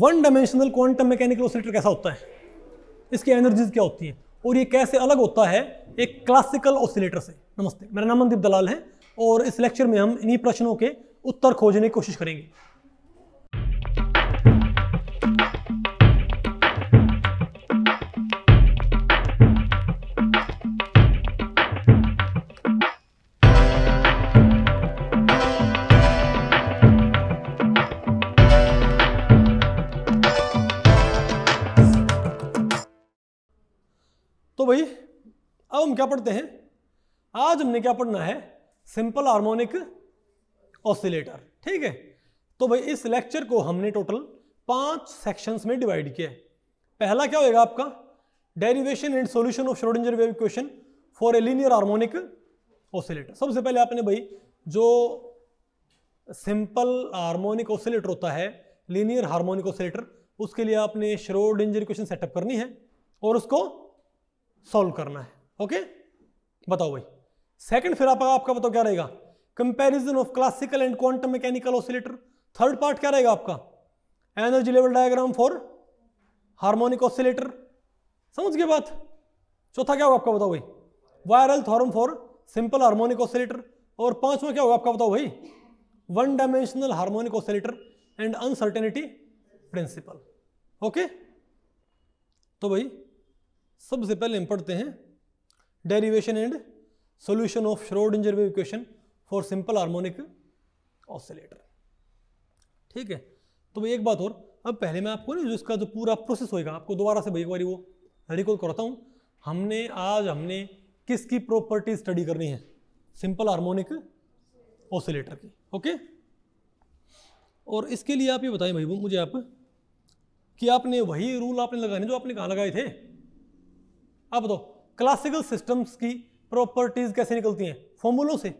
One dimensional quantum mechanical oscillator कैसा होता है इसकी एनर्जीज क्या होती है और ये कैसे अलग होता है एक क्लासिकल ऑसिलेटर से नमस्ते मेरा नाम मनदीप दलाल है और इस लेक्चर में हम इन्हीं प्रश्नों के उत्तर खोजने की कोशिश करेंगे तो भाई अब हम क्या पढ़ते हैं आज हमने क्या पढ़ना है सिंपल हार्मोनिक ऑसिलेटर ठीक है तो भाई इस लेक्चर को हमने टोटल पांच सेक्शंस में डिवाइड किया है पहला क्या होएगा आपका derivation and solution of Schrodinger wave equation for a linear harmonic oscillator सबसे पहले आपने भाई जो सिंपल हार्मोनिक ऑसिलेटर होता है लीनियर हार्मोनिक ऑसिलेटर उसके लिए आपने श्रोडिंजर इक्वेशन सेटअप करनी है और उसको सॉल्व करना है ओके बताओ भाई सेकंड फिर आपका आपका बताओ क्या रहेगा comparison of classical and quantum mechanical oscillator third part क्या रहेगा आपका energy level diagram for harmonic oscillator समझ गए बात चौथा क्या होगा आपका बताओ भाई virial theorem for simple harmonic oscillator और पांचवा क्या होगा आपका बताओ भाई one dimensional harmonic oscillator and uncertainty principle okay तो भाई सबसे पहले हम पढ़ते हैं डेरिवेशन एंड सोल्यूशन ऑफ श्रोड wave equation for simple harmonic oscillator ठीक है तो भाई एक बात और अब पहले मैं आपको ना जो इसका जो पूरा प्रोसेस होएगा आपको दोबारा से भाई एक बार वो रिकॉल कराता हूँ हमने आज हमने किसकी प्रॉपर्टी स्टडी करनी है सिंपल हार्मोनिक ऑसिलेटर की ओके और इसके लिए आप ये बताएं भाई मुझे आप कि आपने वही रूल आपने लगाने जो आपने कहाँ लगाए थे अब तो क्लासिकल सिस्टम्स की प्रॉपर्टीज कैसे निकलती हैं फॉर्मूलों से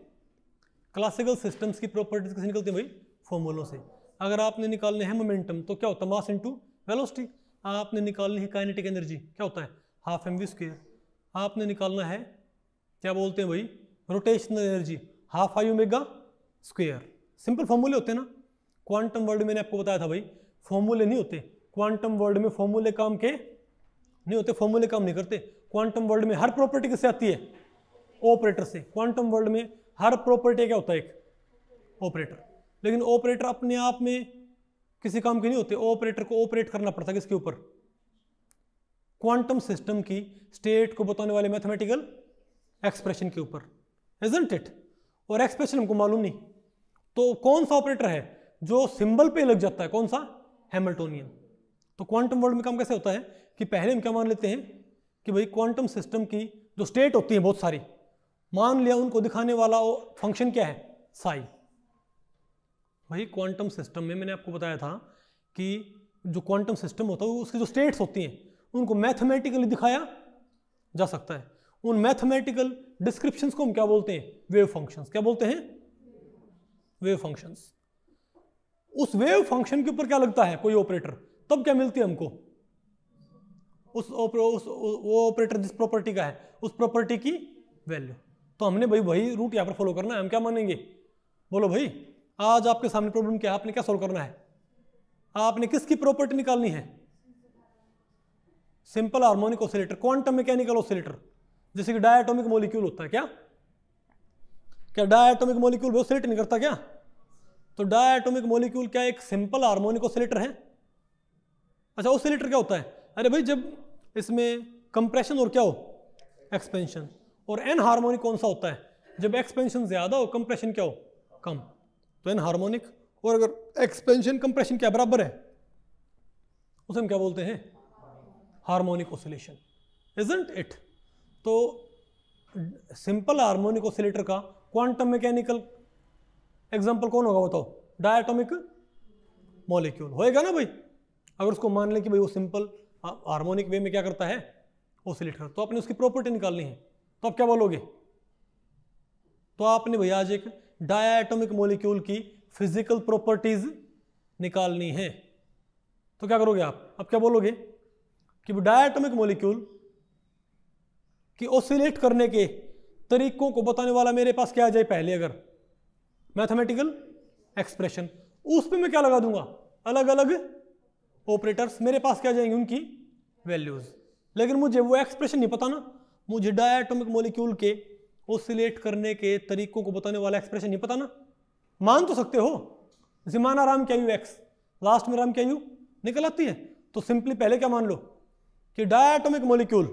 क्लासिकल सिस्टम्स की प्रॉपर्टीज कैसे निकलती हैं भाई फॉर्मूलों से अगर आपने निकालने हैं मोमेंटम तो क्या होता है मास इंटू वेलोसिटी आपने निकालनी है काइनेटिक एनर्जी क्या होता है हाफ एम वी स्क्र आपने निकालना है क्या बोलते हैं भाई rotational energy half I omega square simple फॉर्मूले होते हैं ना क्वांटम वर्ल्ड मैंने आपको बताया था भाई फॉर्मूले नहीं होते क्वांटम वर्ल्ड में फॉर्मूले काम के नहीं होते फॉर्मूले काम नहीं करते क्वांटम वर्ल्ड में हर प्रॉपर्टी किससे आती है ऑपरेटर से क्वांटम वर्ल्ड में हर प्रॉपर्टी क्या होता है एक ऑपरेटर लेकिन ऑपरेटर अपने आप में किसी काम के नहीं होते ऑपरेटर को ऑपरेट करना पड़ता है किसके ऊपर क्वांटम सिस्टम की स्टेट को बताने वाले मैथमेटिकल एक्सप्रेशन के ऊपर इट और एक्सप्रेशन हमको मालूम नहीं तो कौन सा ऑपरेटर है जो सिंबल पे लग जाता है कौन सा हेमल्टोनियन तो क्वांटम वर्ल्ड में काम कैसे होता है कि पहले हम क्या मान लेते हैं कि भाई क्वांटम सिस्टम की जो स्टेट होती है बहुत सारी मान लिया उनको दिखाने वाला वो फंक्शन क्या है साई भाई क्वांटम सिस्टम में मैंने आपको बताया था कि जो क्वांटम सिस्टम होता है उसकी जो स्टेट्स होती हैं उनको मैथमेटिकली दिखाया जा सकता है उन मैथमेटिकल डिस्क्रिप्शन को हम क्या बोलते हैं वेव फंक्शंस क्या बोलते हैं वेव फंक्शंस उस वेव फंक्शन के ऊपर क्या लगता है कोई ऑपरेटर तब क्या मिलती है हमको उस वो ऑपरेटर जिस प्रॉपर्टी का है उस प्रॉपर्टी की वैल्यू तो हमने भाई वही रूट यहाँ पर फॉलो करना है हम क्या मानेंगे बोलो भाई आज आपके सामने प्रॉब्लम क्या है आपने क्या सोल्व करना है आपने किसकी प्रॉपर्टी निकालनी है simple harmonic oscillator quantum mechanical oscillator जैसे कि डायटोमिक मोलिक्यूल होता है क्या क्या डायटोमिक मोलिक्यूल भी ऑसिलेट नहीं करता क्या तो डायटोमिक मोलिक्यूल क्या एक सिंपल हार्मोनिक ऑसिलेटर है अच्छा ऑसिलेटर क्या होता है अरे भाई जब इसमें कंप्रेशन और क्या हो एक्सपेंशन और एन हार्मोनिक कौन सा होता है जब एक्सपेंशन ज़्यादा हो कंप्रेशन क्या हो कम तो एन हार्मोनिक और अगर एक्सपेंशन कंप्रेशन क्या बराबर है उसे हम क्या बोलते हैं हार्मोनिक ओसिलेशन इजेंट इट तो सिंपल हार्मोनिक ओसिलेटर का क्वांटम मैकेनिकल एग्जाम्पल कौन होगा बताओ डायटोमिक मॉलिक्यूल होएगा ना भाई अगर उसको मान लें कि भाई वो सिंपल हार्मोनिक वे में क्या करता है ओसिलेट करता तो आपने उसकी प्रॉपर्टी निकालनी है तो आप क्या बोलोगे तो आपने भैया आज एक डायाटोमिक मोलिक्यूल की फिजिकल प्रॉपर्टीज निकालनी है तो क्या करोगे आप अब क्या बोलोगे कि डायाटोमिक मोलिक्यूल की ओसिलेट करने के तरीकों को बताने वाला मेरे पास क्या आ जाए पहले अगर मैथमेटिकल एक्सप्रेशन उस पर मैं क्या लगा दूंगा अलग अलग ऑपरेटर्स मेरे पास क्या जाएंगे उनकी वैल्यूज़ लेकिन मुझे वो एक्सप्रेशन नहीं पता ना मुझे डायटोमिक मोलिक्यूल के ओसिलेट करने के तरीकों को बताने वाला एक्सप्रेशन नहीं पता ना मान तो सकते हो जिमाना राम क्या यू एक्स लास्ट में राम क्या यू निकल आती है तो सिंपली पहले क्या मान लो कि डायटोमिक मोलिक्यूल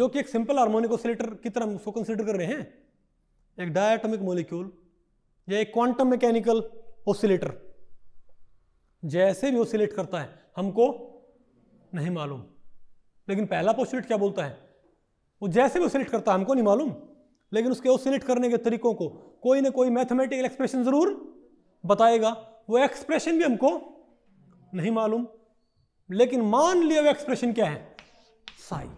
जो कि एक सिंपल हारमोनिक ओसिलेटर की तरह उसको कंसिडर कर रहे हैं एक डायटोमिक मोलिक्यूल या एक क्वांटम मैकेनिकल ओसिलेटर जैसे भी वो सिलेक्ट करता है हमको नहीं मालूम लेकिन पहला पोस्टुलेट क्या बोलता है वो जैसे भी ओसिलेट सिलेक्ट करता है हमको नहीं मालूम लेकिन उसके ओसिलेट करने के तरीकों को कोई ना कोई मैथमेटिकल एक्सप्रेशन ज़रूर बताएगा वो एक्सप्रेशन भी हमको नहीं मालूम लेकिन मान लिया वो एक्सप्रेशन क्या है साई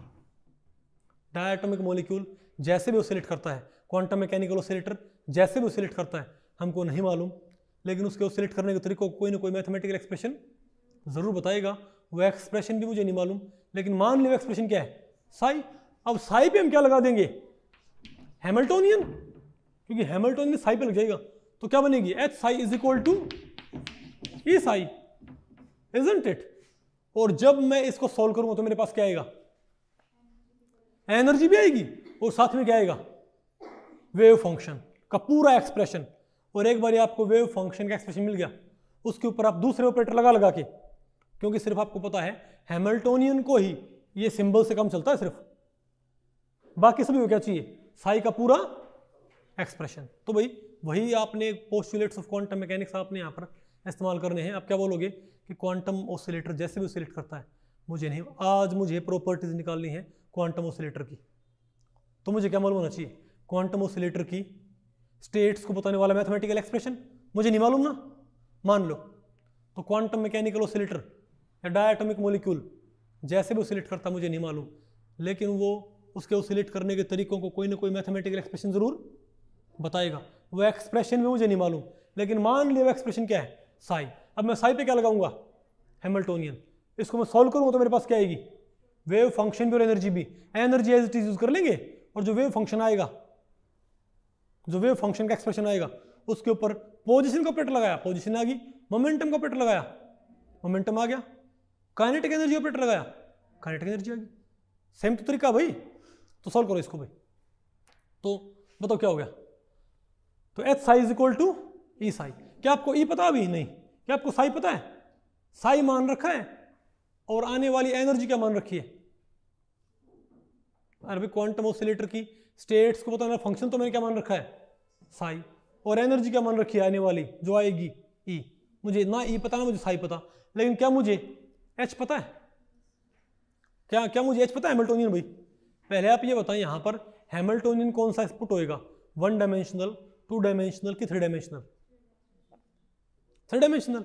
डायटोमिक मोलिक्यूल जैसे भी वो सिलेक्ट करता है क्वांटम मैकेनिकल ओसिलेटर जैसे भी ओसिलेट सिलेक्ट करता है हमको नहीं मालूम लेकिन उसके सेलेक्ट करने के तरीकों को कोई ना कोई मैथमेटिकल एक्सप्रेशन ज़रूर बताएगा वह एक्सप्रेशन भी मुझे नहीं मालूम लेकिन मान लिया एक्सप्रेशन क्या है साई अब साई पे हम क्या लगा देंगे हेमल्टोनियन क्योंकि हेमल्टोनियन साई पे लग जाएगा तो क्या बनेगी H psi is equal to E psi isn't it और जब मैं इसको सॉल्व करूंगा तो मेरे पास क्या आएगा एनर्जी भी आएगी और साथ में क्या आएगा वेव फंक्शन का पूरा एक्सप्रेशन और एक बार आपको वेव फंक्शन का एक्सप्रेशन मिल गया उसके ऊपर आप दूसरे ऑपरेटर लगा लगा के क्योंकि सिर्फ आपको पता है हेमल्टोनियन को ही ये सिंबल से कम चलता है सिर्फ बाकी सभी को क्या चाहिए साई का पूरा एक्सप्रेशन तो भाई वही आपने पोस्टुलेट्स ऑफ क्वांटम मैकेनिक्स आपने यहाँ पर इस्तेमाल करने हैं आप क्या बोलोगे कि क्वांटम ओसिलेटर जैसे भी ओसिलेट करता है मुझे नहीं आज मुझे प्रॉपर्टीज निकालनी है क्वांटम ओसिलेटर की तो मुझे क्या मालूम होना चाहिए क्वांटम ओसिलेटर की स्टेट्स को बताने वाला मैथमेटिकल एक्सप्रेशन मुझे नहीं मालूम ना मान लो तो क्वांटम मैकेनिकल ओसिलेटर या डायटोमिक मोलिक्यूल जैसे भी ओसिलेट करता मुझे नहीं मालूम लेकिन वो उसके ओसिलेट करने के तरीकों को कोई ना कोई मैथमेटिकल एक्सप्रेशन ज़रूर बताएगा वो एक्सप्रेशन भी मुझे नहीं मालूम लेकिन मान लिया वह एक्सप्रेशन क्या है साई अब मैं साई पे क्या लगाऊंगा हेमल्टोनियन इसको मैं सॉल्व करूँगा तो मेरे पास क्या आएगी वेव फंक्शन भी और एनर्जी भी energy as it is use कर लेंगे और जो वेव फंक्शन आएगा जो वेव फंक्शन का एक्सप्रेशन आएगा उसके ऊपर पोजिशन का पेट लगाया पोजिशन आ गई मोमेंटम का पेट लगाया मोमेंटम आ गया काइनेटिक एनर्जी का पेट लगाया काइनेटिक एनर्जी आ गई सेम तो तरीका भाई तो सॉल्व करो इसको भाई तो बताओ क्या हो गया तो H psi is equal to E psi क्या आपको ई e पता अभी नहीं क्या आपको साई पता है साई मान रखा है और आने वाली एनर्जी क्या मान रखी है अरे क्वांटम ऑसिलेटर की स्टेट्स को बताना फंक्शन तो मैंने क्या मान रखा है साई और एनर्जी क्या मान रखी है आने वाली जो आएगी ई e. मुझे ना ई e पता ना मुझे साई पता लेकिन क्या मुझे एच पता है क्या क्या मुझे एच पता है हेमल्टोनियन भाई पहले आप ये बताएं यहाँ पर हेमल्टोनियन कौन सा पुट होएगा वन डायमेंशनल टू डायमेंशनल कि थ्री डायमेंशनल थ्री डायमेंशनल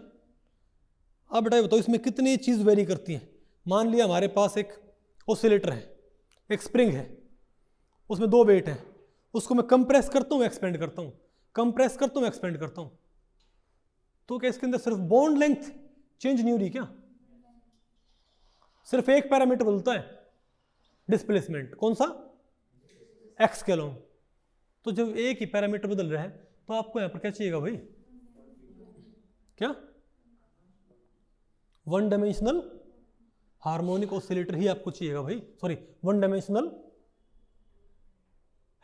अब बेटा बताओ इसमें कितनी चीज़ वेरी करती है मान लिया हमारे पास एक ओसिलेटर है एक स्प्रिंग है उसमें दो वेट है उसको मैं कंप्रेस करता हूँ एक्सपेंड करता हूँ कंप्रेस करता हूँ एक्सपेंड करता हूँ तो क्या इसके अंदर सिर्फ बॉन्ड लेंथ चेंज नहीं हो रही क्या सिर्फ एक पैरामीटर बदलता है डिस्प्लेसमेंट कौन सा एक्स कहलाऊँ तो जब एक ही पैरामीटर बदल रहा है तो आपको यहां पर क्या चाहिएगा भाई क्या वन डायमेंशनल हार्मोनिक ऑसिलेटर ही आपको चाहिएगा भाई sorry one dimensional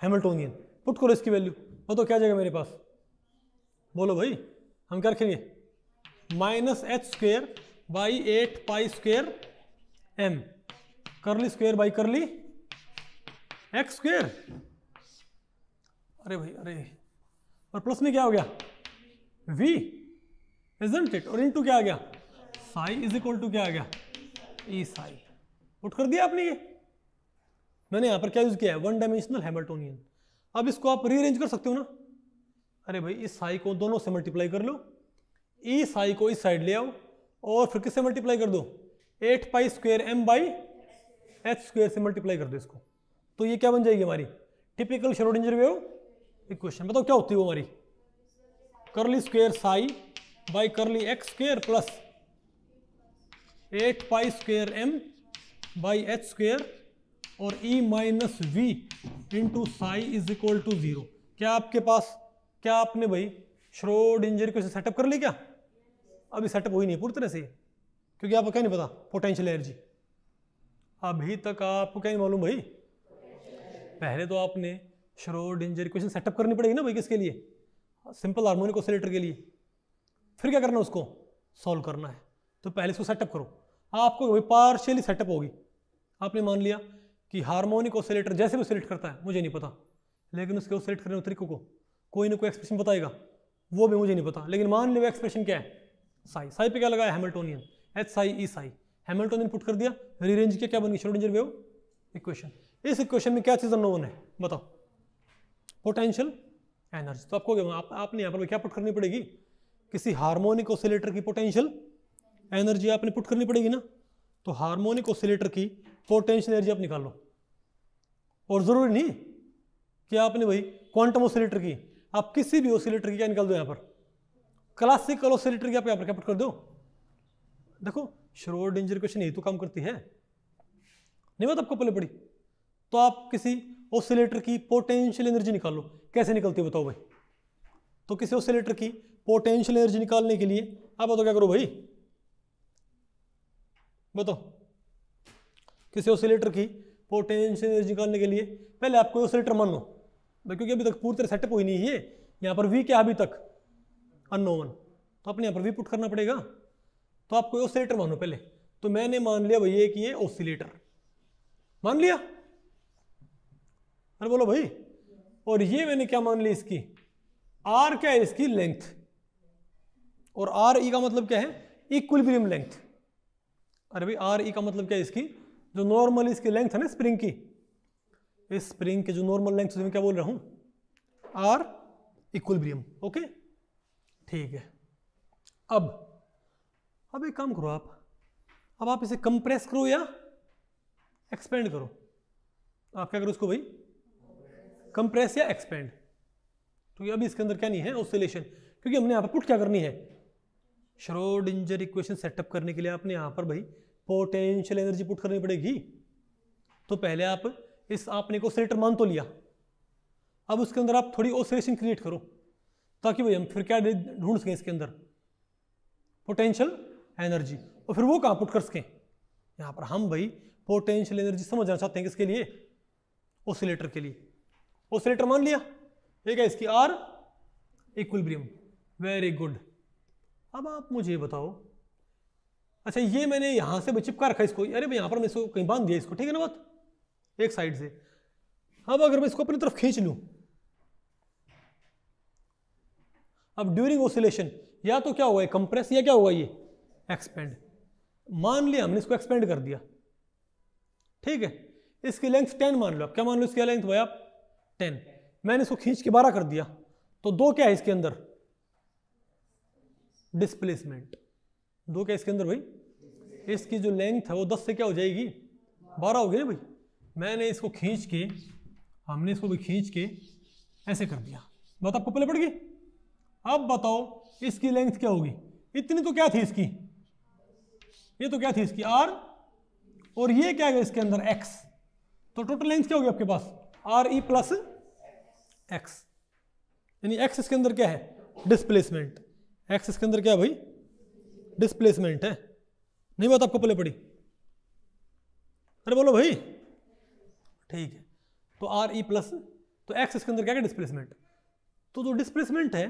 Hamiltonian put करो इसकी वैल्यू वो तो क्या जाएगा मेरे पास बोलो भाई हम क्या रखेंगे minus H square by eight pi square M curly square by curly X square अरे भाई अरे और प्लस में क्या हो गया वी इजेंट इट और इनटू क्या आ गया साई इज इक्वल टू क्या आ गया ई साई उठ कर दिया आपने ये मैंने यहाँ पर क्या यूज़ किया है वन डायमेंशनल हेमल्टोनियन अब इसको आप रीअरेंज कर सकते हो ना अरे भाई इस साई को दोनों से मल्टीप्लाई कर लो ई e साई को इस साइड ले आओ और फिर किससे मल्टीप्लाई कर दो eight pi square M by H square से मल्टीप्लाई कर दो इसको तो ये क्या बन जाएगी हमारी टिपिकल शरोडेंजर वेव इक्वेशन बताओ क्या होती है वो हमारी curly square psi by curly X square plus eight pi square M by H square और e minus V into psi is equal to zero क्या आपके पास क्या आपने भाई श्रोड इंजर को सेटअप कर लिया क्या अभी सेटअप हुई नहीं पूरी तरह से क्योंकि आपको क्या नहीं पता पोटेंशियल एनर्जी अभी तक आपको क्या नहीं मालूम भाई पहले तो आपने श्रोड इंजर क्वेश्चन सेटअप करनी पड़ेगी ना भाई किसके लिए सिंपल हारमोनिक ऑसिलेटर के लिए फिर क्या करना उसको सॉल्व करना है तो पहले इसको सेटअप करो आपको भाई पार्शियली सेटअप होगी आपने मान लिया कि हार्मोनिक ओसिलेटर जैसे भी सिलेक्ट करता है मुझे नहीं पता लेकिन उसके ऑसिलेट करने तरीकों को कोई ना कोई एक्सप्रेशन बताएगा वो भी मुझे नहीं पता लेकिन मान लिया एक्सप्रेशन क्या है साई साई पे क्या लगा है Hamiltonian H psi E psi Hamiltonian put कर दिया रीरेंज किया क्या बन गई श्रोडिंजर वेव इक्वेशन इस इक्वेशन में क्या चीज़ अनोन है बताओ पोटेंशियल एनर्जी तो आपको आप, आपने यहाँ पर क्या पुट करनी पड़ेगी किसी हार्मोनिक ओसिलेटर की पोटेंशियल एनर्जी आपने पुट करनी पड़ेगी ना तो हार्मोनिक ओसिलेटर की पोटेंशियल एनर्जी आप निकाल लो और ज़रूरी नहीं कि आपने भाई क्वांटम ओसिलेटर की आप किसी भी ओसिलेटर की क्या निकाल दो यहाँ पर क्लासिकल ओसिलेटर की आप यहाँ पर क्या कर दो देखो श्रोर डेंजर क्वेश्चन यही तो काम करती है नहीं बात आपको पहले पड़ी तो आप किसी ओसिलेटर की पोटेंशियल एनर्जी निकाल लो कैसे निकलती है बताओ भाई तो किसी ओसिलेटर की पोटेंशियल एनर्जी निकालने के लिए आप बताओ क्या करो भाई बताओ किसी ओसिलेटर की पोटेंशियल एनर्जी निकालने के लिए पहले आपको ओसिलेटर मानो क्योंकि अभी तक पूरी तरह सेटअप हुई नहीं है यहाँ पर वी क्या अभी तक अनोवन तो आपने यहाँ पर वी पुट करना पड़ेगा तो आपको ओसिलेटर मानो पहले तो मैंने मान लिया भैया कि ये ओसिलेटर मान लिया अरे बोलो भाई और ये मैंने क्या मान ली इसकी आर क्या है इसकी लेंथ और आर ई e का मतलब क्या है इक्विलिब्रियम लेंथ अरे भाई आर ई e का मतलब क्या है इसकी जो नॉर्मल इसकी लेंथ है ना स्प्रिंग की इस स्प्रिंग की जो नॉर्मल लेंथ मैं क्या बोल रहा हूँ आर इक्वलब्रियम ओके ठीक है अब अब एक काम करो आप अब आप इसे कंप्रेस करो या एक्सपेंड करो आप क्या करो उसको भाई कंप्रेस या एक्सपेंड तो क्योंकि अभी इसके अंदर क्या नहीं है ऑसिलेशन क्योंकि हमने यहाँ पर पुट क्या करनी है श्रोडिंजर इक्वेशन सेटअप करने के लिए आपने यहाँ पर भाई पोटेंशियल एनर्जी पुट करनी पड़ेगी तो पहले आप इस आपने एक ओसरेटर मान तो लिया अब उसके अंदर आप थोड़ी ओसिलेशन क्रिएट करो ताकि भाई हम फिर क्या ढूंढ सकें इसके अंदर पोटेंशियल एनर्जी और फिर वो कहाँ पुट कर सकें यहाँ पर हम भाई पोटेंशियल एनर्जी समझना चाहते हैं किसके लिए ओसिलेटर के लिए ओसिलेटर मान लिया ठीक है इसकी आर इक्वलब्रियम वेरी गुड अब आप मुझे बताओ अच्छा ये मैंने यहां से चिपका रखा इसको अरे यहां पर मैं इसको कहीं बांध दिया इसको ठीक है ना बात एक साइड से अब अगर मैं इसको अपनी तरफ खींच लू अब ड्यूरिंग ओसिलेशन या तो क्या हुआ है कंप्रेस या क्या हुआ ये एक्सपेंड मान लिया हमने इसको एक्सपेंड कर दिया ठीक है इसकी लेंथ टेन मान लो आप क्या मान लो इसकी लेंथ भाई आप टेन मैंने इसको खींच के बारह कर दिया तो दो क्या है इसके अंदर डिस्प्लेसमेंट दो क्या इसके अंदर भाई इसकी जो लेंथ है वो दस से क्या हो जाएगी बारह गई ना भाई मैंने इसको खींच के हमने इसको भी खींच के ऐसे कर दिया बहुत आपको पहले पड़ गई अब बताओ इसकी लेंथ क्या होगी इतनी तो क्या थी इसकी ये तो क्या थी इसकी आर और ये क्या है इसके अंदर एक्स तो टोटल लेंथ क्या होगी आपके पास आर ई प्लस एक्स यानी एक्स इसके अंदर क्या है डिस्प्लेसमेंट एक्स इसके अंदर क्या भाई डिस्प्लेसमेंट है नहीं बात आपको पहले पड़ी अरे बोलो भाई ठीक है तो आर ई प्लस तो एक्स इसके अंदर क्या क्या डिस्प्लेसमेंट तो जो डिस्प्लेसमेंट है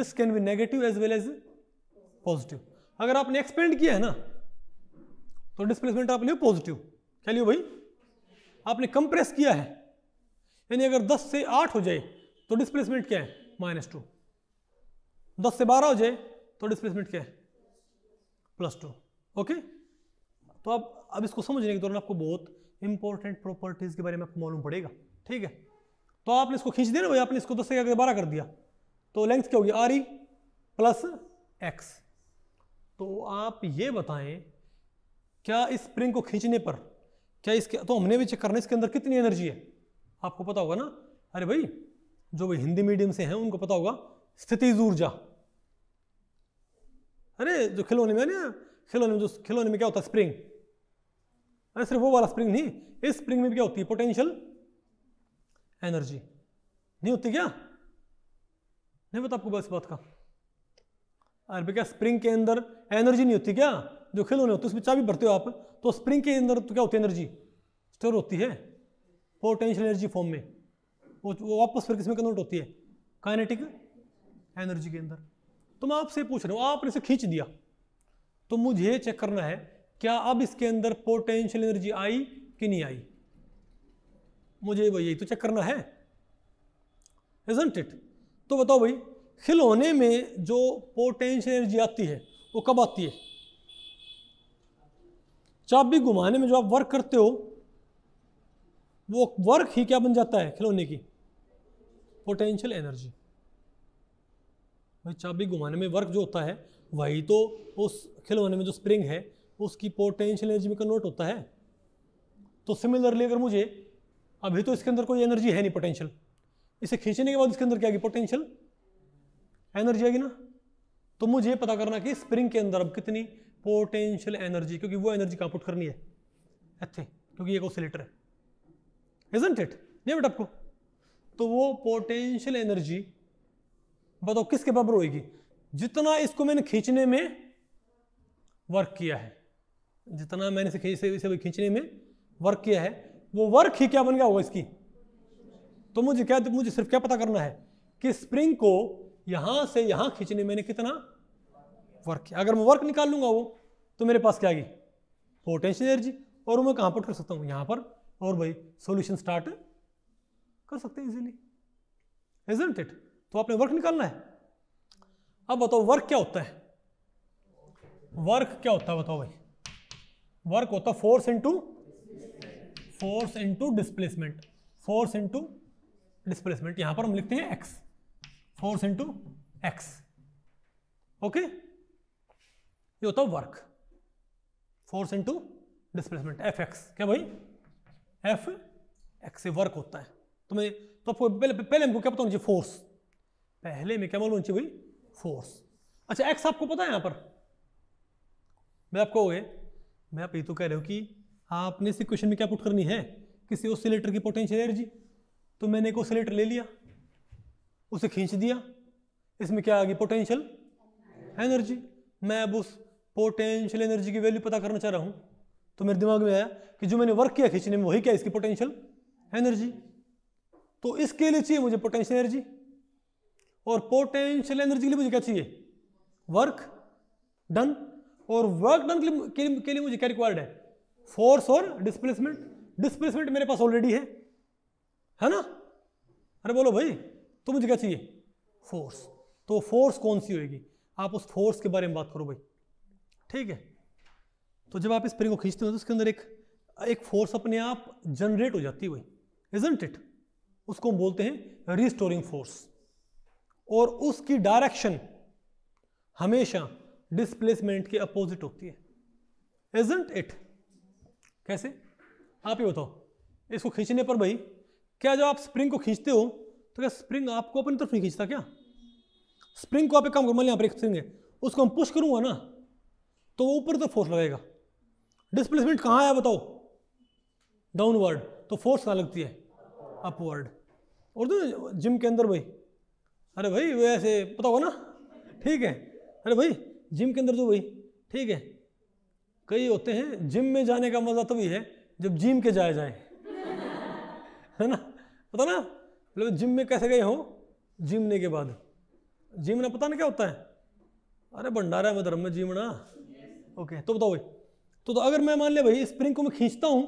this can be negative as well as positive अगर आपने एक्सपेंड किया है ना तो डिस्प्लेसमेंट आप लियो पॉजिटिव क्या लियो भाई आपने कंप्रेस किया है यानी अगर 10 से 8 हो जाए तो डिस्प्लेसमेंट क्या है माइनस टू दस से बारह हो जाए तो डिस्प्लेसमेंट क्या है प्लस टू ओके तो आप अब इसको समझने के दौरान आपको बहुत इंपॉर्टेंट प्रॉपर्टीज के बारे में आपको मालूम पड़ेगा ठीक है तो आपने इसको खींच दिया ना भाई आपने इसको दस से आगे बारह कर दिया तो लेंथ क्या होगी आर ई प्लस एक्स तो आप ये बताएं क्या इस स्प्रिंग को खींचने पर क्या इसके तो हमने भी चेक करना इसके अंदर कितनी एनर्जी है आपको पता होगा ना अरे भाई जो भाई हिंदी मीडियम से हैं उनको पता होगा स्थिति ऊर्जा अरे जो खिलौने में ना खिलौने में जो खिलौने में क्या होता है स्प्रिंग अरे सिर्फ वो वाला स्प्रिंग नहीं इस स्प्रिंग में क्या होती है पोटेंशियल एनर्जी नहीं होती क्या नहीं पता आपको बस बात का अरे क्या स्प्रिंग के अंदर एनर्जी नहीं होती क्या जो खिलौने होते उसमें चाबी भरते हो आप तो स्प्रिंग के अंदर तो क्या होती है एनर्जी स्टोर होती है पोटेंशियल एनर्जी फॉर्म में वो वापस फिर किसमें कन्वर्ट होती है काइनेटिक एनर्जी के अंदर तो मैं आपसे पूछ रहा हूँ आपने इसे खींच दिया तो मुझे चेक करना है क्या अब इसके अंदर पोटेंशियल एनर्जी आई कि नहीं आई मुझे भाई यही तो चेक करना है इजंट इट तो बताओ भाई खिलौने में जो पोटेंशियल एनर्जी आती है वो कब आती है चाबी घुमाने में जो आप वर्क करते हो वो वर्क ही क्या बन जाता है खिलौने की पोटेंशियल एनर्जी भाई चाबी घुमाने में वर्क जो होता है वही तो उस खिलौने में जो स्प्रिंग है उसकी पोटेंशियल एनर्जी में कन्वर्ट होता है तो सिमिलरली अगर मुझे अभी तो इसके अंदर कोई एनर्जी है नहीं पोटेंशियल इसे खींचने के बाद इसके अंदर क्या आएगी पोटेंशियल एनर्जी आएगी ना तो मुझे पता करना कि स्प्रिंग के अंदर अब कितनी पोटेंशियल एनर्जी क्योंकि वो एनर्जी कहाँ पुट करनी है एथे क्योंकि ये ओसिलेटर है इजेंट इट नहीं बेटा आपको तो वो पोटेंशियल एनर्जी बताओ किसके बराबर होगी जितना इसको मैंने खींचने में वर्क किया है जितना मैंने इसे खींचे इसे खींचने में वर्क किया है वो वर्क ही क्या बन गया होगा इसकी तो मुझे क्या मुझे सिर्फ क्या पता करना है कि स्प्रिंग को यहां से यहां खींचने में कितना वर्क किया अगर मैं वर्क निकाल लूंगा वो तो मेरे पास क्या आ गई पोटेंशियल एनर्जी और मैं कहां पर कर सकता हूं यहां पर और भाई सॉल्यूशन स्टार्ट कर सकते हैं इजीली इजेंट इट तो आपने वर्क निकालना है अब बताओ वर्क क्या होता है वर्क क्या होता है बताओ भाई वर्क होता है force into force into displacement force into displacement यहां पर हम लिखते हैं X force into X okay ये होता है work force into displacement F X क्या भाई एफ एक्स से वर्क होता है तो मैं तो आपको पहले पहले हमको क्या पता होना चाहिए फोर्स पहले में क्या मालूम चाहिए भाई फोर्स अच्छा एक्स आपको पता है यहाँ पर मैं आपको हो मैं आप ये तो कह रहे हो कि आपने इस क्वेश्चन में क्या पुट करनी है किसी सिलेटर की पोटेंशियल एनर्जी तो मैंने एक ओसिलेटर ले लिया उसे खींच दिया इसमें क्या आ गई पोटेंशियल एनर्जी मैं अब उस पोटेंशियल एनर्जी की वैल्यू पता करना चाह रहा हूँ तो मेरे दिमाग में आया कि जो मैंने वर्क किया खींचने में वही क्या इसकी पोटेंशियल एनर्जी तो इसके लिए चाहिए मुझे पोटेंशियल एनर्जी और पोटेंशियल एनर्जी के लिए मुझे क्या चाहिए वर्क डन और वर्क डन के लिए, के, लिए मुझे क्या रिक्वायर्ड है फोर्स और डिस्प्लेसमेंट डिस्प्लेसमेंट मेरे पास ऑलरेडी है है ना अरे बोलो भाई तो मुझे क्या चाहिए फोर्स तो फोर्स कौन सी होगी आप उस फोर्स के बारे में बात करो भाई ठीक है तो जब आप इस स्प्रिंग को खींचते हो तो उसके अंदर एक एक फोर्स अपने आप जनरेट हो जाती है भाई इजेंट इट उसको हम बोलते हैं रिस्टोरिंग फोर्स और उसकी डायरेक्शन हमेशा डिस्प्लेसमेंट के अपोजिट होती है एजेंट इट कैसे आप ही बताओ इसको खींचने पर भाई क्या जब आप स्प्रिंग को खींचते हो तो क्या स्प्रिंग आपको अपनी तरफ नहीं खींचता क्या स्प्रिंग को आप एक काम करो मान लिया यहाँ पर एक स्प्रिंग है उसको हम पुश करूँगा ना तो वो ऊपर तो फोर्स लगेगा डिस्प्लेसमेंट कहाँ आया बताओ डाउनवर्ड तो फोर्स कहाँ लगती है अपवर्ड और तो जिम के अंदर भाई अरे भाई वो ऐसे पता हो ना ठीक है अरे भाई जिम के अंदर तो भाई ठीक है कई होते हैं जिम में जाने का मज़ा तभी है जब जिम के जाए जाए है ना पता ना मतलब जिम में कैसे गए हो जिमने के बाद जिमना पता ना क्या होता है अरे भंडारा मैं धर्म में जीवना ओके तो बताओ भाई तो, तो अगर मैं मान लिया भाई स्प्रिंग को मैं खींचता हूँ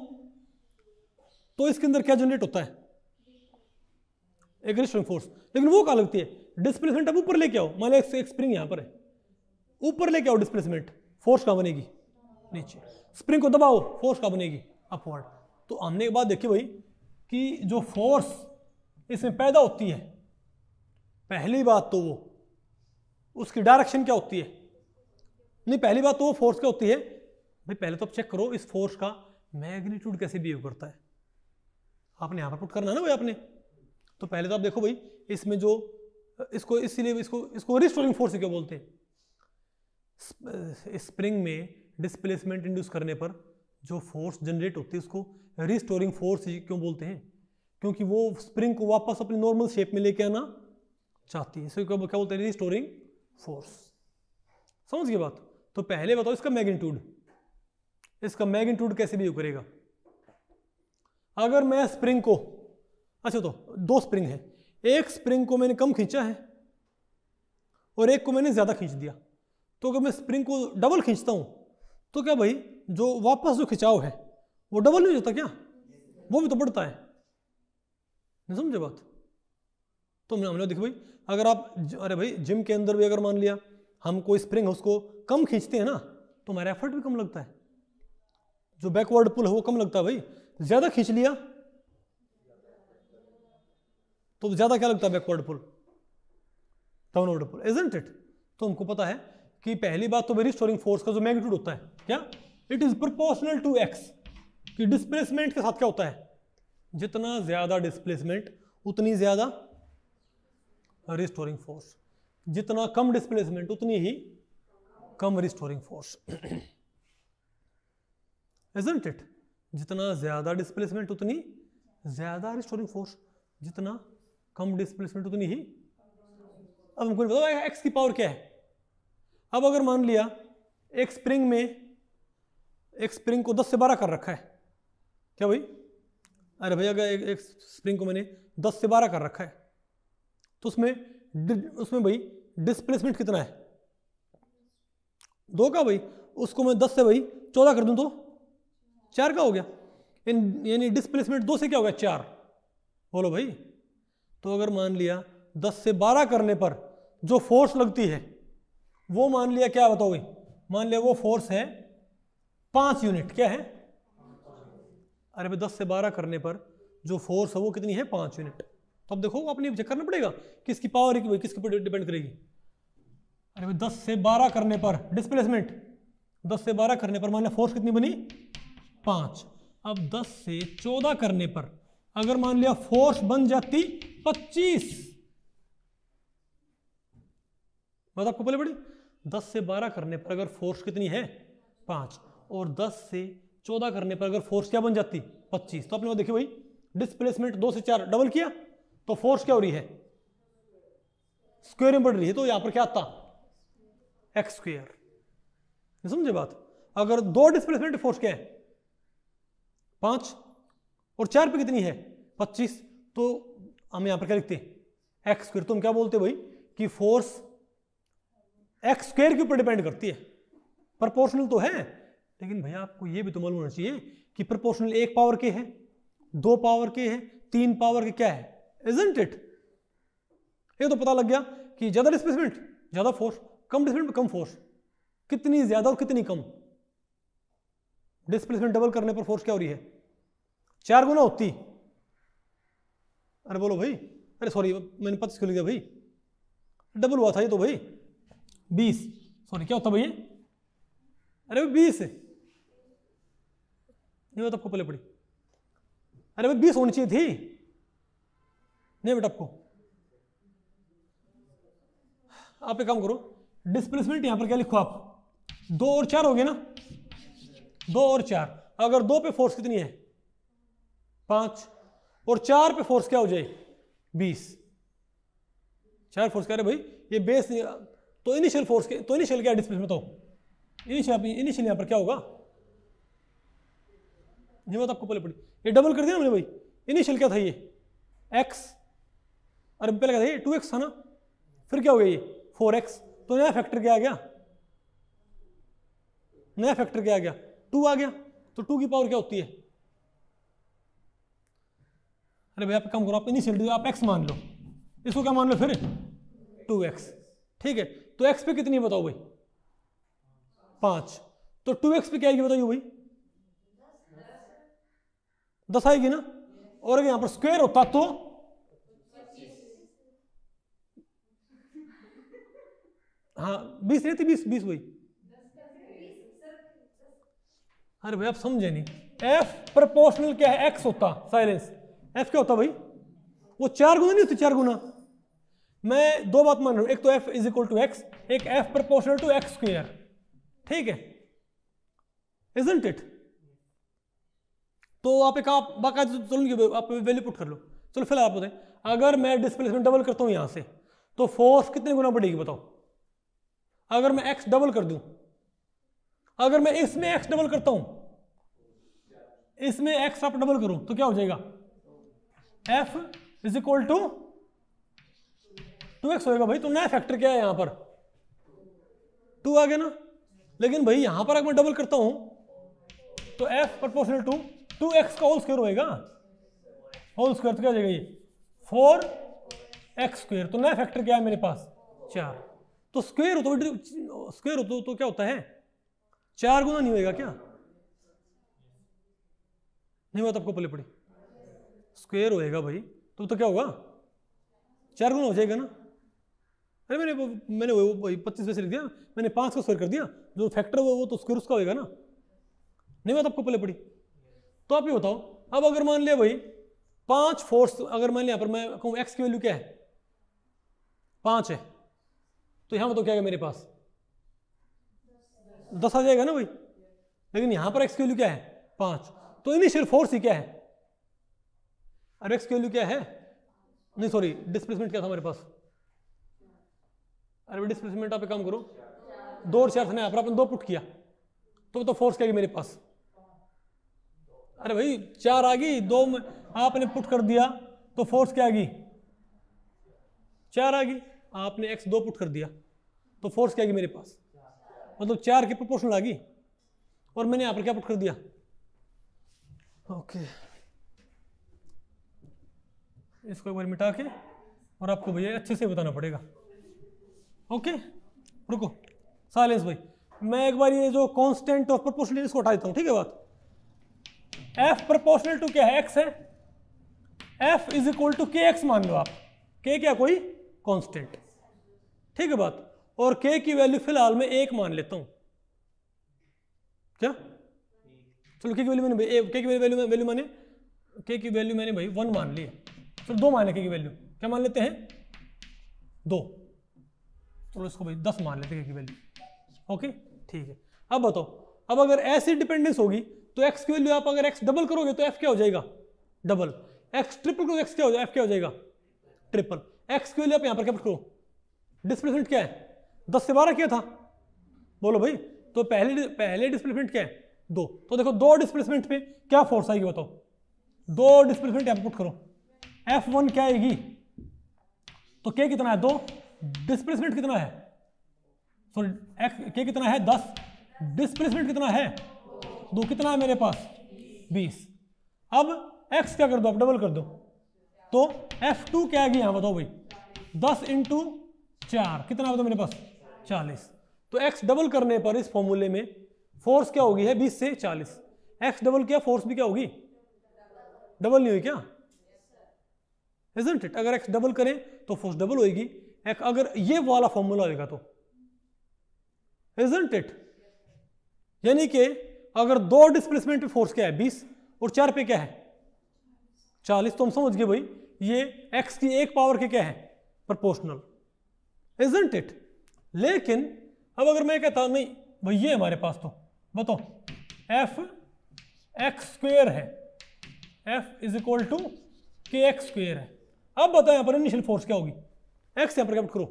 तो इसके अंदर क्या जनरेट होता है एग्रेशन फोर्स लेकिन वो कहा लगती है डिस्प्लेसमेंट अब ऊपर लेके आओ मान लो एक स्प्रिंग यहाँ पर है ऊपर लेके आओ डिस्प्लेसमेंट फोर्स कहाँ बनेगी नीचे स्प्रिंग को दबाओ फोर्स कहाँ बनेगी अपवर्ड तो हमने एक बात देखी भाई कि जो फोर्स इसमें पैदा होती है पहली बात तो वो उसकी डायरेक्शन क्या होती है नहीं पहली बात तो वो फोर्स क्या होती है भाई पहले तो आप चेक करो इस फोर्स का मैग्नीट्यूड कैसे बिहेव करता है आपने यहाँ पर पुट करना ना भाई आपने तो पहले तो आप देखो भाई इसमें जो इसको इसीलिए इसको इसको रिस्टोरिंग फोर्स क्यों बोलते हैं स्प्रिंग में डिस्प्लेसमेंट इंड्यूस करने पर जो फोर्स जनरेट होती है उसको रिस्टोरिंग फोर्स क्यों बोलते हैं क्योंकि वो स्प्रिंग को वापस अपनी नॉर्मल शेप में लेके आना चाहती है इसको क्या बोलते हैं रिस्टोरिंग फोर्स समझ गई बात तो पहले बताओ इसका मैग्नीट्यूड इसका मैग्नीट्यूड कैसे भी करेगा अगर मैं स्प्रिंग को अच्छा तो दो स्प्रिंग है एक स्प्रिंग को मैंने कम खींचा है और एक को मैंने ज़्यादा खींच दिया तो अगर मैं स्प्रिंग को डबल खींचता हूँ तो क्या भाई जो वापस जो खिंचाव है वो डबल नहीं होता क्या वो भी तो बढ़ता है नहीं समझे बात तो हमने हमने देखो भाई अगर आप अरे भाई जिम के अंदर भी अगर मान लिया हम कोई स्प्रिंग है उसको कम खींचते हैं ना तो हमारा एफर्ट भी कम लगता है जो बैकवर्ड पुल है वो कम लगता है भाई ज़्यादा खींच लिया तो ज़्यादा क्या लगता है backward pull downward pull isn't it तो हमको पता है कि पहली बात तो मेरी स्टोरिंग फोर्स का जो मैग्नीट्यूड होता है क्या it is proportional to X कि डिस्प्लेसमेंट के साथ क्या होता है जितना ज़्यादा डिस्प्लेसमेंट उतनी ज़्यादा रिस्टोरिंग फोर्स जितना कम डिस्प्लेसमेंट उतनी ही कम रिस्टोरिंग फोर्स इजेंट इट जितना ज़्यादा डिस्प्लेसमेंट उतनी ज़्यादा रिस्टोरिंग फोर्स जितना कम डिस्प्लेसमेंट उतनी ही अब हमको बताओ एक्स की पावर क्या है अब अगर मान लिया एक स्प्रिंग में एक स्प्रिंग को 10 से 12 कर रखा है क्या भाई अरे भैया अगर एक, एक स्प्रिंग को मैंने 10 से 12 कर रखा है तो उसमें उसमें भाई डिस्प्लेसमेंट कितना है दो का भाई उसको मैं दस से भाई चौदह कर दूं तो चार का हो गया यानी डिस्प्लेसमेंट दो से क्या हो गया चार बोलो भाई तो अगर मान लिया दस से बारह करने पर जो फोर्स लगती है वो मान लिया क्या बताओगे मान लिया वो फोर्स है पांच यूनिट क्या है अरे भाई दस से बारह करने पर जो फोर्स है वो कितनी है पांच यूनिट तो अब देखो अपने चेक करना पड़ेगा किसकी पावर किसके ऊपर डिपेंड करेगी अरे भाई दस से बारह करने पर डिस्प्लेसमेंट दस से बारह करने पर मान लिया फोर्स कितनी बनी पांच अब दस से चौदह करने पर अगर मान लिया फोर्स बन जाती 25 बात आपको पहले बड़ी 10 से 12 करने पर अगर फोर्स कितनी है पांच और 10 से 14 करने पर अगर फोर्स क्या बन जाती 25 तो आपने वो देखिए भाई डिस्प्लेसमेंट दो से चार डबल किया तो फोर्स क्या हो रही है स्क्वेयर में बढ़ रही है तो यहां पर क्या आता एक्स स्क्वेयर समझे बात अगर दो डिस्प्लेसमेंट फोर्स क्या है पांच और चार पे कितनी है पच्चीस तो हम यहाँ पर क्या लिखते हैं एक्स स्क्र तो हम क्या बोलते भाई कि फोर्स एक्स स्क्र के ऊपर डिपेंड करती है प्रपोर्शनल तो है लेकिन भैया आपको ये भी तो मालूम होना चाहिए कि प्रपोर्शनल एक पावर के है दो पावर के है तीन पावर के क्या है इजेंट इट ये तो पता लग गया कि ज़्यादा डिस्प्लेसमेंट ज़्यादा फोर्स कम डिस्प्लेसमेंट कम फोर्स कितनी ज़्यादा और कितनी कम डिस्प्लेसमेंट डबल करने पर फोर्स क्या हो रही है चार गुना होती अरे बोलो भाई अरे सॉरी मैंने पच्चीस क्यों लिख दिया भाई डबल हुआ था ये तो भाई बीस सॉरी क्या होता भाई अरे भाई बीस नहीं बताओ पले पड़ी अरे भाई बीस होनी चाहिए थी नहीं बेटा आपको आप एक काम करो डिस्प्लेसमेंट यहां पर क्या लिखो आप दो और चार हो गए ना दो और चार अगर दो पे फोर्स कितनी है पांच और चार पे फोर्स क्या हो जाए बीस चार फोर्स कह रहे भाई ये बेस तो इनिशियल फोर्स के तो इनिशियल क्या डिस्प्लेस में तो इनिशियल इनिशियल यहाँ पर क्या होगा ये बात आपको पहले पड़ी ये डबल कर दिया ना भाई इनिशियल क्या था ये एक्स अरे पहले क्या था ये टू एक्स था ना फिर क्या हो गया ये फोर एक्स तो नया फैक्टर क्या आ गया नया फैक्टर क्या आ गया टू आ गया तो टू की पावर क्या होती है अरे भैया आप कम करो आप नहीं सैलरी आप एक्स मान लो इसको क्या मान लो फिर टू एक्स ठीक है तो एक्स पे कितनी बताओ भाई पाँच तो टू एक्स पे क्या आएगी बताइए भाई दस आएगी ना और अगर यहां पर स्क्वायर होता तो हाँ बीस रहती बीस बीस भाई अरे भाई आप समझे नहीं एफ प्रपोर्शनल क्या है एक्स होता साइलेंस एफ क्या होता भाई वो चार गुना नहीं होती चार गुना मैं दो बात मान रहा हूं एक तो F is equal to X एक F proportional to X square ठीक है इजेंट इट तो आप एक आप बाकायदा चलो आप वैल्यू पुट कर लो चलो फिलहाल आप बताएं अगर मैं डिस्प्लेसमेंट डबल करता हूं यहां से तो फोर्स कितने गुना बढ़ेगी बताओ अगर मैं एक्स डबल कर दू अगर मैं इसमें एक्स डबल करता हूं इसमें एक्स आप डबल करूं तो क्या हो जाएगा F is equal to two X होगा भाई तुमने फैक्टर क्या है यहां पर टू आ गया ना लेकिन भाई यहां पर अगर मैं डबल करता हूं तो F proportional to two X का होल स्क्वायर होगा होल स्क्वायर तो क्या जाएगा ये फोर एक्स स्क्वायर तो नया फैक्टर क्या है मेरे पास चार तो स्क्वेयर हो तो स्क्वेयर तो- हो तो, तो क्या होता है चार गुना नहीं होगा क्या नहीं बात तो आपको पले पड़ी स्क्वेयर होएगा भाई तो तो क्या होगा चार गुना हो जाएगा ना अरे मैंने वो, मैंने वो, पच्चीस पैसे लिख दिया मैंने पाँच का स्क्वायर कर दिया जो फैक्टर हुआ वो तो स्क्वायर उसका होएगा ना नहीं बात आपको पहले पड़ी तो आप ये बताओ अब अगर मान लिया भाई पाँच फोर्स अगर मान लिया पर मैं कहूँ एक्स की वैल्यू क्या है पाँच है तो यहाँ बताओ क्या है मेरे पास दस आ जाएगा ना भाई लेकिन यहाँ पर एक्स की वैल्यू क्या है पाँच तो इनिशियल फोर्स ही क्या है और एक्स की वैल्यू क्या है नहीं सॉरी डिस्प्लेसमेंट क्या था हमारे पास अरे डिस्प्लेसमेंट आप एक काम करो दो और चार था यहाँ पर आपने दो पुट किया तो तो फोर्स क्या मेरे पास अरे भाई चार आ गई दो में आपने पुट कर दिया तो फोर्स क्या आ गई चार आ गई आपने एक्स दो पुट कर दिया तो फोर्स क्या आ गई मेरे पास मतलब चार की प्रोपोर्शनल आ गई और मैंने यहाँ पर क्या पुट कर दिया ओके okay. इसको एक बार मिटा के और आपको भैया अच्छे से बताना पड़ेगा ओके रुको साइलेंस भाई मैं एक बार ये जो कॉन्स्टेंट ऑफ प्रोपोर्शनल इसको हटा देता हूँ ठीक है बात एफ प्रोपोर्शनल टू क्या है एक्स है एफ इज इक्वल टू के एक्स मान लो आप के क्या कोई कॉन्स्टेंट ठीक है बात और के की वैल्यू फिलहाल मैं एक मान लेता हूँ क्या चलो के की वैल्यू मैंने के की वैल्यू वैल्यू मैंने के की वैल्यू मैंने भाई वन मान ली फिर दो मान की वैल्यू क्या मान लेते हैं दो चलो तो इसको भाई दस मान लेते हैं की वैल्यू ओके ठीक है अब बताओ अब अगर ऐसी डिपेंडेंस होगी तो एक्स की वैल्यू आप अगर एक्स डबल करोगे तो एफ क्या हो जाएगा डबल एक्स ट्रिपल करो एक्स क्या हो जाएगा एफ क्या हो जाएगा ट्रिपल एक्स की वैल्यू आप यहाँ पर क्या करो डिस्प्लेसमेंट क्या है दस से बारह क्या था बोलो भाई तो पहले पहले डिस्प्लेसमेंट क्या है दो तो देखो दो डिस्प्लेसमेंट पे क्या फोर्स आएगी बताओ दो डिस्प्लेसमेंट पर पुट करो एफ वन क्या आएगी तो के कितना है दो डिस्प्लेसमेंट कितना है सॉरी एक्स के कितना है दस डिस्प्लेसमेंट कितना है दो कितना है मेरे पास बीस अब एक्स क्या कर दो अब डबल कर दो तो एफ टू क्या आएगी यहां बताओ भाई दस इंटू चार कितना बताओ मेरे पास चालीस तो एक्स डबल करने पर इस फॉर्मूले में फोर्स क्या होगी है बीस से चालीस एक्स डबल क्या फोर्स भी क्या होगी डबल नहीं हुई क्या इजेंट इट अगर एक्स डबल करें तो फोर्स डबल होगी अगर ये वाला फॉर्मूला होगा तो इजेंट इट यानी कि अगर दो डिस्प्लेसमेंट पे फोर्स क्या है बीस और चार पे क्या है चालीस तो हम समझ गए भाई ये एक्स की एक पावर के क्या है प्रपोर्शनल इजेंट इट लेकिन अब अगर मैं कहता नहीं भाई ये हमारे पास तो बताओ एफ एक्स स्क्वेयर है एफ इज इक्वल टू के एक्स स्क्वेयर है अब बताओ यहां पर इनिशियल फोर्स क्या होगी एक्स यहां पर कैप्ट करो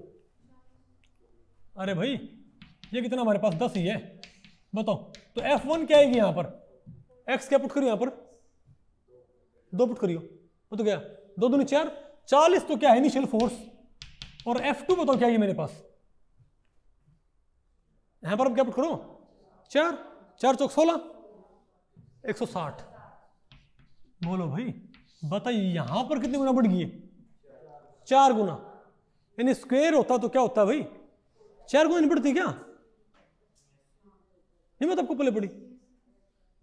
अरे भाई ये कितना हमारे पास दस ही है बताओ तो एफ वन क्या आएगी यहां पर एक्स क्या पुट करियो यहां पर दो पुट करियो वो तो क्या दो दूनी चार चालीस तो क्या है इनिशियल फोर्स और एफ टू बताओ क्या है मेरे पास यहां पर अब क्या पुट करो चार चार चौक सोलह एक सौ साठ बोलो भाई बताइए यहां पर कितनी गुना बढ़ गई है चार गुना यानी स्क्वेयर होता तो क्या होता भाई चार गुना नहीं पड़ती क्या हिम्मत आपको पले पड़ी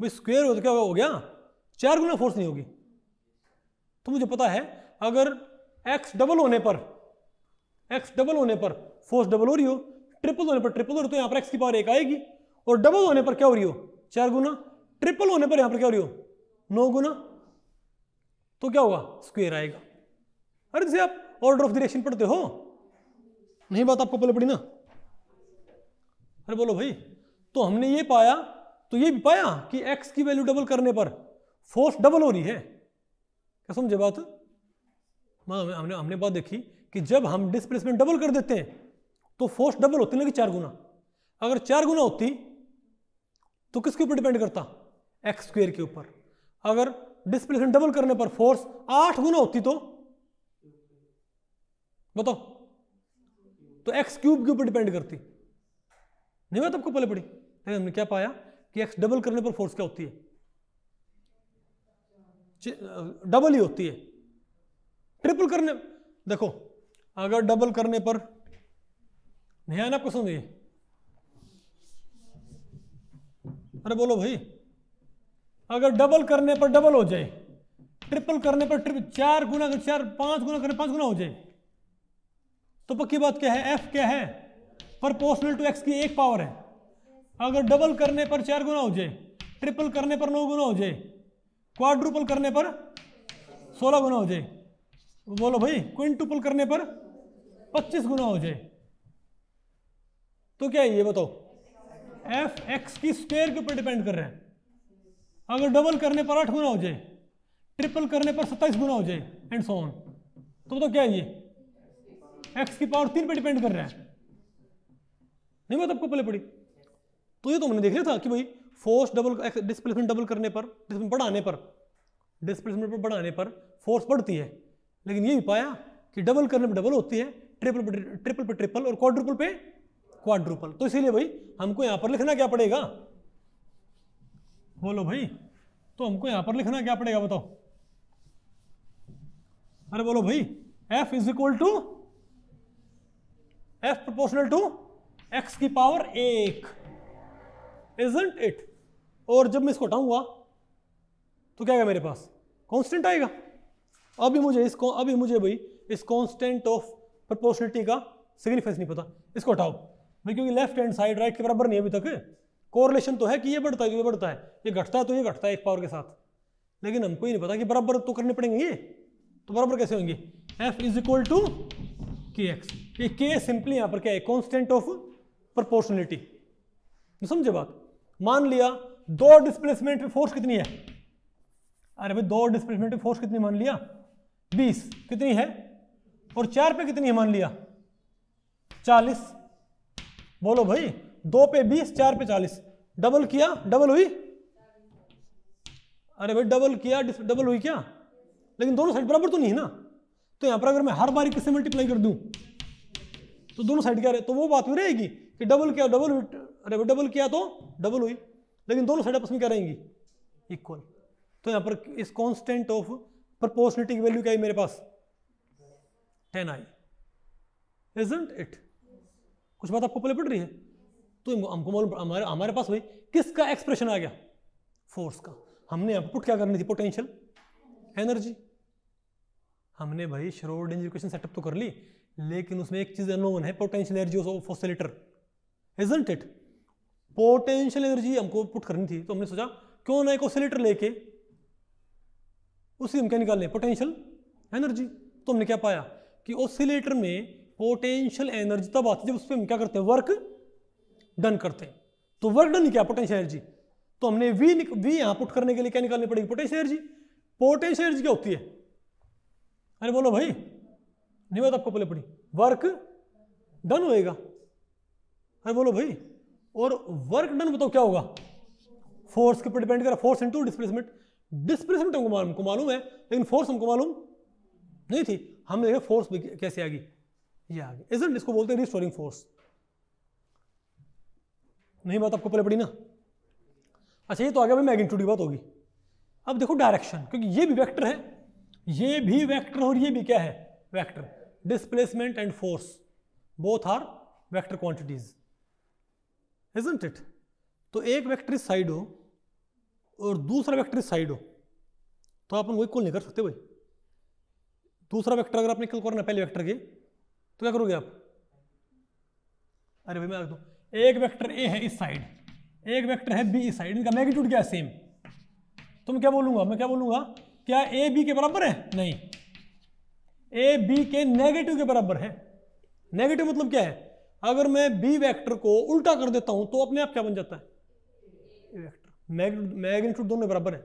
भाई स्क्वेयर हो तो क्या हो गया चार गुना फोर्स नहीं होगी तो मुझे पता है अगर एक्स डबल होने पर एक्स डबल होने पर फोर्स डबल हो रही हो ट्रिपल होने पर ट्रिपल हो रही तो यहां पर एक्स की पावर एक आएगी और डबल होने पर क्या हो रही हो चार गुना ट्रिपल होने पर यहां पर क्या हो रही हो नौ गुना तो क्या होगा स्क्वेयर आएगा अरे जैसे आप ऑर्डर ऑफ रिएक्शन पढ़ते हो नहीं बात आपको पहले पड़ी ना अरे बोलो भाई तो हमने ये पाया तो ये भी पाया कि एक्स की वैल्यू डबल करने पर फोर्स डबल हो रही है क्या समझे बात हाँ, हमने हमने बात देखी कि जब हम डिस्प्लेसमेंट डबल कर देते हैं तो फोर्स डबल होती ना कि चार गुना अगर चार गुना होती तो किसके ऊपर डिपेंड करता एक्स स्क्वेयर के ऊपर अगर डिस्प्लेसमेंट डबल करने पर फोर्स आठ गुना होती तो बताओ तो एक्स क्यूब के ऊपर डिपेंड करती नहीं बात तो आपको पहले पड़ी लेकिन हमने क्या पाया कि एक्स डबल करने पर फोर्स क्या होती है डबल ही होती है ट्रिपल करने देखो अगर डबल करने पर नहीं आया ना आपको समझिए अरे बोलो भाई अगर डबल करने पर डबल हो जाए ट्रिपल करने पर ट्रिपल चार गुना चार पांच गुना करने पांच गुना हो जाए तो पक्की बात क्या है एफ क्या है प्रपोर्शनल टू एक्स की एक पावर है अगर डबल करने पर चार गुना हो जाए ट्रिपल करने पर नौ गुना हो जाए क्वाड्रुपल करने पर सोलह गुना हो जाए बोलो भाई क्विंटुपल करने पर पच्चीस गुना हो जाए तो क्या है ये बताओ एफ एक्स की स्क्वेयर के ऊपर डिपेंड कर रहे हैं अगर डबल करने पर आठ गुना हो जाए ट्रिपल करने पर सत्ताईस गुना हो जाए एंड सो ऑन तो बताओ क्या है ये एक्स की पावर तीन पे डिपेंड कर रहा है नहीं बात आपको पहले पड़ी तो ये तो हमने देख लिया था कि भाई फोर्स डबल डिस्प्लेसमेंट डबल करने पर डिस्प्लेसमेंट बढ़ाने पर डिस्प्लेसमेंट पर बढ़ाने पर फोर्स बढ़ती है लेकिन ये भी पाया कि डबल करने पर डबल होती है ट्रिपल पर ट्रिपल पर ट्रिपल और क्वाड्रुपल पे क्वाड्रुपल तो इसीलिए भाई हमको यहां पर लिखना क्या पड़ेगा बोलो भाई तो हमको यहां पर लिखना क्या पड़ेगा बताओ अरे बोलो भाई F is equal to F proportional to x की पावर एक इजेंट इट और जब मैं इसको हटाऊंगा तो क्या आएगा मेरे पास कांस्टेंट आएगा अभी मुझे इसको अभी मुझे भाई इस कांस्टेंट ऑफ प्रपोर्शनलिटी का सिग्निफिकेंस नहीं पता इसको हटाओ भाई क्योंकि लेफ्ट हैंड साइड राइट के बराबर नहीं अभी तक कोरिलेशन तो है कि ये बढ़ता है तो ये बढ़ता है ये घटता है तो ये घटता है एक पावर के साथ लेकिन हमको ही नहीं पता कि बराबर तो करने पड़ेंगे ये तो बराबर कैसे होंगे एफ इज इक्वल टू के एक्स कि के सिंपली यहां पर क्या है कॉन्स्टेंट ऑफ प्रपोर्शनलिटी समझे बात मान लिया दो डिस्प्लेसमेंट पे फोर्स कितनी है अरे भाई दो डिस्प्लेसमेंट पे फोर्स कितनी मान लिया बीस कितनी है और चार पे कितनी है मान लिया चालीस बोलो भाई दो पे बीस चार पे चालीस डबल किया डबल हुई अरे भाई डबल किया डबल हुई क्या लेकिन दोनों साइड बराबर तो नहीं है ना तो यहां पर अगर मैं हर बार किससे मल्टीप्लाई कर दूं तो दोनों साइड क्या रहे तो वो बात भी रहेगी कि डबल किया डबल अरे डबल किया तो डबल हुई लेकिन दोनों साइड आपस में क्या रहेंगी इक्वल तो यहाँ पर इस कॉन्स्टेंट ऑफ प्रपोर्सनिटी की वैल्यू क्या है मेरे पास टेन आई इजेंट इट कुछ बात आपको पहले पड़ रही है तो हमको मालूम हमारे हमारे पास भाई किसका एक्सप्रेशन आ गया फोर्स का हमने यहाँ पुट क्या करनी थी पोटेंशियल एनर्जी हमने भाई शरोड इक्वेशन सेटअप तो कर ली लेकिन उसमें एक चीज अनोन है potential energy of oscillator isn't it potential energy हमको पुट करनी थी तो हमने सोचा क्यों ना एक ऑसिलेटर लेके उसी हम क्या निकाल लें पोटेंशियल एनर्जी तो हमने क्या पाया कि ऑसिलेटर में पोटेंशियल एनर्जी तब आती है जब उस पर हम क्या करते हैं वर्क डन करते हैं तो वर्क डन क्या पोटेंशियल एनर्जी तो हमने वी वी यहां पुट करने के लिए क्या निकालनी पड़ेगी पोटेंशियल एनर्जी पोटेंशियल एनर्जी क्या होती है अरे बोलो भाई नहीं तो आपको पहले पड़ी वर्क डन होएगा अरे बोलो भाई और वर्क डन बताओ क्या होगा फोर्स के ऊपर डिपेंड करा फोर्स इंटू डिस्प्लेसमेंट डिस्प्लेसमेंट हमको मालूम मालूम है लेकिन फोर्स हमको मालूम नहीं थी हम देखे फोर्स भी कैसे आ गई ये आ गई इजेंट इसको बोलते हैं रिस्टोरिंग फोर्स नहीं बात आपको पहले पड़ी ना अच्छा ये तो आ गया भाई मैग्नीट्यूड की बात होगी अब देखो डायरेक्शन क्योंकि ये भी वेक्टर है ये भी वेक्टर और ये भी क्या है vector displacement and force both are vector quantities isn't it तो एक वेक्टर साइड हो और दूसरा वेक्टर साइड हो तो आप उनको इक्वल नहीं कर सकते भाई दूसरा वेक्टर अगर आपने इक्वल करना पहले वेक्टर के तो क्या करोगे आप अरे भाई मैं एक वेक्टर ए है इस साइड एक वेक्टर है बी इस साइड इनका मैग्नीट्यूड क्या है सेम तो मैं क्या बोलूंगा मैं क्या बोलूंगा क्या ए बी के बराबर है नहीं ए बी के नेगेटिव के बराबर है नेगेटिव मतलब क्या है अगर मैं बी वेक्टर को उल्टा कर देता हूं तो अपने आप क्या बन जाता है वेक्टर मैग्नीट्यूड दोनों बराबर है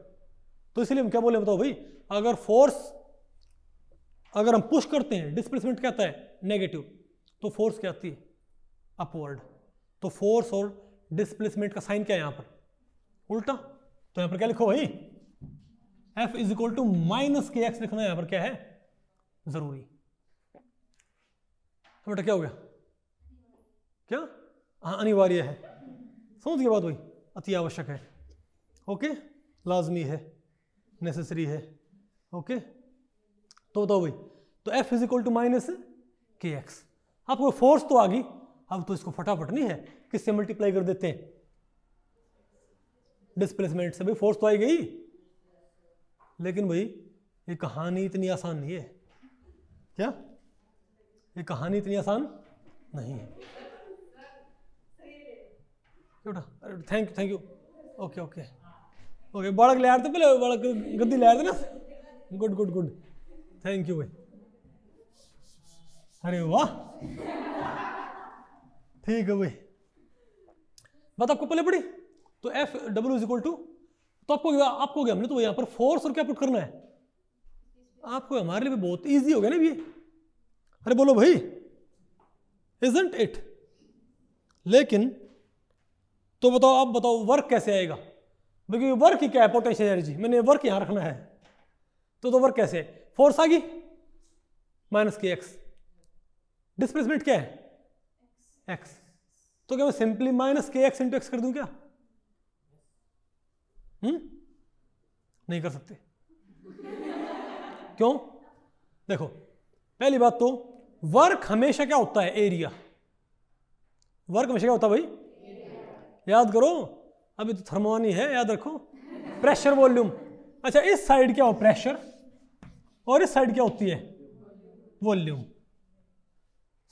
तो इसलिए हम क्या बोले बताओ भाई अगर फोर्स अगर हम पुश करते हैं डिस्प्लेसमेंट क्या आता है नेगेटिव तो फोर्स क्या आती है अपवर्ड तो फोर्स और डिस्प्लेसमेंट का साइन क्या है यहां पर उल्टा तो यहां पर क्या लिखो भाई F is equal to minus K X लिखना यहां पर क्या है जरूरी तो बेटा क्या हो गया क्या हाँ अनिवार्य है समझ गया बात वही अति आवश्यक है ओके लाजमी है नेसेसरी है ओके तो बताओ भाई तो F is equal to minus K X आपको फोर्स तो आ गई अब तो इसको फटाफट नहीं है किससे मल्टीप्लाई कर देते हैं डिस्प्लेसमेंट से भाई फोर्स तो आई गई लेकिन भाई ये कहानी इतनी आसान नहीं है क्या ये कहानी इतनी आसान नहीं है thank you thank you okay okay okay बड़क ले आते पहले बड़क गद्दी ले आते ना good good good thank you भाई अरे वाह ठीक है भाई बात आपको पहले पड़ी तो F W is equal to तो आपको आपको क्या हमने तो यहाँ पर फोर्स और क्या पुट करना है आपको हमारे लिए बहुत ईजी हो गया ना ये अरे बोलो भाई इजेंट इट लेकिन तो बताओ आप बताओ वर्क कैसे आएगा क्योंकि वर्क ही क्या है पोटेंशियल एनर्जी मैंने वर्क यहां रखना है तो तो वर्क कैसे फोर्स आ गई माइनस के एक्स डिस्प्लेसमेंट क्या है एक्स तो क्या मैं simply minus K X into X कर दूं क्या हम्म नहीं कर सकते क्यों देखो पहली बात तो वर्क हमेशा क्या होता है एरिया वर्क हमेशा क्या होता है भाई याद करो अभी तो थर्मोनी है याद रखो प्रेशर वॉल्यूम अच्छा इस साइड क्या हो प्रेशर और इस साइड क्या होती है वॉल्यूम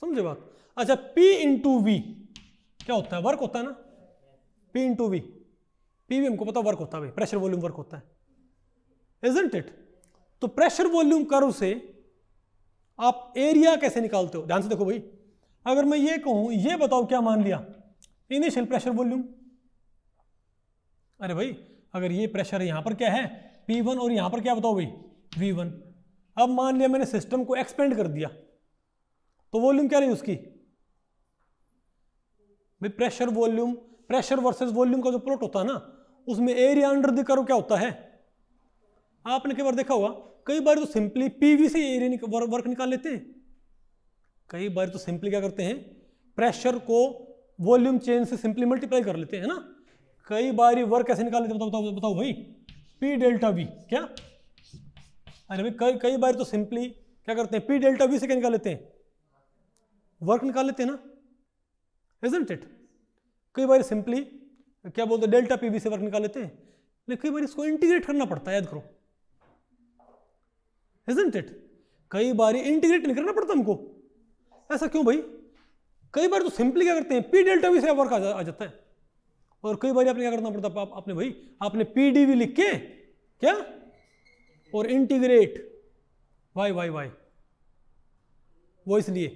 समझे बात अच्छा P इंटू वी क्या होता है वर्क होता है ना P into V P V हमको पता वर्क होता है भाई प्रेशर वॉल्यूम वर्क होता है इजेंट इट तो प्रेशर वॉल्यूम कर्व से आप एरिया कैसे निकालते हो ध्यान से देखो भाई अगर मैं ये कहूं ये बताओ क्या मान लिया इनिशियल प्रेशर वॉल्यूम अरे भाई अगर ये प्रेशर यहां पर क्या है P1 और यहां पर क्या बताओ भाई V1 अब मान लिया मैंने सिस्टम को एक्सपेंड कर दिया तो वॉल्यूम क्या रही उसकी भाई pressure volume pressure versus volume का जो प्लॉट होता है ना उसमें एरिया अंडर द क्या होता है आपने कई बार देखा होगा कई बार तो सिंपली पीवी से एरिया निक, वर्क निकाल लेते हैं कई बार तो सिंपली क्या करते हैं प्रेशर को वॉल्यूम चेंज से सिंपली मल्टीप्लाई कर लेते हैं ना कई बार वर्क कैसे निकाल लेते हैं बताओ बताओ बताओ भाई पी डेल्टा वी क्या अरे भाई कई कई बार तो सिंपली क्या करते हैं पी डेल्टा वी से क्या निकाल लेते हैं वर्क निकाल लेते हैं ना रिजल्ट इट कई बार सिंपली क्या बोलते हैं डेल्टा पी वी से वर्क निकाल लेते हैं लेकिन कई बार इसको इंटीग्रेट करना पड़ता है याद करो इजेंट इट कई बार इंटीग्रेट नहीं करना पड़ता हमको ऐसा क्यों भाई कई बार तो सिंपली क्या करते हैं पी डेल्टा भी से वर्क आ, जा, आ जाता है और कई बार आपने क्या करना पड़ता है आप, आपने भाई आपने पी डी भी लिख के क्या और इंटीग्रेट वाई वाई वाई वो इसलिए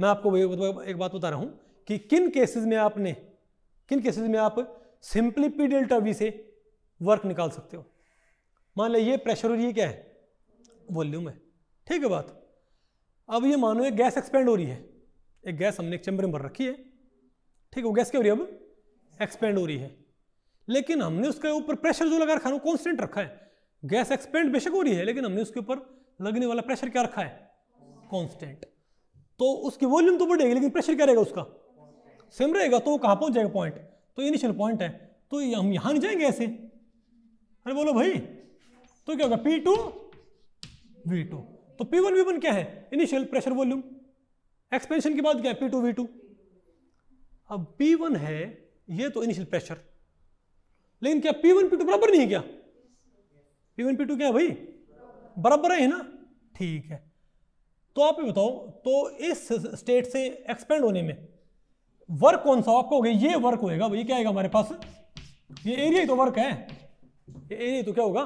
मैं आपको भाई मतलब एक बात बता रहा हूं कि किन केसेस में आपने किन केसेस में आप सिंपली पी डेल्टा वी से वर्क निकाल सकते हो मान लिया ये प्रेशर और ये क्या है वॉल्यूम है ठीक है बात अब ये मानो एक गैस एक्सपेंड हो रही है एक गैस हमने एक चैम्बर में भर रखी है ठीक है वो गैस क्या हो रही है अब एक्सपेंड हो रही है लेकिन हमने उसके ऊपर प्रेशर जो लगा रखा है वो कॉन्स्टेंट रखा है गैस एक्सपेंड बेशक हो रही है लेकिन हमने उसके ऊपर लगने वाला प्रेशर क्या रखा है कॉन्स्टेंट तो उसकी वॉल्यूम तो बढ़ेगी लेकिन प्रेशर क्या रहेगा उसका सेम रहेगा तो वो कहाँ पहुँच जाएगा पॉइंट तो इनिशियल पॉइंट है तो हम यहाँ नहीं जाएंगे ऐसे अरे बोलो भाई तो क्या होगा पी टू वी टू तो पी वन वी वन क्या है इनिशियल प्रेशर वॉल्यूम एक्सपेंशन के बाद क्या है पी टू वी टू अब पी वन है ये तो इनिशियल प्रेशर लेकिन क्या पी वन पी टू बराबर नहीं है क्या पी वन पी टू क्या है भाई बराबर है ना ठीक है तो आप ये बताओ तो इस स्टेट से एक्सपेंड होने में वर्क कौन सा आपको होगा ये वर्क होएगा भाई क्या आएगा हमारे पास ये एरिया ही तो वर्क है ये एरिया तो क्या होगा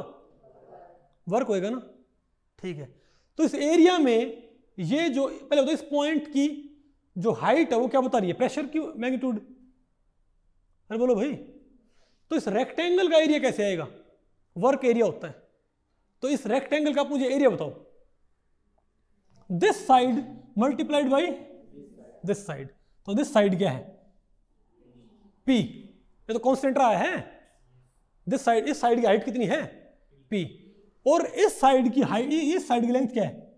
वर्क होएगा ना ठीक है तो इस एरिया में ये जो पहले बताओ इस पॉइंट की जो हाइट है वो क्या बता रही है प्रेशर की मैग्नीट्यूड अरे बोलो भाई तो इस रेक्टेंगल का एरिया कैसे आएगा वर्क एरिया होता है तो इस रेक्टेंगल का मुझे एरिया बताओ this side multiplied by this side तो दिस साइड क्या है पी ये तो कॉन्स्टेंट रहा है दिस साइड इस साइड की हाइट कितनी है पी और इस साइड की हाइट इस साइड की लेंथ क्या है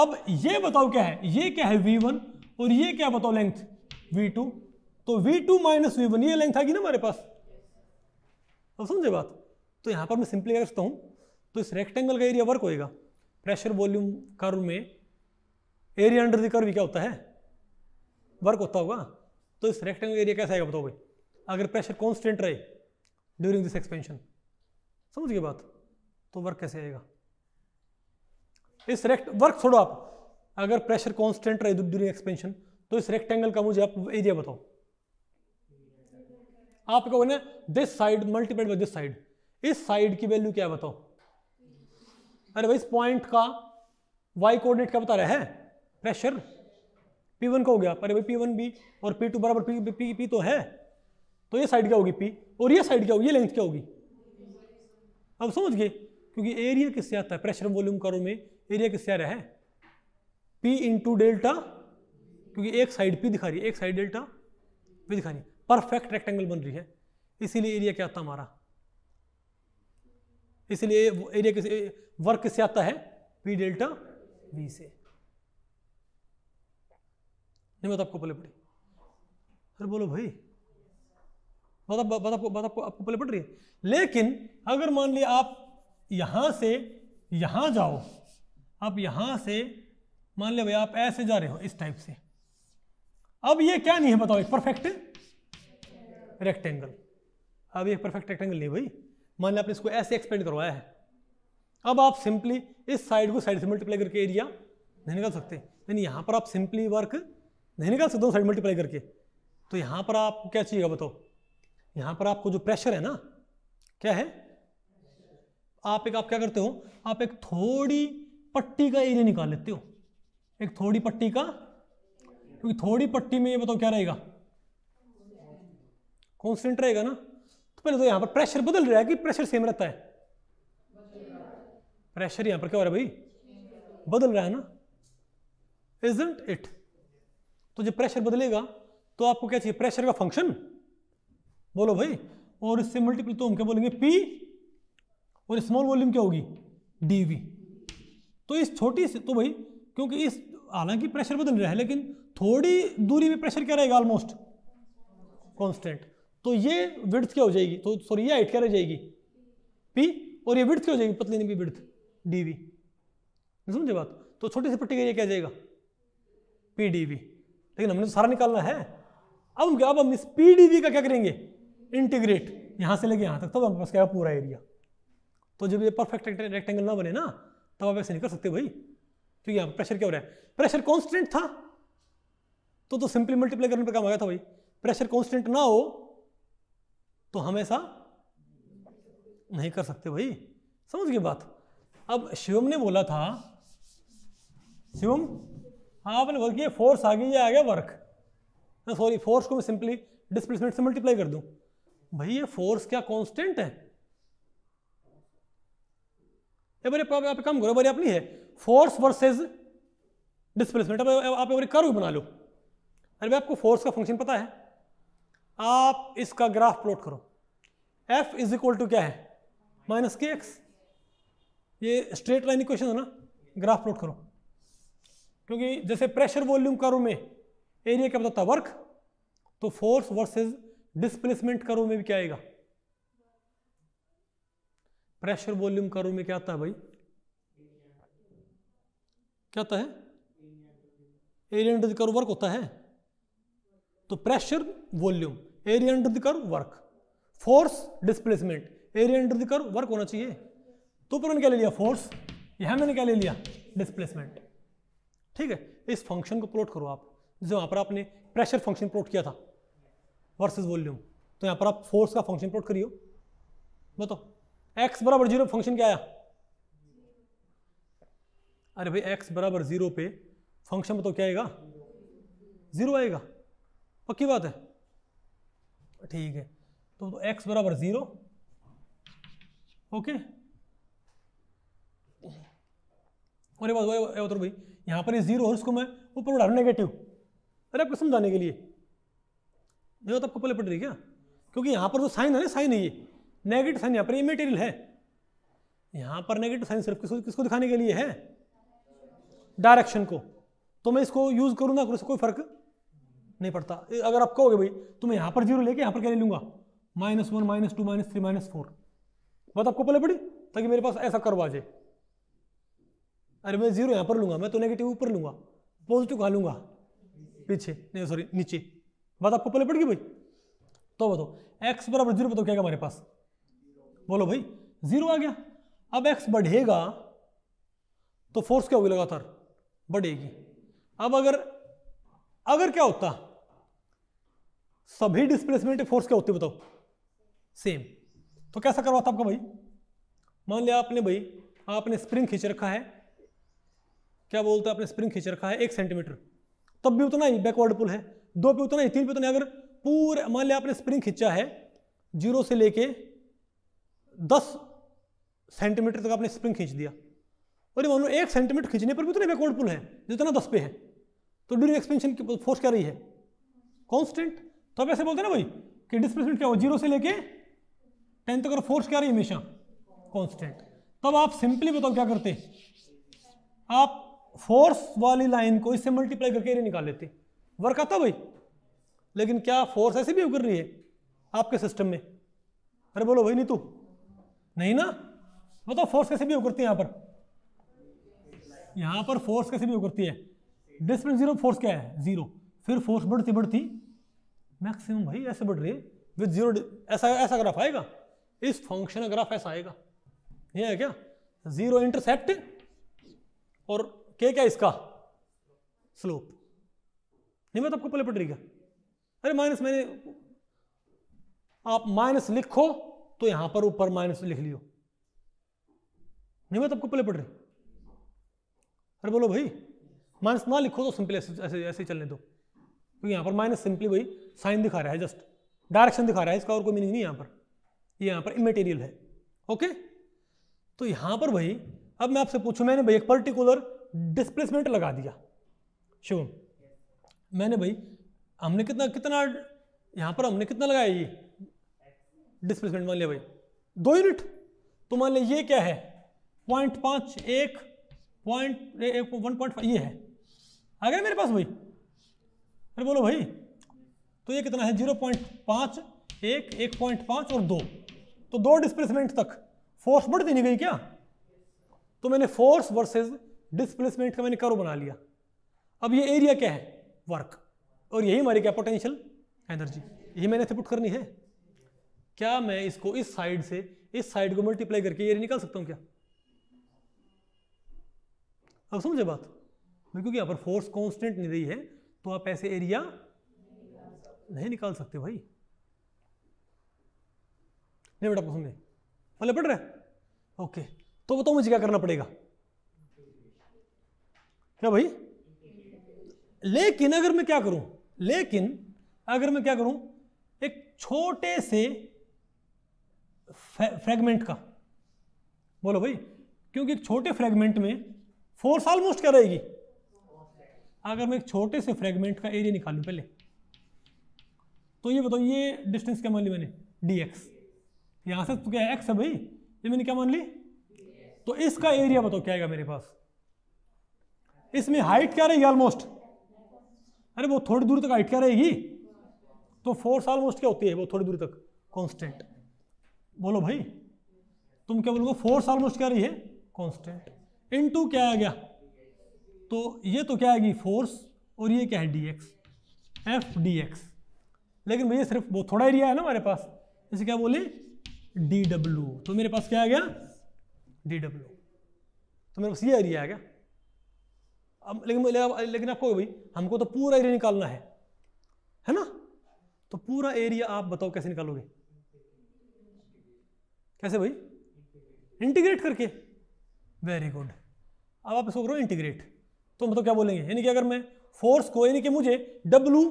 अब ये बताओ क्या है ये क्या है वी वन और ये क्या बताओ लेंथ वी टू तो V two minus V one ये लेंथ आ गई ना हमारे पास अब समझे बात तो यहां पर मैं सिंपली कह सकता हूं तो इस रेक्टेंगल का एरिया वर्क होएगा प्रेशर वॉल्यूम कर्व में एरिया अंडर द कर्व क्या होता है वर्क होता होगा तो इस रेक्टेंगल एरिया कैसा आएगा बताओ भाई अगर प्रेशर कॉन्स्टेंट रहे ड्यूरिंग दिस एक्सपेंशन समझ गए बात तो वर्क कैसे आएगा इस रेक्ट वर्क छोड़ो आप अगर प्रेशर कॉन्स्टेंट रहे ड्यूरिंग एक्सपेंशन तो इस रेक्टेंगल का मुझे आप एरिया बताओ आप कहो ना this side multiplied by this side इस साइड की वैल्यू क्या बताओ अरे भाई इस पॉइंट का वाई कोऑर्डिनेट क्या बता रहा है प्रेशर पी वन का हो गया अरे भाई पी वन बी और पी टू बराबर पी पी पी तो है तो ये साइड क्या होगी पी और ये साइड क्या होगी ये लेंथ क्या होगी अब समझ गए क्योंकि एरिया किससे आता है प्रेशर वॉल्यूम करो में एरिया किससे आ रहा है पी इंटू डेल्टा क्योंकि एक साइड पी दिखा रही है एक साइड डेल्टा पी दिखा रही है परफेक्ट रेक्टेंगल बन रही है इसीलिए एरिया क्या आता हमारा इसलिए एरिया किस वर्क किससे आता है पी डेल्टा वी से नहीं बता आपको पहले पड़ी अरे बोलो भाई बता बता आपको बता आपको पले पड़ रही है लेकिन अगर मान लिया आप यहाँ से यहाँ जाओ आप यहाँ से मान लिया भाई आप ऐसे जा रहे हो इस टाइप से अब ये क्या नहीं है बताओ एक परफेक्ट रेक्टेंगल अब ये परफेक्ट रेक्टेंगल नहीं भाई मान लिया आपने इसको ऐसे एक्सपेंड करवाया है अब आप सिंपली इस साइड को साइड से मल्टीप्लाई करके एरिया नहीं निकाल सकते यानी यहाँ पर आप सिंपली वर्क नहीं निकाल सकते साइड मल्टीप्लाई करके तो यहाँ पर आपको क्या चाहिएगा बताओ यहाँ पर आपको जो प्रेशर है ना क्या है आप एक आप क्या करते हो आप एक थोड़ी पट्टी का एरिया निकाल लेते हो एक थोड़ी पट्टी का क्योंकि थोड़ी पट्टी में ये बताओ क्या रहेगा कॉन्स्टेंट रहेगा ना तो पहले तो यहां पर प्रेशर बदल रहा है कि प्रेशर सेम रहता है प्रेशर यहां पर क्या हो रहा है भाई बदल रहा है ना इज इट तो जब प्रेशर बदलेगा तो आपको क्या चाहिए प्रेशर का फंक्शन बोलो भाई और इससे मल्टीपल तो हम क्या बोलेंगे पी और स्मॉल वॉल्यूम क्या होगी डी तो इस छोटी से तो भाई क्योंकि इस हालांकि प्रेशर बदल रहा है लेकिन थोड़ी दूरी में प्रेशर क्या रहेगा ऑलमोस्ट कॉन्स्टेंट तो ये विड्थ क्या हो जाएगी तो सॉरी ये हाइट क्या रह जाएगी पी और ये विड्थ क्या हो जाएगी पतली निबी विड्थ डी वी समझे बात तो छोटी सी पट्टी का ये क्या जाएगा पी डी वी लेकिन हमने तो सारा निकालना है अब हम क्या अब हम इस पी डी वी का क्या करेंगे इंटीग्रेट यहां से लेके यहां तक तब तो हमारे पास क्या पूरा एरिया तो जब ये परफेक्ट रेक्टेंगल ना बने ना तब आप ऐसे नहीं कर सकते भाई क्योंकि यहाँ प्रेशर क्या हो रहा है प्रेशर कॉन्स्टेंट था तो तो सिंपली मल्टीप्लाई करने पर काम गया था भाई प्रेशर कॉन्स्टेंट ना हो तो हम ऐसा नहीं कर सकते भाई समझ गए बात अब शिवम ने बोला था शिवम हाँ आपने बोल किया फोर्स आ गई आ गया वर्क सॉरी फोर्स को मैं सिंपली डिस्प्लेसमेंट से मल्टीप्लाई कर दूं भाई ये फोर्स क्या कांस्टेंट है એ બધી આપણે કામ करो बड़ी अपनी है फोर्स वर्सेज डिस्प्लेसमेंट अब आप एक कर्व बना लो अरे भाई आपको फोर्स का फंक्शन पता है आप इसका ग्राफ प्लॉट करो एफ इज इक्वल टू क्या है माइनस के एक्स ये स्ट्रेट लाइन इक्वेशन है ना ग्राफ प्लॉट करो क्योंकि जैसे प्रेशर वॉल्यूम कर्व में एरिया क्या बताता वर्क तो फोर्स वर्सेज डिस्प्लेसमेंट कर्व में भी क्या आएगा प्रेशर वॉल्यूम कर्व में क्या आता है भाई क्या आता है area under the curve work होता है तो pressure volume area under the curve work force displacement area under the curve work होना चाहिए तो ऊपर मैंने क्या ले लिया फोर्स यहां मैंने क्या ले लिया डिस्प्लेसमेंट ठीक है इस फंक्शन को प्लॉट करो आप जैसे वहां पर आपने प्रेशर फंक्शन प्लॉट किया था वर्सेस वॉल्यूम तो यहां पर आप फोर्स का फंक्शन प्लॉट करियो बताओ एक्स बराबर जीरो फंक्शन क्या आया अरे भाई एक्स बराबर जीरो पे फंक्शन में तो क्या आएगा जीरो आएगा पक्की बात है ठीक है तो, तो एक्स बराबर जीरो ओके और बात तो भाई यहां पर ये जीरो है उसको मैं ऊपर उठा नेगेटिव अरे आपको समझाने के लिए देखो तो आपको पहले पड़ रही क्या क्योंकि यहाँ पर जो साइन है ना साइन है ये नेगेटिव साइन यहाँ पर इमेटेरियल है यहाँ पर नेगेटिव साइन सिर्फ किसको किसको दिखाने के लिए है डायरेक्शन को तो मैं इसको यूज़ करूँगा ना करूँ कोई फर्क नहीं पड़ता अगर आप कहोगे भाई तो मैं यहाँ पर जीरो लेके यहाँ पर क्या ले लूँगा minus one minus two minus three minus four बात आपको पहले पड़ी ताकि मेरे पास ऐसा करवा जाए अरे मैं जीरो यहाँ पर लूँगा मैं तो नेगेटिव ऊपर लूँगा पॉजिटिव कहाँ लूँगा पीछे नहीं सॉरी नीचे बात आपको पहले पड़ गई भाई तो बताओ एक्स बराबर जीरो बताओ क्या हमारे पास बोलो भाई जीरो आ गया अब एक्स बढ़ेगा तो फोर्स क्या होगी लगातार बढ़ेगी अब अगर अगर क्या होता सभी डिस्प्लेसमेंट फोर्स क्या होती बताओ सेम तो कैसा करवाता आपका भाई मान लिया आपने भाई आपने स्प्रिंग खींच रखा है क्या बोलते हैं आपने स्प्रिंग खींच रखा है एक सेंटीमीटर तब भी उतना ही बैकवर्ड पुल है दो पे उतना ही तीन पे उतना ही अगर पूरे मान लिया आपने स्प्रिंग खींचा है जीरो से लेके दस सेंटीमीटर तक आपने स्प्रिंग खींच दिया और ये मान लो एक सेंटीमीटर खींचने पर भी उतने तो बैकवर्ड पुल हैं जितना दस पे है तो ड्यूरिंग एक्सपेंशन की फोर्स क्या रही है कॉन्स्टेंट तो आप ऐसे बोलते हैं ना भाई कि डिस्प्लेसमेंट क्या हो जीरो से लेके टेंथ तक और फोर्स क्या रही हमेशा कॉन्स्टेंट तब आप सिंपली बताओ क्या करते आप फोर्स वाली लाइन को इससे मल्टीप्लाई करके एरिया निकाल लेते वर्क आता भाई लेकिन क्या फोर्स ऐसे भी कर रही है आपके सिस्टम में अरे बोलो भाई नहीं तू तो। नहीं ना वो तो फोर्स कैसे भी करती है यहाँ पर यहाँ पर फोर्स कैसे भी करती है डिस्प्लिन जीरो फोर्स क्या है जीरो फिर फोर्स बढ़ती बढ़ती मैक्सिमम भाई ऐसे बढ़ रही है विद जीरो ऐसा ऐसा ग्राफ आएगा इस फंक्शन का ग्राफ ऐसा आएगा ये है क्या जीरो इंटरसेप्ट और के क्या इसका स्लोप नहीं मैं तो आपको पहले पढ़ रही क्या अरे माइनस मैंने आप माइनस लिखो तो यहां पर ऊपर माइनस लिख लियो नहीं मैं तब आपको पले रही अरे बोलो भाई माइनस ना लिखो तो सिंपल ऐसे ऐसे ऐसे चलने दो क्योंकि तो पर माइनस सिंपली भाई साइन दिखा रहा है जस्ट डायरेक्शन दिखा रहा है इसका और कोई मीनिंग नहीं यहां पर ये यहां पर इमेटेरियल है ओके तो यहां पर भाई अब मैं आपसे पूछू मैंने भाई एक पर्टिकुलर डिस्प्लेसमेंट लगा दिया शिवम मैंने भाई हमने कितना कितना यहां पर हमने कितना लगाया ये डिस्प्लेसमेंट मान लिया भाई दो यूनिट तो मान लिया ये क्या है पॉइंट पाँच एक पॉइंट वन पॉइंट फाइव ये है आ गया मेरे पास भाई अरे बोलो भाई तो ये कितना है जीरो पॉइंट पांच एक एक पॉइंट पांच और दो तो दो डिस्प्लेसमेंट तक फोर्स बढ़ देनी गई क्या तो मैंने फोर्स वर्सेज डिस्प्लेसमेंट का मैंने करो बना लिया अब ये एरिया क्या है वर्क और यही हमारी क्या पोटेंशियल एनर्जी यही मैंने से पुट करनी है क्या मैं इसको इस साइड से इस साइड को मल्टीप्लाई करके एरिया निकाल सकता हूं क्या अब समझे बात क्योंकि यहाँ पर फोर्स कांस्टेंट नहीं रही है तो आप ऐसे एरिया नहीं निकाल सकते भाई नहीं बेटा समझे पहले पढ़ रहे ओके तो बताओ मुझे क्या करना पड़ेगा क्या भाई लेकिन अगर मैं क्या करूं लेकिन अगर मैं क्या करूं एक छोटे से फ्रेगमेंट का बोलो भाई क्योंकि एक छोटे फ्रेगमेंट में फोर्स ऑलमोस्ट क्या रहेगी अगर मैं एक छोटे से फ्रेगमेंट का एरिया निकालूं पहले तो ये बताओ ये डिस्टेंस क्या मान ली मैंने डी एक्स यहाँ से तो क्या है एक्स है भाई ये मैंने क्या मान ली तो इसका एरिया बताओ क्या आएगा मेरे पास इसमें हाइट क्या रहेगी ऑलमोस्ट अरे वो थोड़ी दूर तक हाइट क्या रहेगी तो फोर्स ऑलमोस्ट क्या होती है वो थोड़ी दूर तक कॉन्स्टेंट बोलो भाई तुम क्या बोलोगे फोर्स ऑलमोस्ट क्या रही है कॉन्स्टेंट इन टू क्या आ गया तो ये तो क्या आएगी फोर्स और ये क्या है D X F D X लेकिन भैया सिर्फ वो थोड़ा एरिया है ना हमारे पास इसे क्या बोले डी डब्ल्यू तो मेरे पास क्या आ गया डी डब्ल्यू तो मेरे पास ये एरिया आ गया अब लेकिन लेकिन आपको भाई हमको तो पूरा एरिया निकालना है है ना तो पूरा एरिया आप बताओ कैसे निकालोगे कैसे भाई इंटीग्रेट करके वेरी गुड अब आप इसको करो इंटीग्रेट तो मतलब क्या बोलेंगे यानी कि अगर मैं फोर्स को यानी कि मुझे डब्लू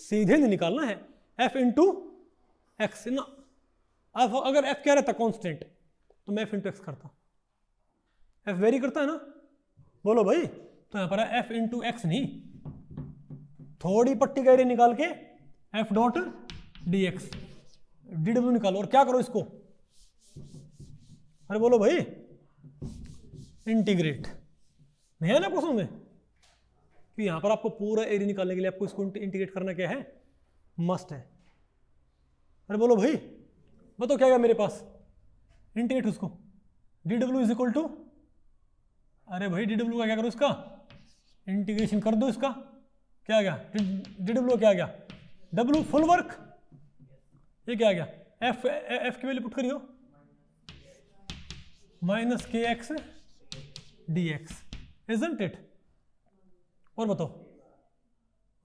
सीधे नहीं निकालना है एफ इंटू एक्स ना अब अगर एफ क्या रहता कांस्टेंट तो मैं एफ इंटू एक्स करता एफ वेरी करता है ना बोलो भाई तो यहाँ पर एफ इंटू एक्स नहीं थोड़ी पट्टी गहरी निकाल के F dot D X D W निकालो और क्या करो इसको अरे बोलो भाई इंटीग्रेट नहीं है ना क्वेश्चन में कि यहां पर आपको पूरा एरिया निकालने के लिए आपको इसको इंटीग्रेट करना क्या है मस्ट है अरे बोलो भाई बताओ क्या गया मेरे पास इंटीग्रेट उसको D W is equal to अरे भाई डी डब्ल्यू का क्या करो इसका इंटीग्रेशन कर दो इसका क्या गया डी डब्ल्यू क्या गया डब्ल्यू फुल वर्क ये क्या गया एफ एफ की वैल्यू पुट करियो minus K X D X isn't it और बताओ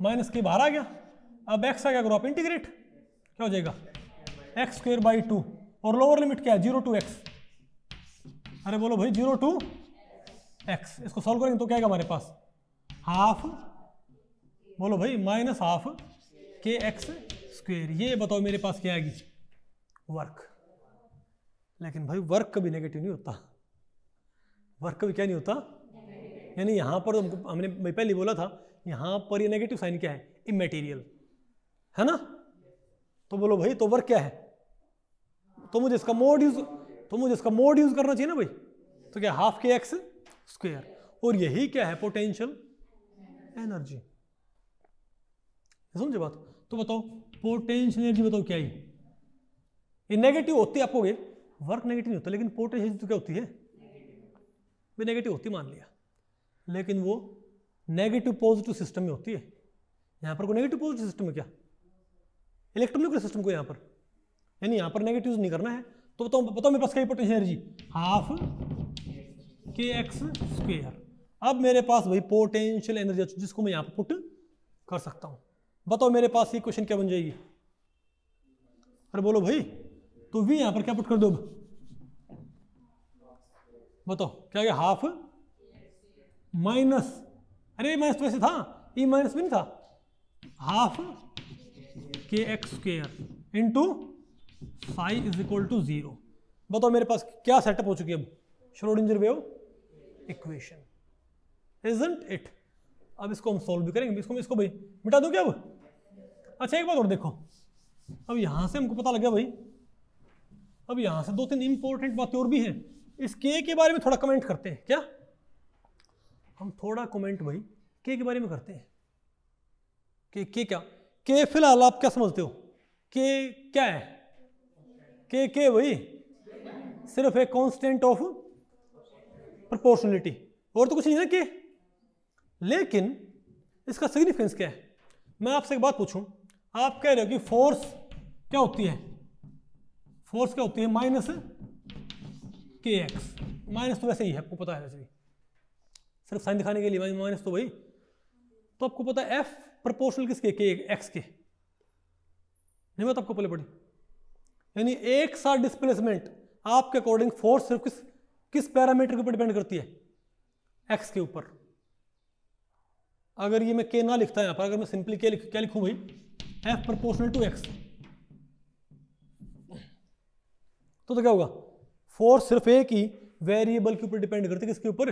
माइनस के बाहर आ गया अब एक्स आ गया करो आप इंटीग्रेट क्या हो जाएगा एक्स स्क्र बाई टू और लोअर लिमिट क्या है जीरो टू एक्स अरे बोलो भाई जीरो टू एक्स इसको सॉल्व करेंगे तो क्या हमारे पास हाफ बोलो भाई माइनस हाफ के एक्स स्क्वेयर ये बताओ मेरे पास क्या आएगी वर्क लेकिन भाई वर्क कभी नेगेटिव नहीं होता वर्क कभी क्या नहीं होता यानी यहाँ पर तो हमको हमने पहले बोला था यहाँ पर ये नेगेटिव साइन क्या है इमेटीरियल है ना तो बोलो भाई तो वर्क क्या है तो मुझे इसका मोड यूज तो मुझे इसका मोड यूज करना चाहिए ना भाई तो क्या हाफ के एक्स स्क्वेयर और यही क्या है पोटेंशियल एनर्जी समझे बात तो बताओ पोटेंशियल एनर्जी बताओ क्या ही ये नेगेटिव होती आपको वर्क नेगेटिव नहीं होता लेकिन पोटेंशियल तो क्या होती है भी नेगेटिव होती मान लिया लेकिन वो नेगेटिव पॉजिटिव सिस्टम में होती है यहाँ पर कोई नेगेटिव पॉजिटिव सिस्टम है क्या इलेक्ट्रोनिक सिस्टम को यहाँ पर यानी यहाँ पर नेगेटिव नहीं करना है तो बताओ बताओ मेरे पास क्या पोटेंशियल एनर्जी हाफ के एक्स स्क्वेयर अब मेरे पास वही पोटेंशियल एनर्जी जिसको मैं यहाँ पर पुट कर सकता हूँ बताओ मेरे पास ये क्वेश्चन क्या बन जाएगी अरे बोलो भाई तो वी यहां पर क्या पुट कर दो बताओ क्या गया हाफ माइनस अरे माइनस तो वैसे था ई e माइनस भी नहीं था हाफ के X square into five is equal to zero बताओ मेरे पास क्या सेटअप हो चुकी है अब Schrodinger wave equation isn't it अब इसको हम सॉल्व भी करेंगे इसको इसको भाई मिटा दो क्या अब अच्छा एक बात और देखो अब यहां से हमको पता लग गया भाई अब यहां से दो तीन इंपॉर्टेंट बातें और भी हैं इस के के बारे में थोड़ा कमेंट करते हैं क्या हम थोड़ा कमेंट भाई के के बारे में करते हैं के के क्या के फिलहाल आप क्या समझते हो के क्या है के के भाई सिर्फ एक कॉन्स्टेंट ऑफ प्रपोर्शनलिटी और तो कुछ नहीं है के लेकिन इसका सिग्निफिकेंस क्या है मैं आपसे एक बात पूछूं आप कह रहे हो कि फोर्स क्या होती है फोर्स क्या होती है माइनस के एक्स माइनस तो वैसे ही है आपको पता है वैसे भी सिर्फ साइन दिखाने के लिए माइनस तो वही तो आपको पता है एफ प्रपोर्शनल किसके के एक्स के नहीं बात आपको पहले पड़ी यानी एक साथ डिस्प्लेसमेंट आपके अकॉर्डिंग फोर्स सिर्फ किस किस पैरामीटर के ऊपर डिपेंड करती है एक्स के ऊपर अगर ये मैं के ना लिखता है यहाँ पर अगर मैं सिंपली के लिख क्या लिखूँ भाई एफ प्रपोर्शनल टू एक्स तो तो क्या होगा फोर्स सिर्फ एक ही वेरिएबल के ऊपर डिपेंड करती है किसके ऊपर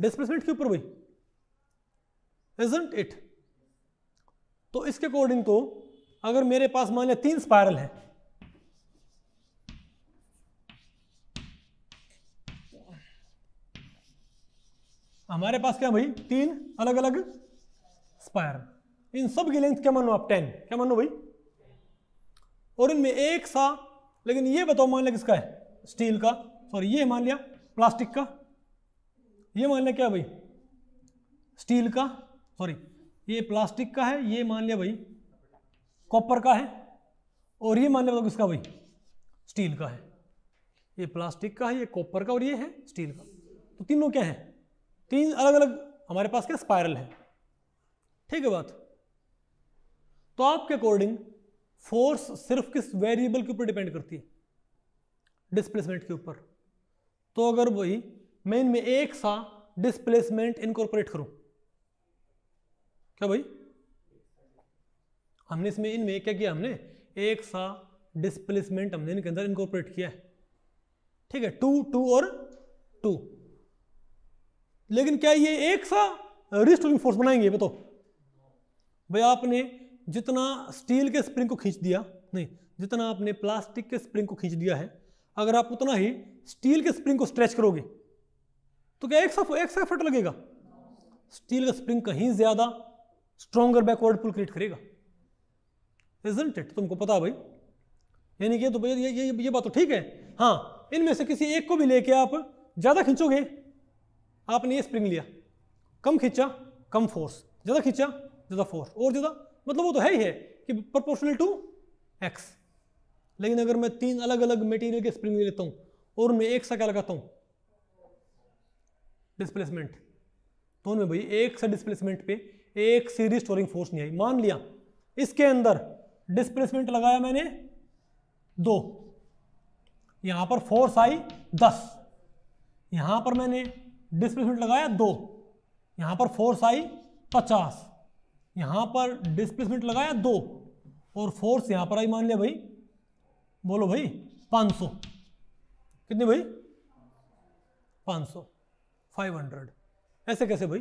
डिस्प्लेसमेंट के ऊपर भाई इजेंट इट तो इसके अकॉर्डिंग तो अगर मेरे पास मान लिया तीन स्पायरल है हमारे पास क्या भाई तीन अलग अलग स्पायर इन सब की लेंथ क्या मानो आप टेन क्या मानो भाई और इनमें एक सा लेकिन ये बताओ मान लिया किसका है स्टील का सॉरी ये मान लिया प्लास्टिक का ये मान लिया क्या भाई स्टील का सॉरी ये प्लास्टिक का है ये मान लिया भाई कॉपर का है और ये मान लिया बताओ किसका भाई स्टील का है ये प्लास्टिक का है ये कॉपर का और ये है स्टील का तो तीनों क्या है तीन अलग अलग हमारे पास क्या स्पायरल है ठीक है बात तो आपके अकॉर्डिंग फोर्स सिर्फ किस वेरिएबल के ऊपर डिपेंड करती है डिस्प्लेसमेंट के ऊपर तो अगर वही मैं इनमें एक सा डिस्प्लेसमेंट इनकॉर्पोरेट करूं क्या भाई हमने इसमें इनमें क्या किया हमने एक सा डिस्प्लेसमेंट हमने इनके अंदर इनकॉर्पोरेट किया है ठीक है टू टू और टू लेकिन क्या ये एक सा रिस्टोरिंग फोर्स बनाएंगे बताओ भाई आपने जितना स्टील के स्प्रिंग को खींच दिया नहीं जितना आपने प्लास्टिक के स्प्रिंग को खींच दिया है अगर आप उतना ही स्टील के स्प्रिंग को स्ट्रेच करोगे तो क्या एक सफ, एक सा एफर्ट लगेगा स्टील का स्प्रिंग कहीं ज़्यादा स्ट्रॉगर बैकवर्ड पुल क्रिएट करेगा रिजल्ट इट तुमको पता भाई यानी कि तो भैया ये, ये ये बात तो ठीक है हाँ इनमें से किसी एक को भी लेके आप ज़्यादा खींचोगे आपने ये स्प्रिंग लिया कम खींचा कम फोर्स ज़्यादा खींचा ज़्यादा फोर्स और ज़्यादा मतलब वो तो है ही है कि प्रोपोर्शनल टू एक्स लेकिन अगर मैं तीन अलग अलग मटेरियल के स्प्रिंग लेता हूं और उनमें एक सा क्या लगाता हूं डिस्प्लेसमेंट तो उनमें भाई एक सा डिस्प्लेसमेंट पे एक सीरीज स्टोरिंग फोर्स नहीं आई मान लिया इसके अंदर डिस्प्लेसमेंट लगाया मैंने दो यहां पर फोर्स आई दस यहां पर मैंने डिस्प्लेसमेंट लगाया दो यहां पर फोर्स आई पचास यहां पर डिस्प्लेसमेंट लगाया दो और फोर्स यहां पर आई मान लिया भाई बोलो भाई 500 कितने भाई 500 500 ऐसे कैसे भाई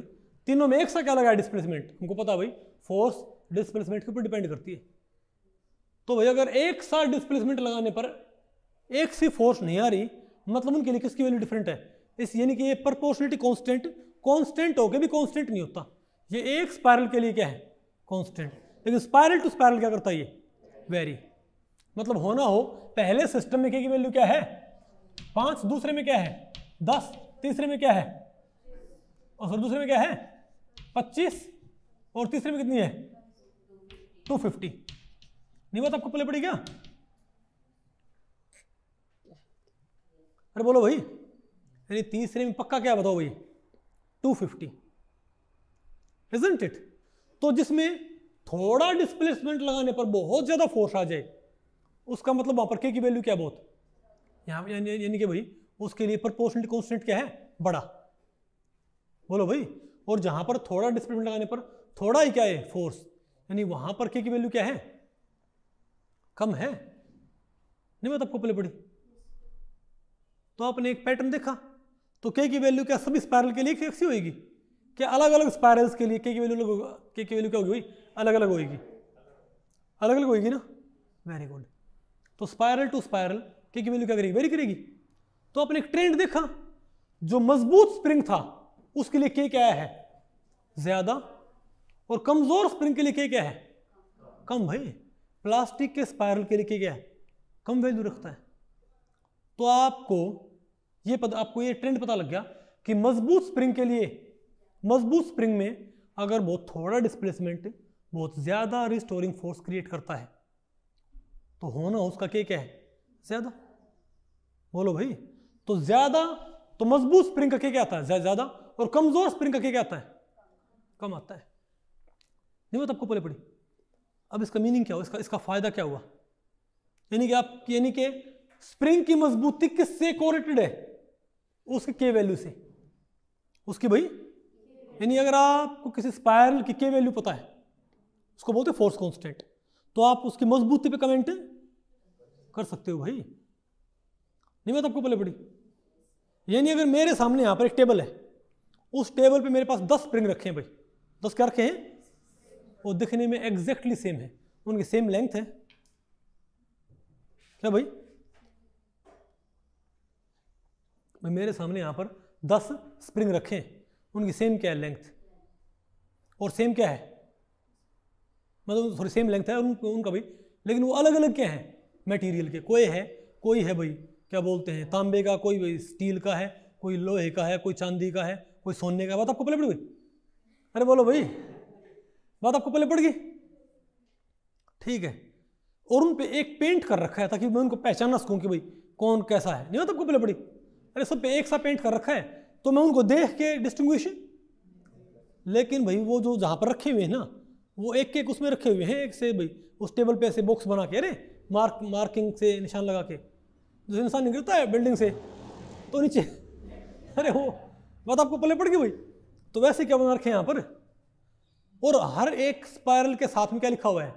तीनों में एक सा क्या लगाया डिस्प्लेसमेंट हमको पता भाई फोर्स डिस्प्लेसमेंट के ऊपर डिपेंड करती है तो भाई अगर एक सा डिस्प्लेसमेंट लगाने पर एक सी फोर्स नहीं आ रही मतलब उनके लिए किसकी वैल्यू डिफरेंट है इस यानी कि ये प्रपोर्शनिटी कांस्टेंट कांस्टेंट होके भी कांस्टेंट नहीं होता ये एक स्पायरल के लिए क्या है कॉन्स्टेंट लेकिन स्पायरल टू स्पायरल क्या करता है ये वेरी मतलब होना हो पहले सिस्टम में के की वैल्यू क्या है पांच दूसरे में क्या है दस तीसरे में क्या है और सर दूसरे में क्या है पच्चीस और तीसरे में कितनी है टू फिफ्टी नहीं बात तो आपको पहले पड़ी क्या अरे बोलो भाई यानी तीसरे में पक्का क्या बताओ भाई टू फिफ्टी इजेंट इट तो जिसमें थोड़ा डिस्प्लेसमेंट लगाने पर बहुत ज़्यादा फोर्स आ जाए उसका मतलब वहाँ पर के की वैल्यू क्या बहुत यानी कि भाई उसके लिए पर पोस्टेंट कॉन्स्टेंट क्या है बड़ा बोलो भाई और जहां पर थोड़ा डिस्प्लेसमेंट लगाने पर थोड़ा ही क्या है फोर्स यानी वहां पर के की वैल्यू क्या है कम है नहीं बात आपको पहले पड़ी तो आपने एक पैटर्न देखा तो के की वैल्यू क्या सब स्पायरल के लिए एक सी होगी कि अलग अलग स्पायरल्स के लिए के की वैल्यू अलग के की वैल्यू क्या होगी भाई अलग अलग होगी अलग अलग होगी ना वेरी गुड तो स्पायरल टू स्पायरल के की वैल्यू क्या करेगी वेरी करेगी तो आपने एक ट्रेंड देखा जो मजबूत स्प्रिंग था उसके लिए के क्या आया है ज्यादा और कमजोर स्प्रिंग के लिए के क्या है कम भाई प्लास्टिक के स्पायरल के लिए के क्या है कम वैल्यू रखता है तो आपको ये पता आपको ये ट्रेंड पता लग गया कि मजबूत स्प्रिंग के लिए मजबूत स्प्रिंग में अगर बहुत थोड़ा डिस्प्लेसमेंट बहुत ज़्यादा रिस्टोरिंग फोर्स क्रिएट करता है तो होना उसका क्या क्या है ज़्यादा बोलो भाई तो ज़्यादा तो मजबूत स्प्रिंग का क्या क्या आता है ज़्यादा और कमज़ोर स्प्रिंग का क्या क्या आता है कम आता है नहीं बात तो आपको पहले पड़ी अब इसका मीनिंग क्या हो इसका इसका फ़ायदा क्या हुआ यानी कि आप यानी कि स्प्रिंग की मजबूती किससे कोरेटेड है उसके के वैल्यू से उसकी भाई यानी अगर आपको किसी स्पायरल की के वैल्यू पता है उसको बोलते हैं फोर्स कॉन्स्टेंट तो आप उसकी मजबूती पे कमेंट कर सकते हो भाई नहीं तो आपको पहले पड़ी यानी अगर मेरे सामने यहाँ पर एक टेबल है उस टेबल पे मेरे पास दस स्प्रिंग रखे हैं भाई दस क्या रखे हैं वो दिखने में एग्जैक्टली सेम है उनकी सेम लेंथ है क्या भाई मैं मेरे सामने यहाँ पर दस स्प्रिंग रखे हैं उनकी सेम क्या है लेंथ और सेम क्या है मतलब थोड़ी सेम लेंथ है उन, उनका भाई लेकिन वो अलग अलग क्या है मटेरियल के कोई है कोई है भाई क्या बोलते हैं तांबे का कोई भाई स्टील का है कोई लोहे का है कोई चांदी का है कोई सोने का बात आपको पहले पड़ गई अरे बोलो भाई बात आपको पहले पड़ गई ठीक है और उन पे एक पेंट कर रखा है ताकि मैं उनको पहचान ना सकूँ कि भाई कौन कैसा है नहीं बात आपको पहले पड़ी अरे सब पे एक सा पेंट कर रखा है तो मैं उनको देख के डिस्टिंग्विश लेकिन भाई वो जो जहाँ पर रखे हुए हैं ना वो एक एक उसमें रखे हुए हैं एक से भाई उस टेबल पे ऐसे बॉक्स बना के अरे मार्क मार्किंग से निशान लगा के जो इंसान निकलता है बिल्डिंग से तो नीचे अरे हो बात आपको पले पड़ गई भाई तो वैसे क्या बना रखे यहाँ पर और हर एक स्पायरल के साथ में क्या लिखा हुआ है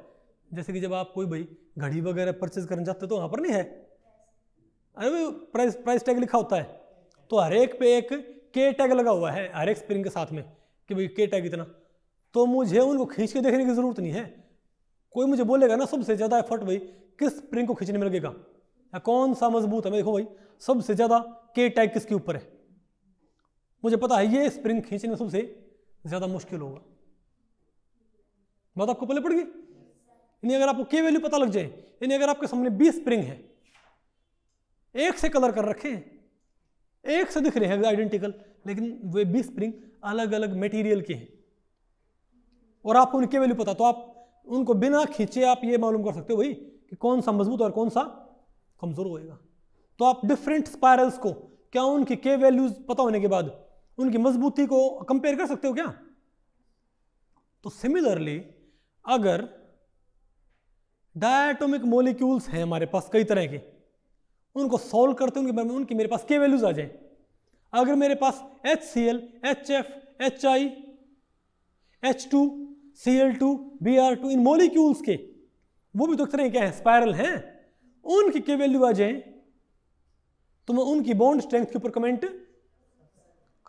जैसे कि जब आप कोई भाई घड़ी वगैरह परचेज करने जाते हो तो वहाँ पर नहीं है अरे भाई प्राइस प्राइस टैग लिखा होता है तो हर एक पे एक के टैग लगा हुआ है हर एक स्प्रिंग के साथ में कि भाई के टैग इतना तो मुझे उनको खींच के देखने की ज़रूरत नहीं है कोई मुझे बोलेगा ना सबसे ज़्यादा एफर्ट भाई किस स्प्रिंग को खींचने में लगेगा या कौन सा मजबूत है मैं देखो भाई सबसे ज़्यादा के टैग किसके ऊपर है मुझे पता है ये स्प्रिंग खींचने में सबसे ज़्यादा मुश्किल होगा बात आपको पहले पड़ गई यानी अगर आपको के वैल्यू पता लग जाए यानी अगर आपके सामने बीस स्प्रिंग है एक से कलर कर रखे हैं एक से दिख रहे हैं आइडेंटिकल लेकिन वे बी स्प्रिंग अलग अलग मटेरियल के हैं और आपको उनके वैल्यू पता तो आप उनको बिना खींचे आप ये मालूम कर सकते हो भाई कि कौन सा मजबूत और कौन सा कमज़ोर होएगा तो आप डिफरेंट स्पायरल्स को क्या उनकी के वैल्यूज पता होने के बाद उनकी मजबूती को कंपेयर कर सकते हो क्या तो सिमिलरली अगर डायटोमिक मोलिक्यूल्स हैं हमारे पास कई तरह के उनको सॉल्व करते हैं उनके बारे में उनकी मेरे पास के वैल्यूज आ जाए अगर मेरे पास H C L H F H I H two C L two B R two in molecules के वो भी तो तरह क्या है स्पायरल हैं उनकी के वैल्यू आ जाए तो मैं उनकी बॉन्ड स्ट्रेंथ के ऊपर कमेंट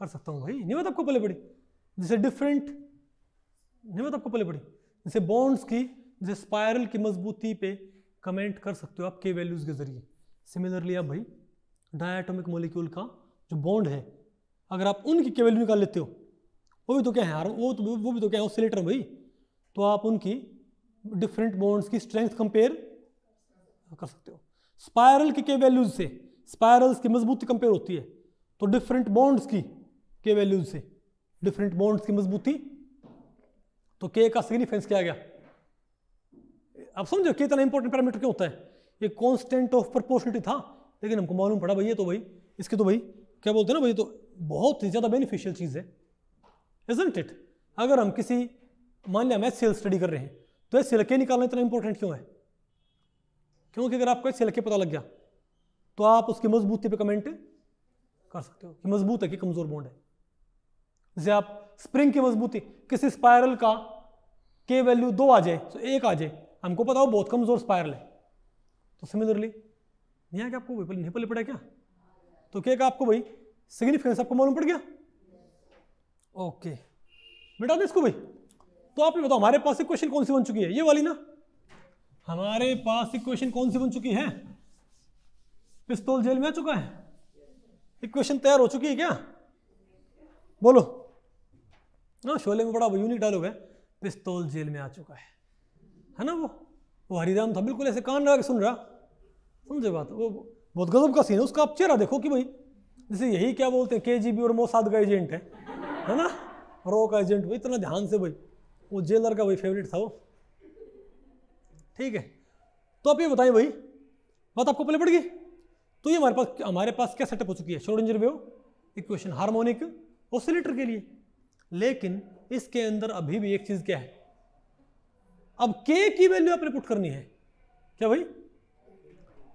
कर सकता हूँ भाई नहीं बात आपको पहले पड़ी जैसे डिफरेंट नहीं बात आपको पहले पड़ी जैसे बॉन्ड्स की जैसे स्पायरल की मजबूती पे कमेंट कर सकते हो आप के वैल्यूज के जरिए सिमिलरली अब भाई डायाटोमिक मोलिक्यूल का जो बॉन्ड है अगर आप उनकी केवल निकाल लेते हो वो भी तो क्या है यार वो तो वो भी तो क्या है ऑसिलेटर भाई तो आप उनकी डिफरेंट बॉन्ड्स की स्ट्रेंथ कंपेयर कर सकते हो स्पायरल के के वैल्यूज से स्पायरल्स की मजबूती कंपेयर होती है तो डिफरेंट बॉन्ड्स की के वैल्यूज से डिफरेंट बॉन्ड्स की मजबूती तो के का सिग्निफिकेंस क्या गया आप समझो के इंपॉर्टेंट पैरामीटर क्यों होता है ये कॉन्स्टेंट ऑफ प्रपोर्शनिटी था लेकिन हमको मालूम पड़ा भाई ये तो भाई इसके तो भाई क्या बोलते हैं ना भाई तो बहुत ही ज़्यादा बेनिफिशियल चीज़ है इजेंट इट अगर हम किसी मान लिया हम एच स्टडी कर रहे हैं तो एच सी निकालना इतना इंपॉर्टेंट क्यों है क्योंकि अगर आपको एच सी पता लग गया तो आप उसकी मजबूती पे कमेंट कर सकते हो कि मजबूत है कि कमज़ोर बॉन्ड है जैसे आप स्प्रिंग की मजबूती किसी स्पायरल का के वैल्यू दो आ जाए तो एक आ जाए हमको पता हो बहुत कमज़ोर स्पायरल है तो सिमिलरली नहीं आ आपको भाई नहीं पल पड़ा क्या तो क्या आपको भाई सिग्निफिकेंस आपको मालूम पड़ गया ओके मिटा दे इसको भाई तो आप ये बताओ हमारे पास इक्वेशन कौन सी बन चुकी है ये वाली ना हमारे पास इक्वेशन कौन सी बन चुकी है पिस्तौल जेल में आ चुका है इक्वेशन तैयार हो चुकी है क्या बोलो ना हाँ, शोले में बड़ा यूनिक डायलॉग है पिस्तौल जेल में आ चुका है है ना वो वो हरिराम था बिल्कुल ऐसे कान लगा के सुन रहा समझे बात वो बहुत गजब का सीन है उसका आप चेहरा देखो कि भाई जैसे यही क्या बोलते हैं के और मोसाद का एजेंट है है ना रो का एजेंट भाई इतना ध्यान से भाई वो जेलर का भाई फेवरेट था वो ठीक है तो आप ये बताएं भाई बात आपको पहले पड़ गई तो ये हमारे पास हमारे पास क्या सेटअप हो चुकी है Schrödinger wave equation harmonic oscillator के लिए लेकिन इसके अंदर अभी भी एक चीज़ क्या है अब के की वैल्यू आपने पुट करनी है क्या भाई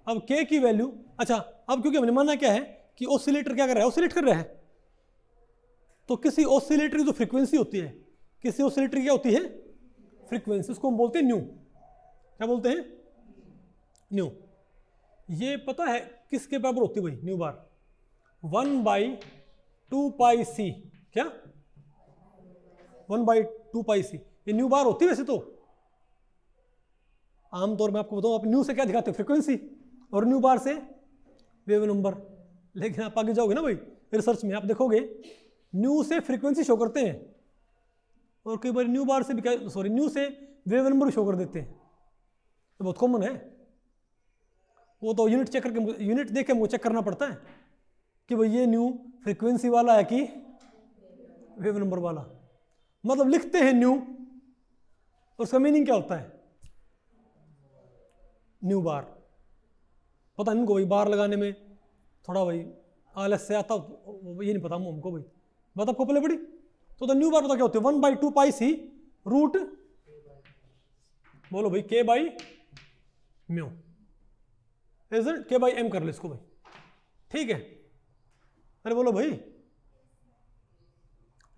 अब के की वैल्यू अच्छा अब क्योंकि हमने माना क्या है कि ओसिलेटर क्या कर रहा है ओसिलेट कर रहा है तो किसी ओसिलेटर की जो फ्रीक्वेंसी होती है किसी ओसिलेटर की क्या होती है फ्रीक्वेंसी उसको हम बोलते हैं न्यू क्या बोलते हैं न्यू ये पता है किसके बराबर होती है भाई nu bar one by two pi C क्या one by two pi C ये न्यू बार होती है वैसे तो आमतौर में आपको बताऊं आप न्यू से क्या दिखाते हैं फ्रीक्वेंसी और न्यू बार से वेव नंबर लेकिन आप आगे जाओगे ना भाई रिसर्च में आप देखोगे न्यू से फ्रीक्वेंसी शो करते हैं और कई बार न्यू बार से भी क्या सॉरी न्यू से वेव नंबर शो कर देते हैं तो बहुत कॉमन है वो तो यूनिट चेक करके यूनिट देख के मुझे चेक करना पड़ता है कि भाई ये न्यू फ्रीक्वेंसी वाला है कि वेव नंबर वाला मतलब लिखते हैं न्यू और उसका मीनिंग क्या होता है न्यू बार पता इनको भाई बार लगाने में थोड़ा भाई आलस से आता ये नहीं पता हमको भाई बात आपको पहले पड़ी तो द न्यू बार पता क्या होती है one by two pi C root बोलो भाई K by mu is K by M कर लो इसको भाई ठीक है अरे बोलो भाई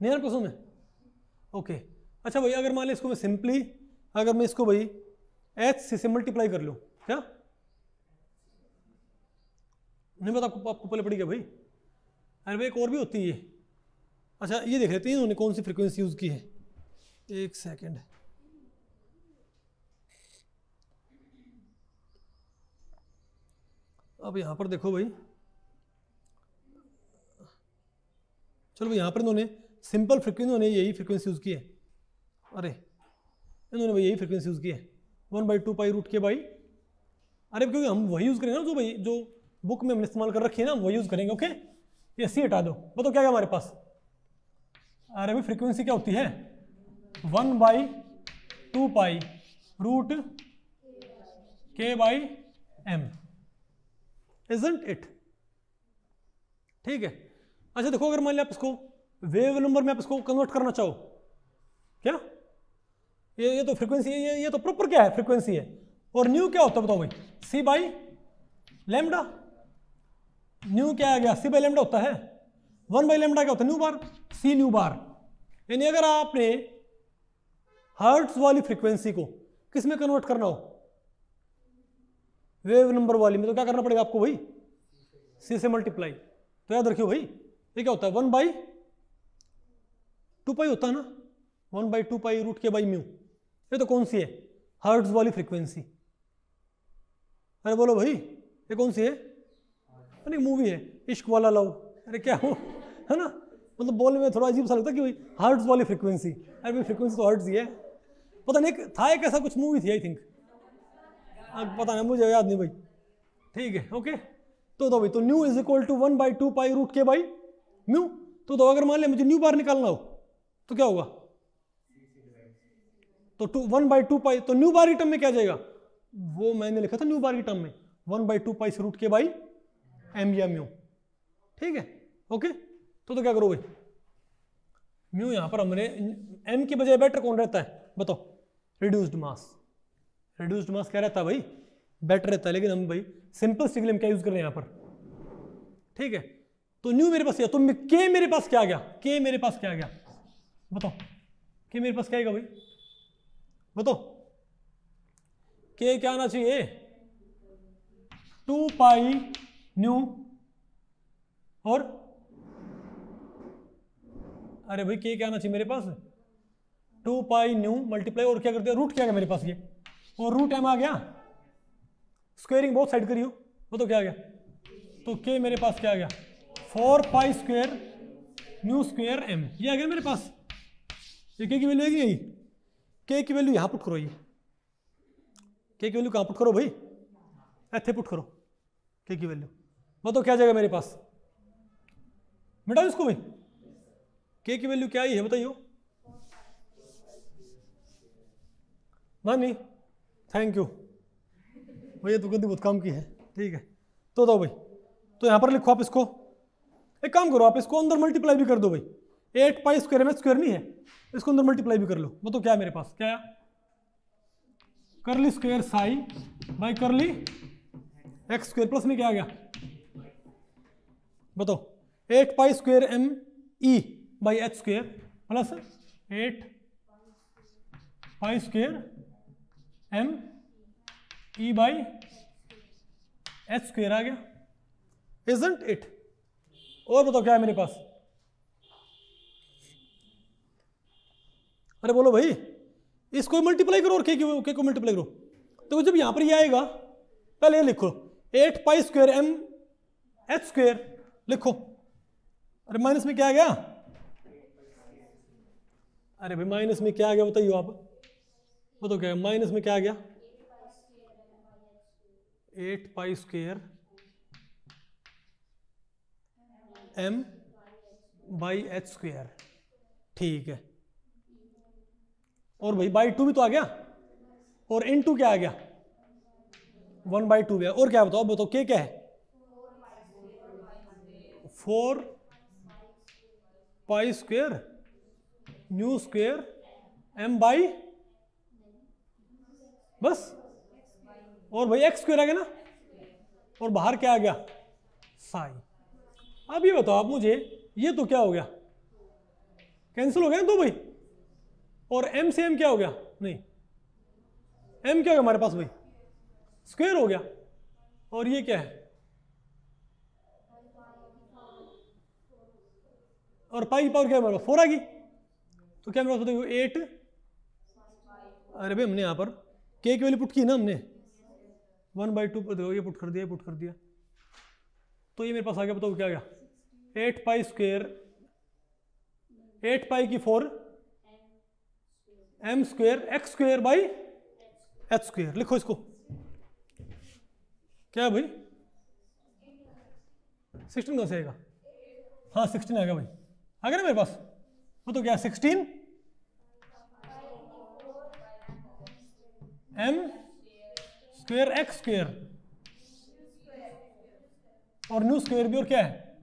नहीं यार में ओके अच्छा भाई अगर मान लो इसको मैं सिंपली अगर मैं इसको भाई एच सी से मल्टीप्लाई कर लूँ क्या नहीं पता तो आपको आपको पहले पड़ी क्या भाई अरे एक और भी होती है अच्छा ये देख लेते हैं इन्होंने कौन सी फ्रिक्वेंसी यूज़ की है एक सेकेंड अब यहाँ पर देखो भाई चलो भाई यहाँ पर इन्होंने सिंपल फ्रिक्वेंसी इन्होंने यही फ्रिक्वेंसी यूज़ की है अरे इन्होंने भाई यही फ्रिक्वेंसी यूज़ की है one by two pi root के बाई अरे क्योंकि हम वही यूज़ करेंगे ना जो भाई जो बुक में हमने इस्तेमाल कर रखी है ना वो यूज़ करेंगे ओके ये सी हटा दो बताओ क्या क्या हमारे पास भी फ्रीक्वेंसी क्या होती है one by two pi root के बाई एम इजेंट इट ठीक है अच्छा देखो अगर मान लिया आप इसको वेव नंबर में आप इसको कन्वर्ट करना चाहो क्या ये ये तो फ्रीक्वेंसी ये ये तो प्रॉपर क्या है फ्रीक्वेंसी है और न्यू क्या होता है बताओ भाई सी बाई लेमडा न्यू क्या आ गया सी बाई लेमडा होता है वन बाई लेमडा क्या होता है न्यू बार सी न्यू बार यानी अगर आपने हर्ट्स वाली फ्रीक्वेंसी को किस में कन्वर्ट करना हो वेव नंबर वाली में तो क्या करना पड़ेगा आपको भाई सी से मल्टीप्लाई तो याद रखियो भाई ये क्या होता है वन बाई टू पाई होता है ना one by two pi root के बाई म्यू ये तो कौन सी है हर्ट्स वाली फ्रीक्वेंसी अरे बोलो भाई ये कौन सी है अरे मूवी है इश्क वाला लव अरे क्या हो है ना मतलब बोलने में थोड़ा अजीब सा लगता है कि भाई हर्ट्स वाली फ्रिक्वेंसी अरे भाई फ्रिक्वेंसी तो हर्ट्स ही है पता नहीं था एक ऐसा कुछ मूवी थी आई थिंक पता नहीं मुझे याद नहीं भाई ठीक है ओके तो दो भाई तो nu is equal to one by two pi root के बाई न्यू तो दो अगर मान लिया मुझे न्यू बार निकालना हो तो क्या होगा तो two one by two pi तो न्यू बार की टर्म में क्या जाएगा वो मैंने लिखा था न्यू बार की टर्म में वन बाई टू पाई से रूट के बाई एम या म्यू ठीक है ओके तो तो क्या करोगे म्यू यहां पर हमने एम की बजाय बेटर कौन रहता है बताओ रिड्यूस्ड मास रिड्यूस्ड मास क्या रहता है भाई बेटर रहता है लेकिन हम भाई सिंपल सिग्नल क्या यूज कर रहे हैं यहां पर ठीक है तो न्यू मेरे पास तो के मेरे पास क्या गया तो के मेरे पास क्या गया बताओ के मेरे पास क्या भाई बताओ के क्या आना चाहिए टू पाई न्यू और अरे भाई के क्या आना चाहिए मेरे पास टू पाई न्यू मल्टीप्लाई और क्या करते हैं रूट क्या गया मेरे पास ये और रूट एम आ गया स्क्वेयरिंग बहुत साइड करी हो वो तो क्या आ गया तो के मेरे पास क्या आ गया four pi square nu square M ये आ गया मेरे पास ये के की वैल्यू है कि के की वैल्यू यहाँ पुट करो ये के की वैल्यू कहाँ पुट करो भाई ऐथे पुट करो के की वैल्यू बताओ तो क्या जाएगा मेरे पास मिटा इसको भाई के की वैल्यू क्या ही है बताइयो मानी थैंक यू भैया तो गंदी बहुत काम की है ठीक है तो दो भाई तो यहाँ पर लिखो आप इसको एक काम करो आप इसको अंदर मल्टीप्लाई भी कर दो भाई एट पाई स्क्वायर में स्क्वायर नहीं है इसको अंदर मल्टीप्लाई भी कर लो वो तो क्या है मेरे पास क्या है curly square psi by curly X square plus में क्या आ गया बताओ eight pi square M E by H square plus eight pi square M E by H square आ गया इजेंट इट और बताओ क्या है मेरे पास अरे बोलो भाई इसको मल्टीप्लाई करो और के क्यों के को मल्टीप्लाई करो तो जब यहां पर ये आएगा पहले ये लिखो eight pi square M H square लिखो अरे माइनस में क्या आ गया अरे भाई माइनस में क्या आ गया बताइए आप बताओ तो क्या माइनस में क्या आ गया eight pi square M by H square ठीक है और भाई बाई टू भी तो आ गया और इन टू क्या आ गया वन बाई टू भी और क्या बताओ बताओ के क्या है four pi square nu square M by बस और भाई एक्स स्क्वेयर आ गया ना और बाहर क्या आ गया साई अब ये बताओ आप मुझे ये तो क्या हो गया कैंसिल हो गया ना दो भाई और एम से एम क्या हो गया नहीं एम क्या हो गया हमारे पास भाई स्क्वेयर हो गया और ये क्या है और पाई की पावर क्या हमारे फोर आ गई तो क्या मेरे पास एट अरे भाई हमने यहाँ पर के की वैल्यू पुट की ना हमने वन बाई टू देखो ये पुट कर दिया पुट कर दिया तो ये मेरे पास आ गया बताओ क्या गया eight pi square eight pi की four M square X square by H square लिखो इसको क्या है भाई सिक्सटीन कौन से आएगा हाँ सिक्सटीन आएगा भाई आ गया ना मेरे पास वो तो क्या sixteen M square X square और न्यू स्क्वेयर भी और क्या है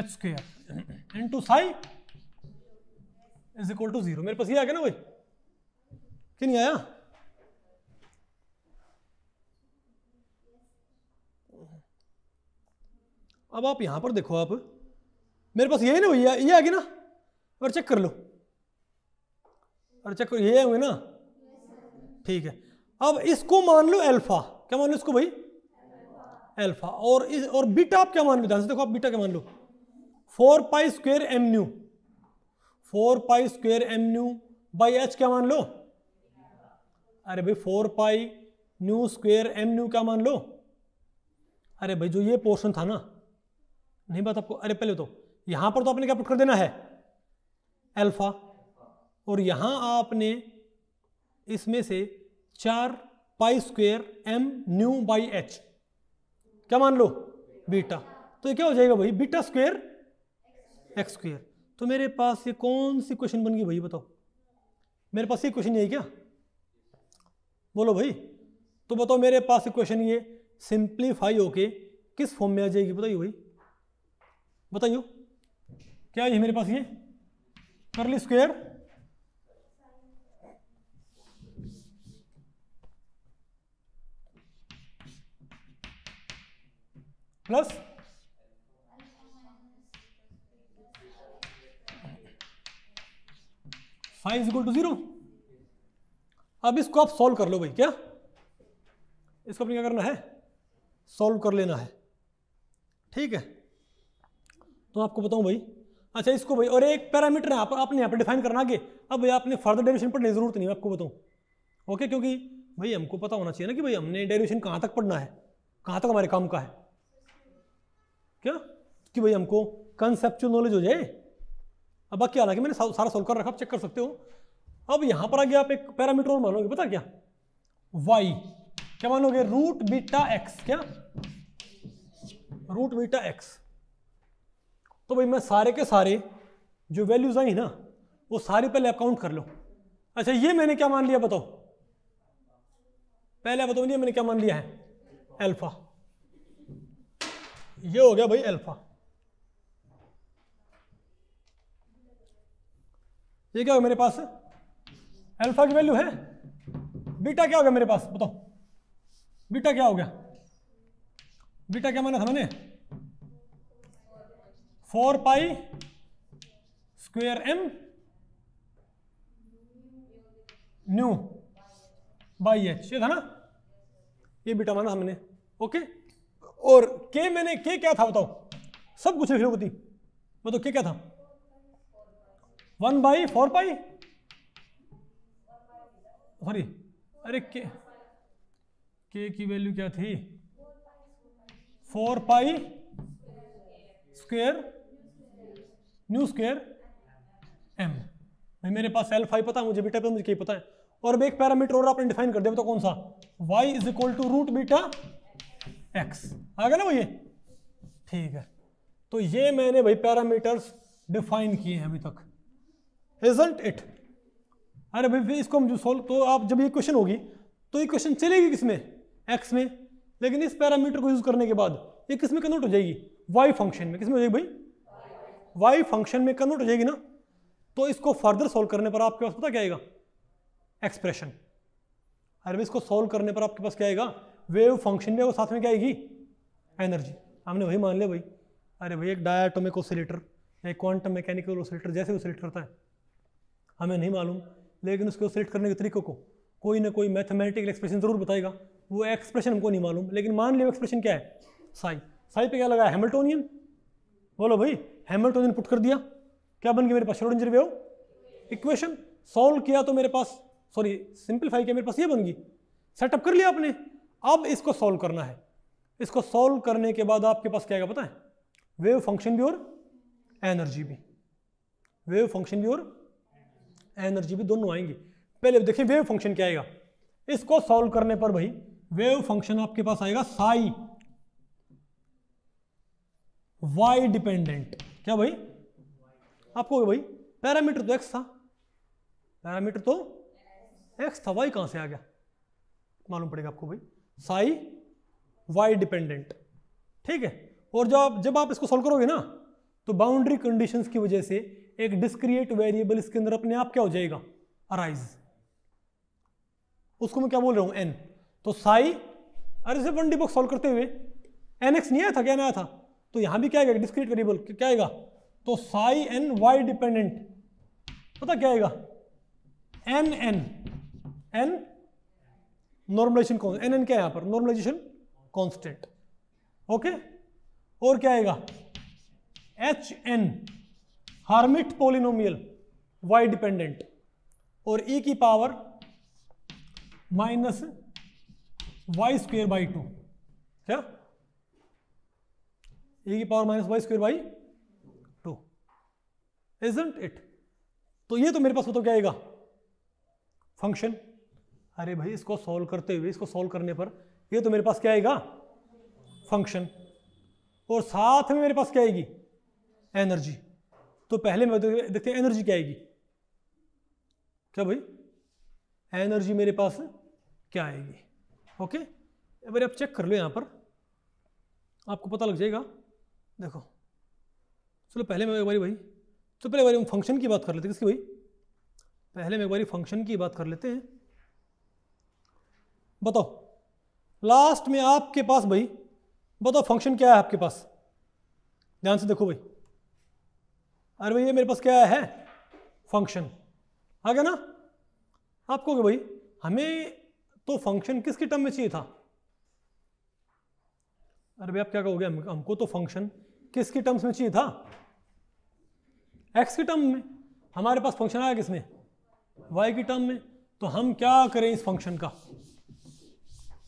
H square into psi is equal to zero मेरे पास ये आ गया ना भाई कि नहीं आया अब आप यहां पर देखो आप मेरे पास यही ना भैया ये आगे ना और चेक कर लो और चेक करो ये होंगे ना ठीक है अब इसको मान लो अल्फा क्या मान लो इसको भाई अल्फा और इस और बीटा आप क्या मान लो ध्यान से देखो आप बीटा क्या मान लो four pi square M nu four pi square M nu by H क्या मान लो अरे भाई four pi nu square M nu क्या मान लो अरे भाई जो ये पोर्शन था ना नहीं बात आपको अरे पहले तो यहां पर तो आपने क्या पुट कर देना है अल्फा और यहां आपने इसमें से चार pi square M nu by H क्या मान लो बीटा तो ये क्या हो जाएगा भाई बीटा स्क्वेयर एक्स स्क्वेयर तो मेरे पास ये कौन सी क्वेश्चन बन गई भाई बताओ मेरे पास ये क्वेश्चन यही क्या बोलो भाई तो बताओ मेरे पास ये क्वेश्चन ये सिंप्लीफाई होके किस फॉर्म में आ जाएगी बताइए भाई बताइए क्या है मेरे पास ये curly square plus psi equal to zero अब इसको आप सॉल्व कर लो भाई क्या इसको अपने क्या करना है सॉल्व कर लेना है ठीक है तो आपको बताऊं भाई अच्छा इसको भाई और एक पैरामीटर है आप, आपने यहाँ पर डिफाइन करना आगे अब भाई आपने फर्दर डेरिवेशन पढ़ने की जरूरत नहीं है आपको बताऊँ ओके क्योंकि भाई हमको पता होना चाहिए ना कि भाई हमने डेरिवेशन कहाँ तक पढ़ना है कहाँ तक हमारे काम का है क्या कि भाई हमको कंसेप्चुअल नॉलेज हो जाए अब बाकी हालांकि मैंने सारा सोल्व कर रखा आप चेक कर सकते हो अब यहाँ पर आगे आप एक पैरामीटर और मानोगे पता क्या वाई क्या मानोगे रूट बीटा एक्स क्या रूट बीटा एक्स तो भाई मैं सारे के सारे जो वैल्यूज आई ना वो सारे पहले अकाउंट कर लो अच्छा ये मैंने क्या मान लिया बताओ पहले बताओ मैंने क्या मान लिया है अल्फा ये हो गया भाई अल्फा ये क्या हो मेरे पास अल्फा की वैल्यू है बीटा क्या हो गया मेरे पास बताओ बीटा क्या हो गया बीटा क्या माना था मैंने four pi square M nu by H ये था ना ये बेटा माना हमने ओके और के मैंने के क्या था बताओ सब कुछ लिख लो पति बताओ के क्या था one by four pi sorry अरे के के की वैल्यू क्या थी four pi square nu square M भाई मेरे पास एल फाइव पता है मुझे बीटा पे मुझे पता है और अब एक पैरामीटर और आपने डिफाइन कर दिया तो कौन सा Y is equal to root beta X आ गया ना वो ये ठीक है तो ये मैंने भाई पैरामीटर्स डिफाइन किए हैं अभी तक रिजल्ट इट अरे भाई इसको हम जो सोल्व तो आप जब ये क्वेश्चन होगी तो ये क्वेश्चन चलेगी किसमें एक्स में लेकिन इस पैरामीटर को यूज करने के बाद ये किस में कन्वर्ट हो जाएगी वाई फंक्शन में किस में हो जाएगी भाई वाई फंक्शन में कन्वर्ट हो जाएगी ना तो इसको फर्दर सोल्व करने पर आपके पास पता क्या आएगा एक्सप्रेशन अरे इसको सोल्व करने पर आपके पास क्या आएगा वेव फंक्शन में वो साथ में क्या आएगी एनर्जी हमने वही मान लिया भाई अरे भाई एक डायाटोमिक ओसिलेटर या क्वांटम मैकेनिकल ओसिलेटर जैसे ओसिलेट करता है हमें नहीं मालूम लेकिन उसके ओसिलेट करने के तरीकों को कोई ना कोई मैथमेटिकल एक्सप्रेशन ज़रूर बताएगा वो एक्सप्रेशन हमको नहीं मालूम लेकिन मान लिया एक्सप्रेशन क्या है साई साई पे क्या लगा है हेमल्टोनियन बोलो भाई हेमल्टोनियन पुट कर दिया क्या बन गया मेरे पास श्रोडिंजर वेव इक्वेशन सॉल्व किया तो मेरे पास सॉरी सिंप्लीफाई किया मेरे पास ये बन गई सेटअप कर लिया आपने अब इसको सॉल्व करना है इसको सॉल्व करने के बाद आपके पास क्या आएगा पता है वेव फंक्शन भी और एनर्जी भी वेव फंक्शन भी और एनर्जी भी दोनों आएंगे पहले देखिए वेव फंक्शन क्या आएगा इसको सॉल्व करने पर भाई वेव फंक्शन आपके पास आएगा साई वाई डिपेंडेंट क्या भाई आपको भाई पैरामीटर तो एक्स था पैरामीटर तो एक्स था वाई कहां से आ गया मालूम पड़ेगा आपको भाई साई वाई डिपेंडेंट ठीक है और जब आप जब आप इसको सॉल्व करोगे ना तो बाउंड्री कंडीशंस की वजह से एक डिस्क्रिएट वेरिएबल इसके अंदर अपने आप क्या हो जाएगा अराइज उसको मैं क्या बोल रहा हूं एन तो साई अरे से वन डी बॉक्स सॉल्व करते हुए एन नहीं आया था क्या नहीं आया था तो यहां भी क्या आएगा डिस्क्रीट वेरिएबल क्या आएगा तो साई एन वाई डिपेंडेंट पता क्या आएगा N N N normalization N N क्या यहां पर नॉर्मलाइजेशन कॉन्स्टेंट ओके और क्या आएगा H N Hermite polynomial Y dependent और ई e की power minus Y square by two क्या ए की power minus Y square by two is it तो ये तो मेरे पास होता तो क्या आएगा फंक्शन अरे भाई इसको सॉल्व करते हुए इसको सॉल्व करने पर ये तो मेरे पास क्या आएगा फंक्शन और साथ में मेरे पास क्या आएगी एनर्जी तो पहले मैं देखते हैं एनर्जी क्या आएगी क्या भाई एनर्जी मेरे पास क्या आएगी ओके अब आप चेक कर लो यहाँ पर आपको पता लग जाएगा देखो चलो पहले मैं एक बारी भाई तो पहले बारी हम फंक्शन की बात कर लेते हैं किसकी भाई पहले मैं एक बारी फंक्शन की बात कर लेते हैं बताओ लास्ट में आपके पास भाई बताओ फंक्शन क्या है आपके पास ध्यान से देखो भाई अरे भैया मेरे पास क्या है फंक्शन आ गया ना आपको क्या भाई हमें तो फंक्शन किसके टर्म में चाहिए था अरे भाई आप क्या कहोगे हमको तो फंक्शन किसके टर्म्स में चाहिए था एक्स के टर्म में हमारे पास फंक्शन आया किसमें वाई के टर्म में तो हम क्या करें इस फंक्शन का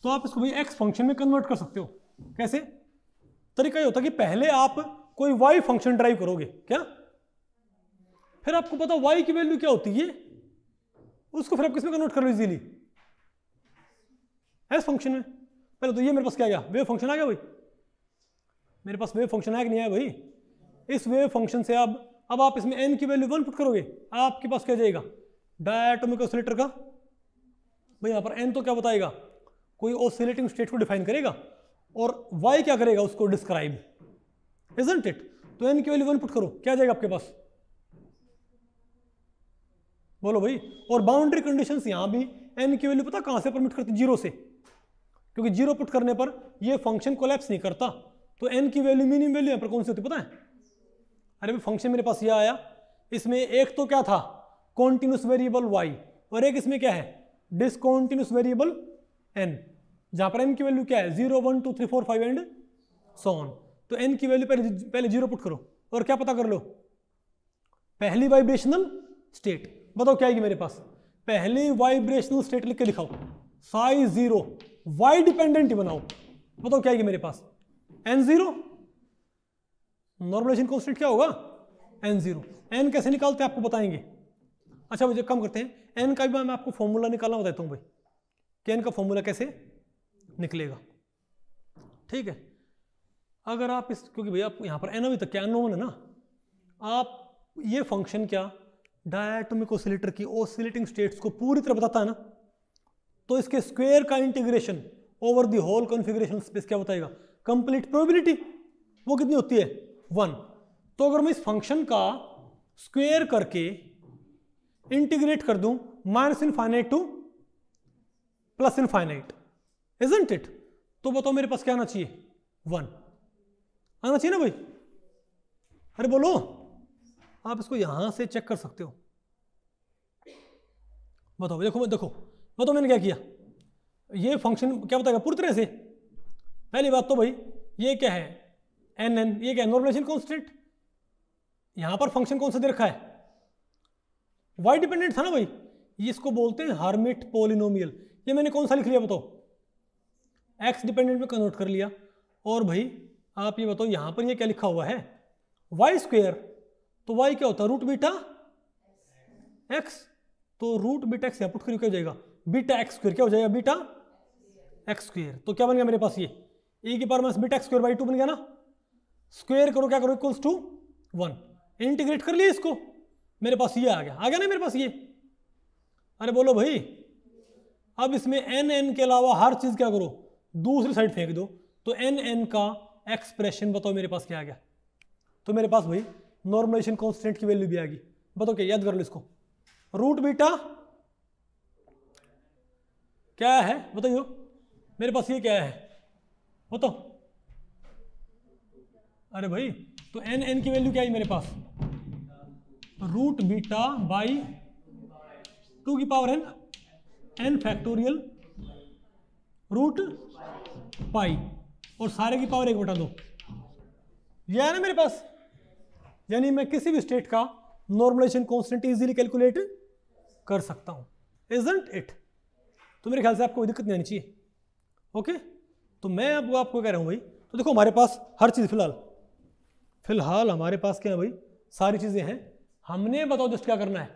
तो आप इसको भाई एक्स फंक्शन में कन्वर्ट कर सकते हो कैसे तरीका ये होता कि पहले आप कोई वाई फंक्शन ड्राइव करोगे क्या फिर आपको पता वाई की वैल्यू क्या होती है उसको फिर आप किसमें कन्वर्ट कर लो इजीली एस फंक्शन में पहले तो ये मेरे पास क्या गया वेव फंक्शन आ गया भाई मेरे पास वेव फंक्शन है कि नहीं है भाई इस वेव फंक्शन से अब अब आप इसमें एन की वैल्यू वन पुट करोगे आपके पास क्या जाएगा डायटोमिक ऑसिलेटर का भाई यहाँ पर एन तो क्या बताएगा कोई ऑसिलेटिंग स्टेट को डिफाइन करेगा और वाई क्या करेगा उसको डिस्क्राइब इजेंट इट तो एन की वैल्यू वन पुट करो क्या जाएगा आपके पास बोलो भाई और बाउंड्री कंडीशन यहां भी एन की वैल्यू पता कहां से परमिट करती जीरो से क्योंकि जीरो पुट करने पर यह फंक्शन कोलैप्स नहीं करता तो एन की वैल्यू मिनिमम वैल्यू यहाँ पर कौन सी होती पता है अरे भाई फंक्शन मेरे पास यह आया इसमें एक तो क्या था कॉन्टिन्यूस वेरिएबल वाई और एक इसमें क्या है डिसकॉन्टिन्यूस वेरिएबल एन जहाँ पर एन की वैल्यू क्या है zero one two three four five and so on तो एन की वैल्यू पहले पहले जीरो पुट करो और क्या पता कर लो पहली वाइब्रेशनल स्टेट बताओ क्या आएगी मेरे पास पहली वाइब्रेशनल स्टेट लिख के दिखाओ साई जीरो वाई डिपेंडेंट ही बनाओ बताओ क्या आएगी मेरे पास एन जीरो नॉर्मलाइजेशन कॉन्स्टेंट क्या होगा एन जीरो एन कैसे निकालते हैं आपको बताएंगे अच्छा मुझे कम करते हैं एन का भी मैं आपको फॉर्मूला निकालना बताता हूँ भाई कि एन का फॉर्मूला कैसे निकलेगा ठीक है अगर आप इस क्योंकि भैया आप यहाँ पर एन अभी तक क्या एनोवन है ना आप ये फंक्शन क्या डायटोमिक ओसिलेटर की ओसिलेटिंग स्टेट्स को पूरी तरह बताता है ना तो इसके स्क्वेयर का integration over the whole configuration space क्या बताएगा कंप्लीट प्रोबेबिलिटी वो कितनी होती है वन तो अगर मैं इस फंक्शन का स्क्वेयर करके इंटीग्रेट कर दूं minus infinite to plus infinite isn't it तो बताओ मेरे पास क्या आना चाहिए वन आना चाहिए ना भाई अरे बोलो आप इसको यहां से चेक कर सकते हो बताओ देखो देखो बताओ मैंने क्या किया ये फंक्शन क्या बताएगा पूरी तरह से पहली बात तो भाई ये क्या है एन एन ये क्या नॉर्मलाइजेशन कॉन्स्टेंट यहां पर फंक्शन कौन सा दे रखा है वाई डिपेंडेंट था ना भाई इसको बोलते हैं हार्मिट पोलिनोमियल ये मैंने कौन सा लिख लिया बताओ एक्स डिपेंडेंट में कन्वर्ट कर लिया और भाई आप ये बताओ यहां पर ये क्या लिखा हुआ है वाई स्क्वेयर तो वाई क्या होता है रूट बीटा एक्स तो रूट बीटा एक्स यहाँ पुट करके हो जाएगा बीटा एक्स स्क्वेयर क्या हो जाएगा बीटा एक्स स्क्वेयर तो क्या बन गया मेरे पास ये ए e की power minus beta square by two बन गया ना स्क्वायर करो क्या करो इक्वल्स टू वन इंटीग्रेट कर लिए इसको मेरे पास ये आ गया आ गया ना मेरे पास ये अरे बोलो भाई अब इसमें एन एन के अलावा हर चीज़ क्या करो दूसरी साइड फेंक दो तो एन एन का एक्सप्रेशन बताओ मेरे पास क्या आ गया तो मेरे पास भाई नॉर्मलाइजेशन कॉन्स्टेंट की वैल्यू भी आ गई बताओ क्या याद कर लो इसको रूट बीटा क्या है बताइयो मेरे पास ये क्या है हो तो अरे भाई तो एन एन की वैल्यू क्या है मेरे पास रूट बीटा बाई टू की power N N factorial root pi और सारे की पावर एक बटा दो ये है ना मेरे पास यानी मैं किसी भी स्टेट का नॉर्मलाइजेशन कॉन्स्टेंट इजीली कैलकुलेट कर सकता हूं इजेंट इट तो मेरे ख्याल से आपको कोई दिक्कत नहीं आनी चाहिए ओके तो मैं अब आपको कह रहा हूँ भाई तो देखो हमारे पास हर चीज़ फिलहाल फिलहाल हमारे पास क्या है भाई सारी चीज़ें हैं हमने बताओ जस्ट क्या करना है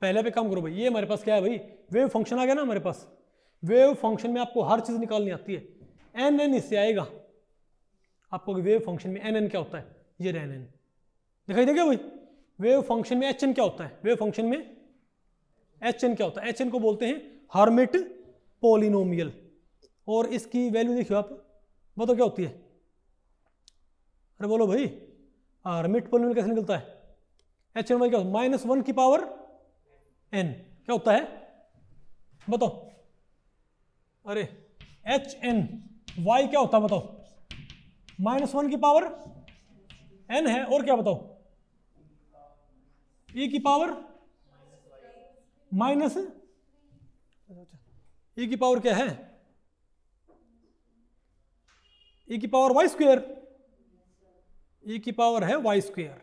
पहले पे काम करो भाई ये हमारे पास क्या है भाई वेव फंक्शन आ गया ना हमारे पास वेव फंक्शन में आपको हर चीज़ निकालनी आती है एन एन इससे आएगा आपको वेव फंक्शन में एन एन क्या होता है ये एन एन दिखाई देगा भाई वेव फंक्शन में एच एन क्या होता है वेव फंक्शन में एच एन क्या होता है एच एन को बोलते हैं हार्मिट पोलिनोमियल और इसकी वैल्यू देखियो आप बताओ तो क्या होती है अरे बोलो भाई मिट पोल कैसे निकलता है एच एन वाई क्या माइनस वन की पावर एन क्या होता है बताओ अरे एच एन वाई क्या होता है बताओ माइनस वन की पावर एन है और क्या बताओ ए e की पावर माइनस ए की पावर क्या है e की पावर वाई स्क्वेयर e की पावर है वाई स्क्वेयर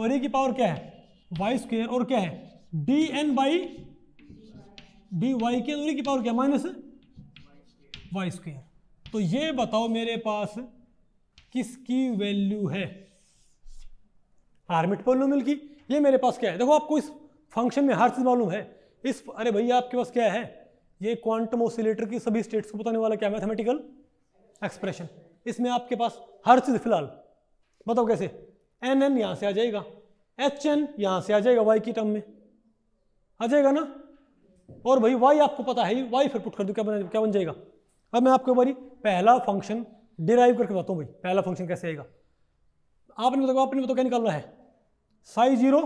और e की पावर क्या है वाई स्क्वेयर और क्या है D N by D Y के और e की पावर क्या माइनस वाई स्क्वेयर तो ये बताओ मेरे पास किसकी वैल्यू है हार्मिट पोलोमिल की ये मेरे पास क्या है देखो आपको इस फंक्शन में हर चीज मालूम है इस अरे भैया आपके पास क्या है ये क्वांटम ऑसिलेटर की सभी स्टेट्स को बताने वाला क्या मैथमेटिकल एक्सप्रेशन इसमें आपके पास हर चीज़ फिलहाल बताओ कैसे एन एन यहां से आ जाएगा एच एन यहां से आ जाएगा वाई की टर्म में आ जाएगा ना और भाई वाई आपको पता है वाई फिर पुट कर दो क्या बन क्या बन जाएगा अब मैं आपको बारी पहला फंक्शन डिराइव करके बताता हूँ भाई पहला फंक्शन कैसे आएगा आपने बताओ आपने बताओ क्या निकालना है साई जीरो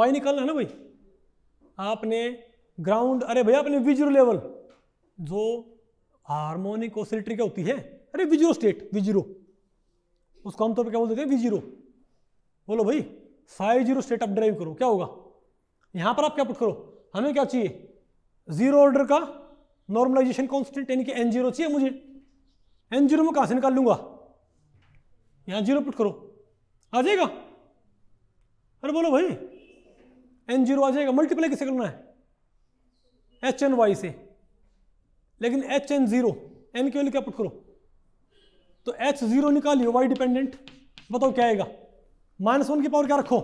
वाई निकालना है ना भाई आपने ग्राउंड अरे भैया अपने विजिरो लेवल जो हारमोनिक ओसिलेटरी क्या होती है अरे विजुरो स्टेट विजुरो उसको हम तौर तो पर क्या बोल देते हैं विजीरो बोलो भाई फाइव जीरो स्टेट आप ड्राइव करो क्या होगा यहां पर आप क्या पुट करो हमें क्या चाहिए जीरो ऑर्डर का नॉर्मलाइजेशन कॉन्स्टेंट यानी कि एन जीरो चाहिए मुझे एन जीरो में कहां से निकाल लूंगा यहां जीरो पुट करो आ जाएगा अरे बोलो भाई एन जीरो आ जाएगा मल्टीप्लाई किसे करना है एच एन वाई से लेकिन एच एन जीरो एन के वैल्यू क्या पुट करो तो एच जीरो निकालियो वाई डिपेंडेंट बताओ क्या आएगा माइनस वन की पावर क्या रखो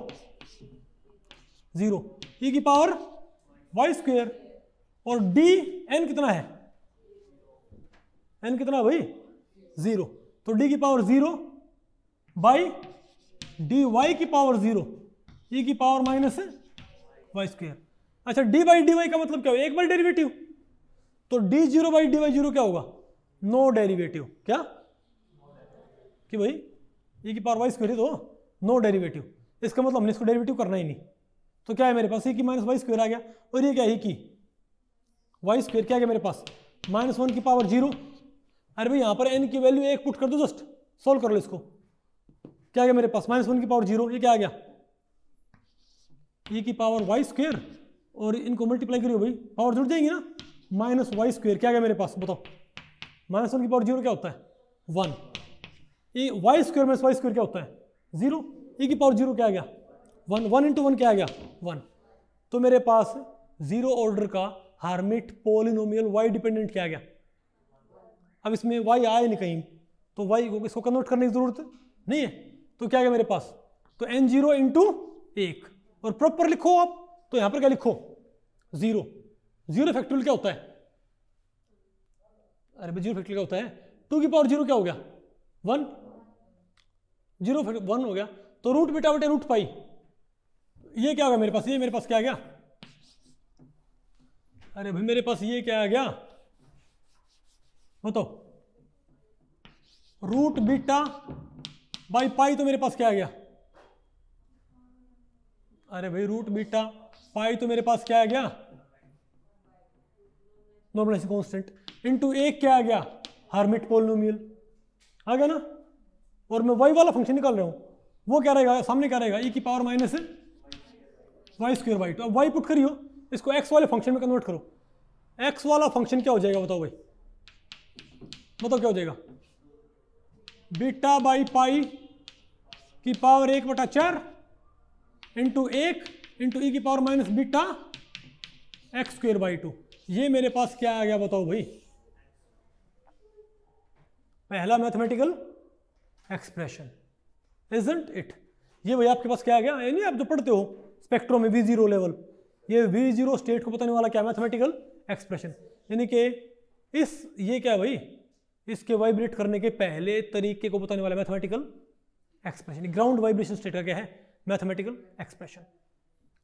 जीरो ई e की पावर वाई स्क्वेयर और डी एन कितना है एन कितना भाई जीरो तो डी की power zero by D Y की पावर जीरो ई की पावर माइनस वाई स्क्वेयर अच्छा डी बाई डी वाई का मतलब क्या हो एक बार डेरिवेटिव तो D zero by D Y zero क्या होगा नो डेरिवेटिव क्या कि भाई ये e की पावर वाई स्क्वेयर है तो नो डेरिवेटिव इसका मतलब हमने इसको डेरिवेटिव करना ही नहीं तो क्या है मेरे पास ये e की माइनस वाई स्क्वेयर आ गया और ये क्या है e की वाई स्क्वेयर क्या गया मेरे पास माइनस वन की पावर जीरो अरे भाई यहाँ पर एन की वैल्यू एक पुट कर दो जस्ट सोल्व कर लो इसको क्या गया मेरे पास माइनस वन की पावर जीरो ये क्या आ गया ये की पावर वाई स्क्वेयर और इनको मल्टीप्लाई करिए भाई पावर जुड़ जाएंगी ना माइनस वाई स्क्वेयर क्या गया मेरे पास बताओ माइनस वन की पावर जीरो क्या होता है वन ये Y square minus Y square क्या होता है जीरो ए e की पावर जीरो क्या आ गया वन वन इंटू वन क्या आ गया वन तो मेरे पास जीरो ऑर्डर का हार्मिट पोलिनोमियल वाई डिपेंडेंट क्या आ गया अब इसमें वाई आए नहीं कहीं तो वाई को इसको कन्वर्ट करने की जरूरत नहीं है तो क्या आ गया मेरे पास तो एन जीरो इंटू एक और प्रॉपर लिखो आप तो यहां पर क्या लिखो जीरो जीरो फैक्टोरियल क्या होता है अरे जीरो फैक्टोरियल क्या होता है टू की पावर जीरो क्या हो गया वन जीरो वन हो गया तो रूट बेटा बटे रूट पाई ये क्या हो गया मेरे पास ये मेरे पास क्या आ गया अरे भाई मेरे पास ये क्या आ गया बताओ रूट बीटा बाई पाई तो मेरे पास क्या आ गया अरे भाई रूट बीटा पाई तो मेरे पास क्या आ गया नॉर्मलाइज कॉन्स्टेंट इंटू एक क्या आ गया हार्मिट पोलोमियल आ गया ना और मैं वाई वाला फंक्शन निकाल रहा हूँ वो क्या रहेगा सामने क्या रहेगा ई e की power minus Y square Y तो अब वाई पुट करियो इसको एक्स वाले फंक्शन में कन्वर्ट करो एक्स वाला फंक्शन क्या हो जाएगा बताओ भाई बताओ क्या हो जाएगा बीटा बाई पाई की पावर एक बटा चार इंटू एक इंटू ई की power minus beta x square by two ये मेरे पास क्या आ गया बताओ भाई पहला मैथमेटिकल एक्सप्रेशन इजेंट इट ये भाई आपके पास क्या आ गया नहीं आप जो पढ़ते हो स्पेक्ट्रो में वी जीरो लेवल ये वी जीरो स्टेट को बताने वाला क्या मैथमेटिकल एक्सप्रेशन यानी कि इस ये क्या भाई इसके वाइब्रेट करने के पहले तरीके को बताने वाला mathematical expression ground vibration state का क्या है मैथमेटिकल एक्सप्रेशन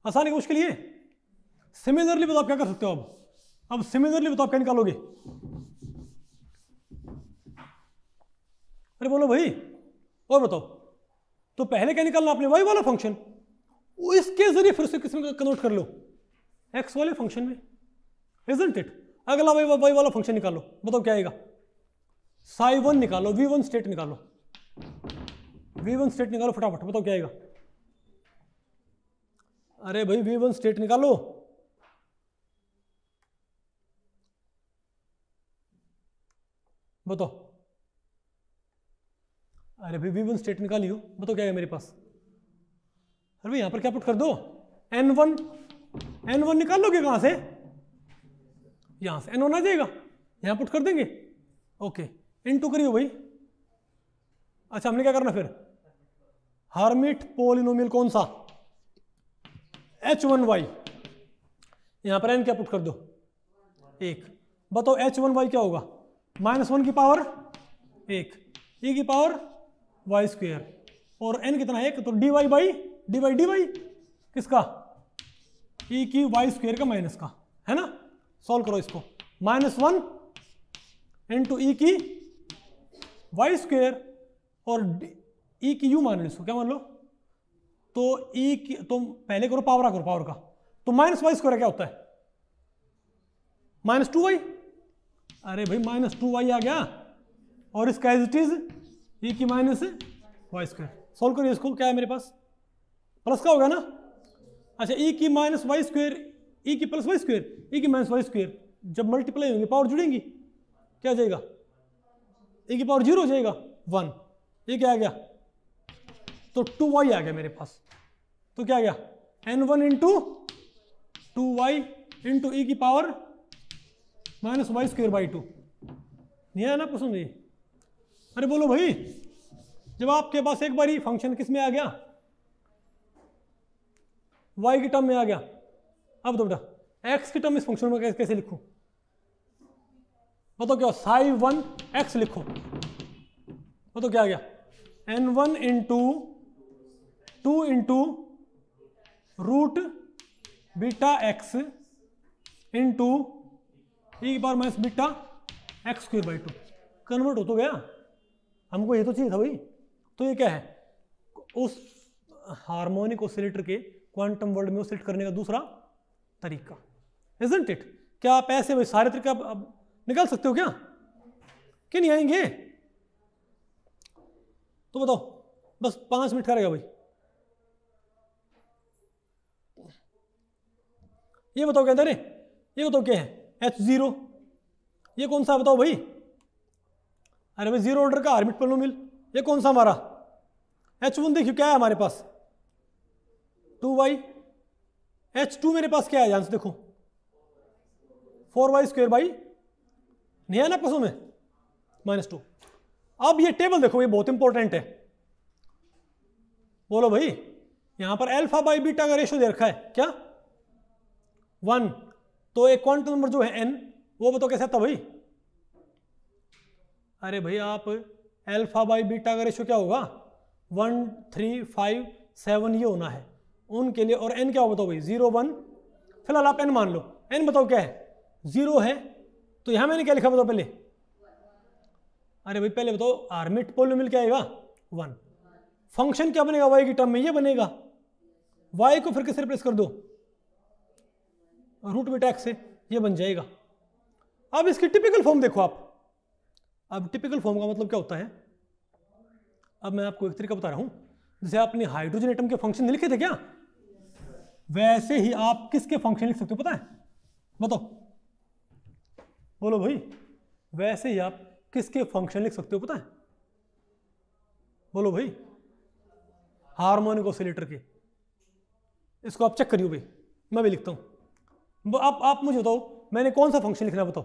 आसान है उसके लिए सिमिलरली बताओ क्या कर सकते हो अब अब सिमिलरली बताओ क्या निकालोगे अरे बोलो भाई और बताओ तो पहले क्या निकालना आपने वाई वाला फंक्शन इसके जरिए फिर उसे किसी में कन्वर्ट कर लो एक्स वाले फंक्शन में रिजल्ट इट अगला वाई वाई वाला फंक्शन निकालो बताओ क्या आएगा साई वन निकालो वी वन स्टेट निकालो वी वन स्टेट निकालो फटाफट बताओ क्या आएगा अरे भाई वी वन स्टेट निकालो बताओ अरे भाई वी वन स्टेट निकाली बताओ क्या है मेरे पास अरे भाई यहां पर क्या पुट कर दो एन वन एन वन निकाल लोगे कहां से यहां से एन वन आ जाएगा यहां पुट कर देंगे ओके इन टू करियो भाई अच्छा हमने क्या करना फिर हार्मिट पोलिनोमियल कौन सा एच वन वाई यहां पर एन क्या पुट कर दो एक बताओ एच वन वाई क्या होगा माइनस वन की पावर एक ई e की पावर वाई स्क्वेयर और एन कितना है तो D Y by D by D Y किसका ई e की वाई स्क्वेयर का माइनस का है ना सॉल्व करो इसको माइनस वन एन टू ई की वाई स्क्वेयर और ई e की यू मान लो इसको क्या मान लो तो ई e तो पहले करो पावर आ करो पावर का तो माइनस वाई स्क्वायर क्या होता है माइनस टू वाई अरे भाई माइनस टू वाई आ गया और इसका एज इट इज ई की माइनस वाई स्क्वायर सोल्व करिए इसको क्या है मेरे पास प्लस का होगा ना अच्छा ई e की माइनस वाई स्क्वेयर ई की प्लस वाई स्क्वेयर ई की माइनस वाई स्क्वेयर जब मल्टीप्लाई होंगे पावर जुड़ेंगी क्या हो जाएगा ई e की पावर जीरो हो जाएगा वन ये क्या आ गया तो टू वाई आ गया मेरे पास तो क्या आ गया n one into two y into e e की power minus Y square by two नहीं आया ना क्वेश्चन ये अरे बोलो भाई जब आपके पास एक बार ही फंक्शन किस में आ गया वाई की टर्म में आ गया अब तो बेटा एक्स की टर्म इस फंक्शन में कैसे लिखूं बताओ क्या साई वन एक्स लिखो बताओ क्या आ गया n one into two into root beta x into एक बार minus beta x square by two convert हो तो गया हमको ये तो चाहिए था भाई तो ये क्या है उस हार्मोनिक ओसिलेटर के क्वांटम वर्ल्ड में ओसिलेट करने का दूसरा तरीका इजेंट इट क्या आप ऐसे भाई सारे तरीके आप, निकाल सकते हो क्या कि नहीं आएंगे तो बताओ बस पाँच मिनट का रहेगा भाई ये बताओ क्या अरे ये बताओ क्या है एच ज़ीरो ये कौन सा बताओ भाई अरे भाई ज़ीरो ऑर्डर का हार्मिट मिल ये कौन सा हमारा एच वन देखियो क्या है हमारे पास टू वाई एच टू मेरे पास क्या है ध्यान से देखो फोर वाई स्क्वेयर बाई नहीं है ना पसों में माइनस टू अब ये टेबल देखो ये बहुत इंपॉर्टेंट है बोलो भाई यहां पर एल्फा बाई बीटा का रेशो दे रखा है क्या वन तो एक क्वांटम नंबर जो है एन वो बताओ कैसे आता भाई अरे भाई आप एल्फा बाई बीटा का रेशो क्या होगा वन थ्री फाइव सेवन ये होना है उनके लिए और एन क्या हो बताओ भाई जीरो वन फिलहाल आप एन मान लो एन बताओ क्या है जीरो है तो यहां मैंने क्या लिखा बताओ पहले अरे भाई पहले बताओ आर्मिट पोल मिल क्या आएगा वन फंक्शन क्या बनेगा वाई की टर्म में ये बनेगा वाई को फिर किस रिप्लेस कर दो रूट बीटा एक्स है ये बन जाएगा अब इसकी टिपिकल फॉर्म देखो आप अब टिपिकल फॉर्म का मतलब क्या होता है अब मैं आपको एक तरीका बता रहा हूं जैसे आपने हाइड्रोजन एटम के फंक्शन लिखे थे क्या वैसे ही आप किसके फंक्शन लिख सकते हो पता है बताओ बोलो भाई वैसे ही आप किसके फंक्शन लिख सकते हो पता है बोलो भाई हार्मोनिक ऑसिलेटर के इसको आप चेक करियो भाई मैं भी लिखता हूं आप आप मुझे बताओ मैंने कौन सा फंक्शन लिखना बताओ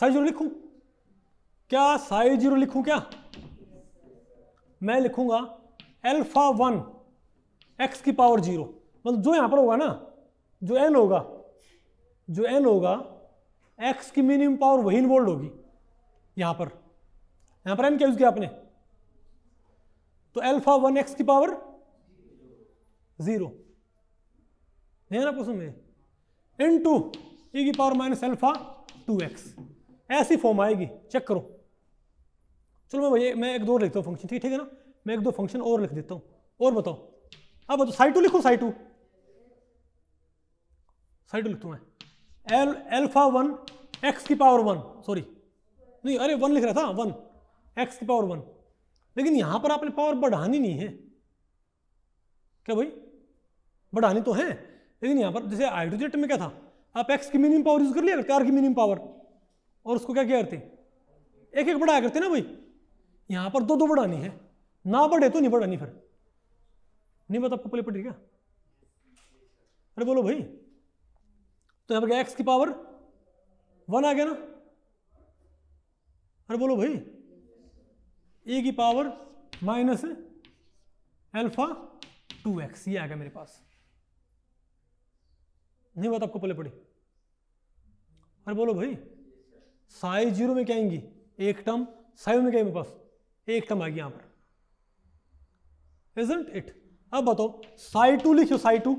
साइज जीरो लिखूं क्या साइज जीरो लिखूं क्या मैं लिखूंगा एल्फा वन एक्स की पावर जीरो मतलब जो यहां पर होगा ना जो एन होगा जो एन होगा एक्स की मिनिमम पावर वही इन्वॉल्व होगी यहां पर यहां पर एन क्या यूज किया आपने तो एल्फा वन एक्स की पावर जीरो ध्यान आप उसमें इन टू ई की power minus alpha two x ऐसी फॉर्म आएगी चेक करो चलो मैं भैया मैं एक दो लिखता हूँ फंक्शन ठीक ठीक है ना मैं एक दो फंक्शन और लिख देता हूँ और बताओ अब बताओ टू लिखो साइड टू लिखता हूँ मैं एल एल्फा वन एक्स की पावर वन सॉरी नहीं अरे वन लिख रहा था वन एक्स की पावर वन लेकिन यहाँ पर आपने पावर बढ़ानी नहीं है क्या भाई बढ़ानी तो है लेकिन यहाँ पर जैसे हाइड्रोजेट में क्या था आप एक्स की मिनिमम पावर यूज कर लिया कार की मिनिमम पावर और उसको क्या किया करते एक एक बढ़ाया करते ना भाई यहाँ पर दो दो बढ़ानी है ना बढ़े तो नहीं बढ़ानी फिर नहीं बता आपको पले क्या अरे बोलो भाई तो यहाँ पर एक्स की पावर वन आ गया ना अरे बोलो भाई ए की power minus alpha two x ये आ गया मेरे पास नहीं बात तो आपको पले पड़ी अरे बोलो भाई साई जीरो में क्या आएंगी एक टर्म साई में क्या मेरे पास एक टर्म आएगी यहां पर इजेंट इट अब बताओ साई टू लिखो साई टू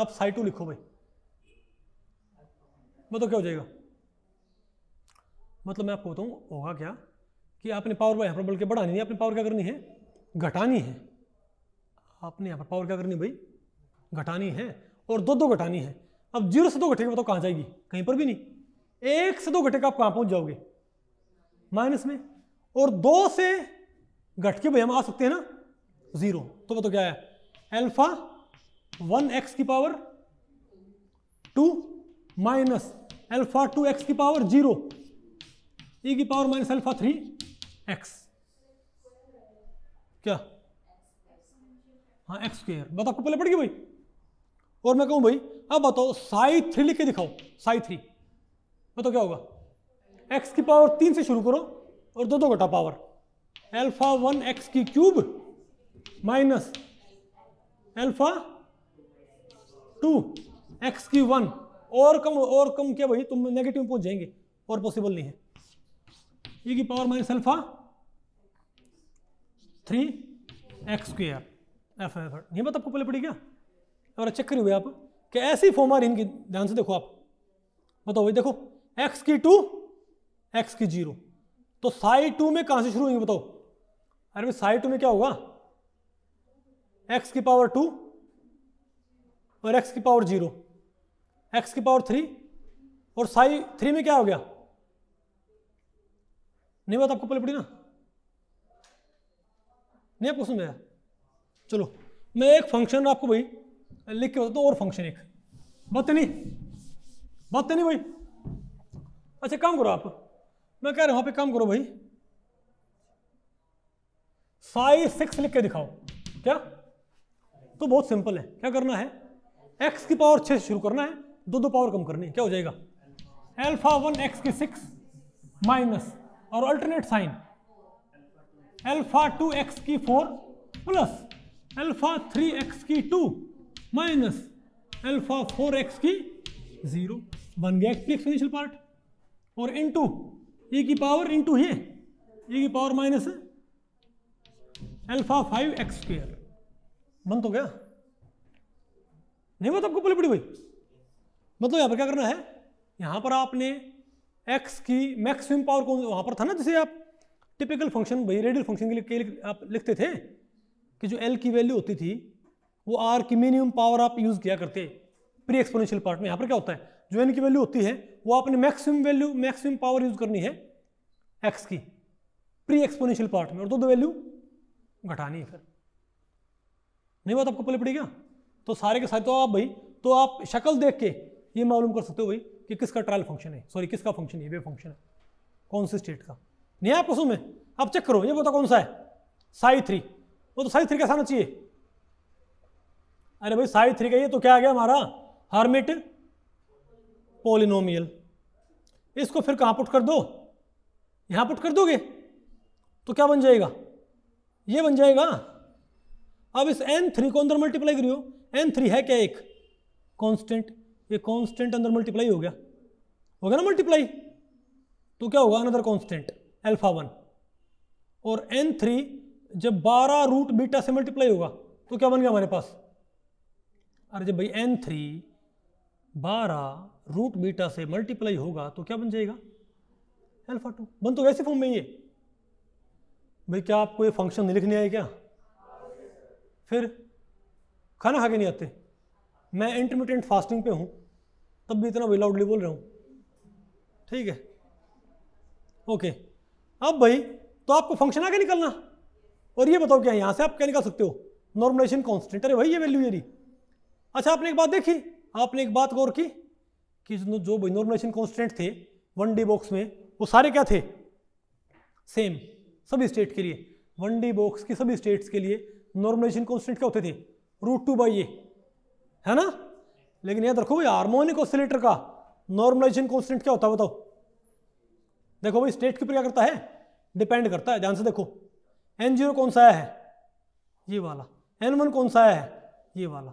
आप साई टू लिखो भाई बताओ मतलब क्या हो जाएगा मतलब मैं आपको बताऊं होगा क्या कि आपने पावर बाय हाइपरबोल के बढ़ानी है आपने पावर क्या करनी है घटानी है आपने यहाँ पर पावर क्या करनी भाई घटानी है और दो दो घटानी है अब जीरो से दो घटेगी बताओ तो कहाँ जाएगी कहीं पर भी नहीं एक से दो घटेगा आप कहाँ पहुँच जाओगे माइनस में और दो से घट के भाई हम आ सकते हैं ना जीरो तो बताओ क्या है एल्फा वन एक्स की power two minus alpha two x की पावर जीरो ई की power minus alpha three x क्या हाँ एक्स स्क्र बताओ आपको पहले पड़ेगी भाई और मैं कहूँ भाई अब बताओ साई थ्री लिख के दिखाओ साई थ्री बताओ क्या होगा एक्स की पावर तीन से शुरू करो और दो दो घटा पावर एल्फा वन एक्स की cube minus alpha two x की वन और कम और कम क्या भाई तुम नेगेटिव पहुंच जाएंगे और पॉसिबल नहीं है ई e की power minus alpha three x square f f ये बात आपको पहले पड़ी क्या और चेक करी हुई आप कि ऐसी फॉर्म आ रही इनकी ध्यान से देखो आप बताओ भाई देखो एक्स की टू एक्स की जीरो तो साई टू में कहाँ से शुरू होंगे बताओ अरे भाई साई टू में क्या होगा एक्स की पावर टू और एक्स की पावर जीरो एक्स की पावर थ्री और साई थ्री में क्या हो गया नहीं बात आपको पड़ी ना नहीं आपको सुन आया चलो मैं एक फंक्शन आपको भाई लिख के बताता हूँ और फंक्शन एक बात नहीं बात नहीं भाई अच्छा काम करो आप मैं कह रहा हूँ वहाँ पे काम करो भाई साई सिक्स लिख के दिखाओ क्या तो बहुत सिंपल है क्या करना है एक्स की पावर छः से शुरू करना है दो दो पावर कम करनी है क्या हो जाएगा एल्फा वन एक्स की सिक्स माइनस और alternate sign alpha two x की four plus alpha three x की two minus alpha four x की जीरो बन गया एक्सपोनेंशियल पार्ट और इनटू ए e की पावर इनटू ये ए की power minus alpha five x square बन तो गया नहीं बता तो आपको पड़ी भाई मतलब यहाँ पर क्या करना है यहाँ पर आपने एक्स की मैक्सिमम पावर कौन वहाँ पर था ना जैसे आप टिपिकल फंक्शन भाई रेडियल फंक्शन के लिए आप लिखते थे कि जो एल की वैल्यू होती थी वो आर की मिनिमम पावर आप यूज़ किया करते प्री एक्सपोनेंशियल पार्ट में यहाँ पर क्या होता है जो एन की वैल्यू होती है वो आपने maximum value maximum power use करनी है एक्स की प्री एक्सपोनेंशियल पार्ट में और दो दो वैल्यू घटानी है फिर नहीं बात तो आपको पहले पड़ी क्या तो सारे के सारे तो आप भाई तो आप शक्ल देख के ये मालूम कर सकते हो भाई कि किसका ट्रायल फंक्शन है सॉरी किसका फंक्शन है वे फंक्शन है कौन से स्टेट का नहीं आप उसमें में आप चेक करो ये बताओ कौन सा है साई थ्री वो तो साइज थ्री का आना चाहिए अरे भाई साइज थ्री का ये तो क्या आ गया हमारा हर्मिट पोलिनोमियल इसको फिर कहाँ पुट कर दो यहाँ पुट कर दोगे तो क्या बन जाएगा ये बन जाएगा अब इस एन थ्री को अंदर मल्टीप्लाई करियो एन थ्री है क्या एक कांस्टेंट ये कांस्टेंट अंदर मल्टीप्लाई हो गया हो गया ना मल्टीप्लाई तो क्या होगा अनदर कांस्टेंट अल्फा वन और एन थ्री जब बारह रूट बीटा से मल्टीप्लाई होगा तो क्या बन गया हमारे पास अरे जब भाई एन थ्री बारह रूट बीटा से मल्टीप्लाई होगा तो क्या बन जाएगा एल्फा टू बन तो वैसे फॉर्म में ये भाई क्या आपको ये फंक्शन नहीं लिखने आए क्या फिर खाना खा के नहीं आते मैं इंटरमीडियंट फास्टिंग पे हूँ तब भी इतना विलाउडली बोल रहा हूँ ठीक है ओके अब भाई तो आपको फंक्शन आगे निकलना और ये बताओ क्या यहाँ से आप क्या निकाल सकते हो नॉर्मलाइजेशन कॉन्स्टेंट अरे भाई ये वैल्यू मेरी अच्छा आपने एक बात देखी आपने एक बात गौर की कि जो नॉर्मलाइजेशन कॉन्स्टेंट थे वन डी बॉक्स में वो सारे क्या थे सेम सभी स्टेट के लिए वन डी बॉक्स के सभी स्टेट्स के लिए नॉर्मलाइजेशन कॉन्स्टेंट क्या होते थे रूट टू बाई ए है ना लेकिन याद रखो भाई हारमोनिक ऑसिलेटर का नॉर्मलाइजेशन कॉन्स्टेंट क्या होता है बताओ देखो भाई स्टेट के ऊपर क्या करता है डिपेंड करता है ध्यान से देखो एन जीरो कौन सा आया है ये वाला एन वन कौन सा आया है ये वाला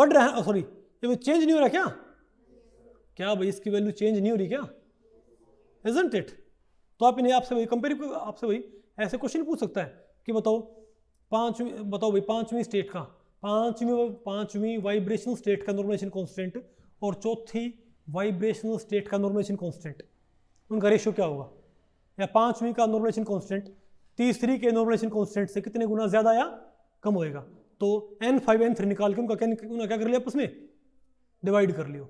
बढ़ रहा तो है सॉरी ये चेंज नहीं हो रहा क्या क्या भाई इसकी वैल्यू चेंज नहीं हो रही क्या इजेंट इट तो आप इन्हें आपसे वही कंपेयर आपसे वही ऐसे क्वेश्चन पूछ सकता है कि बताओ पांचवी बताओ भाई पांचवी स्टेट का पांचवी पांचवी वाइब्रेशनल स्टेट का नॉर्मलाइजेशन कॉन्स्टेंट और चौथी वाइब्रेशनल स्टेट का नॉर्मलाइजेशन कॉन्स्टेंट उनका रेशियो क्या होगा या पांचवी का नॉर्मलाइजेशन कॉन्स्टेंट तीसरी के नॉर्मलाइजेशन कॉन्स्टेंट से कितने गुना ज्यादा या कम होएगा तो एन फाइव एन थ्री निकाल के उनका क्या क्या कर लिया आपस में डिवाइड कर लियो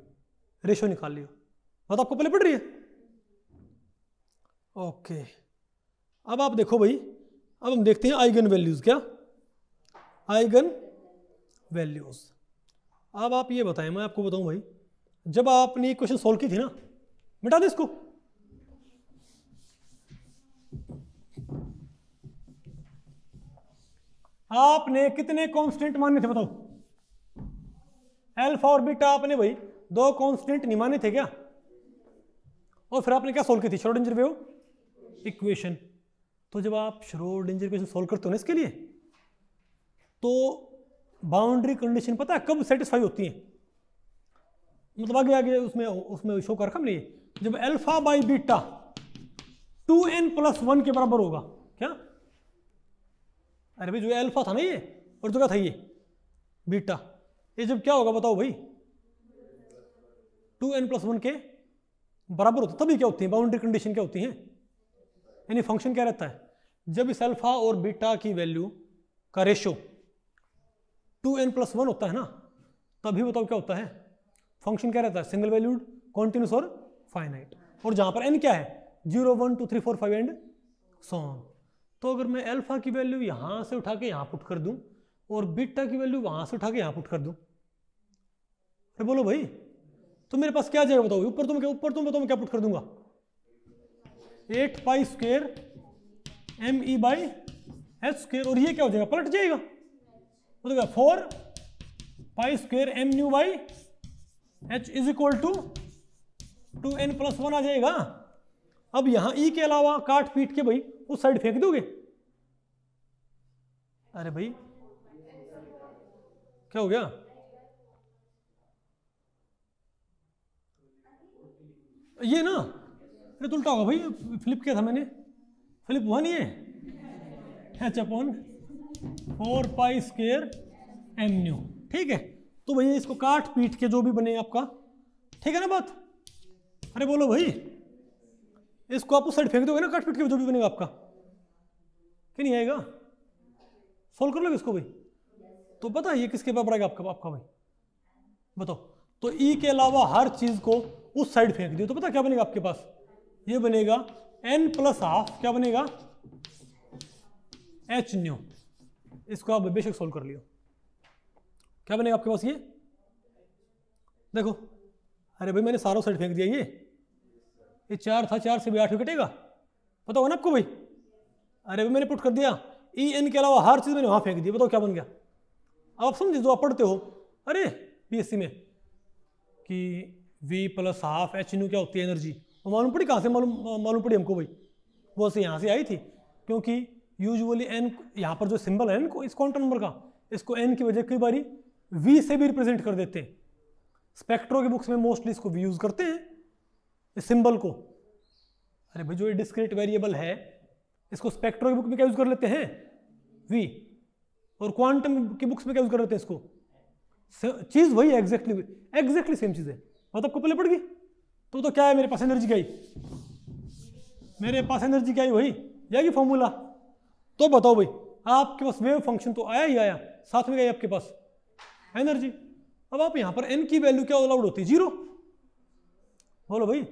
रेशो निकाल लियो बात आपको पहले पढ़ रही है ओके अब आप देखो भाई अब हम देखते हैं आइगन वैल्यूज क्या आइगन वैल्यूज अब आप ये बताएं मैं आपको बताऊं भाई जब आपने क्वेश्चन सोल्व की थी ना मिटा दे इसको आपने कितने कांस्टेंट माने थे बताओ अल्फा और बीटा आपने भाई दो कांस्टेंट नहीं माने थे क्या और फिर आपने क्या सोल्व की थी डेंजर वेव इक्वेशन तो जब आप डेंजर इक्वेशन सोल्व करते हो ना इसके लिए तो बाउंड्री कंडीशन पता है कब सेटिस्फाई होती है मतलब आगे आगे उसमें उसमें शो कर हमने जब alpha by beta two n plus one के बराबर होगा क्या अरे भाई जो अल्फा था ना ये और जो क्या था ये बीटा ये जब क्या होगा बताओ भाई टू एन प्लस वन के बराबर होता तभी क्या होती है बाउंड्री कंडीशन क्या होती है यानी फंक्शन क्या रहता है जब इस अल्फा और बीटा की वैल्यू का ratio two n plus one होता है ना तभी बताओ क्या होता है फंक्शन क्या रहता है सिंगल वैल्यूड कॉन्टिन्यूस और फाइनाइट और जहां पर एन क्या है zero one two three four five and so on तो अगर मैं अल्फा की वैल्यू यहाँ से उठा के यहाँ पुट कर दूँ और बीटा की वैल्यू वहाँ से उठा के यहाँ पुट कर दूँ अरे बोलो भाई तो मेरे पास क्या जाएगा बताओ ऊपर तुम तो क्या ऊपर तुम तो बताओ मैं क्या पुट कर दूंगा eight pi square M E by H square और ये क्या हो जाएगा पलट जाएगा मतलब क्या four pi square m u by h is equal to two n plus one आ जाएगा अब यहां ई e के अलावा काट पीट के भाई उस साइड फेंक दोगे अरे भाई क्या हो गया ये ना अरे तो उल्टा होगा भाई फ्लिप किया था मैंने फ्लिप हुआ नहीं है h upon four pi square m nu ठीक है तो भैया इसको काट पीट के जो भी बने आपका ठीक है ना बात अरे बोलो भाई इसको आप उस साइड फेंक दोगे ना कट पिट के जो भी बनेगा आपका कि नहीं आएगा सोल्व कर लोगे इसको भाई तो पता ये किसके पास पड़ेगा आपका आपका भाई बताओ तो ई e के अलावा हर चीज को उस साइड फेंक दिए तो पता क्या बनेगा आपके पास ये बनेगा एन प्लस हाफ क्या बनेगा एच न्यू इसको आप बेशक सोल्व कर लियो क्या बनेगा आपके पास ये देखो अरे भाई मैंने सारों साइड फेंक दिया ये ये चार था चार से भी आठ विकटेगा पता होगा ना आपको भाई अरे भाई मैंने पुट कर दिया ई एन के अलावा हर चीज़ मैंने वहाँ फेंक दी बताओ क्या बन गया अब आप समझ जो आप पढ़ते हो अरे बीएससी में कि v plus half h u क्या होती है एनर्जी और मालूम पड़ी कहाँ से मालूम मालूम पड़ी हमको भाई वो से यहाँ से आई थी क्योंकि यूजुअली एन यहाँ पर जो सिंबल है इनको इस क्वांटम नंबर का इसको एन की वजह कई बारी वी से भी रिप्रेजेंट कर देते हैं स्पेक्ट्रो की बुक्स में मोस्टली इसको वी यूज़ करते हैं इस सिंबल को अरे भाई जो ये डिस्क्रिट वेरिएबल है इसको स्पेक्ट्रो की बुक में क्या यूज़ कर लेते हैं वी और क्वांटम की बुक्स में क्या यूज़ कर लेते हैं इसको चीज़ वही है एग्जैक्टली एग्जैक्टली सेम चीज़ है बात आपको पहले पड़ गई तो तो क्या है मेरे पास एनर्जी क्या मेरे पास एनर्जी क्या वही जाएगी फॉर्मूला तो बताओ भाई आपके पास वेव फंक्शन तो आया ही आया साथ में गई आपके पास एनर्जी अब आप यहाँ पर एन की वैल्यू क्या अलाउड होती है जीरो बोलो भाई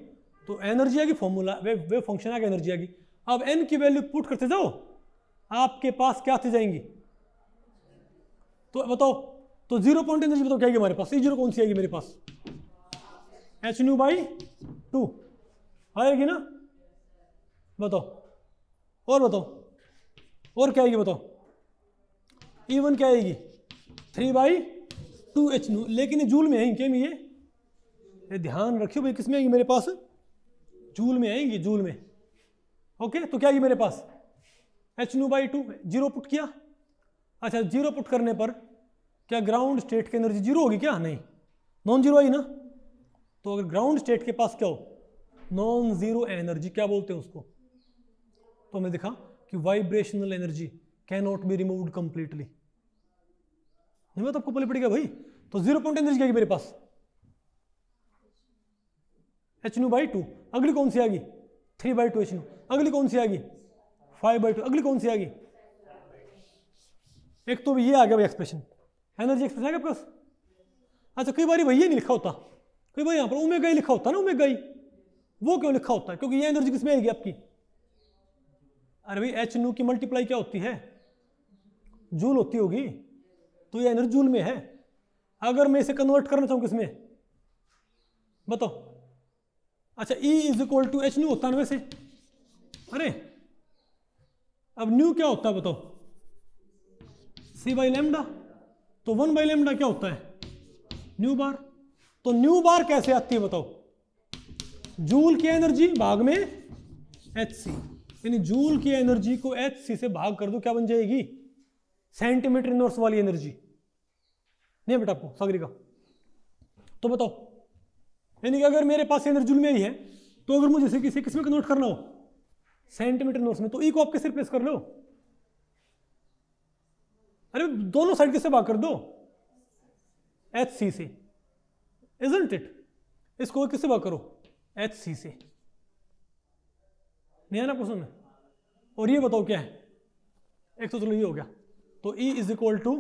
तो एनर्जी आगे फॉर्मूला वे वे फंक्शन आ एनर्जी आगे अब एन की वैल्यू पुट करते जाओ आपके पास क्या आती जाएंगी तो बताओ तो जीरो पॉइंट एनर्जी बताओ क्या आएगी हमारे पास ये e जीरो कौन सी आएगी मेरे पास एच न्यू बाई टू आएगी ना बताओ और बताओ और क्या आएगी बताओ इवन e क्या आएगी three by two h nu लेकिन जूल में है क्या ये ध्यान रखियो भाई किसमें आएगी मेरे पास जूल में आएंगी जूल में ओके तो क्या मेरे पास h nu by two zero put किया अच्छा जीरो पुट करने पर क्या ग्राउंड स्टेट की एनर्जी जीरो होगी क्या नहीं नॉन जीरो आई ना तो अगर ग्राउंड स्टेट के पास क्या हो नॉन जीरो एनर्जी क्या बोलते हैं उसको तो हमने देखा कि vibrational energy can not be removed completely नहीं मैं तो आपको पहले पड़ेगा भाई तो जीरो पॉइंट एनर्जी क्या मेरे पास एच नू बाई टू अगली कौन सी आ गई थ्री बाई टू एच नू अगली कौन सी आ गई फाइव बाई टू अगली कौन सी आ गई एक तो ये आ गया भाई एक्सप्रेशन एनर्जी एक्सप्रेशन आ गया प्लस अच्छा कई बार भैया नहीं लिखा होता कई बार यहाँ पर उमे गई लिखा होता ना उमे गई वो क्यों लिखा होता है क्योंकि ये एनर्जी किसमें आएगी आपकी अरे भाई एच नू की मल्टीप्लाई क्या होती है जूल होती होगी तो ये एनर्जी जूल में है अगर मैं इसे कन्वर्ट करना चाहूँ किसमें बताओ अच्छा E is equal to h nu होता है वैसे अरे अब न्यू क्या होता है बताओ सी बाई लेमडा तो वन बाई लेमडा क्या होता है न्यू बार तो न्यू बार कैसे आती है बताओ जूल की एनर्जी भाग में एच सी यानी जूल की एनर्जी को एच सी से भाग कर दो क्या बन जाएगी सेंटीमीटर इनवर्स वाली एनर्जी नहीं बेटा आपको सागरी का तो बताओ यानी कि अगर मेरे पास सेंटर जूल ही है तो अगर मुझे किसी किस्म का नोट करना हो सेंटीमीटर नोट्स में तो ई e को आप कैसे रिप्लेस कर लो अरे दोनों साइड कैसे बात कर दो एच सी से इजेंट इट इसको किससे बात करो एच सी से नहीं है ना क्वेश्चन में और ये बताओ क्या है एक तो चलो ये हो गया तो ई इज इक्वल टू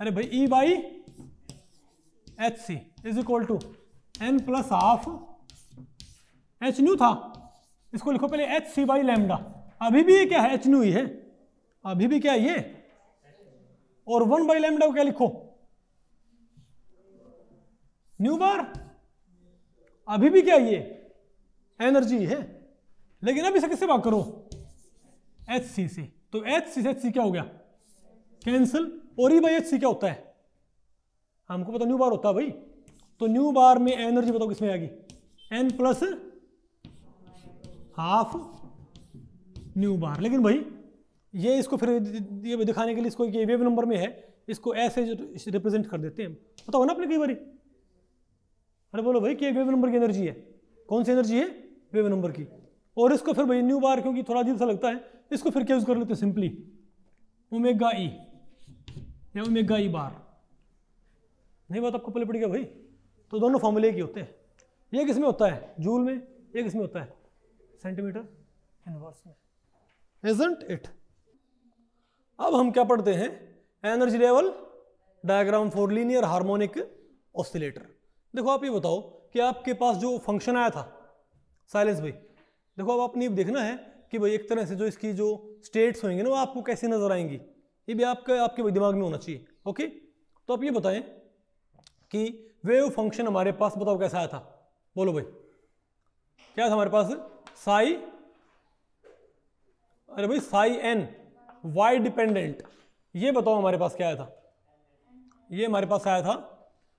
अरे भाई E by h c is equal to n plus half h nu था इसको लिखो पहले एच सी बाई लेमडा अभी भी ये क्या है एच न्यू ही है अभी भी क्या है ये और वन बाई लेमडा को क्या लिखो न्यू बार अभी भी क्या ये एनर्जी है लेकिन अभी से किससे बात करो एच सी से तो एच सी से एच सी क्या हो गया कैंसिल और ई बाई एच सी क्या होता है हमको पता न्यू बार होता है भाई तो न्यू बार में एनर्जी बताओ किसमें आएगी n plus half nu bar लेकिन भाई ये इसको फिर ये दिखाने के लिए इसको ये वेव नंबर में है इसको ऐसे रिप्रेजेंट कर देते हैं पता हो ना अपने कई बार अरे बोलो भाई कि वेव नंबर की एनर्जी है कौन सी एनर्जी है वेव नंबर की और इसको फिर भाई न्यू बार क्योंकि थोड़ा अजीब सा लगता है इसको फिर क्या यूज़ कर लेते हैं सिंपली ओमेगा ई या ओमेगा ई बार नहीं बात आपको पहले पड़ी गया भाई तो दोनों फॉर्मूले ही होते हैं ये किसमें होता है जूल में ये किसमें होता है सेंटीमीटर इनवर्स में इजेंट इट अब हम क्या पढ़ते हैं energy level diagram for linear harmonic oscillator देखो आप ये बताओ कि आपके पास जो फंक्शन आया था साइलेंस भाई देखो अब आपने देखना है कि भाई एक तरह से जो इसकी जो स्टेट्स होंगे ना वो आपको कैसे नजर आएंगी ये भी आपके आपके दिमाग में होना चाहिए ओके तो आप ये बताएं कि वेव फंक्शन हमारे पास बताओ कैसा आया था बोलो भाई क्या था हमारे पास साई अरे भाई साई एन वाई डिपेंडेंट ये बताओ हमारे पास क्या आया था ये हमारे पास आया था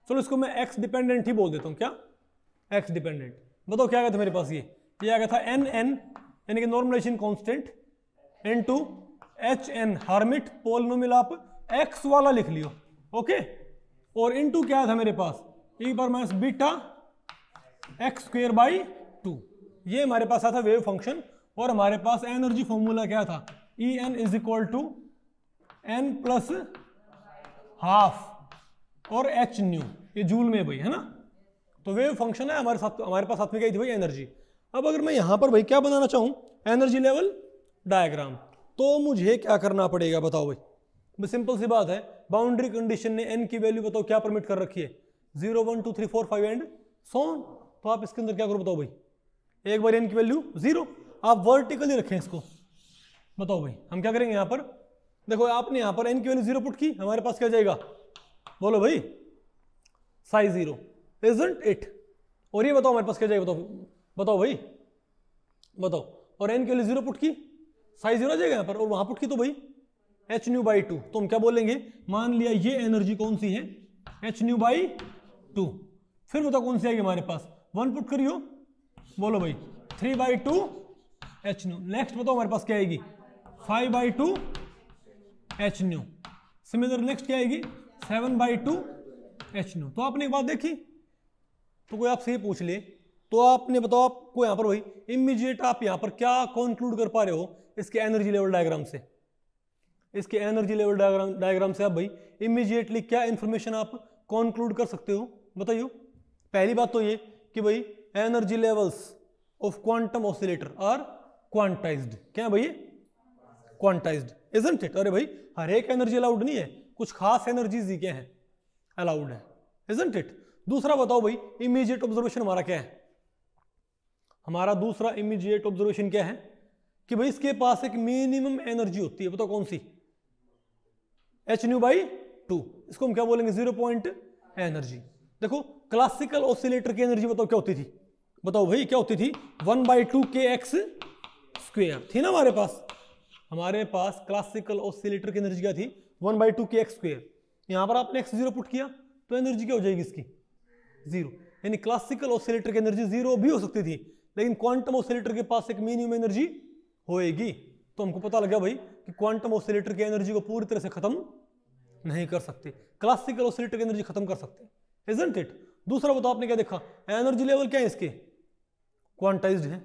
चलो इसको मैं एक्स डिपेंडेंट ही बोल देता हूँ क्या एक्स डिपेंडेंट बताओ क्या आ था मेरे पास ये ये आ गया था एन एन यानी कि normalization constant n two h N Hermite पोल आप एक्स वाला लिख लियो ओके और इनटू क्या था मेरे पास ई e पर minus beta x square by two ये हमारे पास था वेव फंक्शन और हमारे पास एनर्जी फॉर्मूला क्या था e n is equal to n plus half और एच न्यू ये जूल में भाई है ना तो वेव फंक्शन है हमारे साथ हमारे पास साथ में क्या थी भाई एनर्जी अब अगर मैं यहां पर भाई क्या बनाना चाहूं एनर्जी लेवल डायग्राम तो मुझे क्या करना पड़ेगा बताओ भाई सिंपल सी बात है बाउंड्री कंडीशन ने एन की वैल्यू बताओ क्या परमिट कर रखी है zero one two three four five and so on तो आप इसके अंदर क्या करो बताओ भाई एक बार एन की वैल्यू जीरो आप वर्टिकली रखें इसको बताओ भाई हम क्या करेंगे यहाँ पर देखो आपने यहाँ पर एन की वैल्यू जीरो पुट की हमारे पास क्या जाएगा बोलो भाई साइज जीरो इजेंट इट और ये बताओ हमारे पास क्या जाएगा बताओ बताओ भाई बताओ और एन की वैल्यू जीरो पुट की साइज जीरो आ जाएगा यहाँ पर और वहाँ पुट की तो भाई एच न्यू बाई टू तो हम क्या बोलेंगे मान लिया ये एनर्जी कौन सी है एच न्यू बाई टू फिर बताओ कौन सी आएगी हमारे पास वन पुट करियो बोलो भाई three by two h nu next बताओ हमारे पास क्या आएगी five by two h nu similar next क्या आएगी seven by two h nu तो आपने एक बात देखी तो कोई आपसे ये पूछ ले तो आपने बताओ आपको यहाँ पर वही इमीजिएट आप यहाँ पर क्या कंक्लूड कर पा रहे हो इसके एनर्जी लेवल डायग्राम से इसके एनर्जी लेवल डायग्राम डायग्राम से आप भाई इमीजिएटली क्या इन्फॉर्मेशन आप कॉन्क्लूड कर सकते हो बताइए पहली बात तो ये कि भाई energy levels of quantum oscillator are quantized क्या भाई क्वांटाइज्ड इजंट इट अरे भाई हर एक एनर्जी अलाउड नहीं है कुछ खास एनर्जीज ही क्या है अलाउड है इजंट इट दूसरा बताओ भाई इमीजिएट ऑब्जर्वेशन हमारा क्या है हमारा दूसरा इमीजिएट ऑब्जर्वेशन क्या है कि भाई इसके पास एक मिनिमम एनर्जी होती है बताओ कौन सी एच न्यू बाई टू इसको हम क्या बोलेंगे जीरो पॉइंट एनर्जी देखो क्लासिकल ऑसिलेटर की एनर्जी बताओ क्या होती थी बताओ भाई क्या होती थी वन बाई टू के एक्स स्क्वेयर थी ना हमारे पास हमारे पास क्लासिकल ऑसिलेटर की एनर्जी क्या थी वन बाई टू के एक्स स्क्वेयर यहां पर आपने एक्स जीरो पुट किया तो एनर्जी क्या हो जाएगी इसकी जीरो यानी क्लासिकल ऑसिलेटर की एनर्जी जीरो भी हो सकती थी लेकिन क्वांटम ऑसिलेटर के पास एक मिनिमम एनर्जी होएगी तो हमको पता लग गया भाई कि क्वांटम ऑसिलेटर की एनर्जी को पूरी तरह से खत्म नहीं कर सकते क्लासिकल ऑसिलेटर की एनर्जी खत्म कर सकते एजेंट इट दूसरा बताओ आपने क्या देखा एनर्जी लेवल क्या है इसके क्वांटाइज्ड है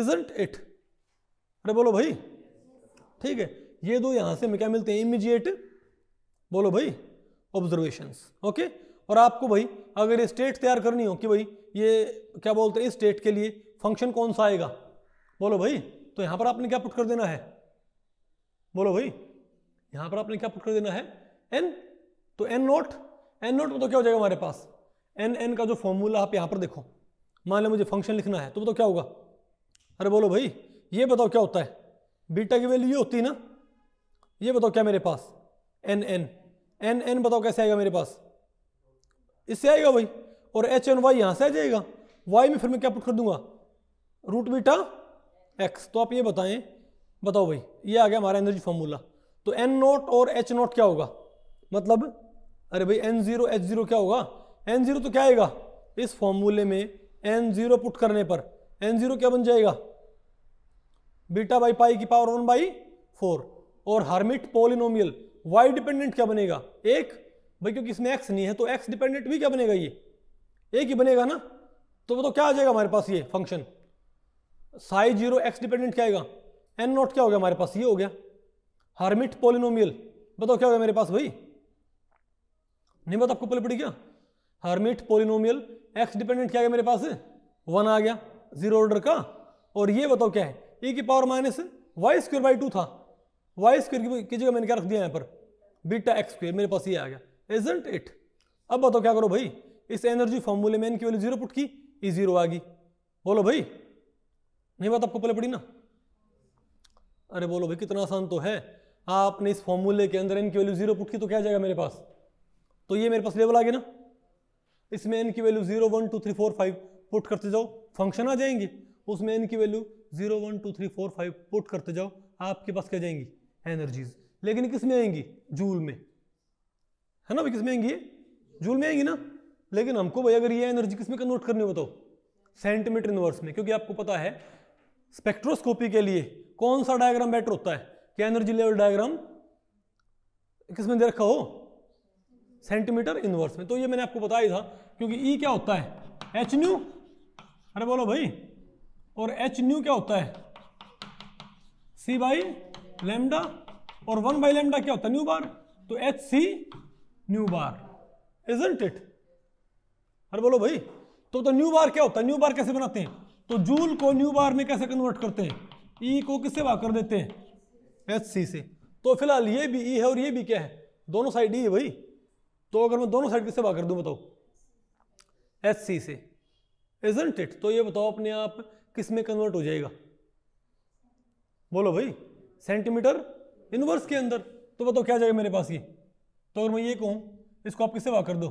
एजेंट इट अरे बोलो भाई ठीक है ये दो यहां से क्या मिलते हैं इमीजिएट बोलो भाई ऑब्जर्वेशन ओके और आपको भाई अगर ये स्टेट तैयार करनी हो कि भाई ये क्या बोलते हैं इस स्टेट के लिए फंक्शन कौन सा आएगा बोलो भाई तो यहां पर आपने क्या पुट कर देना है बोलो भाई यहां पर आपने क्या पुट कर देना है एन तो एन नोट एन नोट में तो क्या हो जाएगा हमारे पास एन एन का जो फॉर्मूला आप यहां पर देखो मान लो मुझे फंक्शन लिखना है तो बताओ तो क्या होगा अरे बोलो भाई ये बताओ क्या होता है बीटा की वैल्यू ये होती है ना ये बताओ क्या मेरे पास एन एन एन एन बताओ कैसे आएगा मेरे पास इससे आएगा भाई और एच एन वाई यहाँ से आ जाएगा वाई में फिर मैं क्या पुट कर दूंगा रूट बीटा एक्स तो आप ये बताएं बताओ भाई ये आ गया हमारा एनर्जी फॉर्मूला तो एन नोट और एच नोट क्या होगा मतलब अरे भाई एन जीरो एच जीरो क्या होगा एन जीरो तो क्या आएगा इस फॉर्मूले में एन जीरो पुट करने पर एन जीरो क्या बन जाएगा बीटा बाई पाई की पावर वन बाई फोर और हर्मिट पोलिनोमियल वाई डिपेंडेंट क्या बनेगा एक भाई क्योंकि इसमें एक्स नहीं है तो एक्स डिपेंडेंट भी क्या बनेगा ये एक ही बनेगा ना तो वो तो क्या आ जाएगा हमारे पास ये function psi zero x dependent क्या आएगा एन नॉट क्या हो गया हमारे पास ये हो गया हार्मिट पोलिनोमियल बताओ क्या होगा मेरे पास भाई नहीं बताओ आपको पहले पड़ी क्या हार्मिट पोलिनोमियल एक्स डिपेंडेंट क्या गया मेरे पास वन आ गया जीरो ऑर्डर का और ये बताओ क्या है ई e की power minus Y square by two था वाई स्क्र की जगह मैंने क्या रख दिया यहाँ पर बीटा एक्स स्क्र मेरे पास ये आ गया एजेंट इट अब बताओ क्या करो भाई इस एनर्जी फॉर्मूले में एन की वैल्यू जीरो पुट की ई e जीरो आ गई बोलो भाई नहीं बात आपको पहले पड़ी ना अरे बोलो भाई कितना आसान तो है आपने इस फॉर्मूले के अंदर एन की वैल्यू जीरो पुट की तो क्या जाएगा मेरे पास तो ये मेरे पास लेवल आ गया ना इसमें एन की value zero one two three four five put करते जाओ फंक्शन आ जाएंगे उसमें एन की value zero one two three four five put करते जाओ आपके पास क्या जाएंगी एनर्जीज लेकिन किस में आएंगी जूल में है ना भाई किस में आएंगी जूल में आएंगी ना लेकिन हमको भाई अगर ये एनर्जी किस में कन्वर्ट करनी हो तो सेंटीमीटर इनवर्स में क्योंकि आपको पता है स्पेक्ट्रोस्कोपी के लिए कौन सा डायग्राम बेटर होता है क्या एनर्जी लेवल डायग्राम किसमें दे रखा हो सेंटीमीटर इनवर्स में तो ये मैंने आपको बताया था क्योंकि ई e क्या होता है एच न्यू अरे बोलो भाई और एच न्यू क्या होता है सी बाई लेमडा और वन बाई लेमडा क्या होता है न्यू बार तो h c nu bar isn't it अरे बोलो भाई तो तो न्यू बार क्या होता है न्यू बार कैसे बनाते हैं तो जूल को न्यू बार में कैसे कन्वर्ट करते हैं ई e को किससे भाग कर देते हैं एच सी से तो फिलहाल ये भी ई e है और ये भी क्या है दोनों साइड ई e है भाई तो अगर मैं दोनों साइड किससे बात कर दूं बताओ एच सी से एजेंट इट तो ये बताओ अपने आप किस में कन्वर्ट हो जाएगा बोलो भाई सेंटीमीटर इनवर्स के अंदर तो बताओ क्या जाएगा मेरे पास ये तो अगर मैं ये कहूँ इसको आप किससे बात कर दो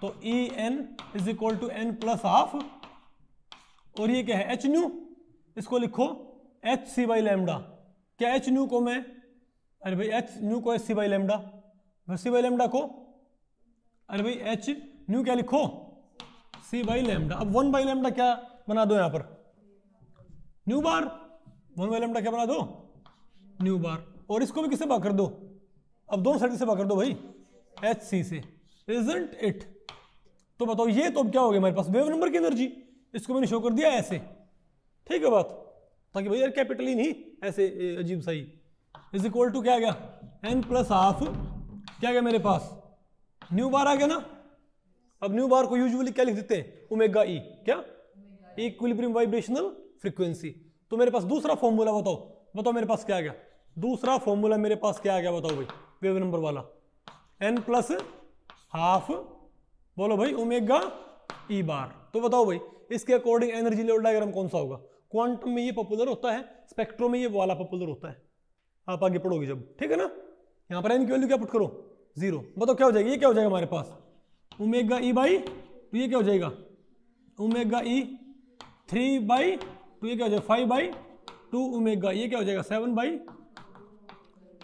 तो e n is equal to n plus half और ये क्या है एच न्यू इसको लिखो एच सी बाई लैमडा क्या एच न्यू को मैं अरे भाई एच न्यू को h c by lambda c by lambda को अरे भाई एच न्यू क्या लिखो सी बाई लेमडा अब वन बाई लेमडा क्या बना दो यहां पर nu bar one by lambda क्या बना दो न्यू बार और इसको भी किससे भाग कर दो अब दोनों साइड से भाग कर दो भाई एच सी से रिजल्ट इट तो बताओ ये तो अब क्या हो गया हमारे पास वेव नंबर की एनर्जी इसको मैंने शो कर दिया ऐसे ठीक है बात ताकि भाई यार कैपिटल ही नहीं ऐसे अजीब सही इज इक्वल टू क्या गया एन प्लस हाफ क्या गया मेरे पास न्यू बार आ गया ना अब न्यू बार को यूजुअली क्या लिख देते हैं ओमेगा ई e, क्या इक्विलिब्रियम वाइब्रेशनल फ्रीक्वेंसी तो मेरे पास दूसरा फॉर्मूला बताओ बताओ मेरे पास क्या आ गया दूसरा फॉर्मूला मेरे पास क्या आ गया बताओ भाई वेव नंबर वाला एन प्लस हाफ बोलो भाई उमेगा ई बार तो बताओ भाई इसके अकॉर्डिंग एनर्जी लेवल डायग्राम कौन सा होगा क्वांटम में ये पॉपुलर होता है स्पेक्ट्रो में ये वाला पॉपुलर होता है आप आगे पढ़ोगे जब ठीक है ना यहाँ पर एन की वैल्यू क्या पुट करो जीरो बताओ क्या हो जाएगा ये क्या हो जाएगा हमारे पास उमेगा ई बाई तो ये क्या हो जाएगा उमेगा ई थ्री बाई तो ये क्या हो जाएगा फाइव बाई टू उमेगा ये क्या हो जाएगा सेवन बाई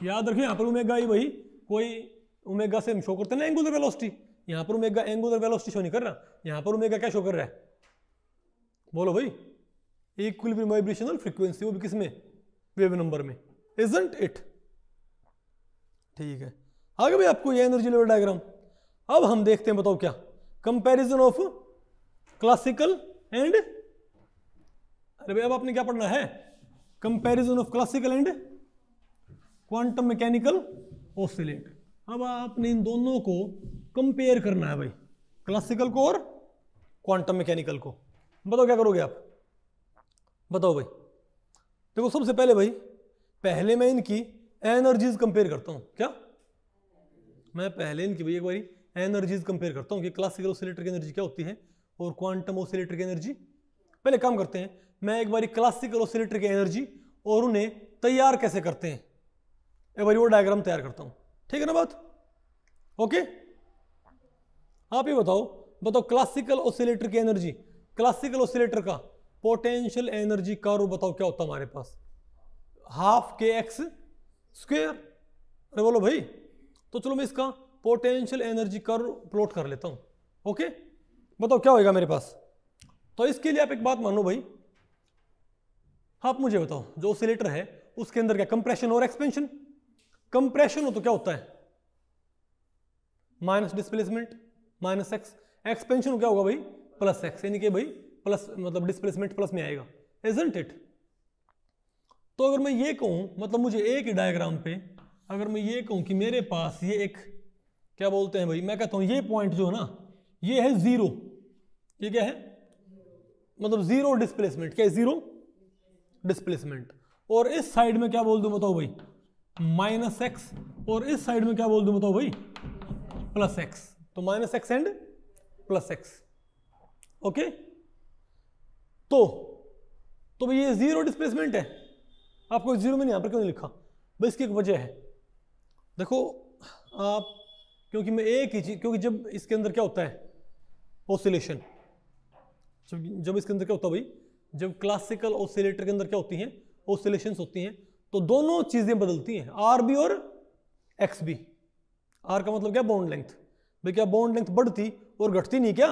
याद रखिए यहाँ पर उमेगा ई e भाई कोई उमेगा से हम शो करते ना एंगुलर वेलोसिटी यहाँ पर उमेगा एंगुलर वेलोसिटी शो नहीं कर रहा यहाँ पर उमेगा क्या शो कर रहा है बोलो भाई इक्वल वाइब्रेशनल फ्रीक्वेंसी वो भी किस में वेव नंबर में इजेंट इट ठीक है आगे भाई आपको ये एनर्जी लेवल डायग्राम अब हम देखते हैं बताओ क्या कंपैरिजन ऑफ क्लासिकल एंड अरे भाई अब आपने क्या पढ़ना है comparison of classical and quantum mechanical oscillate अब आपने इन दोनों को कंपेयर करना है भाई क्लासिकल को और क्वांटम मैकेनिकल को बताओ क्या करोगे आप बताओ भाई देखो सबसे पहले भाई पहले मैं इनकी एनर्जीज कंपेयर करता हूँ क्या मैं पहले इनकी भाई एक बारी एनर्जीज कंपेयर करता हूँ कि क्लासिकल ओसिलेटर की एनर्जी क्या होती है और क्वांटम ओसिलेटर की एनर्जी पहले काम करते हैं मैं एक बारी क्लासिकल ओसिलेटर की एनर्जी और उन्हें तैयार कैसे करते हैं एक बारी वो डायग्राम तैयार करता हूँ ठीक है ना बात ओके आप ये बताओ बताओ क्लासिकल ओसिलेटर की एनर्जी क्लासिकल ओसिलेटर का पोटेंशियल एनर्जी कर्व बताओ क्या होता हमारे पास हाफ के एक्स स्क्वेयर अरे बोलो भाई तो चलो मैं इसका पोटेंशियल एनर्जी कर्व प्लॉट कर लेता हूँ ओके बताओ क्या होएगा मेरे पास तो इसके लिए आप एक बात मानो भाई आप मुझे बताओ जो ऑसिलेटर है उसके अंदर क्या कंप्रेशन और एक्सपेंशन कंप्रेशन हो तो क्या होता है minus displacement minus x expansion क्या होगा भाई प्लस एक्स यानी कि भाई प्लस मतलब डिस्प्लेसमेंट प्लस में आएगा एजेंट इट तो अगर मैं ये कहूँ मतलब मुझे एक ही डायग्राम पे अगर मैं ये कहूँ कि मेरे पास ये एक क्या बोलते हैं भाई मैं कहता हूँ ये पॉइंट जो है ना ये है ज़ीरो ये क्या है मतलब ज़ीरो डिस्प्लेसमेंट क्या है ज़ीरो डिस्प्लेसमेंट और इस साइड में क्या बोल दूँ बताओ भाई माइनस एक्स और इस साइड में क्या बोल दूँ बताओ भाई प्लस एक्स तो minus x and plus x okay तो तो ये जीरो डिस्प्लेसमेंट है आपको जीरो में यहां पर क्यों नहीं लिखा बस इसकी एक वजह है देखो आप क्योंकि मैं एक ही चीज क्योंकि जब इसके अंदर क्या होता है ओसिलेशन जब जब इसके अंदर क्या होता है भाई जब क्लासिकल ओसिलेटर के अंदर क्या होती हैं ओसिलेशन होती हैं तो दोनों चीज़ें बदलती हैं आर बी और एक्स बी आर का मतलब क्या बॉन्ड लेंथ भाई क्या बॉन्ड लेंथ बढ़ती और घटती नहीं क्या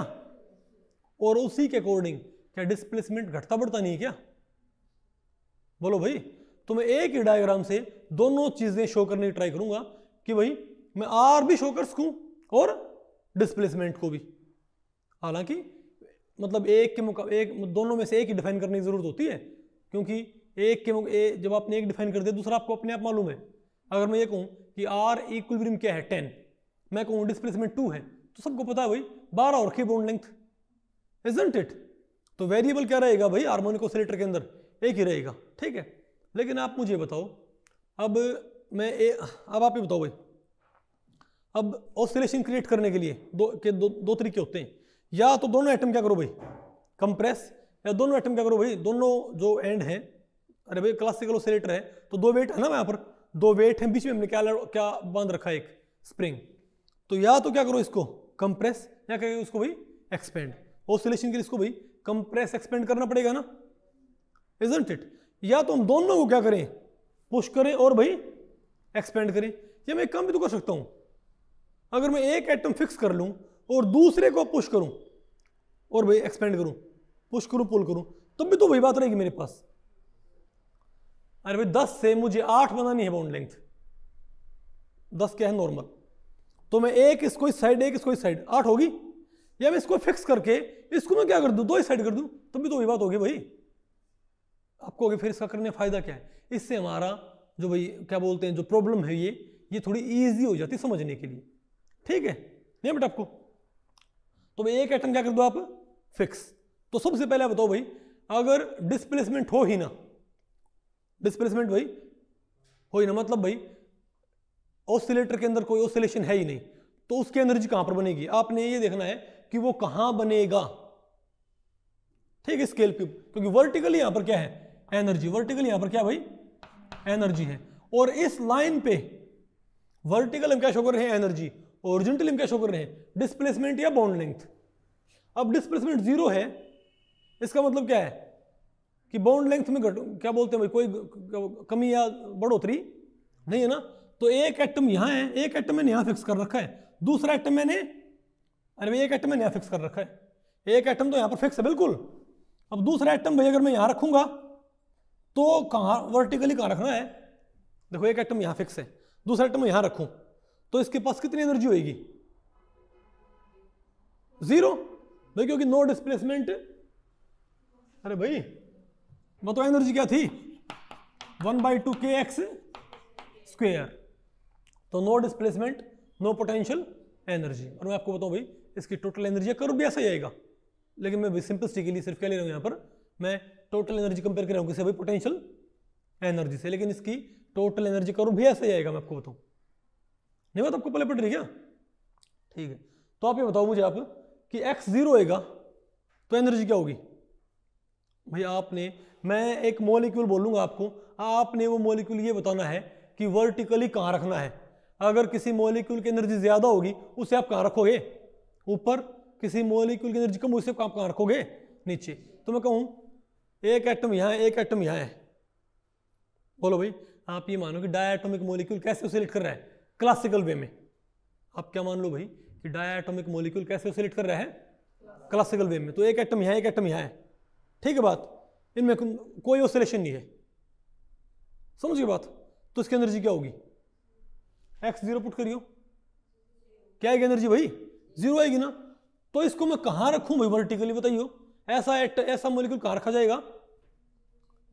और उसी के अकॉर्डिंग क्या डिस्प्लेसमेंट घटता बढ़ता नहीं है क्या बोलो भाई तो मैं एक ही डायग्राम से दोनों चीजें शो करने की ट्राई करूंगा कि भाई मैं आर भी शो कर सकूं और डिस्प्लेसमेंट को भी हालांकि मतलब एक के मुका एक दोनों में से एक ही डिफाइन करने की ज़रूरत होती है क्योंकि एक के ए, जब आपने एक डिफाइन कर दिया दूसरा आपको अपने आप मालूम है अगर मैं ये कहूँ कि आर इक्वल क्या है टेन मैं कहूँ डिस्प्लेसमेंट टू है तो सबको पता है भाई बारह और की बोन लेंथ इजेंट इट तो वेरिएबल क्या रहेगा भाई हारमोनिक ऑसिलेटर के अंदर एक ही रहेगा ठीक है लेकिन आप मुझे बताओ अब मैं ए, अब आप ही बताओ भाई अब ऑसिलेशन क्रिएट करने के लिए दो के दो, दो तरीके होते हैं या तो दोनों आइटम क्या करो भाई कंप्रेस या दोनों आइटम क्या करो भाई दोनों जो एंड है अरे भाई क्लासिकल ऑसिलेटर है तो दो वेट है ना यहाँ पर दो वेट है बीच में हमने क्या क्या बांध रखा है एक स्प्रिंग तो या तो क्या करो इसको कंप्रेस या क्या करो इसको भाई एक्सपेंड ऑसिलेशन के लिए इसको भाई कंप्रेस एक्सपेंड करना पड़ेगा ना इजेंट इट या तो हम दोनों को क्या करें पुश करें और भाई एक्सपेंड करें या मैं कम भी तो कर सकता हूं अगर मैं एक एटम फिक्स कर लूं और दूसरे को पुश करूं और भाई एक्सपेंड करूं पुश करूं पुल करूं तब भी तो वही बात रहेगी मेरे पास अरे भाई दस से मुझे आठ बनानी है बाउंड लेंथ दस क्या है नॉर्मल तो मैं एक इसको इस साइड एक इसको इस साइड आठ होगी या मैं इसको फिक्स करके इसको मैं क्या कर दू दो ही साइड कर दू तो भी तो वही बात होगी भाई आपको आगे फिर इसका करने फ़ायदा क्या है इससे हमारा जो भाई क्या बोलते हैं जो प्रॉब्लम है ये ये थोड़ी इजी हो जाती समझने के लिए ठीक है नहीं बेटा आपको तो भाई एक आइटम क्या कर दो आप फिक्स तो सबसे पहले बताओ भाई अगर डिस्प्लेसमेंट हो ही ना डिस्प्लेसमेंट भाई हो ही ना मतलब भाई ऑसिलेटर के अंदर कोई ऑसिलेशन है ही नहीं तो उसकी एनर्जी कहां पर बनेगी आपने ये देखना है कि वो कहां बनेगा ठीक स्केल पे क्योंकि वर्टिकल यहां पर क्या है एनर्जी वर्टिकल यहां पर क्या भाई एनर्जी है और इस लाइन पे वर्टिकल हम क्या शो कर रहे हैं एनर्जी ओरिजेंटल हम क्या शो कर रहे हैं डिस्प्लेसमेंट या बॉन्ड लेंथ अब डिस्प्लेसमेंट जीरो है इसका मतलब क्या है कि बॉन्ड लेंथ में घट क्या बोलते हैं भाई कोई कमी या बढ़ोतरी नहीं है ना तो एक एटम यहां है एक एटम मैंने यहां फिक्स कर रखा है दूसरा एटम मैंने अरे भाई एक एटम मैंने यहाँ फिक्स कर रखा है एक एटम तो यहाँ पर फिक्स है बिल्कुल अब दूसरा एटम भाई अगर मैं यहाँ रखूँगा तो कहाँ वर्टिकली कहाँ रखना है देखो एक एटम यहाँ फिक्स है दूसरा एटम यहाँ रखूँ तो इसके पास कितनी एनर्जी होगी जीरो भाई क्योंकि नो डिस्प्लेसमेंट अरे भाई बताओ मतलब एनर्जी क्या थी वन बाई टू के एक्स स्क्वेयर तो no displacement no potential energy और मैं आपको बताऊं भाई इसकी टोटल एनर्जी करूँ भी ऐसा ही आएगा लेकिन मैं सिंपलिस्टी के लिए सिर्फ क्या ले रहा हूँ यहाँ पर मैं टोटल एनर्जी कंपेयर कर रहा हूँ किसी भी पोटेंशियल एनर्जी से लेकिन इसकी टोटल एनर्जी करूँ भी ऐसा ही आएगा मैं आपको बताऊँ नहीं बात आपको पहले पड़ रही क्या ठीक है तो आप ये बताओ मुझे आप कि एक्स जीरो आएगा तो एनर्जी क्या होगी भाई आपने मैं एक मोलिक्यूल बोलूँगा आपको आपने वो मोलिक्यूल ये बताना है कि वर्टिकली कहाँ रखना है अगर किसी मोलिक्यूल की एनर्जी ज़्यादा होगी उसे आप कहाँ रखोगे ऊपर किसी मोलिक्यूल की एनर्जी कम उसे आप कहाँ रखोगे नीचे तो मैं कहूँ एक एटम यहाँ एक एटम यहाँ है बोलो भाई आप ये मानो कि डायटोमिक मोलिक्यूल कैसे ओसिलेट कर रहा है क्लासिकल वे में आप क्या मान लो भाई कि डायटोमिक मोलिक्यूल कैसे ओसिलेट कर रहा है क्लासिकल वे में तो एक एटम यहाँ एक एटम यहाँ है ठीक है बात इनमें कोई ओसिलेशन नहीं है समझिए बात तो इसकी एनर्जी क्या होगी एक्स जीरो पुट करियो क्या है एनर्जी भाई जीरो आएगी ना तो इसको मैं कहाँ रखूँ भाई वर्टिकली बताइयो ऐसा ऐसा मोलिक्यूल कहाँ रखा जाएगा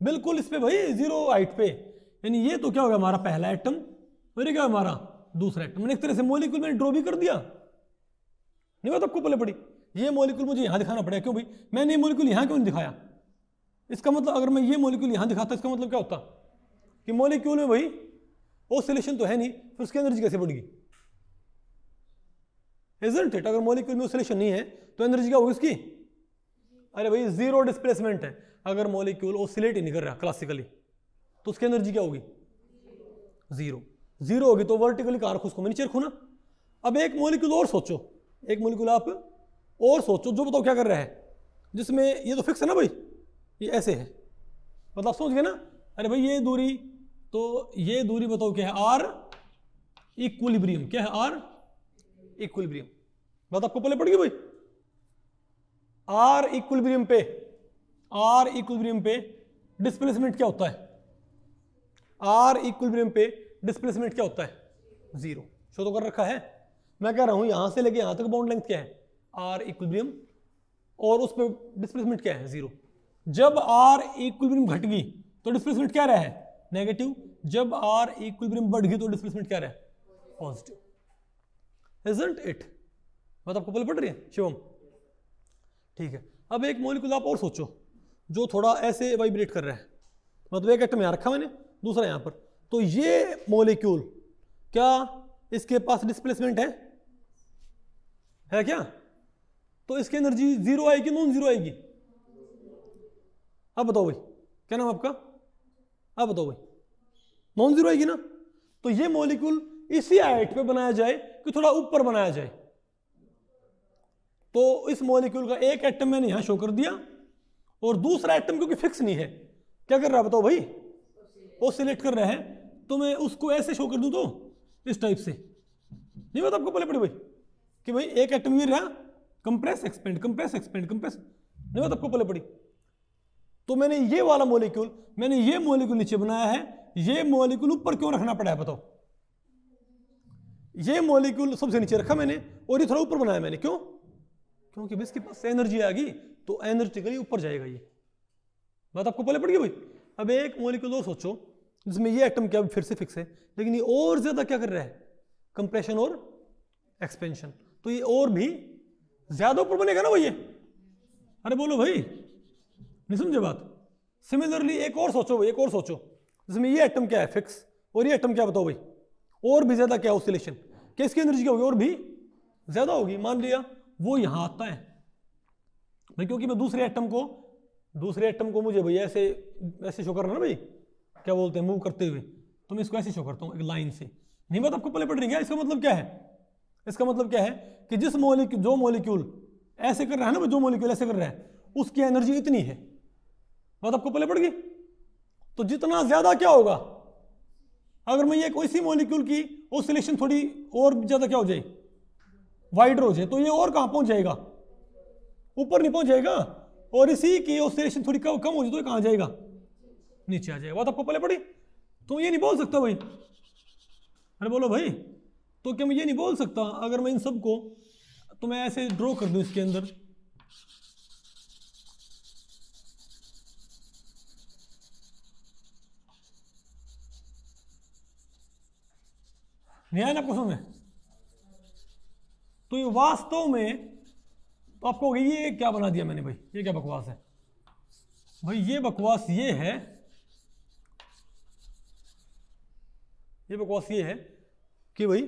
बिल्कुल इस पर भाई जीरो हाइट पे यानी ये तो क्या हो गया हमारा पहला एटम और ये क्या हमारा दूसरा एटम मैंने एक तरह से मोलिक्यूल मैंने ड्रॉ भी कर दिया नहीं बात आपको पहले पड़ी ये मोलिक्यूल मुझे यहाँ दिखाना पड़ेगा क्यों भाई मैंने ये मोलिक्यूल यहाँ क्यों नहीं दिखाया इसका मतलब अगर मैं ये मोलिक्यूल यहाँ दिखाता इसका मतलब क्या होता कि मोलिक्यूल में भाई ओसिलेशन तो है नहीं फिर उसकी एनर्जी कैसे बढ़ेगी इजेंट इट अगर मोलिक्यूल में ओसिलेशन नहीं है तो एनर्जी क्या होगी उसकी अरे भाई जीरो डिस्प्लेसमेंट है अगर मोलिक्यूल ओसिलेट ही नहीं कर रहा क्लासिकली तो उसकी एनर्जी क्या होगी जीरो जीरो होगी तो वर्टिकली कार मैं मैंने चेयर खूना अब एक मोलिक्यूल और सोचो एक मोलिक्यूल आप और सोचो जो बताओ क्या कर रहा है जिसमें ये तो फिक्स है ना भाई ये ऐसे है मतलब सोच गए ना अरे भाई ये दूरी तो ये दूरी बताओ क्या है आर इक्वलिब्रियम क्या है आर इक्विलिब्रियम बात आपको पहले पड़ गई भाई आर इक्विलिब्रियम पे आर इक्विलिब्रियम पे डिस्प्लेसमेंट क्या होता है आर इक्विलिब्रियम पे डिस्प्लेसमेंट क्या होता है जीरो शो तो कर रखा है मैं कह रहा हूं यहां से लेके यहां तक बाउंड लेंथ क्या है आर इक्विलिब्रियम और उस पर डिस्प्लेसमेंट क्या है जीरो जब आर इक्विलिब्रियम घट गई तो डिस्प्लेसमेंट क्या रहा है नेगेटिव जब आर इक्विलिब्रियम बढ़ गई तो डिस्प्लेसमेंट क्या रहा है पॉजिटिव इजेंट इट मैं तो आपको बोल पड़ रही है शिवम ठीक है अब एक मोलिकुल आप और सोचो जो थोड़ा ऐसे वाइब्रेट कर रहा है मतलब एक एटम यहाँ रखा मैंने दूसरा यहाँ पर तो ये मोलिक्यूल क्या इसके पास डिस्प्लेसमेंट है है क्या तो इसकी एनर्जी जीरो आएगी नॉन जीरो आएगी अब बताओ भाई क्या नाम आपका अब बताओ भाई नॉन जीरो आएगी ना तो ये मोलिक्यूल इसी हाइट पे बनाया जाए कि थोड़ा ऊपर बनाया जाए तो इस मॉलिक्यूल का एक एटम मैंने यहां शो कर दिया और दूसरा एटम क्योंकि फिक्स नहीं है क्या कर रहा बताओ भाई वो सिलेक्ट कर रहा है तो मैं उसको ऐसे शो कर दूं तो इस टाइप से नहीं बात आपको पहले पड़े भाई कि भाई एक एटम ये रहा compress expand compress expand compress नहीं बता आपको पहले पड़ी तो मैंने ये वाला मॉलिक्यूल मैंने ये मॉलिक्यूल नीचे बनाया है ये मॉलिक्यूल ऊपर क्यों रखना पड़ा है बताओ ये मॉलिक्यूल सबसे नीचे रखा मैंने और ये थोड़ा ऊपर बनाया मैंने क्यों क्योंकि इसके पास एनर्जी आ गई तो एनर्जिकली ऊपर जाएगा ये बात आपको पहले पड़ गई भाई अब एक मॉलिक्यूल और सोचो जिसमें ये एटम क्या फिर से फिक्स है लेकिन ये और ज़्यादा क्या कर रहा है कंप्रेशन और एक्सपेंशन तो ये और भी ज़्यादा ऊपर बनेगा ना भाई ये अरे बोलो भाई नहीं समझे बात सिमिलरली एक और सोचो भाई एक और सोचो जिसमें ये एटम क्या है फिक्स और ये एटम क्या बताओ भाई और भी ज़्यादा क्या ऑसिलेशन किसकी एनर्जी क्या होगी और भी ज़्यादा होगी मान लिया वो यहां आता है भाई क्योंकि मैं दूसरे एटम को दूसरे एटम को मुझे भाई ऐसे ऐसे शो करना ना भाई क्या बोलते हैं मूव करते हुए तो मैं इसको ऐसे शो करता हूँ एक लाइन से नहीं बात आपको पहले पढ़ रही है इसका मतलब क्या है इसका मतलब क्या है कि जिस मोलिक्यूल जो मोलिक्यूल ऐसे कर रहा है ना जो मोलिक्यूल ऐसे कर रहा है उसकी एनर्जी इतनी है बात आपको पहले पड़ गई तो जितना ज़्यादा क्या होगा अगर मैं ये इसी मोलिक्यूल की ओसिलेशन सिलेक्शन थोड़ी और ज़्यादा क्या हो जाए वाइडर हो जाए तो ये और कहाँ पहुँच जाएगा ऊपर नहीं पहुँच जाएगा और इसी की ओसिलेशन सिलेक्शन थोड़ी कम कम हो जाए तो कहाँ जाएगा नीचे आ जाएगा बात आपको पहले पड़ी तो ये नहीं बोल सकता भाई अरे बोलो भाई तो क्या मैं ये नहीं बोल सकता अगर मैं इन सबको तो मैं ऐसे ड्रॉ कर दूँ इसके अंदर न्याय ना आपको है तो ये वास्तव में तो आपको ये क्या बना दिया मैंने भाई ये क्या बकवास है भाई ये बकवास ये है ये बकवास ये है कि भाई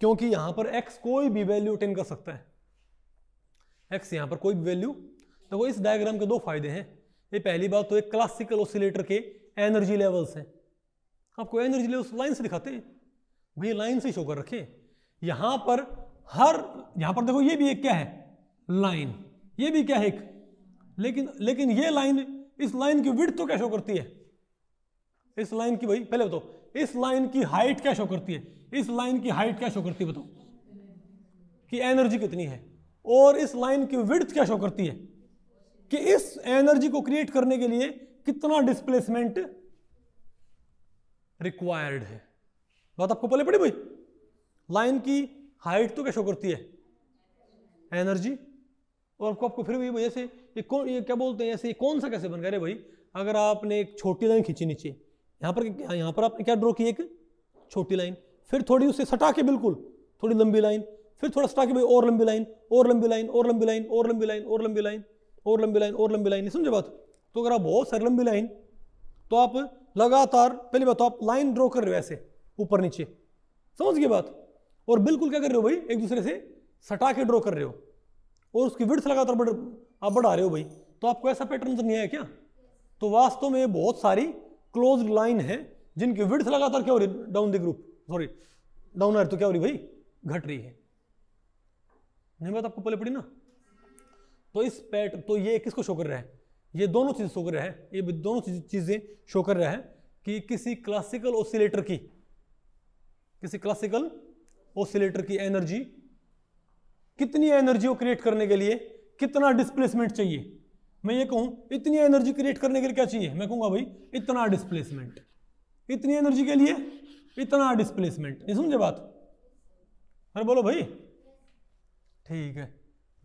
क्योंकि यहां पर x कोई भी वैल्यू अटेन कर सकता है x यहां पर कोई भी वैल्यू तो वो इस डायग्राम के दो फायदे हैं ये पहली बात तो एक क्लासिकल ओसिलेटर के एनर्जी लेवल्स हैं आपको एनर्जी लेवल्स लाइन से दिखाते हैं भैया लाइन से शो कर रखे यहां पर हर यहां पर देखो ये भी एक क्या है लाइन ये भी क्या है एक लेकिन लेकिन ये लाइन इस लाइन की विड्थ तो क्या शो करती है इस लाइन की भाई पहले बताओ इस लाइन की हाइट क्या शो करती है इस लाइन की हाइट क्या शो करती है बताओ कि एनर्जी कितनी है और इस लाइन की विड्थ क्या शो करती है कि इस एनर्जी को क्रिएट करने के लिए कितना डिस्प्लेसमेंट रिक्वायर्ड है बात आपको पहले पड़ी भाई लाइन की हाइट तो क्या शो करती है एनर्जी और आपको आपको फिर भी वजह से ये कौन ये क्या बोलते हैं ऐसे कौन सा कैसे बन गया अरे भाई अगर आपने एक छोटी लाइन खींची नीचे यहाँ पर यहाँ पर आपने क्या ड्रॉ की एक छोटी लाइन फिर थोड़ी उससे सटा के बिल्कुल थोड़ी लंबी लाइन फिर थोड़ा सटा के भाई और लंबी लाइन और लंबी लाइन और लंबी लाइन और लंबी लाइन और लंबी लाइन और लंबी लाइन और लंबी लाइन समझे बात तो अगर आप बहुत सारी लंबी लाइन तो आप लगातार पहली बात तो आप लाइन ड्रॉ कर रहे हो ऐसे ऊपर नीचे समझ गए बात और बिल्कुल क्या कर रहे हो भाई एक दूसरे से सटा के ड्रॉ कर रहे हो और उसकी विड्स लगातार बढ़ आप बढ़ा रहे हो भाई तो आपको ऐसा पैटर्न तो नहीं आया क्या तो वास्तव में बहुत सारी क्लोज लाइन है जिनकी विड्स लगातार क्या हो रही down the group sorry down रही तो क्या हो रही भाई घट रही है नहीं बात आपको पहले पड़ी ना तो इस पैट तो ये किसको शो कर रहा है ये दोनों चीज़ शो कर रहा है ये दोनों चीज़ें शो कर रहा है कि किसी क्लासिकल ओसिलेटर की किसी क्लासिकल ओसिलेटर की एनर्जी कितनी एनर्जी को क्रिएट करने के लिए कितना डिस्प्लेसमेंट चाहिए मैं ये कहूँ इतनी एनर्जी क्रिएट करने के लिए क्या चाहिए मैं कहूँगा भाई इतना डिस्प्लेसमेंट इतनी एनर्जी के लिए इतना डिस्प्लेसमेंट ये समझे बात अरे बोलो भाई ठीक है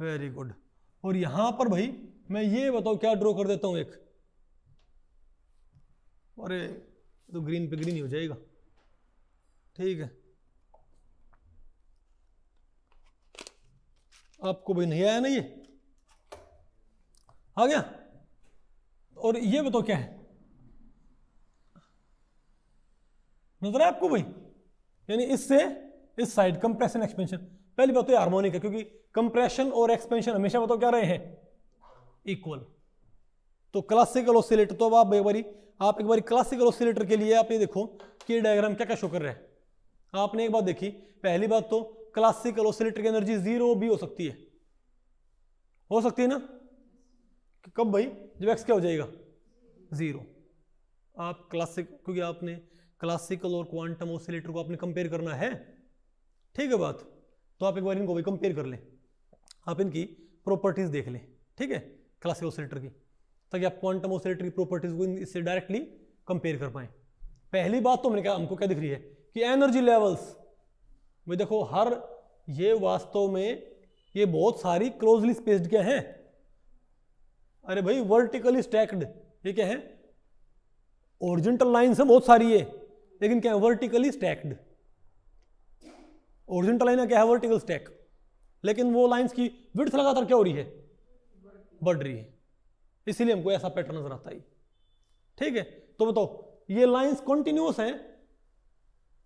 वेरी गुड और यहां पर भाई मैं ये बताऊ क्या ड्रॉ कर देता हूं एक अरे तो ग्रीन पे ग्रीन ही हो जाएगा ठीक है आपको भाई नहीं आया ना ये आ गया और ये बताओ क्या है नजर है आपको भाई यानी इससे इस साइड कंप्रेशन एक्सपेंशन पहली बात तो हार्मोनिक है क्योंकि कंप्रेशन और एक्सपेंशन हमेशा बताओ क्या रहे हैं इक्वल तो क्लासिकल ओसिलेटर तो अब आप एक बारी आप एक बारी क्लासिकल ओसिलेटर के लिए आप ये देखो कि डायग्राम क्या क्या शो कर रहे हैं आपने एक बात देखी पहली बात तो क्लासिकल ओसिलेटर की एनर्जी जीरो भी हो सकती है हो सकती है ना कब भाई जब एक्स क्या हो जाएगा जीरो आप क्लासिक क्योंकि आपने क्लासिकल और क्वांटम ओसिलेटर को आपने कंपेयर करना है ठीक है बात तो आप एक बार इनको भी कंपेयर कर लें आप इनकी प्रॉपर्टीज देख लें ठीक है क्लासिकल ओसिलेटर की ताकि आप क्वांटम ओसिलेटर की प्रॉपर्टीज को इससे डायरेक्टली कंपेयर कर पाएं पहली बात तो मैंने कहा हमको क्या दिख रही है कि एनर्जी लेवल्स भाई देखो हर ये वास्तव में ये बहुत सारी क्लोजली स्पेस्ड क्या हैं अरे भाई वर्टिकली स्टैक्ड ये क्या है ओरिजेंटल लाइन्स हैं बहुत सारी ये लेकिन क्या है वर्टिकली स्टैक्ड ओरिजेंटल लाइन क्या है वर्टिकल स्टैक लेकिन वो लाइन्स की विड्थ लगातार क्या हो रही है बढ़ रही है इसीलिए हमको ऐसा पैटर्न नजर आता है ठीक है तो बताओ ये लाइन्स कंटिन्यूस हैं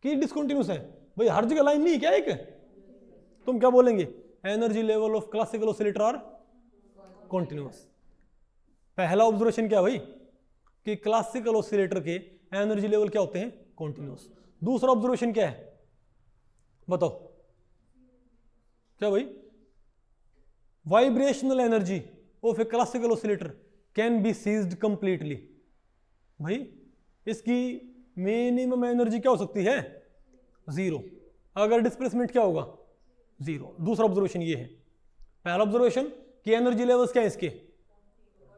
कि डिस्कॉन्टिन्यूस है भाई हर जगह लाइन नहीं क्या एक तुम क्या बोलेंगे energy level of classical oscillator are continuous पहला ऑब्जर्वेशन क्या भाई कि क्लासिकल ऑसिलेटर के एनर्जी लेवल क्या होते हैं कॉन्टिन्यूस दूसरा ऑब्जर्वेशन क्या है बताओ क्या भाई vibrational energy of a classical oscillator can be ceased completely भाई इसकी मिनिमम एनर्जी क्या हो सकती है ज़ीरो अगर डिस्प्लेसमेंट क्या होगा ज़ीरो दूसरा ऑब्जर्वेशन ये है पहला ऑब्जर्वेशन कि एनर्जी लेवल्स क्या है इसके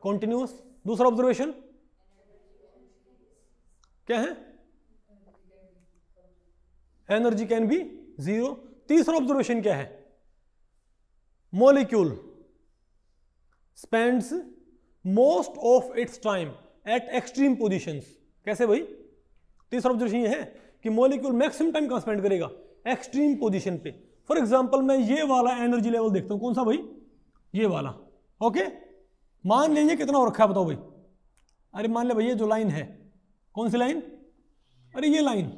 कॉन्टिन्यूस दूसरा ऑब्जर्वेशन क्या है एनर्जी कैन बी ज़ीरो तीसरा ऑब्जर्वेशन क्या है molecule spends most of its time at extreme positions कैसे भाई ऑब्जर्वेशन ये है कि मॉलिक्यूल मैक्सिमम टाइम कहाँ स्पेंड करेगा एक्सट्रीम पोजिशन पे फॉर एग्जाम्पल मैं ये वाला एनर्जी लेवल देखता हूँ कौन सा भाई ये वाला ओके मान लीजिए कितना और रखा है बताओ भाई अरे मान ले भैया जो लाइन है कौन सी लाइन अरे ये लाइन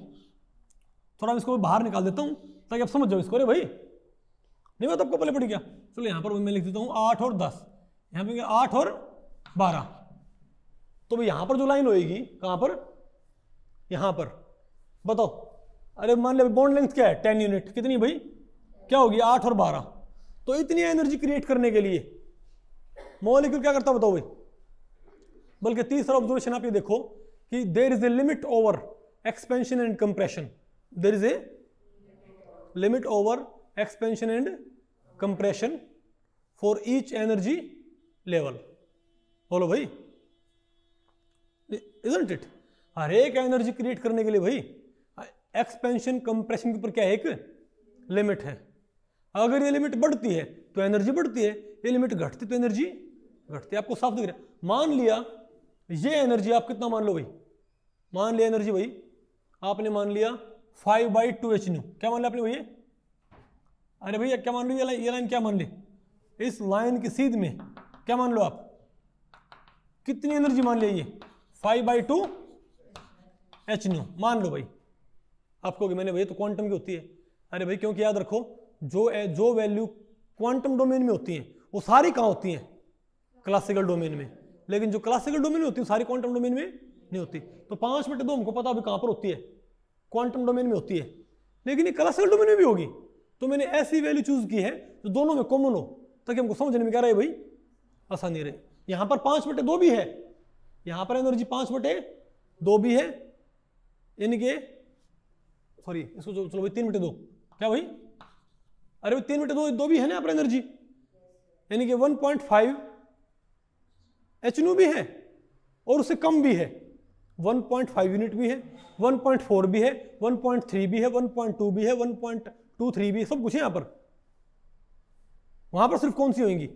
थोड़ा इसको बाहर निकाल देता हूँ ताकि आप समझ जाओ इसको अरे भाई नहीं बात तो आपको पहले पड़ गया चलो यहाँ पर मैं लिख देता हूँ आठ और दस यहाँ पे आठ और बारह तो भाई यहाँ पर जो लाइन होएगी कहाँ पर यहां पर बताओ अरे मान लिया बॉन्ड लेंथ क्या है टेन यूनिट कितनी भाई क्या होगी आठ और बारह तो इतनी एनर्जी क्रिएट करने के लिए मोलिक्यूल क्या करता बताओ भाई बल्कि तीसरा ऑब्जर्वेशन आप ये देखो कि there is a limit over expansion and compression there is a limit over expansion and compression for each energy level बोलो भाई इजेंट इट हर एक एनर्जी क्रिएट करने के लिए भाई एक्सपेंशन कंप्रेशन के ऊपर क्या है एक लिमिट है अगर ये लिमिट बढ़ती है तो एनर्जी बढ़ती है ये लिमिट घटती तो एनर्जी घटती है आपको साफ दिख रहा है मान लिया ये एनर्जी आप कितना मान लो भाई मान लिया एनर्जी भाई आपने मान लिया five by two h nu क्या मान लिया आपने भैया अरे भैया क्या मान लो ये लाइन ये लाइन क्या मान ली इस लाइन की सीध में क्या मान लो आप कितनी एनर्जी मान लिया ये five by two h nu मान लो भाई आप कहोगे मैंने भैया तो क्वांटम की होती है अरे भाई क्योंकि याद रखो जो जो वैल्यू क्वांटम डोमेन में होती हैं वो सारी कहाँ होती हैं क्लासिकल डोमेन में लेकिन जो क्लासिकल डोमेन में होती है सारी क्वांटम डोमेन में नहीं होती तो पाँच बटे दो हमको पता अभी कहाँ पर होती है क्वांटम डोमेन में होती है लेकिन ये क्लासिकल डोमेन में भी होगी तो मैंने ऐसी वैल्यू चूज़ की है जो दोनों में कॉमन हो ताकि हमको समझने में क्या रहे भाई आसानी रहे यहाँ पर पाँच बटे दो भी है यहाँ पर एनर्जी पाँच बटे दो भी है यानी कि सॉरी इसको चलो भाई तीन बटे दो क्या भाई अरे भाई तीन बटे दो दो भी है ना अपना एनर्जी यानी कि 1.5 पॉइंट एच भी है और उससे कम भी है 1.5 यूनिट भी है 1.4 भी है 1.3 भी है 1.2 भी है 1.23 भी है सब कुछ है यहाँ पर वहां पर सिर्फ कौन सी होंगी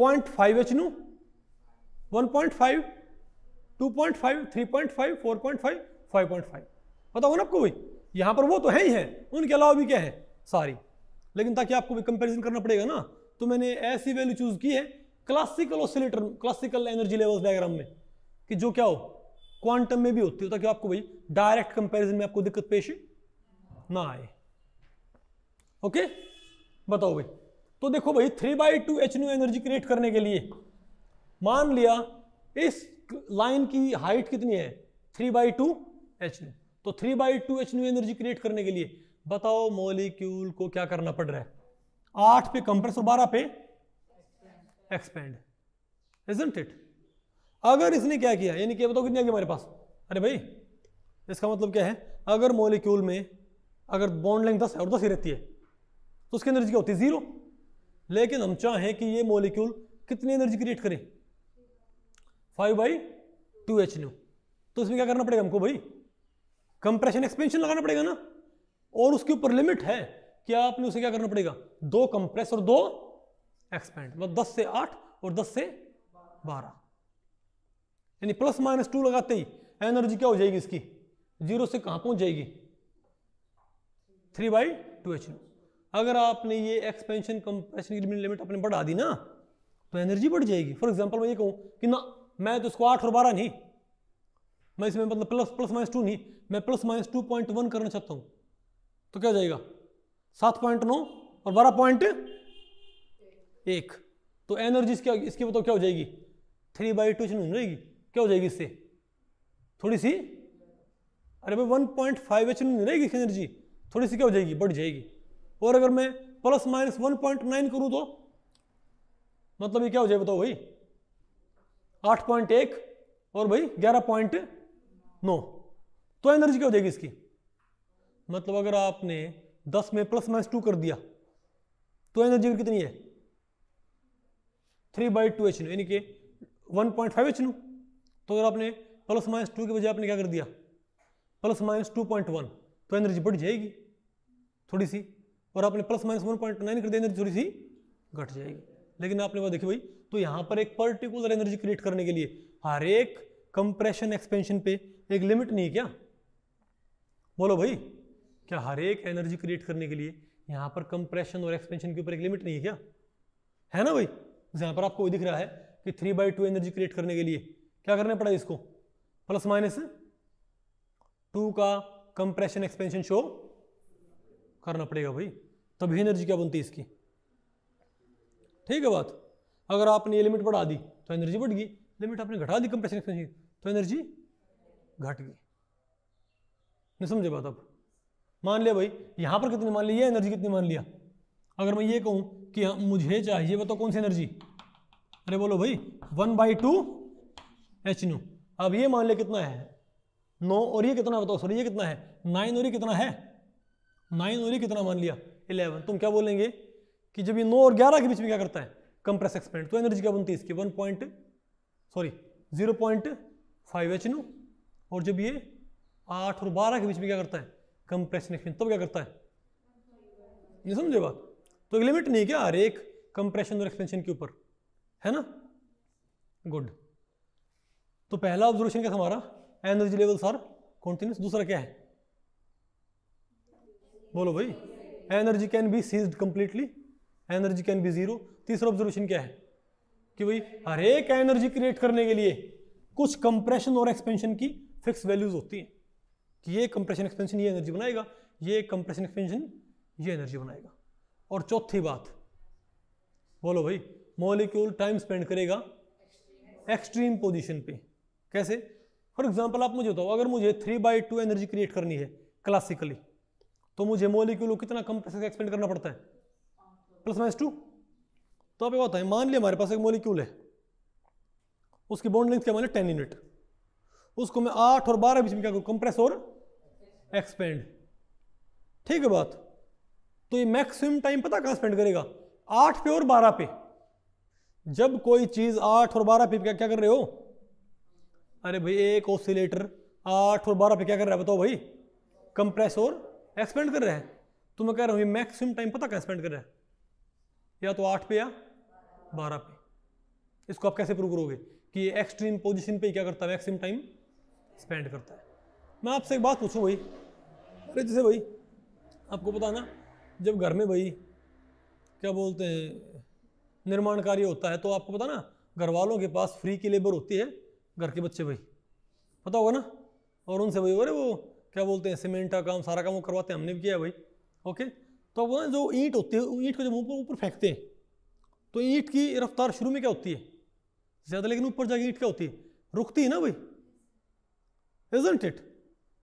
0.5 five h nu one point five two point five three point five four point five five point five पता होगा ना आपको भाई यहाँ पर वो तो है ही है उनके अलावा भी क्या है सारी लेकिन ताकि आपको भी कंपेरिजन करना पड़ेगा ना तो मैंने ऐसी वैल्यू चूज की है classical oscillator classical energy level diagram में कि जो क्या हो क्वांटम में भी होती हो ताकि आपको भाई डायरेक्ट कंपेरिजन में आपको दिक्कत पेश ना आए ओके बताओ भाई तो देखो भाई three by two h nu energy create करने के लिए मान लिया इस लाइन की हाइट कितनी है three by two h nu तो three by two h nu energy create करने के लिए बताओ मॉलिक्यूल को क्या करना पड़ रहा है आठ पे कंप्रेस और बारह पे एक्सपेंड इजेंट इट अगर इसने क्या किया यानी कि बताओ कितने आगे हमारे पास अरे भाई इसका मतलब क्या है अगर मोलिक्यूल में अगर बॉन्ड लेंथ दस है और दस ही रहती है तो उसकी एनर्जी क्या होती है जीरो लेकिन हम चाहें कि ये मोलिक्यूल कितनी एनर्जी क्रिएट करे five by two h nu तो इसमें क्या करना पड़ेगा हमको भाई कंप्रेशन एक्सपेंशन लगाना पड़ेगा ना और उसके ऊपर लिमिट है कि आपने उसे क्या करना पड़ेगा दो कंप्रेस और दो एक्सपेंड मतलब दस से आठ और दस से बारह यानी प्लस माइनस टू लगाते ही एनर्जी क्या हो जाएगी इसकी जीरो से कहां पहुंच जाएगी थ्री बाई टू एच अगर आपने ये एक्सपेंशन कंप्रेशन की लिमिट आपने बढ़ा दी ना तो एनर्जी बढ़ जाएगी फॉर एग्जाम्पल मैं ये कहूँ कि ना मैं तो उसको आठ और बारह नहीं मैं इसमें मतलब प्लस प्लस माइनस टू नहीं मैं plus minus two point one करना चाहता हूँ तो क्या हो जाएगा सात पॉइंट नौ और बारह पॉइंट एक तो एनर्जी इसकी इसकी बताओ क्या हो जाएगी थ्री बाई टू चुन रहेगी क्या हो जाएगी इससे थोड़ी सी अरे भाई वन पॉइंट फाइव एच नहीं रहेगी इसकी एनर्जी थोड़ी सी क्या हो जाएगी बढ़ जाएगी और अगर मैं plus minus one point nine करूँ तो मतलब ये क्या हो जाएगा बताओ भाई आठ पॉइंट एक और भाई ग्यारह पॉइंट नो तो एनर्जी क्या हो जाएगी इसकी मतलब अगर आपने 10 में प्लस माइनस टू कर दिया तो एनर्जी कितनी है थ्री बाई टू एच यानी कि वन पॉइंट फाइव एच तो अगर आपने प्लस माइनस टू की बजाय आपने क्या कर दिया plus minus two point one तो एनर्जी बढ़ जाएगी थोड़ी सी और आपने plus minus one point nine कर दिया एनर्जी थोड़ी सी घट जाएगी लेकिन आपने वो देखी भाई तो यहाँ पर एक पर्टिकुलर एनर्जी क्रिएट करने के लिए हर एक कंप्रेशन एक्सपेंशन पे एक लिमिट नहीं है क्या बोलो भाई क्या हर एक एनर्जी क्रिएट करने के लिए यहाँ पर कंप्रेशन और एक्सपेंशन के ऊपर एक लिमिट नहीं है क्या है ना भाई जहां पर आपको दिख रहा है कि three by two energy create करने के लिए क्या करना पड़ा इसको प्लस माइनस टू का कंप्रेशन एक्सपेंशन शो करना पड़ेगा भाई तभी एनर्जी क्या बनती है इसकी ठीक है बात अगर आपने ये लिमिट बढ़ा दी तो एनर्जी बढ़ गई लिमिट आपने घटा दी कंप्रेशन एक्सपेंशन तो एनर्जी घट गई नहीं समझे बात आप मान लिया भाई यहां पर कितनी मान लिया एनर्जी कितनी मान लिया अगर मैं ये कहूं कि हाँ, मुझे चाहिए बताओ तो कौन सी एनर्जी अरे बोलो भाई one by two h nu अब ये मान लिया कितना है नौ और ये कितना बताओ सॉरी ये कितना है नाइन और ये कितना है नाइन और ये कितना मान लिया इलेवन तुम क्या बोलेंगे कि जब ये नौ और ग्यारह के बीच में क्या करता है कंप्रेस एक्सपेंड तो एनर्जी क्या बनती है इसकी one point sorry zero point five h nu और जब ये आठ और बारह के बीच में क्या करता है कंप्रेशन एक्सपेंशन तब क्या करता है ये समझे बात तो एक लिमिट नहीं क्या हर एक कंप्रेशन और एक्सपेंशन के ऊपर है ना गुड तो पहला ऑब्जर्वेशन क्या था हमारा एनर्जी लेवल्स आर कॉन्टिन्यूस दूसरा क्या है बोलो भाई energy can be ceased completely energy can be zero तीसरा ऑब्जर्वेशन क्या है कि भाई हर एक एनर्जी क्रिएट करने के लिए कुछ कंप्रेशन और एक्सपेंशन की फिक्स वैल्यूज होती हैं कि ये कंप्रेशन एक्सपेंशन ये एनर्जी बनाएगा ये कंप्रेशन एक्सपेंशन ये एनर्जी बनाएगा और चौथी बात बोलो भाई मॉलिक्यूल टाइम स्पेंड करेगा एक्सट्रीम पोजीशन पे कैसे फॉर एग्जांपल आप मुझे बताओ अगर मुझे three by two energy create करनी है क्लासिकली तो मुझे मॉलिक्यूल को कितना कंप्रेशन एक्सपेंड करना पड़ता है प्लस माइनस टू तो आप ये बताएं मान लिया हमारे पास एक मॉलिक्यूल है उसकी बॉन्ड लेंथ क्या मान लिया टेन यूनिट उसको मैं आठ और बारह बीच में क्या करूँ कंप्रेस और एक्सपेंड ठीक है बात तो ये मैक्सिमम टाइम पता कहाँ स्पेंड करेगा आठ पे और बारह पे जब कोई चीज आठ और बारह पे क्या क्या कर रहे हो अरे भाई एक ओसिलेटर आठ और बारह पे क्या कर रहा है बताओ भाई कंप्रेस और एक्सपेंड कर रहे हैं तो मैं कह रहा हूँ ये मैक्सिमम टाइम पता कहाँ स्पेंड कर रहा है या तो आठ पे या बारह पे इसको आप कैसे प्रूव करोगे कि एक्सट्रीम पोजिशन ही क्या करता है मैक्सिमम टाइम स्पेंड करता है मैं आपसे एक बात पूछूँ भाई अरे जैसे भाई आपको पता ना जब घर में भाई क्या बोलते हैं निर्माण कार्य होता है तो आपको पता ना घर वालों के पास फ्री की लेबर होती है घर के बच्चे भाई पता होगा ना और उनसे भाई अरे वो क्या बोलते हैं सीमेंट का काम सारा काम वो करवाते हैं हमने भी किया है भाई ओके तो वो जो ईंट होती है ईंट को जब ऊपर ऊपर फेंकते हैं तो ईंट की रफ्तार शुरू में क्या होती है ज़्यादा लेकिन ऊपर जाके ईंट क्या होती है रुकती है ना भाई इजेंट इट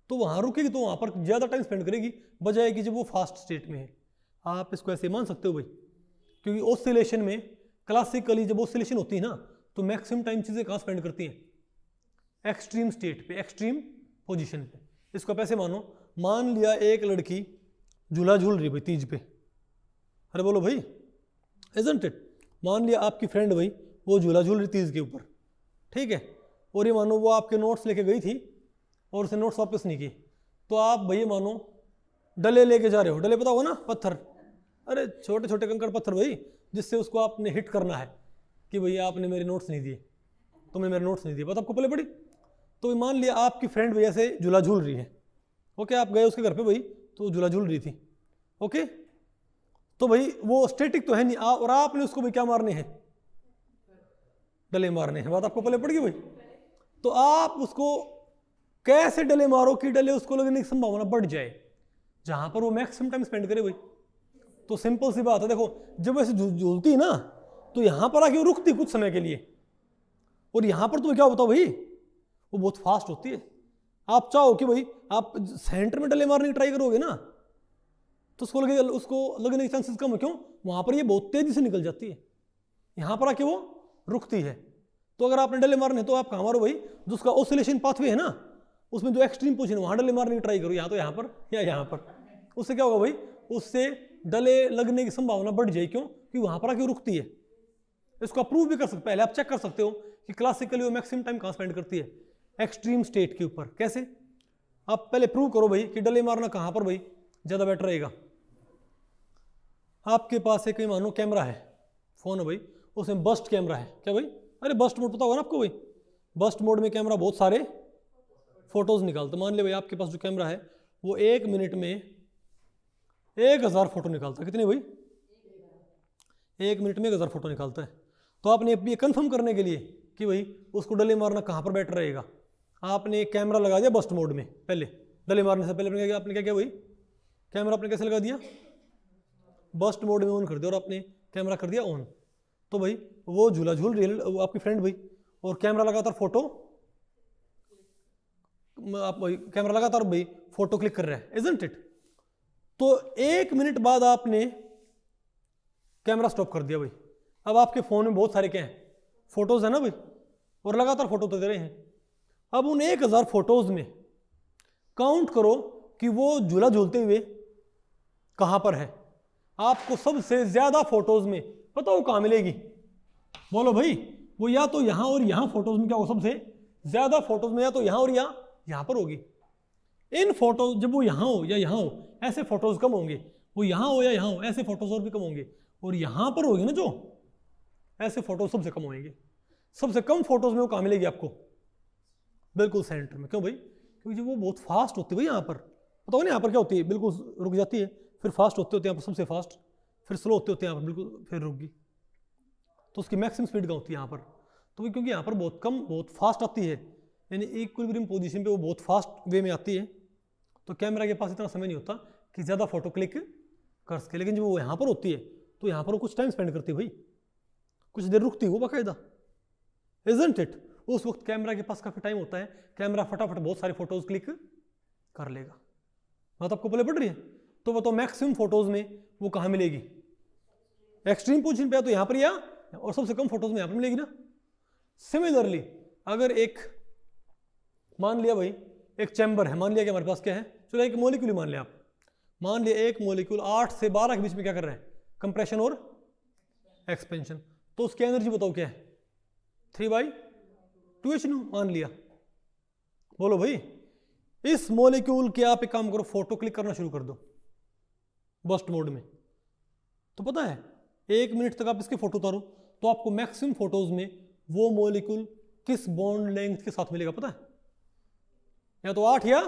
तो वहाँ रुकेगी तो वहाँ पर ज़्यादा टाइम स्पेंड करेगी बजाय कि जब वो फास्ट स्टेट में है आप इसको ऐसे मान सकते हो भाई क्योंकि ओसिलेशन में क्लासिकली जब ओसिलेशन होती है ना तो मैक्सिमम टाइम चीज़ें कहाँ स्पेंड करती हैं एक्सट्रीम स्टेट पे एक्सट्रीम पोजीशन पे इसको आप ऐसे मानो मान लिया एक लड़की झूला झूल रही भाई तीज पे अरे बोलो भाई एजेंट इट मान लिया आपकी फ्रेंड भाई वो झूला झूल रही तीज के ऊपर ठीक है और ये मानो वो आपके नोट्स लेके गई थी और उसने नोट्स वापस नहीं की तो आप भैया मानो डले लेके जा रहे हो डले पता होगा ना पत्थर अरे छोटे छोटे कंकड़ पत्थर भाई जिससे उसको आपने हिट करना है कि भैया आपने मेरे नोट्स नहीं दिए तुमने मेरे नोट्स नहीं दिए बात आपको पहले पड़ी तो मान लिया आपकी फ्रेंड भैया से झूला झूल रही है ओके आप गए उसके घर पे भाई तो झूला झूल रही थी ओके तो भाई वो स्टेटिक तो है नहीं आ, और आपने उसको भाई क्या मारने हैं डले मारने हैं बात आपको पहले पड़ गई भाई तो आप उसको कैसे डले मारो कि डले उसको लगने की संभावना बढ़ जाए जहां पर वो मैक्सिमम टाइम स्पेंड करे वही तो सिंपल सी बात है देखो जब ऐसे झूलती है ना तो यहां पर आके वो रुकती कुछ समय के लिए और यहाँ पर तुम्हें क्या बताओ भाई वो बहुत फास्ट होती है आप चाहो कि भाई आप सेंटर में डले मारने की ट्राई करोगे ना तो उसको लगे उसको लगने के चांसेस कम है क्यों वहां पर ये बहुत तेज़ी से निकल जाती है यहां पर आके वो रुकती है तो अगर आपने डले मारने तो आप कहाँ मारो भाई जो उसका ओसिलेशन पाथवे है ना उसमें जो एक्सट्रीम पोजिशन वहाँ डले मारने की ट्राई करो यहाँ तो यहाँ पर या यहाँ पर उससे क्या होगा भाई उससे डले लगने की संभावना बढ़ जाएगी क्यों कि वहाँ पर आके रुकती है इसको आप प्रूव भी कर सकते पहले आप चेक कर सकते हो कि क्लासिकली वो मैक्सिमम टाइम कहाँ स्पेंड करती है एक्सट्रीम स्टेट के ऊपर कैसे आप पहले प्रूव करो भाई कि डले मारना कहाँ पर भाई ज़्यादा बेटर रहेगा आपके पास एक मानो कैमरा है फ़ोन है भाई उसमें बस्ट कैमरा है क्या भाई अरे बस्ट मोड पता होगा ना आपको भाई बस्ट मोड में कैमरा बहुत सारे फोटोज़ निकालता तो मान लिया भाई आपके पास जो कैमरा है वो एक मिनट में एक हज़ार फोटो निकालता कितने भाई एक मिनट में एक हज़ार फोटो निकालता है तो आपने ये कन्फर्म करने के लिए कि भाई उसको डले मारना कहाँ पर बैठ रहेगा आपने कैमरा लगा दिया बस्ट मोड में पहले डले मारने से पहले आपने क्या आपने क्या किया भाई कैमरा आपने कैसे लगा दिया बस्ट मोड में ऑन कर दिया और आपने कैमरा कर दिया ऑन तो भाई वो झूला झूल रियल आपकी फ्रेंड भाई और कैमरा लगातार फोटो आप कैमरा लगातार भाई फोटो क्लिक कर रहा है इजेंट इट तो एक मिनट बाद आपने कैमरा स्टॉप कर दिया भाई अब आपके फ़ोन में बहुत सारे क्या हैं फ़ोटोज़ हैं ना भाई और लगातार फ़ोटो तो दे रहे हैं अब उन एक हज़ार फ़ोटोज़ में काउंट करो कि वो झूला झूलते हुए कहां पर है आपको सबसे ज़्यादा फ़ोटोज़ में पता वो कहाँ मिलेगी बोलो भाई वो या तो यहां और यहां फ़ोटोज़ में क्या हो सबसे ज़्यादा फ़ोटोज़ में या तो यहां और यहां यहाँ पर होगी इन फोटोज जब वो यहाँ हो या यहाँ हो ऐसे फोटोज कम होंगे वो यहाँ हो या यहाँ हो ऐसे फोटोज और भी कम होंगे और यहाँ पर होगी ना जो ऐसे फोटोज सबसे कम होंगे सबसे कम फोटोज में वो कहाँ मिलेगी आपको बिल्कुल सेंटर में क्यों भाई क्योंकि वो बहुत फास्ट होती है भाई यहाँ पर बताओ ना यहाँ पर क्या होती है बिल्कुल रुक जाती है फिर फास्ट होते होते यहाँ पर सबसे फास्ट फिर स्लो होते होते यहाँ पर बिल्कुल फिर रुक गई तो उसकी मैक्सिमम स्पीड क्या होती है यहाँ पर तो क्योंकि यहाँ पर बहुत कम बहुत फास्ट आती है यानी इक्विलिब्रियम पोजीशन पे वो बहुत फास्ट वे में आती है तो कैमरा के पास इतना समय नहीं होता कि ज़्यादा फोटो क्लिक कर सके लेकिन जब वो यहाँ पर होती है तो यहाँ पर वो कुछ टाइम स्पेंड करती है भाई कुछ देर रुकती वो बाकायदा इजेंट इट उस वक्त कैमरा के पास काफ़ी टाइम होता है कैमरा फटाफट बहुत सारे फोटोज़ क्लिक कर लेगा बात आपको पहले पड़ रही है तो बताओ मैक्सिमम फोटोज़ में वो कहाँ मिलेगी एक्सट्रीम पोजिशन पे तो यहाँ पर या और सबसे कम फोटोज़ में यहाँ पर मिलेगी ना सिमिलरली अगर एक मान लिया भाई एक चैम्बर है मान लिया कि हमारे पास क्या है चलो एक मोलिक्यूल मान लिया आप मान लिया एक मोलिक्यूल आठ से बारह के बीच में क्या कर रहे हैं कंप्रेशन और एक्सपेंशन तो उसकी एनर्जी बताओ क्या है थ्री बाई टू एच मान लिया बोलो भाई इस मोलिक्यूल के आप एक काम करो फोटो क्लिक करना शुरू कर दो बस्ट मोड में तो पता है एक मिनट तक आप इसके फोटो उतारो तो आपको मैक्सिमम फोटोज में वो मोलिक्यूल किस बॉन्ड लेंथ के साथ मिलेगा पता है या तो आठ या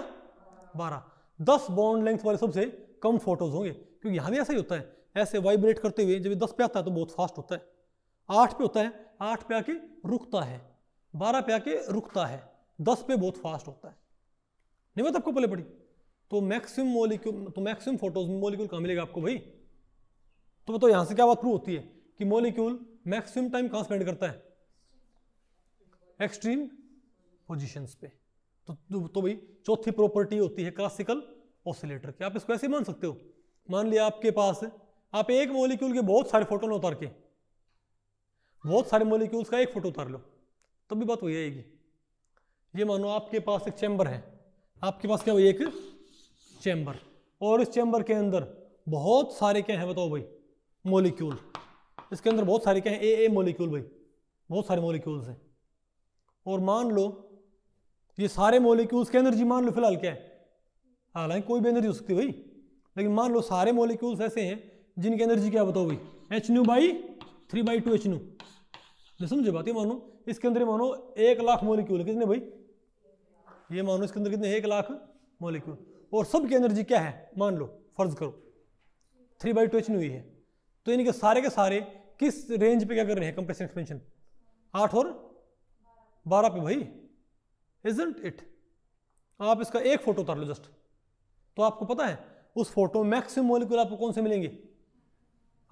बारह दस बॉन्ड लेंथ वाले सबसे कम फोटोज होंगे क्योंकि यहाँ भी ऐसा ही होता है ऐसे वाइब्रेट करते हुए जब दस पे आता है तो बहुत फास्ट होता है आठ पे होता है आठ पे आके रुकता है बारह पे आके रुकता है दस पे बहुत फास्ट होता है नहीं बात आपको पहले पड़ी तो मैक्सिमम मोलिक्यूल तो मैक्सिमम फोटोज मोलिक्यूल कहाँ मिलेगा आपको भाई तो बताओ यहाँ से क्या बात प्रूव होती है कि मोलिक्यूल मैक्सिमम टाइम कहाँ स्पेंड करता है एक्सट्रीम पोजिशंस पे तो तो भाई चौथी प्रॉपर्टी होती है क्लासिकल ऑसिलेटर की आप इसको ऐसे मान सकते हो मान लिया आपके पास आप एक मोलिक्यूल के बहुत सारे फोटोन उतार के बहुत सारे मोलिक्यूल्स का एक फोटो उतार लो तब तो भी बात वही आएगी ये मानो आपके पास एक चैम्बर है आपके पास क्या हुई एक चैम्बर और इस चैम्बर के अंदर बहुत सारे क्या हैं बताओ भाई मोलिक्यूल इसके अंदर बहुत सारे क्या हैं ए ए मोलिक्यूल भाई बहुत सारे मोलिक्यूल्स हैं और मान लो ये सारे मोलिक्यूल्स के एनर्जी मान लो फिलहाल क्या है हालांकि कोई भी एनर्जी हो सकती है भाई लेकिन मान लो सारे मोलिक्यूल्स ऐसे हैं जिनकी एनर्जी क्या बताओ भाई h nu by three by two h nu समझे बात मानो इसके अंदर मानो एक लाख मोलिक्यूल कितने भाई ये मानो इसके अंदर कितने एक लाख मोलिक्यूल और सबकी एनर्जी क्या है मान लो फर्ज करो three by two h nu है तो इनके सारे के सारे किस रेंज पे क्या कर रहे हैं कंप्रेशन एक्सपेंशन आठ और बारह पे भाई इजेंट इट आप इसका एक फोटो उतार लो जस्ट तो आपको पता है उस फोटो में मैक्सिमम मोलिक्यूल आपको कौन से मिलेंगे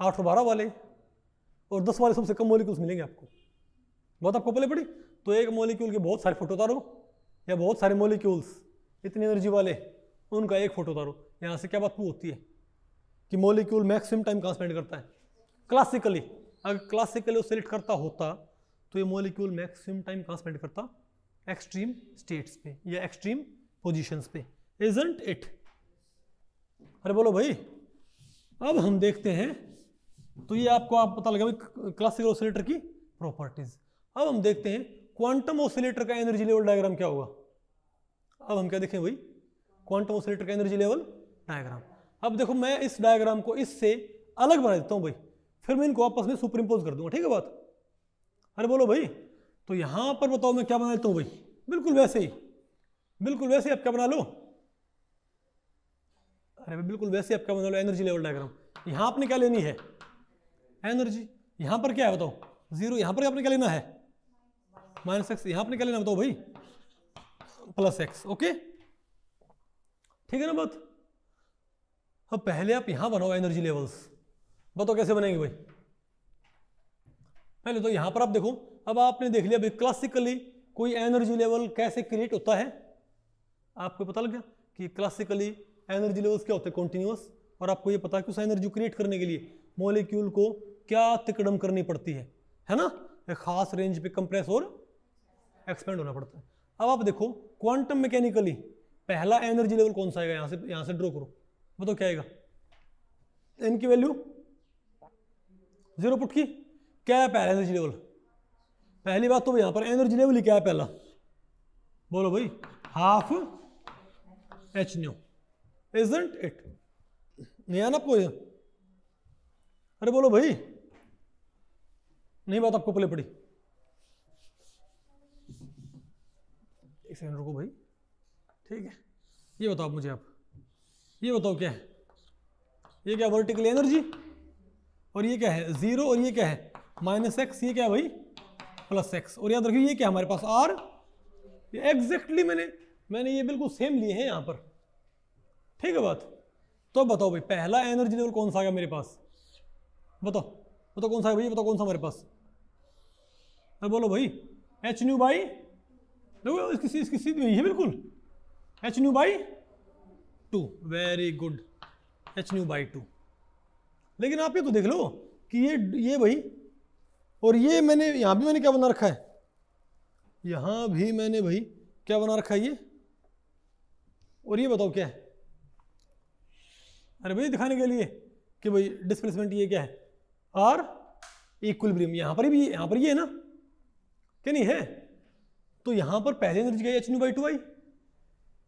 आठ और बारह वाले और दस वाले सबसे कम मोलिक्यूल्स मिलेंगे आपको बहुत आपको पहले पड़ी तो एक मोलिक्यूल के बहुत सारे फोटो उतारो या बहुत सारे मोलिक्यूल्स इतनी एनर्जी वाले उनका एक फोटो उतारो यहाँ से क्या बात प्रूव होती है कि मोलिक्यूल मैक्सिमम टाइम कहाँ स्पेंड करता है क्लासिकली अगर क्लासिकली वो सेलेक्ट करता होता तो ये मोलिक्यूल मैक्सिमम टाइम कहाँ स्पेंड करता एक्सट्रीम स्टेट्स पे या एक्सट्रीम पोजीशंस पे इजेंट इट अरे बोलो भाई अब हम देखते हैं तो ये आपको आप पता लगा भाई क्लासिकल ऑसिलेटर की प्रॉपर्टीज अब हम देखते हैं क्वांटम ऑसिलेटर का एनर्जी लेवल डायग्राम क्या होगा अब हम क्या देखें भाई क्वांटम ऑसिलेटर का एनर्जी लेवल डायग्राम अब देखो मैं इस डायग्राम को इससे अलग बना देता हूँ भाई फिर मैं इनको आपस में सुपर इम्पोज कर दूंगा ठीक है बात अरे बोलो भाई तो यहां पर बताओ मैं क्या बना लेता हूं भाई बिल्कुल वैसे ही बिल्कुल वैसे आप क्या बना लो अरे बिल्कुल वैसे आप क्या बना लो एनर्जी लेवल डायग्राम यहां आपने क्या लेनी है एनर्जी यहां पर क्या है बताओ जीरो यहां पर आपने क्या लेना है माइनस एक्स यहां आपने क्या लेना बताओ भाई प्लस एक्स ओके ठीक है ना बात अब पहले आप यहां बनाओ एनर्जी लेवल्स बताओ कैसे बनेंगे भाई पहले तो यहां पर आप देखो अब आपने देख लिया अभी क्लासिकली कोई एनर्जी लेवल कैसे क्रिएट होता है आपको पता लग गया कि क्लासिकली एनर्जी लेवल्स क्या होते हैं कॉन्टिन्यूस और आपको ये पता है कि उस एनर्जी क्रिएट करने के लिए मोलिक्यूल को क्या तिकड़म करनी पड़ती है है ना एक खास रेंज पे कंप्रेस और एक्सपेंड होना पड़ता है अब आप देखो क्वांटम मैकेनिकली पहला एनर्जी लेवल कौन सा आएगा यहाँ से यहाँ से ड्रॉ करो बताओ क्या आएगा इनकी वैल्यू जीरो पुट की क्या है पहला एनर्जी लेवल पहली बात तो यहां पर एनर्जी लेवल क्या है पहला बोलो भाई half h nu isn't it नहीं आना आपको अरे बोलो भाई नहीं बात आपको पले पड़ी एक सेकंड रुको भाई ठीक है ये बताओ मुझे आप ये बताओ क्या है ये क्या वर्टिकल एनर्जी और ये क्या है जीरो और ये क्या है माइनस एक्स ये क्या भाई प्लस एक्स और याद रखिए ये क्या हमारे पास आर एग्जैक्टली मैंने मैंने ये बिल्कुल सेम लिए हैं यहाँ पर ठीक है बात तो बताओ भाई पहला एनर्जी लेवल कौन सा आ गया मेरे पास बताओ बताओ कौन सा है भाई बताओ कौन सा हमारे पास अरे बोलो भाई एच न्यू बाई देखो इसकी इसकी सीध में ही है बिल्कुल h nu by two very good h nu by two लेकिन आप ये तो देख लो कि ये ये भाई और ये मैंने यहाँ भी मैंने क्या बना रखा है यहाँ भी मैंने भाई क्या बना रखा है ये और ये बताओ क्या है अरे भाई दिखाने के लिए कि भाई डिस्प्लेसमेंट ये क्या है आर ब्रीम यहाँ पर भी यहाँ पर ये है ना क्या नहीं है तो यहाँ पर पहले एनर्जी गई एच नू बाई टू आई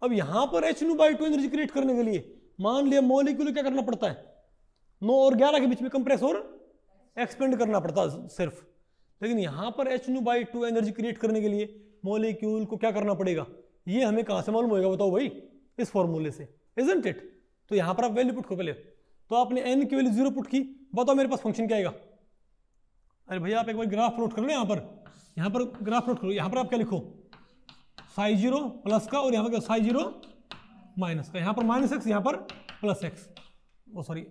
अब यहाँ पर H nu by two energy create करने के लिए मान लिया मोलिक्यूल क्या करना पड़ता है नौ और ग्यारह के बीच में कंप्रेस और एक्सपेंड करना पड़ता सिर्फ लेकिन यहाँ पर H nu by two energy create करने के लिए मोलिक्यूल को क्या करना पड़ेगा ये हमें कहाँ से मालूम होगा बताओ भाई इस फॉर्मूले से इजेंट इट तो यहाँ पर आप वैल्यू पुट करो पहले तो आपने एन की वैल्यू जीरो पुट की बताओ मेरे पास फंक्शन क्या आएगा अरे भैया आप एक बार ग्राफ नोट कर लो यहाँ पर यहाँ पर ग्राफ नोट करो यहाँ पर आप क्या लिखो साई जीरो प्लस का और यहाँ पर क्या साई जीरो माइनस का यहाँ पर माइनस एक्स यहाँ पर प्लस एक्स वो सॉरी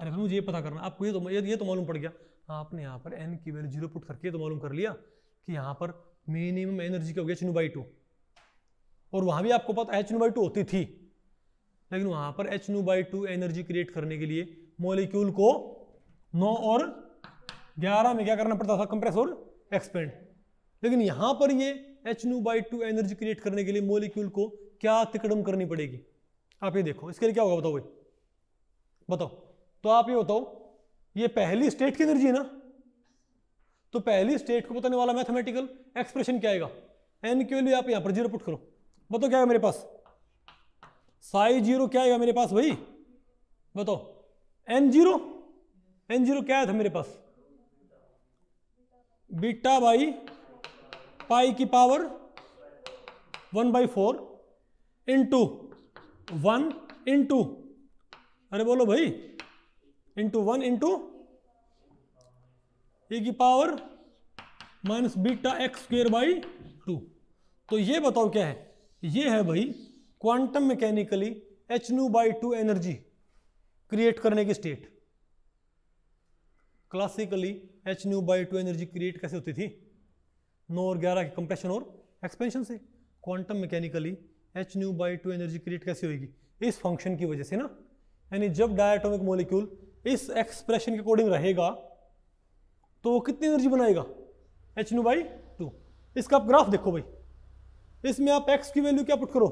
अरे भाई मुझे ये पता करना आपको ये तो ये, तो मालूम पड़ गया आपने यहाँ पर एन की वैल्यू जीरो पुट करके तो मालूम कर लिया कि यहाँ पर मिनिमम एनर्जी क्या हो गया एच बाई टू और वहाँ भी आपको पता एच बाई टू होती थी लेकिन वहाँ पर H nu by two energy create करने के लिए मोलिक्यूल को नौ और ग्यारह में क्या करना पड़ता था कंप्रेस और एक्सपेंड लेकिन यहाँ पर ये H nu by two energy create करने के लिए मोलिक्यूल को क्या तिकड़म करनी पड़ेगी आप ये देखो इसके लिए क्या होगा बताओ भाई बताओ तो आप ये बताओ ये पहली स्टेट की एनर्जी है ना तो पहली स्टेट को बताने वाला मैथमेटिकल एक्सप्रेशन क्या आएगा एन के लिए आप यहां पर जीरो पुट करो बताओ क्या है मेरे पास साई जीरो क्या आएगा मेरे पास भाई बताओ एन जीरो एन जीरो क्या था मेरे पास बीटा बाई पाई की power one by four into one into अरे बोलो भाई इंटू वन इंटू ए की power minus beta x square by two तो ये बताओ क्या है ये है भाई quantum mechanically h nu by two energy create करने की state classically h nu by two energy create कैसे होती थी नौ और ग्यारह के कंप्रेशन और एक्सपेंशन से quantum mechanically h nu by two energy create कैसे होगी इस फंक्शन की वजह से ना यानी जब डायटोमिक मोलिक्यूल इस एक्सप्रेशन के अकॉर्डिंग रहेगा तो वो कितनी एनर्जी बनाएगा एच नू बाई टू इसका आप ग्राफ देखो भाई इसमें आप एक्स की वैल्यू क्या पुट करो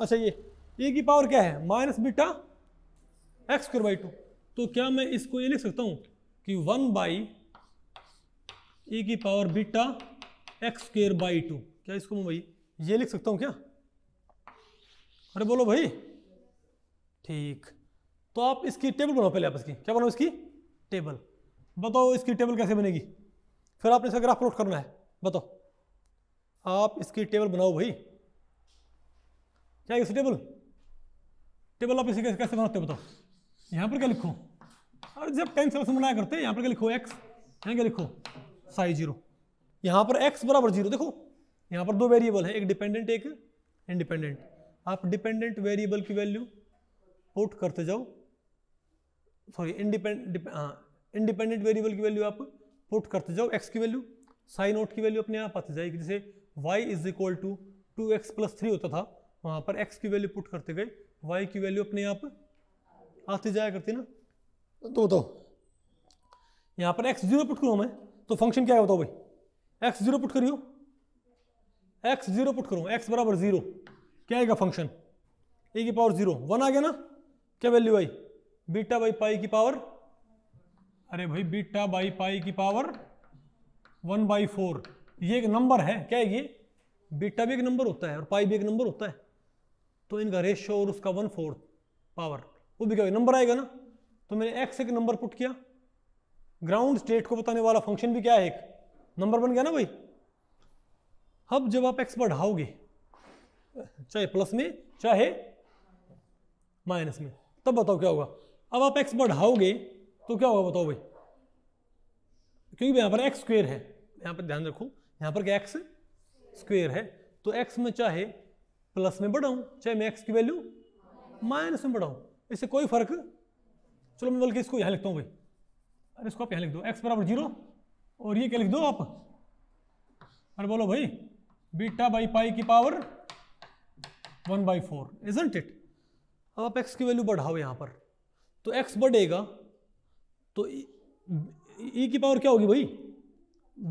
अच्छा ये ए e की पावर क्या है minus beta x square by two तो क्या मैं इसको ये लिख सकता हूँ कि वन बाई ए की power beta x square by two क्या इसको मैं भाई ये लिख सकता हूँ क्या अरे बोलो भाई ठीक तो आप इसकी टेबल बनाओ पहले आप इसकी क्या बनाओ इसकी टेबल बताओ इसकी टेबल कैसे बनेगी फिर आपने इसका ग्राफ प्लॉट करना है बताओ आप इसकी टेबल बनाओ भाई क्या इसकी टेबल टेबल आप इसे कैसे बनाते हो बताओ यहाँ पर क्या लिखो और जब टेन सेवन बनाया करते हैं यहाँ पर क्या लिखो एक्स यहाँ क्या लिखो साई जीरो यहाँ पर एक्स बराबर जीरो देखो यहाँ पर दो वेरिएबल है एक डिपेंडेंट एक इंडिपेंडेंट आप डिपेंडेंट वेरिएबल की वैल्यू पुट करते जाओ सॉरी इंडिपेंड इंडिपेंडेंट वेरिएबल की वैल्यू आप पुट करते जाओ एक्स की वैल्यू साइन ऑट की वैल्यू अपने आप आती जाएगी जैसे y is equal to two x plus three होता था वहाँ पर एक्स की वैल्यू पुट करते गए वाई की वैल्यू अपने आप आती जाया करती ना तो बताओ यहाँ पर एक्स जीरो पुट करो हमें तो फंक्शन क्या है बताओ भाई एक्स जीरो पुट करियो एक्स जीरो पुट करो एक्स बराबर जीरो क्या आएगा फंक्शन ए e की पावर जीरो वन आ गया ना क्या वैल्यू आई बीटा बाई पाई की पावर अरे भाई बीटा बाई पाई की पावर वन बाई फोर ये एक नंबर है क्या है ये बीटा भी एक नंबर होता है और पाई भी एक नंबर होता है तो इनका रेशियो और उसका वन फोर्थ पावर वो भी क्या नंबर आएगा ना तो मैंने एक्स एक नंबर पुट किया ग्राउंड स्टेट को बताने वाला फंक्शन भी क्या है एक नंबर बन गया ना भाई अब जब आप एक्स बढ़ाओगे चाहे प्लस में चाहे माइनस में तब बताओ क्या होगा अब आप एक्स बढ़ाओगे तो क्या होगा बताओ भाई क्योंकि यहाँ पर एक्स स्क्वेयर है यहाँ पर ध्यान रखो यहाँ पर क्या एक्स स्क्वेयर है तो एक्स में चाहे प्लस में बढ़ाऊँ चाहे मैं एक्स की वैल्यू माइनस में बढ़ाऊँ इससे कोई फर्क चलो मैं बल्कि इसको यहाँ लिखता हूँ भाई अरे इसको आप यहाँ लिख दो एक्स बराबर जीरो और ये क्या लिख दो आप अरे बोलो भाई बीटा बाई पाई की power one by four isn't it अब आप एक्स की वैल्यू बढ़ाओ यहाँ पर तो एक्स बढ़ेगा तो ई e, e की पावर क्या होगी भाई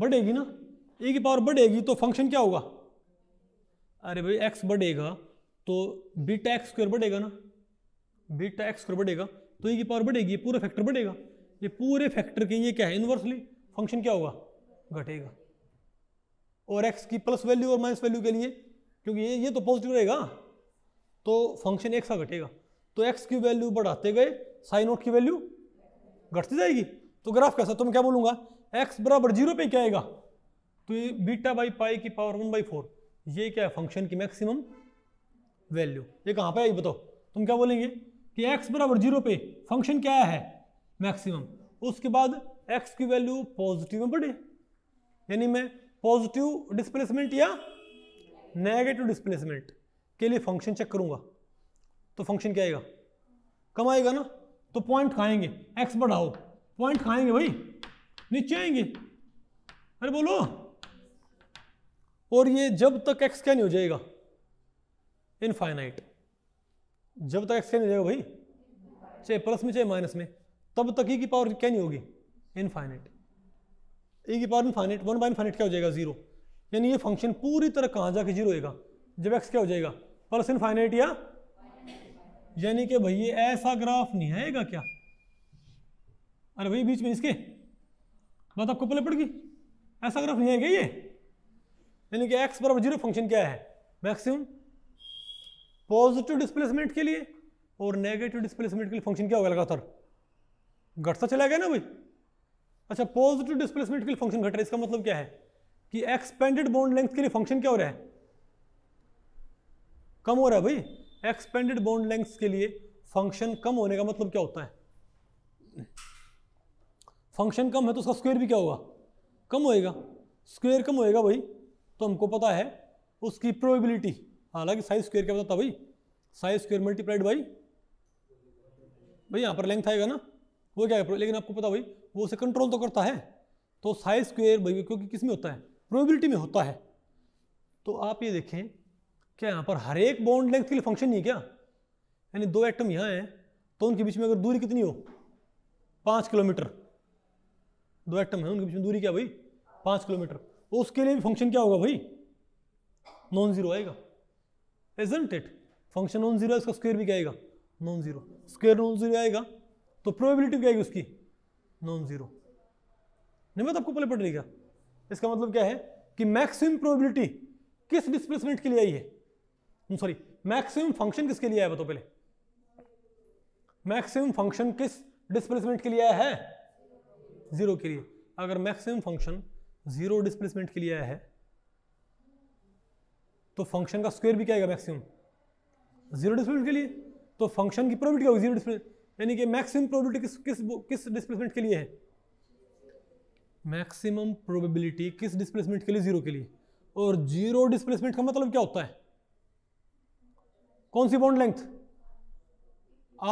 बढ़ेगी ना ई e की पावर बढ़ेगी तो फंक्शन क्या होगा अरे भाई एक्स बढ़ेगा तो बीटा एक्स स्क्वायर बढ़ेगा ना बीटा एक्स स्क्वायर बढ़ेगा तो ई की पावर बढ़ेगी ये पूरा फैक्टर बढ़ेगा ये पूरे फैक्टर के ये क्या है इन्वर्सली फंक्शन क्या होगा घटेगा और एक्स की प्लस वैल्यू और माइनस वैल्यू के लिए क्योंकि ये ये तो पॉजिटिव रहेगा तो फंक्शन एक सा घटेगा तो एक्स की वैल्यू बढ़ाते गए साइन आउट की वैल्यू घटती जाएगी तो ग्राफ कैसा तो मैं क्या बोलूंगा एक्स बराबर जीरो पे क्या आएगा तो ये बीटा बाई पाई की पावर वन बाई फोर ये क्या है फंक्शन की मैक्सिमम वैल्यू ये कहाँ पर आएगी बताओ तुम क्या बोलेंगे कि एक्स बराबर जीरो पे फंक्शन क्या है मैक्सिमम उसके बाद एक्स की वैल्यू पॉजिटिव में बढ़े यानी मैं पॉजिटिव डिस्प्लेसमेंट या नेगेटिव डिस्प्लेसमेंट के लिए फंक्शन चेक करूंगा तो फंक्शन क्या आएगा कम आएगा ना तो पॉइंट खाएंगे एक्स बढ़ाओ पॉइंट खाएंगे भाई नीचे आएंगे अरे बोलो और ये जब तक एक्स क्या नहीं हो जाएगा इनफाइनाइट जब तक एक्स क्या नहीं हो जाएगा भाई चाहे प्लस में चाहे माइनस में तब तक ई e की पावर क्या नहीं होगी इनफाइनाइट ई e की power infinite one by infinite क्या हो जाएगा जीरो यानी ये फंक्शन पूरी तरह कहाँ जाके जीरो होएगा जब एक्स क्या हो जाएगा प्लस इनफाइनाइट या यानी कि भाई ये ऐसा ग्राफ नहीं आएगा क्या अरे भाई बीच में इसके बात आपको पहले पड़ गई ऐसा ग्राफ नहीं आएगा ये यानी कि एक्स बराबर जीरो फंक्शन क्या है मैक्सिमम पॉजिटिव डिस्प्लेसमेंट के लिए और नेगेटिव डिस्प्लेसमेंट के लिए फंक्शन क्या होगा लगातार घटता तो चला गया ना भाई अच्छा पॉजिटिव डिस्प्लेसमेंट के लिए फंक्शन घट रहा है इसका मतलब क्या है कि एक्सपेंडेड बॉन्ड लेंथ के लिए फंक्शन क्या हो रहा है कम हो रहा है भाई एक्सपेंडेड बॉन्ड लेंथ के लिए फंक्शन कम होने का मतलब क्या होता है फंक्शन कम है तो उसका स्क्वायर भी क्या होगा कम होएगा स्क्वायर कम होएगा भाई तो हमको पता है उसकी प्रोबेबिलिटी हालांकि साइज स्क्वायर क्या बताता भाई साइज स्क्वायर मल्टीप्लाइड भाई भाई यहाँ पर लेंथ आएगा ना वो क्या है लेकिन आपको पता भाई वो उसे कंट्रोल तो करता है तो साइज स्क्वेयर भाई क्योंकि किस में होता है प्रोबेबिलिटी में होता है तो आप ये देखें क्या यहाँ पर हर एक बॉन्ड लेंथ के लिए फंक्शन नहीं क्या यानी दो एटम यहाँ हैं तो उनके बीच में अगर दूरी कितनी हो पाँच किलोमीटर दो एटम है उनके बीच में दूरी क्या भाई पाँच किलोमीटर तो उसके लिए भी फंक्शन क्या होगा भाई नॉन जीरो आएगा isn't it function non zero इसका स्क्वायर भी क्या आएगा non zero square non zero आएगा तो प्रोबेबिलिटी क्या आएगी उसकी नॉन जीरो निमित आपको पहले पढ़ रही इसका मतलब क्या है कि मैक्सिमम प्रोबेबिलिटी किस डिस्प्लेसमेंट के लिए आई है सॉरी मैक्सिमम फंक्शन किसके लिए आया बताओ पहले मैक्सिमम फंक्शन किस डिस्प्लेसमेंट के लिए आया है जीरो के लिए अगर मैक्सिमम फंक्शन जीरो डिस्प्लेसमेंट के लिए आया है तो फंक्शन का स्क्वायर भी क्या आएगा मैक्सिमम जीरो डिस्प्लेसमेंट के लिए तो फंक्शन की प्रोबिलिटी क्या होगी जीरो यानी कि मैक्सिमम प्रोबिलिटी किस किस किस डिस्प्लेसमेंट के लिए है मैक्सिमम प्रोबेबिलिटी किस डिस्प्लेसमेंट के लिए जीरो के लिए और जीरो डिस्प्लेसमेंट का मतलब क्या होता है कौन सी बॉन्ड लेंथ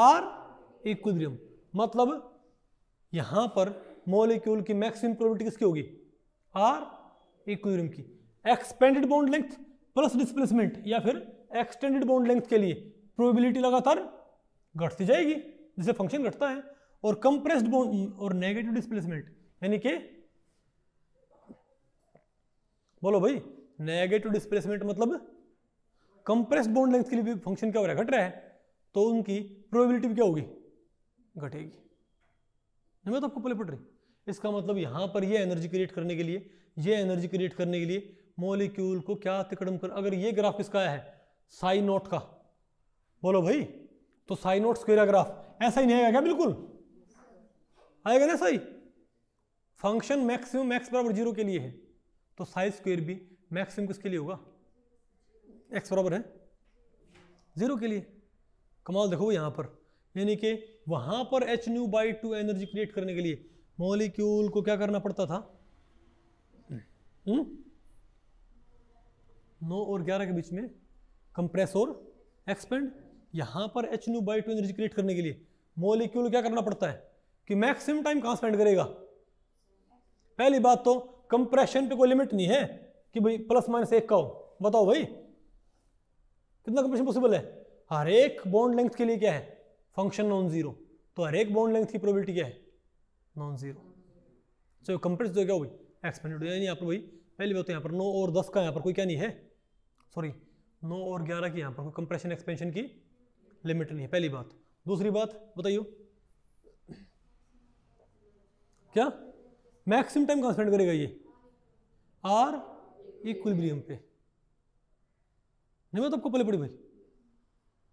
आर इक्विलिब्रियम मतलब यहां पर मोलिक्यूल की मैक्सिमम प्रोबेबिलिटी किसकी होगी आर इक्विलिब्रियम की expanded bond length plus displacement या फिर एक्सटेंडेड बॉन्ड लेंथ के लिए प्रोबेबिलिटी लगातार घटती जाएगी जिससे फंक्शन घटता है और कंप्रेस्ड बॉन्ड और नेगेटिव डिस्प्लेसमेंट यानी कि बोलो भाई नेगेटिव डिस्प्लेसमेंट मतलब कंप्रेस बॉन्ड लेंथ के लिए भी फंक्शन क्या हो रहा है घट रहा है तो उनकी प्रोबेबिलिटी भी क्या होगी घटेगी मैं तो आपको पहले पढ़ रही इसका मतलब यहाँ पर ये एनर्जी क्रिएट करने के लिए ये एनर्जी क्रिएट करने के लिए मोलिक्यूल को क्या अतिक्रम कर अगर ये ग्राफ किसका है साई नोट का बोलो भाई तो साई नोट स्क्वेयर ग्राफ ऐसा ही नहीं आएगा क्या बिल्कुल आएगा ना सही फंक्शन मैक्सिमम मैक्स बराबर जीरो के लिए है तो साइज स्क्वेयर भी मैक्सिमम किसके लिए होगा एक्स बराबर है ज़ीरो के लिए कमाल देखो यहां पर यानी कि वहां पर h nu by two energy create करने के लिए मॉलिक्यूल को क्या करना पड़ता था हुँ? Hmm? नौ और ग्यारह के बीच में कंप्रेस और एक्सपेंड यहां पर h nu by two energy create करने के लिए मॉलिक्यूल क्या करना पड़ता है कि मैक्सिमम टाइम कहां स्पेंड करेगा पहली बात तो कंप्रेशन पे कोई लिमिट नहीं है कि भाई प्लस माइनस एक का हो बताओ भाई कितना कंप्रेशन पॉसिबल है हर एक बॉन्ड लेंथ के लिए क्या है फंक्शन नॉन जीरो तो हर एक बॉन्ड लेंथ की प्रोबेबिलिटी क्या है नॉन जीरो सो कंप्रेस जो क्या हुई एक्सपेंडेड यानी यहाँ पर भाई पहली बात तो यहाँ पर नौ और दस का यहाँ पर कोई क्या नहीं है सॉरी नौ और ग्यारह की यहाँ पर कोई कंप्रेशन एक्सपेंशन की लिमिट नहीं है पहली बात दूसरी बात बताइयो क्या मैक्सिमम टाइम कहाँ स्पेंड करेगा ये आर इक्विलिब्रियम पे नहीं मैं तो आपको पले पड़ी भाई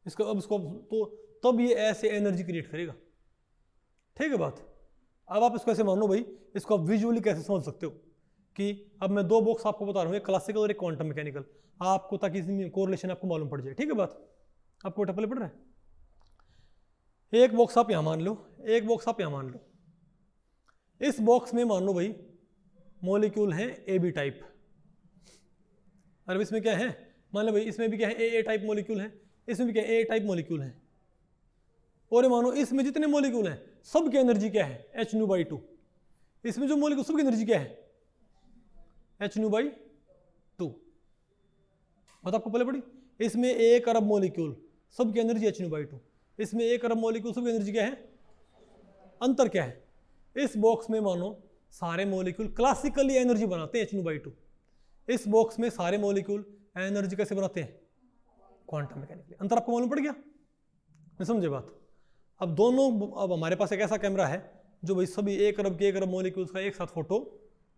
इसका अब इसको तो तब ये ऐसे एनर्जी क्रिएट करेगा ठीक है बात अब आप इसको ऐसे मानो भाई इसको आप विजुअली कैसे समझ सकते हो कि अब मैं दो बॉक्स आपको बता रहा हूँ एक क्लासिकल और एक क्वांटम मैकेनिकल आपको ताकि इसमें कोरिलेशन आपको मालूम पड़ जाए ठीक है बात आपको पले पड़ रहा है एक बॉक्स आप यहाँ मान लो एक बॉक्स आप यहाँ मान लो इस बॉक्स में मान लो भाई मोलिक्यूल हैं ए बी टाइप अरे इसमें क्या है मान लो भाई इसमें भी क्या है ए ए टाइप मोलिक्यूल है इसमें भी क्या है ए टाइप मोलिक्यूल है और मानो इसमें जितने मोलिक्यूल हैं सब की एनर्जी क्या है एच न्यू बाई टू इसमें जो मोलिक्यूल सबकी एनर्जी क्या है एच न्यू बाई टू बता आपको पहले पड़ी इसमें एक अरब मोलिक्यूल सब की energy h nu by two इसमें एक अरब मोलिक्यूल सब की एनर्जी क्या है अंतर क्या है इस बॉक्स में मानो सारे मोलिक्यूल क्लासिकली एनर्जी बनाते हैं एच न्यू बाई टू इस बॉक्स में सारे मोलिक्यूल एनर्जी कैसे बनाते हैं क्वांटम मैकेनिकली अंतर आपको मालूम पड़ गया मैं समझे बात अब दोनों अब हमारे पास एक ऐसा कैमरा है जो भाई सभी एक अरब के एक अरब मोलिक्यूल्स का एक साथ फोटो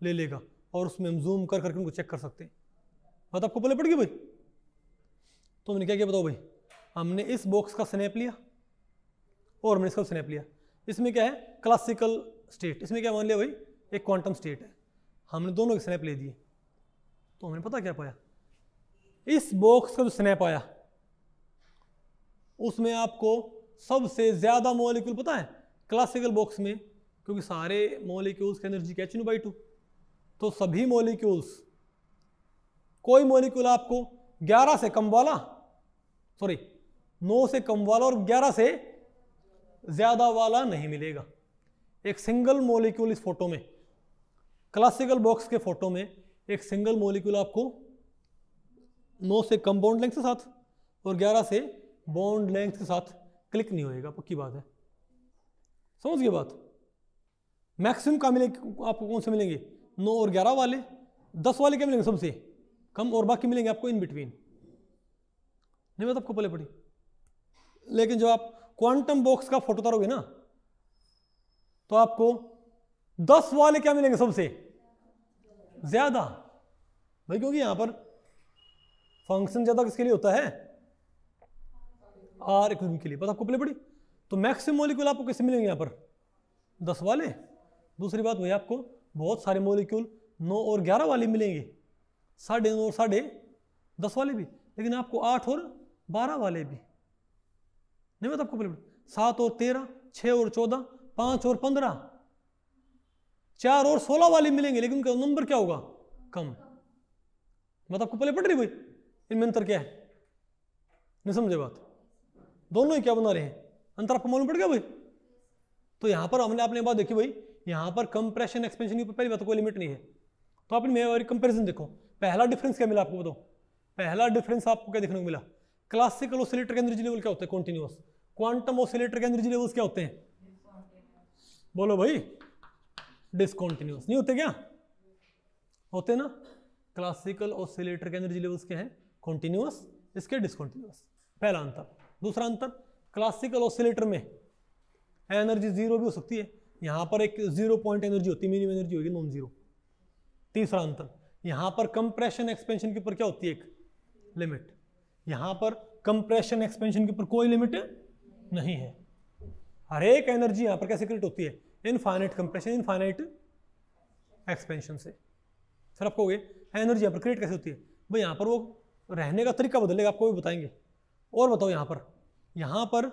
ले लेगा और उसमें हम जूम कर करके उनको चेक कर सकते हैं बात आपको पहले पड़ गई भाई तो हमने क्या किया बताओ भाई हमने इस बॉक्स का स्नैप लिया और हमने इसका स्नैप लिया इसमें क्या है क्लासिकल स्टेट इसमें क्या मान लिया भाई एक क्वांटम स्टेट है हमने दोनों के स्नैप ले दिए तो हमने पता क्या पाया इस बॉक्स का जो स्नैप आया उसमें आपको सबसे ज़्यादा मॉलिक्यूल पता है क्लासिकल बॉक्स में क्योंकि सारे मॉलिक्यूल्स की एनर्जी कैच बाई टू तो सभी मॉलिक्यूल्स कोई मॉलिक्यूल आपको 11 से कम वाला सॉरी 9 से कम वाला और 11 से ज़्यादा वाला नहीं मिलेगा एक सिंगल मॉलिक्यूल इस फोटो में क्लासिकल बॉक्स के फोटो में एक सिंगल मॉलिक्यूल आपको नौ से कम बॉन्ड लेंथ के साथ और ग्यारह से बॉन्ड लेंथ के साथ क्लिक नहीं होएगा पक्की बात है समझ गए बात मैक्सिमम का मिले आपको कौन से मिलेंगे नौ और ग्यारह वाले दस वाले क्या मिलेंगे सबसे कम और बाकी मिलेंगे आपको इन बिटवीन नहीं मतलब पले पड़ी लेकिन जब आप क्वांटम बॉक्स का फोटो उतारोगे ना तो आपको दस वाले क्या मिलेंगे सबसे ज्यादा भाई क्योंकि यहां पर फंक्शन ज़्यादा किसके लिए होता है आर इक्विवेलेंट के लिए बस आपको पहले पड़ी तो मैक्सिमम मोलिक्यूल आपको किससे मिलेंगे यहाँ पर दस वाले दूसरी बात वही आपको बहुत सारे मोलिक्यूल नौ और ग्यारह वाले मिलेंगे साढ़े नौ और साढ़े दस वाले भी लेकिन आपको आठ और बारह वाले भी नहीं मतलब आपको पहले पड़ी सात और तेरह छः और चौदह पाँच और पंद्रह चार और सोलह वाले मिलेंगे लेकिन उनका नंबर क्या होगा कम मतलब आपको पहले पड़ रही भाई इनमें अंतर क्या है नहीं समझे बात दोनों ही क्या बना रहे हैं अंतर आपको मालूम पड़ गया भाई तो यहां पर हमने आपने बात देखी भाई यहां पर कंप्रेशन एक्सपेंशन की पहली बात तो कोई लिमिट नहीं है तो आपने मेरी कंपेरिजन देखो पहला डिफरेंस क्या मिला आपको बताओ पहला डिफरेंस आपको क्या देखने को मिला क्लासिकल ओसिलेटर के एनर्जी लेवल क्या होते हैं कॉन्टिन्यूस क्वांटम ओसिलेटर के एनर्जी लेवल्स क्या होते हैं बोलो भाई डिसकॉन्टिन्यूस नहीं होते क्या होते ना क्लासिकल ओसिलेटर के एनर्जी लेवल्स क्या है कॉन्टिन्यूस इसके डिसकॉन्टिन्यूस पहला अंतर दूसरा अंतर क्लासिकल ऑसिलेटर में एनर्जी जीरो भी हो सकती है यहाँ पर एक जीरो पॉइंट एनर्जी होती है मिनिमम एनर्जी होगी नॉन जीरो तीसरा अंतर यहाँ पर कंप्रेशन एक्सपेंशन के ऊपर क्या होती है एक लिमिट यहाँ पर कंप्रेशन एक्सपेंशन के ऊपर कोई लिमिट नहीं है हर एक एनर्जी यहाँ पर कैसे क्रिएट होती है इनफाइनाइट कंप्रेशन इनफाइनाइट एक्सपेंशन से फिर आप कहोगे एनर्जी यहाँ पर क्रिएट कैसे होती है भाई यहाँ पर वो रहने का तरीका बदलेगा आपको भी बताएंगे और बताओ यहाँ पर यहाँ पर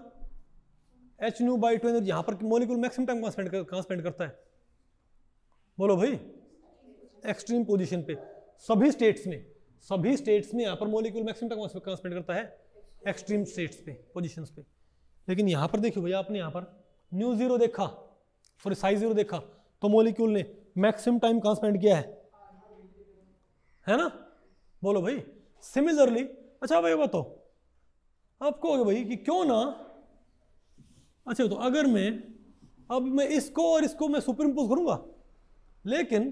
h nu by two energy यहाँ पर मोलिकुल मैक्सिमम टाइम कहाँ स्पेंड कर, कहाँ स्पेंड करता है बोलो भाई एक्सट्रीम पोजिशन पे सभी स्टेट्स में सभी स्टेट्स में यहाँ पर मोलिकुल मैक्सिमम टाइम कहाँ स्पेंड करता है एक्सट्रीम स्टेट्स पे पोजिशन पे लेकिन यहाँ पर देखिए भैया आपने यहाँ पर न्यू जीरो देखा सॉरी साइज जीरो देखा तो मोलिक्यूल ने मैक्सिमम टाइम कहाँ स्पेंड किया है है ना बोलो भाई सिमिलरली अच्छा भाई बताओ आप कहोगे भाई कि क्यों ना अच्छा तो अगर मैं अब मैं इसको और इसको मैं सुपर इम्पोज करूंगा लेकिन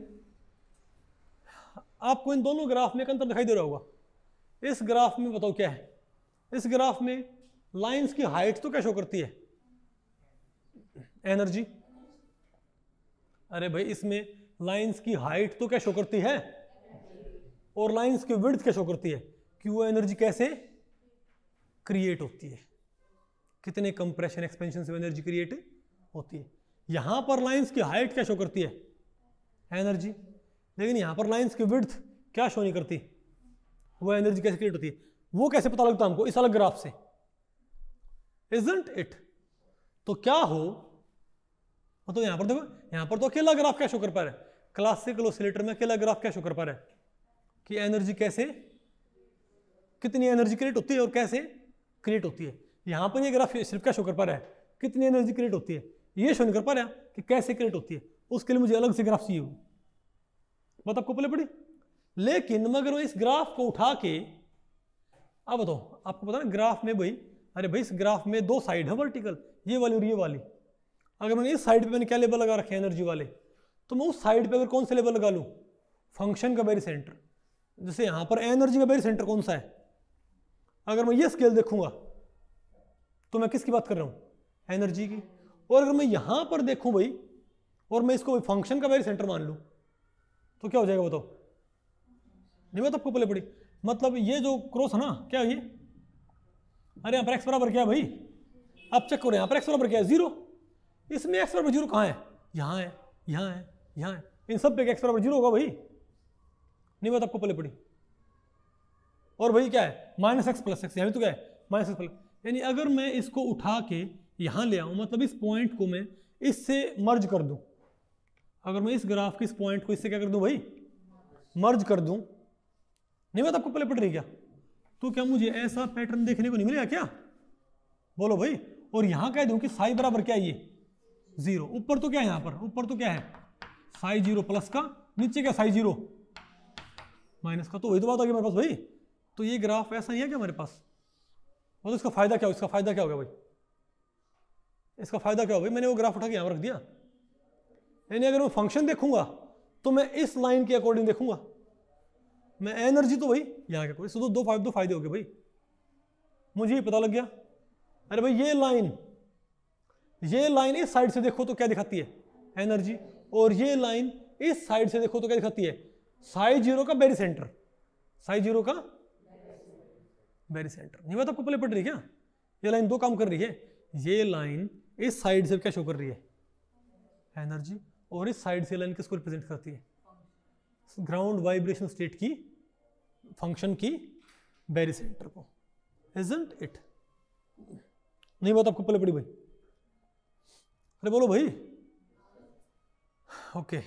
आपको इन दोनों ग्राफ में एक अंतर दिखाई दे रहा होगा इस ग्राफ में बताओ क्या है इस ग्राफ में लाइंस की हाइट तो क्या शो करती है एनर्जी अरे भाई इसमें लाइंस की हाइट तो क्या शो करती है और लाइंस के विड्थ क्या शो करती है कि वो एनर्जी कैसे क्रिएट होती है कितने कंप्रेशन एक्सपेंशन से एनर्जी क्रिएट होती है यहां पर लाइंस की हाइट क्या शो करती है एनर्जी लेकिन यहां पर लाइंस की विड्थ क्या शो नहीं करती वो एनर्जी कैसे क्रिएट होती है वो कैसे पता लगता हमको इस अलग ग्राफ से इजेंट इट तो क्या हो तो मतलब यहां पर देखो यहां पर तो अकेला ग्राफ क्या शो कर पा रहा है क्लासिकल ओसिलेटर में अकेला ग्राफ क्या शो कर पा रहा है कि एनर्जी कैसे कितनी एनर्जी क्रिएट होती है और कैसे क्रिएट होती है यहाँ पर ये ग्राफ सिर्फ क्या शो कर पा रहा है कितनी एनर्जी क्रिएट होती है ये शो नहीं कर पा रहा कि कैसे क्रिएट होती है उसके लिए मुझे अलग से ग्राफ चाहिए वो बात आपको पहले पड़ी लेकिन मगर इस ग्राफ को उठा के अब बताओ आपको पता ना ग्राफ में भाई अरे भाई इस ग्राफ में दो साइड है वर्टिकल ये वाली और ये वाली अगर मैंने इस साइड पे मैंने क्या लेबल लगा रखे एनर्जी वाले तो मैं उस साइड पे अगर कौन से लेबल लगा लूँ फंक्शन का वेरी सेंटर जैसे यहां पर एनर्जी का बेरी सेंटर कौन सा है अगर मैं ये स्केल देखूंगा तो मैं किसकी बात कर रहा हूं एनर्जी की और अगर मैं यहां पर देखूं भाई और मैं इसको फंक्शन का बेरी सेंटर मान लू तो क्या हो जाएगा बताओ नहीं बताओ तो आपको पले पड़ी मतलब ये जो क्रॉस है ना क्या ये अरे यहाँ पर एक्स बराबर क्या है भाई आप चेक करो यहाँ पर एक्स बराबर क्या है जीरो इसमें एक्स बराबर जीरो कहाँ है यहाँ है यहाँ है यहाँ है इन सब पे एक्स बराबर जीरो होगा भाई नहीं बात तो आपको पले पड़ी और भाई क्या है माइनस एक्स प्लस एक्स यानी तो क्या है माइनस एक्स प्लस यानी अगर मैं इसको उठा के यहाँ ले आऊँ मतलब इस पॉइंट को मैं इससे मर्ज कर दूँ अगर मैं इस ग्राफ के इस पॉइंट को इससे क्या कर दूँ भाई मर्ज कर दूँ नहीं बात तो आपको पले पड़ रही क्या तो क्या मुझे ऐसा पैटर्न देखने को नहीं मिलेगा क्या बोलो भाई और यहाँ कह दूँ कि साई बराबर क्या है ये जीरो ऊपर तो क्या है यहाँ पर ऊपर तो क्या है साई जीरो प्लस का नीचे क्या साई जीरो माइनस का तो वही तो बात आ गई हमारे पास भाई तो ये ग्राफ ऐसा ही है क्या हमारे पास वो तो इसका फायदा क्या हो इसका फायदा क्या हो गया भाई इसका फायदा क्या हो भाई मैंने वो ग्राफ उठा के यहाँ रख दिया यानी अगर मैं फंक्शन देखूंगा तो मैं इस लाइन के अकॉर्डिंग देखूंगा मैं एनर्जी तो भाई यहाँ के अकॉर्डिंग तो दो फायदे दो फायदे हो गए भाई मुझे पता लग गया अरे भाई ये लाइन ये लाइन इस साइड से देखो तो क्या दिखाती है एनर्जी और ये लाइन इस साइड से देखो तो क्या दिखाती है साई जीरो का बेरी सेंटर साई जीरो का बेरी सेंटर नहीं बात तो आपको पहले पड़ रही क्या ये लाइन दो काम कर रही है ये लाइन इस साइड से क्या शो कर रही है एनर्जी और इस साइड से लाइन किसको रिप्रेजेंट करती है ग्राउंड वाइब्रेशन स्टेट की फंक्शन की बेरी सेंटर को इजेंट इट नहीं बात तो आपको पहले पड़ी भाई अरे बोलो भाई ओके okay.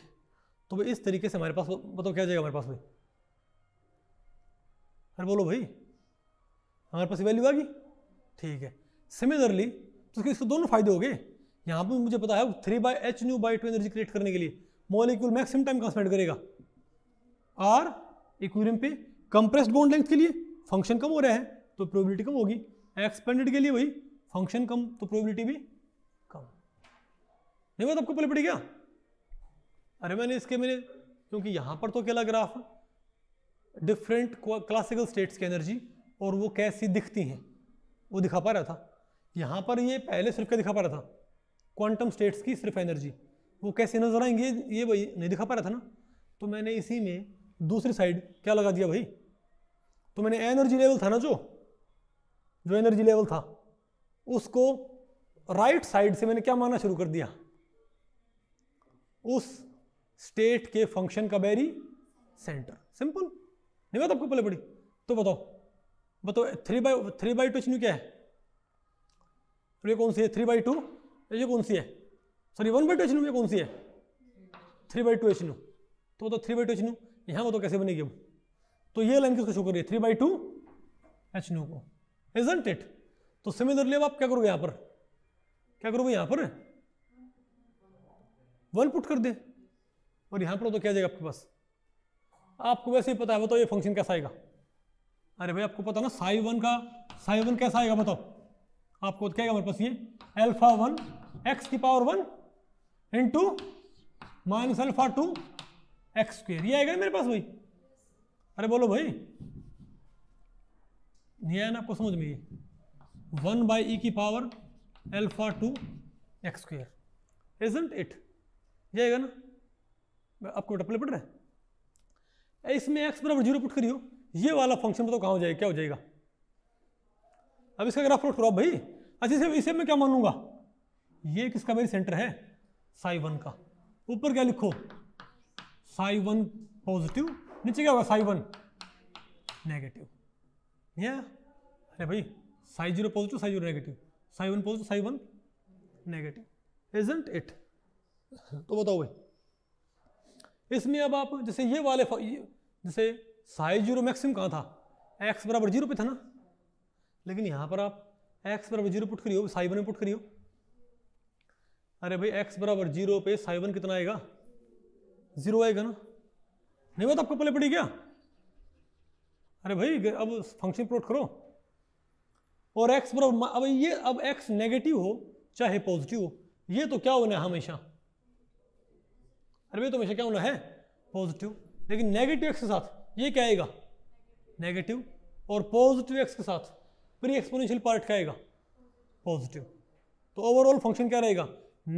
तो भाई इस तरीके से हमारे पास बताओ तो क्या जाएगा हमारे पास भाई अरे बोलो भाई हमारे पास वैल्यू आगी ठीक है सिमिलरली तो इसके दोनों फायदे हो गए यहाँ पर मुझे पता है three by h nu by two energy create करने के लिए मोलिक्यूल मैक्सिमम टाइम कहाँ स्पेंड करेगा आर इक्वेरियम पे कंप्रेस्ड बॉन्ड लेंथ के लिए फंक्शन कम हो रहा है तो प्रोबेबिलिटी कम होगी एक्सपेंडेड के लिए भाई फंक्शन कम तो प्रोबेबिलिटी भी कम नहीं बात आपको पहले पड़ी क्या अरे मैंने इसके मेरे क्योंकि यहाँ पर तो अकेला ग्राफ डिफरेंट क्लासिकल स्टेट्स की एनर्जी और वो कैसी दिखती हैं वो दिखा पा रहा था यहाँ पर ये पहले सिर्फ क्या दिखा पा रहा था क्वांटम स्टेट्स की सिर्फ एनर्जी वो कैसे नजर आएंगे ये भाई नहीं दिखा पा रहा था ना तो मैंने इसी में दूसरी साइड क्या लगा दिया भाई तो मैंने एनर्जी लेवल था ना जो जो एनर्जी लेवल था उसको राइट साइड से मैंने क्या मानना शुरू कर दिया उस स्टेट के फंक्शन का बैरी सेंटर सिंपल नहीं बात आपको पहले पड़ी तो बताओ बताओ three by three by two चीनी क्या है ये कौन सी है थ्री बाई टू ये कौन सी है sorry one by two h nu ये कौन सी है थ्री बाई टू एचनू तो बताओ थ्री बाई टू एचनू यहाँ बताओ कैसे बनेगी अब तो ये लाइन किसको शो कर रही है थ्री बाई टू एच नू को इजेंट इट तो सिमिलरली अब आप क्या करोगे यहाँ पर क्या करोगे यहाँ पर वन पुट कर दे और यहाँ पर तो क्या जाएगा आपके पास आपको वैसे ही पता है बताओ ये फंक्शन कैसा आएगा अरे भाई आपको पता ना साई वन का साई वन कैसा आएगा बताओ आपको क्या हमारे पास ये अल्फा वन एक्स की power one into minus alpha two x square ये आएगा मेरे पास भाई अरे बोलो भाई नहीं आया ना आपको समझ में ये वन बाई ई की power alpha two x square isn't it ये आएगा ना आपको टपले पढ़ रहे हैं इसमें एक्स बराबर जीरो पुट करियो ये वाला फंक्शन तो कहाँ हो जाएगा क्या हो जाएगा अब इसका ग्राफ पुट करो भाई अच्छा इसे इसे मैं क्या मान लूंगा ये किसका मेरी सेंटर है साई वन का ऊपर क्या लिखो साई वन पॉजिटिव नीचे क्या होगा साई वन नेगेटिव या अरे भाई psi zero positive psi zero negative psi one positive psi one negative isn't it तो बताओ भाई इसमें अब आप जैसे ये वाले जैसे साइज जीरो मैक्सिम कहाँ था एक्स बराबर जीरो पे था ना लेकिन यहाँ पर आप एक्स बराबर जीरो पुट करियो साई वन में पुट करियो अरे भाई एक्स बराबर जीरो पे साई वन कितना आएगा जीरो आएगा ना नहीं बात तो आपको पहले पड़ी क्या अरे भाई अब फंक्शन प्लॉट करो और एक्स बराबर अब ये अब एक्स नेगेटिव हो चाहे पॉजिटिव हो ये तो क्या होना है हमेशा अरे भाई तो हमेशा क्या होना है पॉजिटिव लेकिन नेगेटिव एक्स के साथ ये क्या आएगा नेगेटिव और पॉजिटिव एक्स के साथ प्री एक्सपोनेंशियल पार्ट क्या आएगा पॉजिटिव तो ओवरऑल फंक्शन क्या रहेगा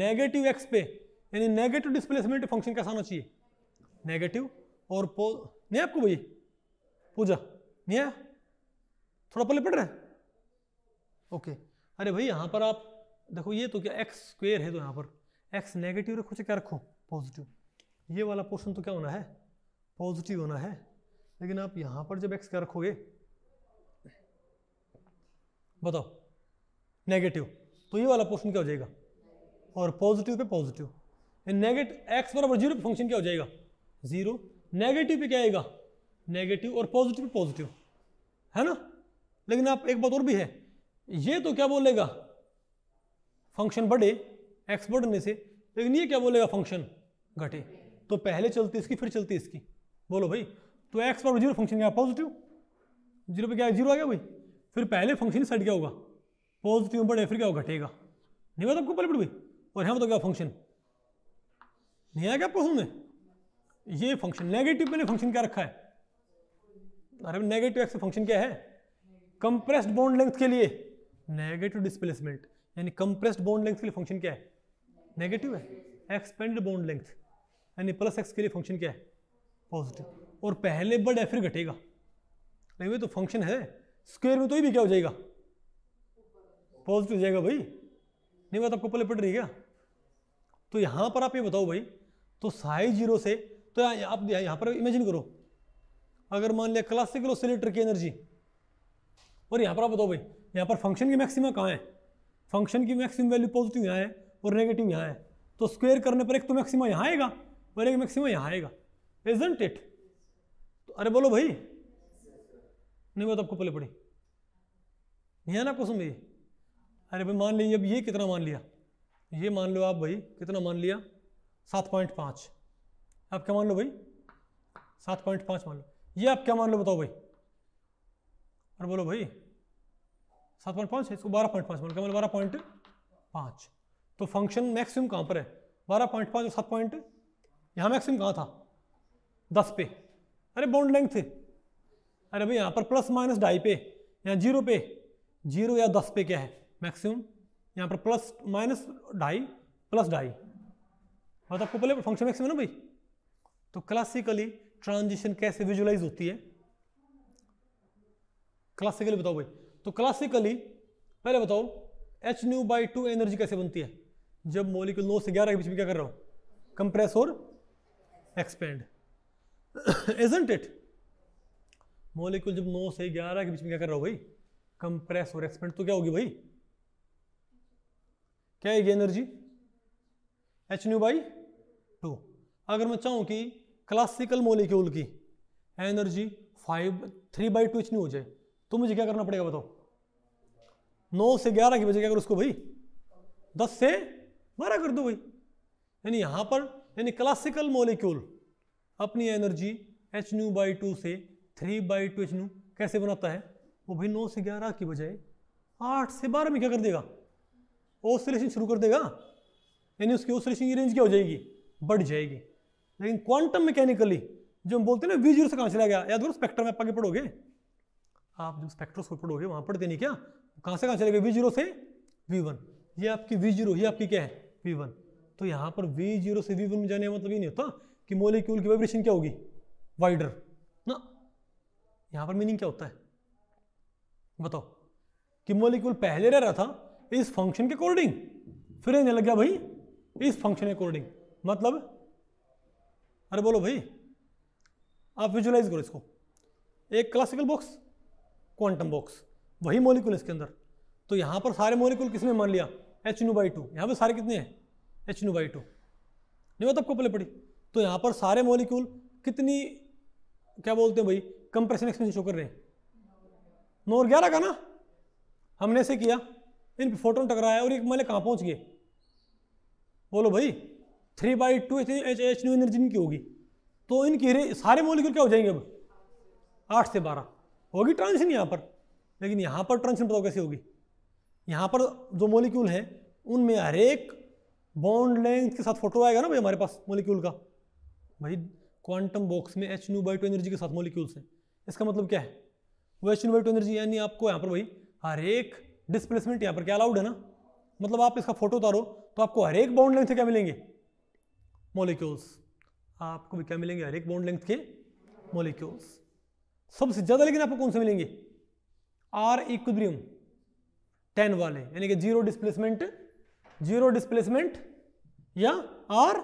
नेगेटिव एक्स पे यानी नेगेटिव डिस्प्लेसमेंट फंक्शन कैसा होना चाहिए नेगेटिव और पो नहीं आपको भैया पूजा नहीं है थोड़ा पल्ले पड़ रहा है ओके अरे भाई यहाँ पर आप देखो ये तो क्या एक्स स्क्वेयर है तो यहाँ पर एक्स नेगेटिव रखो चाहे क्या रखो पॉजिटिव ये वाला पोर्शन तो क्या होना है पॉजिटिव होना है लेकिन आप यहाँ पर जब एक्स क्या रखोगे बताओ नेगेटिव तो ये वाला पोर्शन क्या हो जाएगा और पॉजिटिव पे पॉजिटिव नेगेटिव एक्स बराबर जीरो पे फंक्शन क्या हो जाएगा जीरो नेगेटिव पे क्या आएगा नेगेटिव और पॉजिटिव पे पॉजिटिव है ना लेकिन आप एक बात और भी है ये तो क्या बोलेगा फंक्शन बढ़े एक्स बढ़ने से लेकिन ये क्या बोलेगा फंक्शन घटे तो पहले चलती इसकी फिर चलती इसकी बोलो भाई तो एक्स पर जीरो फंक्शन क्या पॉजिटिव जीरो पे क्या जीरो आ गया भाई फिर पहले फंक्शन सट क्या होगा पॉजिटिव बढ़े फिर क्या घटेगा नहीं बता तो आपको बढ़ भाई और यहाँ तो क्या फंक्शन नहीं आया क्या आपको सुनने ये फंक्शन नेगेटिव मैंने फंक्शन क्या रखा है अरे नेगेटिव एक्स फंक्शन क्या है कंप्रेस्ड बॉन्ड लेंथ के लिए नेगेटिव डिस्प्लेसमेंट यानी कंप्रेस्ड बॉन्ड लेंथ के लिए फंक्शन क्या है नेगेटिव है एक्सपेंडेड बॉन्ड लेंथ यानी प्लस एक्स के लिए फंक्शन क्या है पॉजिटिव और पहले बढ़ है फिर घटेगा नहीं भाई तो फंक्शन है स्क्वेयर में तो ही भी क्या हो जाएगा पॉजिटिव हो जाएगा भाई नहीं बात आपको पहले पढ़ रही क्या तो यहाँ पर आप ये बताओ भाई तो साई जीरो से तो यहाँ आप यहाँ पर इमेजिन करो अगर मान लिया क्लासिकल ऑसिलेटर की एनर्जी और यहाँ पर आप बताओ भाई यहाँ पर फंक्शन की मैक्सिमा कहाँ है फंक्शन की मैक्सिमम वैल्यू पॉजिटिव यहाँ है और नेगेटिव यहाँ है तो स्क्वेयर करने पर एक तो मैक्सिमा यहाँ आएगा बोलेंगे मैक्सिमम यहाँ आएगा प्रेजेंट इट तो अरे बोलो भाई नहीं वो तो आपको पले पड़ी नहीं ना आपको समझिए अरे भाई मान लीजिए अब ये कितना मान लिया ये मान लो आप भाई कितना मान लिया सात पॉइंट पाँच आप क्या मान लो भाई सात पॉइंट पाँच मान लो ये आप क्या मान लो बताओ भाई अरे बोलो भाई सात पॉइंट पाँच इसको बारह पॉइंट पाँच मान लो क्या मान लो बारह पॉइंट पाँच तो फंक्शन मैक्सिमम कहाँ पर है बारह पॉइंट पाँच और सात पॉइंट यहाँ मैक्सिमम कहाँ था दस पे अरे बॉन्ड लेंथ अरे भाई यहाँ पर प्लस माइनस ढाई पे या जीरो पे जीरो या दस पे क्या है मैक्सिमम यहाँ पर प्लस माइनस ढाई प्लस ढाई बात आपको पहले फंक्शन मैक्सिमम ना भाई तो क्लासिकली ट्रांजिशन कैसे विजुलाइज होती है क्लासिकली बताओ भाई तो क्लासिकली पहले बताओ h nu by two energy कैसे बनती है जब मोलिक्यूल नौ से ग्यारह के बीच में क्या कर रहा हूँ कंप्रेस और एक्सपेंड इजेंट इट मोलिक्यूल जब नौ से ग्यारह के बीच में क्या कर रहा हो भाई कंप्रेस और एक्सपेंड तो क्या होगी भाई क्या है energy h nu by two अगर मैं चाहूं कि क्लासिकल मोलिक्यूल की energy five three by two h nu हो जाए तो मुझे क्या करना पड़ेगा बताओ नौ से ग्यारह की बजे क्या करो उसको भाई दस से बारह कर दो भाई यानी यहां पर यानी क्लासिकल मोलिक्यूल अपनी energy h nu by two से three by two h nu कैसे बनाता है वो भाई नौ से ग्यारह की बजाय आठ से बारह में क्या कर देगा ओसलेशन शुरू कर देगा यानी उसकी ओसलेशन की रेंज क्या हो जाएगी बढ़ जाएगी लेकिन क्वांटम मैकेनिकली जो हम बोलते हैं ना वी जीरो से कहाँ चला गया याद करो स्पेक्ट्रम में आगे पढ़ोगे आप जब स्पेक्ट्रोस्कोप पढ़ोगे वहाँ पढ़ते नहीं क्या कहाँ से कहाँ चले गए वी जीरो से वी वन ये आपकी वी जीरो ये आपकी क्या है वी वन तो यहाँ पर वी जीरो से वी वन में जाने का मतलब ये नहीं होता कि मोलिक्यूल की वाइब्रेशन क्या होगी वाइडर ना यहाँ पर मीनिंग क्या होता है बताओ कि मोलिक्यूल पहले रह रहा था इस फंक्शन के अकॉर्डिंग फिर रहने लग गया भाई इस फंक्शन के अकॉर्डिंग मतलब अरे बोलो भाई आप विजुलाइज करो इसको एक क्लासिकल बॉक्स क्वांटम बॉक्स वही मोलिक्यूल इसके अंदर तो यहाँ पर सारे मोलिक्यूल किसने मान लिया एच नू बाई टू यहाँ पर सारे कितने हैं एच न्यू बाई टू नहीं मतलब आपको पड़ी तो यहाँ पर सारे मॉलिक्यूल कितनी क्या बोलते हैं भाई कंप्रेशन एक्सपेंशन शो कर रहे हैं नौ और ग्यारह का ना हमने ऐसे किया इन फोटोन टकराया और एक मले कहाँ पहुँच गए बोलो भाई three by two h h nu energy इनकी होगी तो इनकी सारे मॉलिक्यूल क्या हो जाएंगे अब आठ से बारह होगी ट्रांजिशन यहाँ पर लेकिन यहाँ पर ट्रांजिशन बताओ कैसे होगी यहाँ पर जो मोलिक्यूल हैं उनमें हर एक बॉन्ड लेंथ के साथ फोटो आएगा ना भाई हमारे पास मोलिक्यूल का भाई क्वांटम बॉक्स में h nu by two energy के साथ मोलिक्यूल्स हैं इसका मतलब क्या है वो h nu by two energy यानी आपको यहाँ पर भाई हर एक डिस्प्लेसमेंट यहाँ पर क्या अलाउड है ना मतलब आप इसका फोटो उतारो तो आपको हर एक बाउंड लेंथ से क्या मिलेंगे मोलिक्यूल्स आपको भी क्या मिलेंगे हर एक बाउंड लेंथ के मोलिक्यूल्स सबसे ज़्यादा लेकिन आपको कौन से मिलेंगे आर इक्विब्रियम टेन वाले यानी कि जीरो डिस्प्लेसमेंट जीरो डिस्प्लेसमेंट या और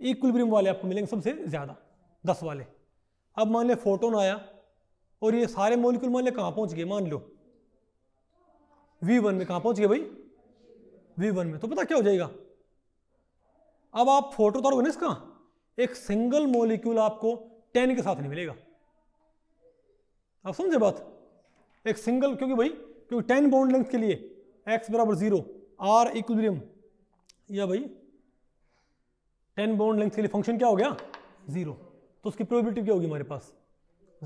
इक्विलिब्रियम वाले आपको मिलेंगे सबसे ज़्यादा दस वाले अब मान लिया फोटोन आया और ये सारे मोलिकुल मान लिया कहाँ पहुंच गए मान लो वी वन में कहा पहुंच गए भाई वी वन में तो पता क्या हो जाएगा अब आप फोटो तो ना इसका एक सिंगल मोलिक्यूल आपको टेन के साथ नहीं मिलेगा आप समझे बात एक सिंगल क्योंकि भाई क्योंकि टेन बाउंड लेंथ के लिए एक्स बराबर जीरो आर इक्विलिब्रियम या भाई टेन बॉन्ड लेंथ के लिए फंक्शन क्या हो गया जीरो तो उसकी प्रोबेबिलिटी क्या होगी हमारे पास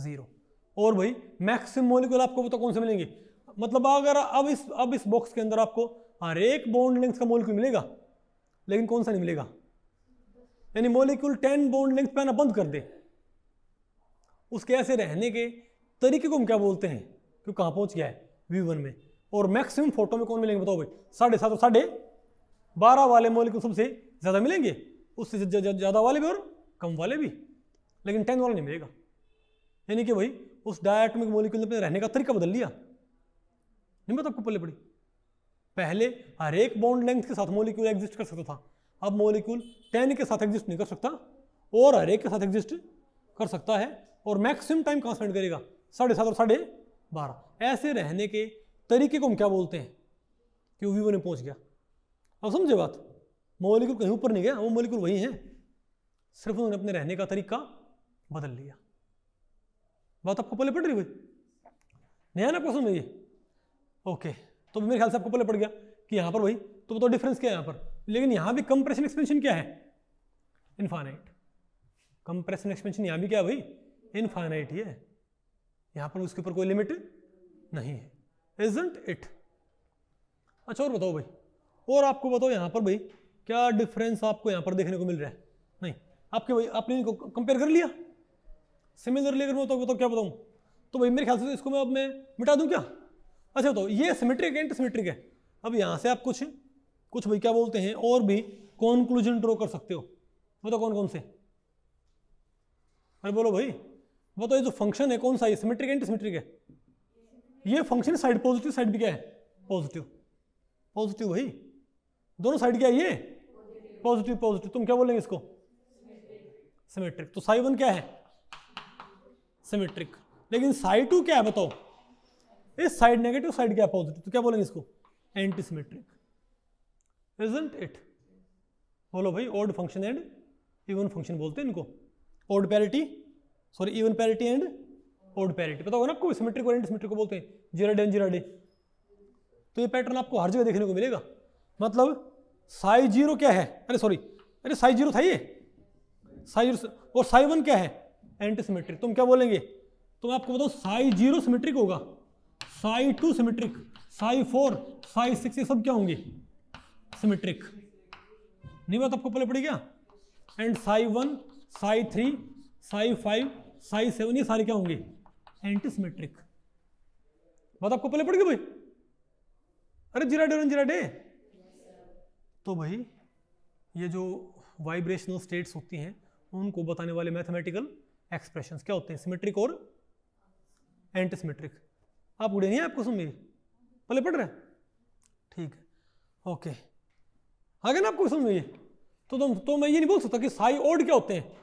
जीरो और भाई मैक्सिमम मॉलिक्यूल आपको पता कौन से मिलेंगे मतलब अगर अब इस अब इस बॉक्स के अंदर आपको हर एक बॉन्ड लेंथ का मॉलिक्यूल मिलेगा लेकिन कौन सा नहीं मिलेगा यानी मॉलिक्यूल टेन बॉन्ड लेंथ पे आना बंद कर दे उसके ऐसे रहने के तरीके को हम क्या बोलते हैं कि कहाँ पहुँच गया है वी वन में और मैक्सिमम फोटो में कौन मिलेंगे बताओ भाई साढ़े सात और साढ़े बारह वाले मोलिक्यूल सबसे ज़्यादा मिलेंगे उससे ज़्यादा वाले भी और कम वाले भी लेकिन टेन वाला नहीं मिलेगा यानी कि भाई उस डायटमिक मोलिक्यूल ने अपने रहने का तरीका बदल लिया नहीं बता आपको पल्ले पड़ी पहले हर एक बॉन्ड लेंथ के साथ मोलिक्यूल एग्जिस्ट कर सकता था अब मोलिक्यूल टेन के साथ एग्जिस्ट नहीं कर सकता और हर एक के साथ एग्जिस्ट कर सकता है और मैक्सिमम टाइम कहाँ स्पेंड करेगा साढ़े सात और साढ़े बारह ऐसे रहने के तरीके को हम क्या बोलते हैं कि वो वीवो ने पहुंच गया अब समझे बात मोलिकुल कहीं ऊपर नहीं गया वो मोलिकुल वही है सिर्फ उन्होंने अपने रहने का तरीका बदल लिया बात आपको पहले पड़ रही भाई नया ना क्वेश्चन में ये ओके तो मेरे ख्याल से आपको पहले पड़ गया कि यहाँ पर वही तो बताओ तो डिफरेंस क्या है यहाँ पर लेकिन यहाँ भी कंप्रेशन एक्सपेंशन क्या है इनफाइनाइट कंप्रेशन एक्सपेंशन यहाँ भी क्या है भाई इनफाइनाइट ही है यहाँ पर उसके ऊपर कोई लिमिट नहीं है इजेंट इट अच्छा और बताओ भाई और आपको बताओ यहाँ पर भाई क्या डिफरेंस आपको यहाँ पर देखने को मिल रहा है नहीं आपके भाई आपने इनको कंपेयर कर लिया सिमिलरली अगर मैं बताओ बताओ क्या बताऊँ तो भाई मेरे ख्याल से तो इसको मैं अब मैं मिटा दूँ क्या अच्छा बताओ ये सिमेट्रिक एंट सिमेट्रिक है अब यहाँ से आप कुछ कुछ भाई क्या बोलते हैं और भी कॉन्क्लूजन ड्रॉ कर सकते हो बताओ कौन कौन से अरे बोलो भाई बताओ ये जो फंक्शन है कौन सा है सिमेट्रिक एंट सिमेट्रिक है ये फंक्शन साइड पॉजिटिव साइड भी क्या है पॉजिटिव पॉजिटिव वही दोनों साइड क्या है ये पॉजिटिव पॉजिटिव तुम क्या बोलेंगे इसको सिमेट्रिक तो साई वन क्या है सिमेट्रिक लेकिन साई टू क्या है बताओ इस साइड नेगेटिव साइड क्या है पॉजिटिव तो क्या बोलेंगे इसको एंटी सिमेट्रिक रिजल्ट इट बोलो भाई odd function and even function बोलते हैं इनको odd parity sorry even parity and odd parity पता होगा ना आपको सिमेट्रिक और एंटीसिमेट्रिक को बोलते हैं जीरा डे जीरा डे तो ये पैटर्न आपको हर जगह देखने को मिलेगा मतलब साई जीरो क्या है अरे सॉरी अरे साई जीरो था ये साई जीरो और साई वन क्या है एंटीसिमेट्रिक तुम तो क्या बोलेंगे तो मैं आपको बताऊँ साई जीरो सिमेट्रिक होगा psi two symmetric psi four psi six ये सब क्या होंगे सिमेट्रिक नहीं बात आपको पहले पड़ी क्या and psi one psi three psi five psi seven ये सारे क्या होंगे एंटीसीमेट्रिक बात आपको पहले पड़ गई भाई अरे जीरा डे जीरा डे तो भाई ये जो वाइब्रेशनल स्टेट्स होती हैं उनको बताने वाले मैथमेटिकल एक्सप्रेशन क्या होते हैं सिमेट्रिक और एंटीसीमेट्रिक आप उड़े नहीं आपको सुनिए पहले पढ़ रहे ठीक है ओके आ गया ना आपको समझ में तो, तो, तो मैं ये नहीं बोल सकता कि साई ओड क्या होते हैं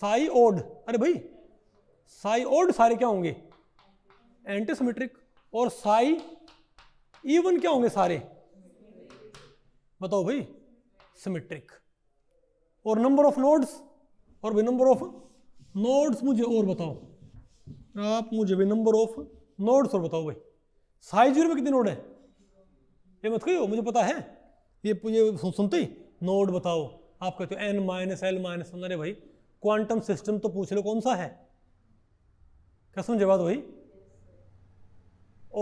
साई ओड अरे भाई साई साइओड सारे क्या होंगे एंटीसोमेट्रिक और साई इवन क्या होंगे सारे बताओ भाई सिमेट्रिक और नंबर ऑफ नोड्स और भी नंबर ऑफ नोड्स मुझे और बताओ आप मुझे भी नंबर ऑफ नोड्स और बताओ भाई साई जीरो में कितने नोड है ये मत कहो मुझे पता है ये ये सुनते ही नोड बताओ आप कहते हो एन माइनस एल माइनस अरे भाई क्वांटम सिस्टम तो पूछ लो कौन सा है कसम जवाब तो वही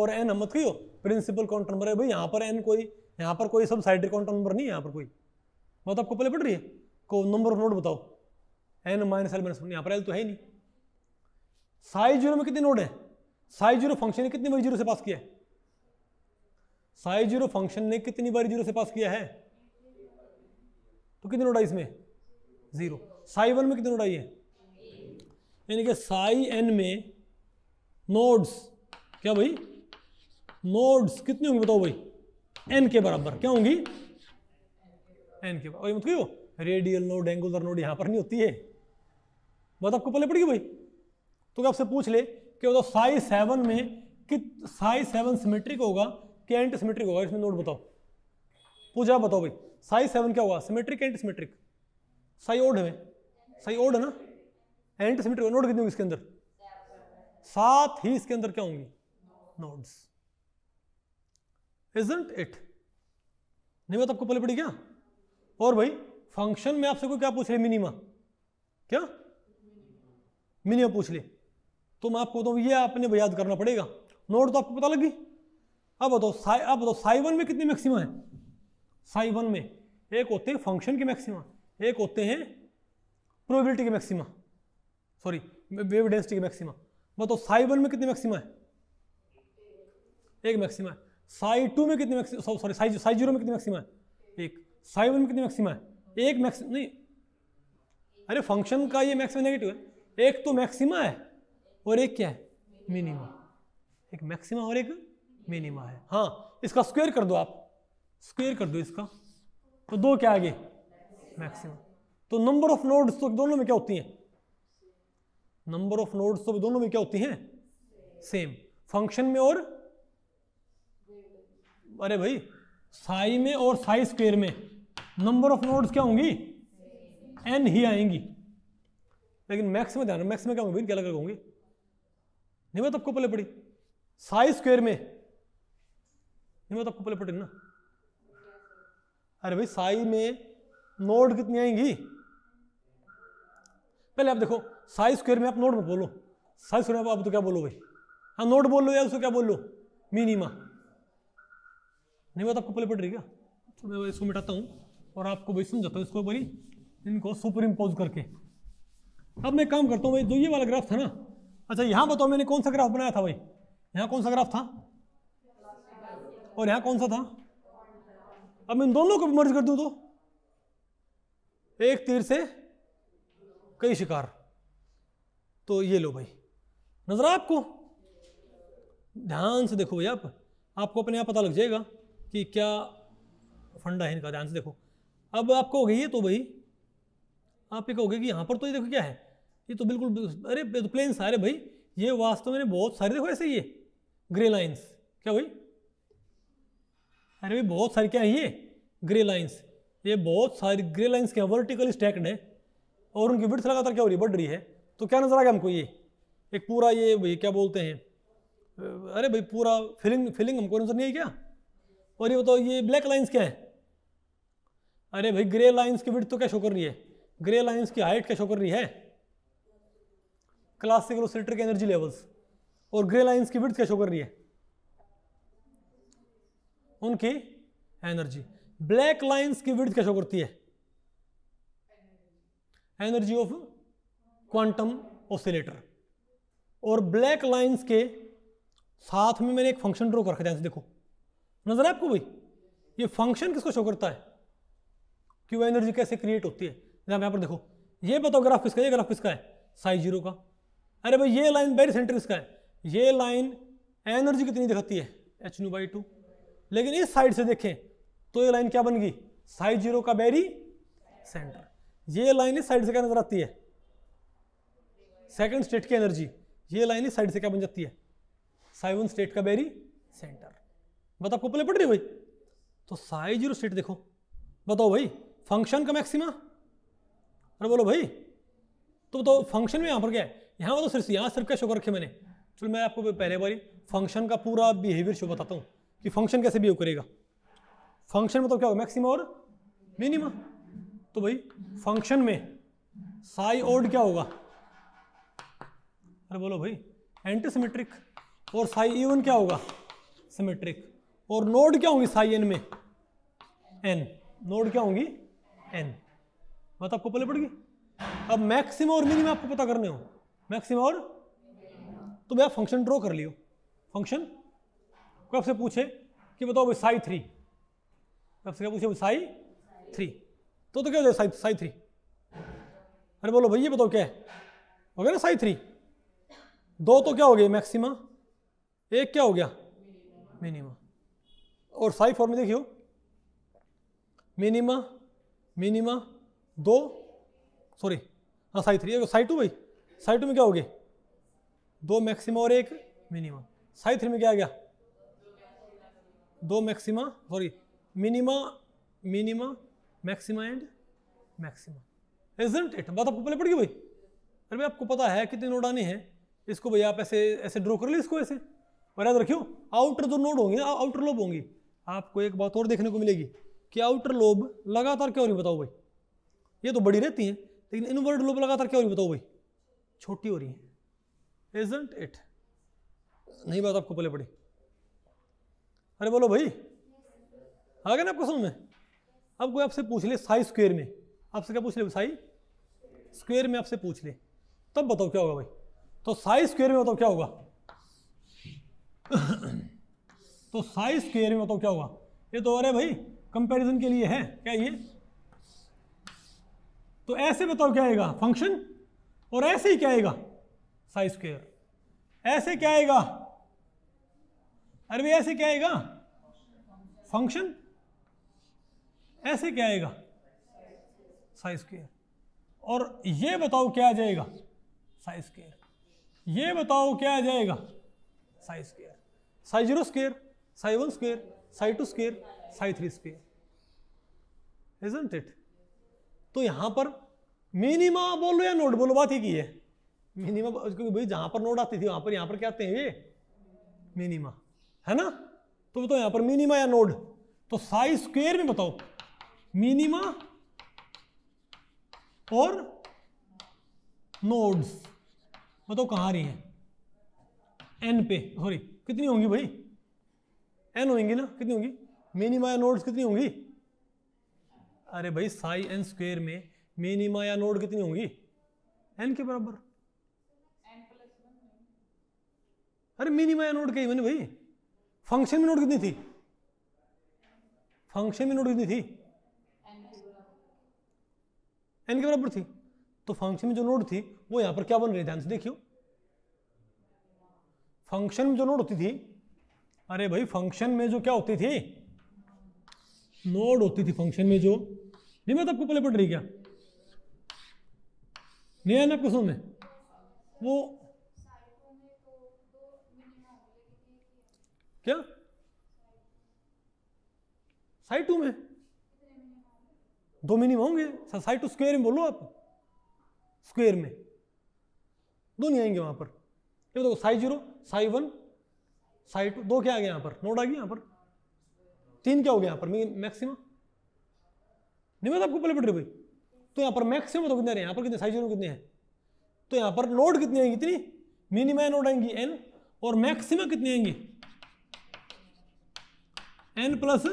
और एन हम मत प्रिंसिपल काउंट नंबर है भाई यहाँ पर एन कोई यहाँ पर कोई सब साइड काउंट नंबर नहीं है यहाँ पर कोई बात आपको पहले पढ़ रही है को नंबर ऑफ नोट बताओ n minus l minus one यहाँ पर एल तो है ही नहीं साइज जीरो में कितने नोड है साइज जीरो फंक्शन ने कितनी बारी जीरो से पास किया है साइज जीरो फंक्शन ने कितनी बारी जीरो से पास किया है तो कितने नोड आई इसमें जीरो साई वन में कितने नोड आई है यानी कि साई एन में नोड्स क्या भाई नोड्स कितनी होंगी बताओ भाई एन के बराबर क्या होंगी एन के बराबर मत कहो रेडियल नोड एंगुलर नोड यहां पर नहीं होती है बात आपको पहले पड़ेगी भाई तो क्या आपसे पूछ ले कि बताओ साई सेवन में कित साई सेवन सिमेट्रिक होगा कि एंटी सिमेट्रिक होगा इसमें नोट बताओ पूजा बताओ भाई साई सेवन क्या होगा symmetric antisymmetric psi odd है साई ओड है ना एंटी सिमेट्रिक नोट कितनी होगी इसके अंदर साथ ही इसके अंदर क्या होंगी नोड्स इजेंट इट नहीं बात तो आपको पहले पड़ी क्या और भाई फंक्शन में आपसे कोई क्या पूछ रहे मिनिमा क्या मिनिमा पूछ ले तो मैं आपको बताऊँ ये आपने याद करना पड़ेगा नोट तो आपको पता लगी अब बताओ साई अब बताओ वन में कितनी मैक्सिमा है साई वन में एक होते हैं फंक्शन के मैक्सिमा एक होते हैं प्रोबेबिलिटी के मैक्सिमा सॉरी वेव डेंसिटी के मैक्सिमा बताओ तो साई वन में कितने मैक्सिमा है एक मैक्सिमा है साई टू में कितनी maxima sorry psi psi zero में कितनी मैक्सिमा है एक साई वन में कितनी मैक्सिमा है एक मैक्स नहीं अरे फंक्शन का ये मैक्सिमा नेगेटिव है एक तो मैक्सिमा है और एक क्या है मिनिमा एक मैक्सिमा और एक मिनिमा है हाँ इसका स्क्वेयर कर दो आप स्क्वेयर कर दो इसका तो दो क्या आगे मैक्सिमा तो नंबर ऑफ नोड्स तो दोनों में क्या होती हैं नंबर ऑफ नोड्स तो दोनों में क्या होती हैं सेम फंक्शन में और अरे भाई साई में और साई स्क्वेयर में नंबर ऑफ नोड्स क्या होंगी एन ही आएंगी लेकिन मैक्स में ध्यान मैक्स में क्या होंगे क्या अलग होंगे नहीं मैं तो आपको पहले पड़ी साई स्क्वेयर में नहीं मैं तो आपको पहले पड़ी ना अरे भाई साई में नोड कितनी आएंगी पहले आप देखो साई स्क्वेयर में आप नोट में बोलो साई स्क्वेयर में आप तो क्या बोलो भाई हाँ नोट बोल लो या उसको क्या बोल लो मिनिमा नहीं बात तो आपको पहले पड़ रही क्या तो मैं इसको मिटाता हूँ और आपको भाई समझाता हूँ इसको भाई इनको सुपर इम्पोज करके अब मैं काम करता हूँ भाई जो ये वाला ग्राफ था ना अच्छा यहाँ बताओ मैंने कौन सा ग्राफ बनाया था भाई यहाँ कौन सा ग्राफ था और यहाँ कौन सा था अब मैं इन दोनों को मर्ज कर दूँ तो एक तीर से कई शिकार तो ये लो भाई नजर आपको ध्यान से देखो भाई आप आपको अपने आप पता लग जाएगा कि क्या फंडा है इनका ध्यान से देखो अब आप कहोगे ये तो भाई आप ये कहोगे कि यहाँ पर तो ये देखो क्या है ये तो बिल्कुल अरे तो प्लेन सारे भाई ये वास्तव में बहुत सारे देखो ऐसे ये ग्रे लाइन्स क्या भाई अरे भाई बहुत सारे क्या है ये ग्रे लाइन्स ये बहुत सारी ग्रे लाइन्स क्या वर्टिकल स्टैक्ड है और उनकी विर्थ लगातार क्या हो रही है बढ़ रही है तो क्या नज़र आ गया हमको ये एक पूरा ये भाई क्या बोलते हैं अरे भाई पूरा फीलिंग फीलिंग हमको नज़र नहीं आई क्या और ये बताओ ये ब्लैक लाइन्स क्या है अरे भाई ग्रे लाइन्स की विर्थ तो क्या शो कर रही है ग्रे लाइन्स की हाइट क्या शो कर रही है क्लासिकल सिलेटर के एनर्जी लेवल्स और ग्रे लाइन्स की विर्थ क्या शो कर रही है उनकी एनर्जी ब्लैक लाइन्स की विर्थ क्या शो करती है एनर्जी ऑफ क्वांटम ऑसिलेटर और ब्लैक लाइंस के साथ में मैंने एक फंक्शन ड्रो कर रखा देखो नजर है आपको भाई ये फंक्शन किसको शो करता है कि वो एनर्जी कैसे क्रिएट होती है यहां पर देखो ये बताओ ग्राफ किसका ये ग्राफ किसका है साइज जीरो का अरे भाई ये लाइन बैरी सेंटर इसका है ये लाइन एनर्जी कितनी दिखाती है एच नू बाई टू लेकिन इस साइड से देखें तो ये लाइन क्या बन गई साइज जीरो का बैरी सेंटर ये लाइन इस साइड से क्या नजर आती है सेकंड स्टेट की एनर्जी ये लाइन इस साइड से क्या बन जाती है साइवन स्टेट का बेरी सेंटर बताओ आपको पहले पड़ रही भाई तो साई जीरो स्टेट देखो बताओ भाई फंक्शन का मैक्सिमा अरे बोलो भाई तो बताओ फंक्शन में यहाँ पर क्या है यहाँ बताओ सिर्फ यहाँ सिर्फ क्या शो कर रखे मैंने चलो मैं आपको पहले बारी फंक्शन का पूरा बिहेवियर शो बताता हूँ कि फंक्शन कैसे बिहेव करेगा फंक्शन मतलब तो क्या होगा मैक्सिमा और मिनिमा तो भाई फंक्शन में साई ओड क्या होगा अरे बोलो भाई एंटी सिमेट्रिक और साई इवन क्या होगा सिमेट्रिक और नोड क्या होंगी साई एन में एन नोड क्या होंगी एन बात आपको पहले पड़ गई अब मैक्सिम और मिनिमम आपको पता करने हो मैक्सिम और तो भैया फंक्शन ड्रॉ कर लियो फंक्शन को आपसे पूछे कि बताओ भाई साई थ्री आपसे क्या पूछे साई थ्री तो तो क्या हो जाएगा साई साई थ्री अरे बोलो भैया बताओ क्या है हो गया ना साई थ्री दो तो क्या हो गया मैक्सिमा एक क्या हो गया मिनिमा और साई फॉर में देखियो मिनिमा मिनिमा दो सॉरी हाँ साई थ्री साई टू भाई साई टू में क्या हो गए दो मैक्सिमा और एक मिनिमा साई थ्री में क्या आ गया दो maxima sorry minima minima maxima and maxima isn't it बात आपको पहले पड़ गई भाई अरे भाई आपको पता है कितने नोड आने हैं इसको भाई आप ऐसे ऐसे ड्रॉ कर ली इसको ऐसे और याद रखियो आउटर जो नोड होंगे आउटर लोब होंगी आपको एक बात और देखने को मिलेगी कि आउटर लोब लगातार क्यों नहीं बताओ भाई ये तो बड़ी रहती हैं लेकिन इनवर्ड लोब लगातार क्यों नहीं बताओ भाई छोटी हो रही है एजेंट इट नहीं बात आपको पहले पड़ी अरे बोलो भाई आ गया ना आपको समझ में अब कोई आपसे पूछ ले साई स्क्वेयर में आपसे क्या पूछ ले साई स्क्वेयर में आपसे पूछ ले तब बताओ क्या होगा भाई तो साई स्क्वेयर में बताओ क्या होगा तो साई स्क्वेयर में बताओ क्या होगा ये तो अरे भाई कंपैरिजन के लिए है क्या ये तो ऐसे बताओ क्या आएगा फंक्शन और ऐसे ही क्या आएगा साई स्क्वेयर ऐसे क्या आएगा अरे भाई ऐसे क्या आएगा फंक्शन ऐसे क्या आएगा साइज स्केयर और ये बताओ क्या आ जाएगा साइज स्केयर ये बताओ क्या आ जाएगा psi square psi zero square psi one square psi two square psi three square isn't it तो यहां पर मिनिमा बोलो या नोट बोलो बात ही की है मिनिमा क्योंकि भाई जहां पर नोट आती थी वहां पर यहां पर क्या आते हैं ये मिनिमा है ना तो बताओ यहां पर मिनिमा या नोड तो साइज स्क्वेयर में बताओ मिनिमा और नोड्स बताओ मतलब कहा रही है एन पे सॉरी कितनी होंगी भाई एन होंगी ना कितनी होंगी मिनिमा या नोड्स कितनी होंगी अरे भाई साई एन स्क्वेयर में मिनिमा या नोड कितनी होंगी एन के बराबर अरे मिनिमा या नोड कही मैंने भाई फंक्शन में नोड कितनी थी फंक्शन में नोड कितनी थी एन के बराबर थी तो फंक्शन में जो नोड थी वो यहां पर क्या बन रही ध्यान से देखियो फंक्शन में जो नोड होती थी अरे भाई फंक्शन में जो क्या होती थी नोड होती थी फंक्शन में जो नहीं मैं तो आपको पहले पढ़ रही क्या नहीं आया ना आपको में वो क्या साइड टू में दो मिनिमम होंगे सर साइड टू स्क्वेयर में बोलो आप स्क्वेयर में दो नहीं आएंगे वहां पर ये देखो psi zero psi one psi two दो क्या आ गया यहाँ पर नोट आ गया यहाँ पर तीन क्या हो गया यहाँ पर मैक्सिमम नहीं मैं आपको पहले पढ़ रही भाई तो यहाँ पर मैक्सिमम तो कितने आ यहाँ पर कितने साई जीरो कितने हैं तो यहाँ पर नोट कितनी आएंगी इतनी मिनिमा नोट आएंगी एन और मैक्सिमा कितनी आएंगी एन प्लस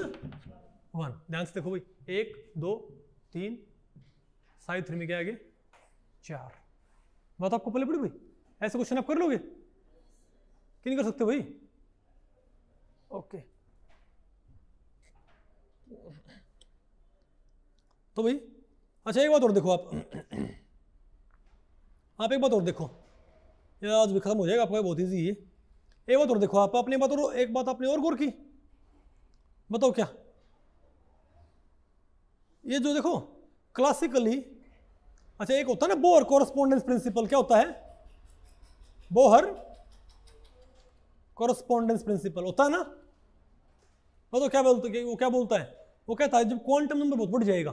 वन ध्यान से देखो भाई एक दो तीन साई थ्री में क्या आगे चार बात आपको पहले पड़ी भाई ऐसे क्वेश्चन आप कर लोगे कि नहीं कर सकते भाई ओके तो भाई अच्छा एक बात और देखो आप आप एक बात और देखो यार आज भी खत्म हो जाएगा आपका बहुत ईजी है एक बात और देखो आप अपने बात और एक बात आपने और गौर की बताओ क्या ये जो देखो क्लासिकली अच्छा एक होता है ना बोहर कॉरस्पोंडेंस प्रिंसिपल क्या होता है बोहर कॉरस्पोंडेंस प्रिंसिपल होता है ना वो तो क्या बोलते वो क्या बोलता है वो कहता है जब क्वांटम नंबर बहुत बढ़ जाएगा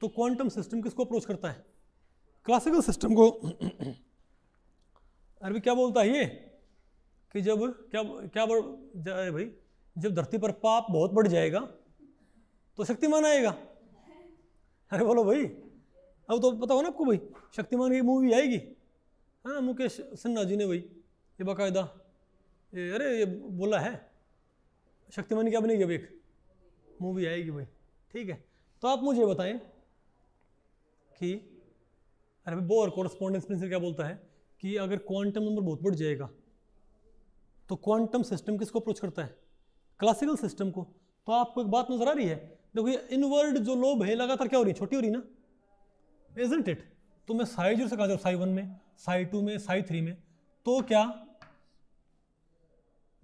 तो क्वांटम सिस्टम किसको अप्रोच करता है क्लासिकल सिस्टम को अरे क्या बोलता है ये कि जब क्या क्या भाई जब धरती पर पाप बहुत बढ़ जाएगा तो शक्तिमान आएगा अरे बोलो भाई अब तो पता हो ना आपको भाई शक्तिमान की मूवी आएगी है हाँ, ना मुकेश सिन्हा जी ने भाई ये बाकायदा ये अरे ये बोला है शक्तिमान क्या बनेगी अब एक मूवी आएगी भाई ठीक है तो आप मुझे बताएं कि अरे बो और कॉरस्पॉन्डेंस प्रिंसिपल क्या बोलता है कि अगर क्वांटम नंबर बहुत बढ़ जाएगा तो क्वांटम सिस्टम किसको अप्रोच करता है क्लासिकल सिस्टम को तो आपको एक बात नज़र आ रही है देखो ये इनवर्ड जो लोब है लगातार क्या हो रही है छोटी हो रही ना इजेंट इट तो मैं साई जीरो से कहा साई वन में साई टू में साई थ्री में तो क्या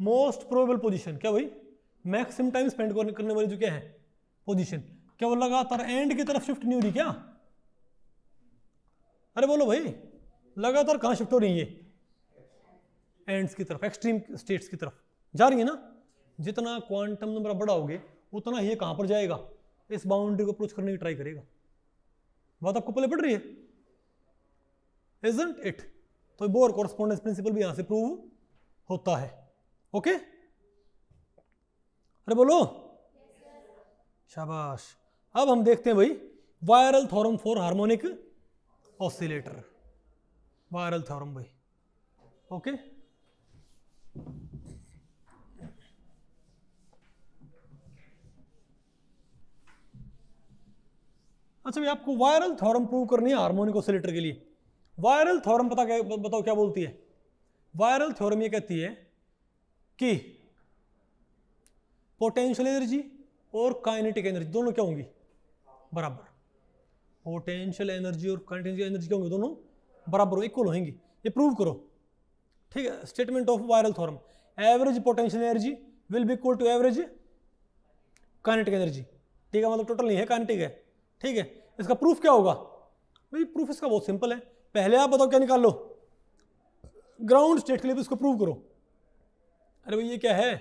मोस्ट प्रोबेबल पोजिशन क्या भाई मैक्सिम टाइम स्पेंड करने वाली जो क्या है पोजिशन क्या वो लगातार एंड की तरफ शिफ्ट नहीं हो रही क्या अरे बोलो भाई लगातार कहाँ शिफ्ट हो रही है एंड्स की तरफ एक्सट्रीम स्टेट्स की तरफ जा रही है ना जितना क्वांटम नंबर बड़ा होगे उतना ये कहाँ पर जाएगा इस बाउंड्री को अप्रोच करने की ट्राई करेगा बात आपको पहले पड़ रही है इजेंट इट तो बोर कॉरस्पॉन्डेंस प्रिंसिपल भी यहां से प्रूव होता है ओके अरे बोलो शाबाश अब हम देखते हैं भाई virial theorem for harmonic oscillator virial theorem भाई ओके अच्छा भाई आपको वायरल थॉरम प्रूव करनी है हार्मोनिक ऑसिलेटर के लिए वायरल थॉरम पता क्या बताओ क्या बोलती है वायरल थ्योरम ये कहती है कि पोटेंशियल एनर्जी और काइनेटिक एनर्जी दोनों क्या होंगी बराबर पोटेंशियल एनर्जी और काइनेटिक एनर्जी क्या होंगी दोनों बराबर इक्वल होंगी ये प्रूव करो ठीक है statement of virial theorem average potential energy will be equal to average kinetic energy ठीक है मतलब टोटल नहीं है काइनेटिक है ठीक है इसका प्रूफ क्या होगा भाई प्रूफ इसका बहुत सिंपल है पहले आप बताओ क्या निकाल लो ग्राउंड स्टेट के लिए भी इसको प्रूव करो अरे भाई ये क्या है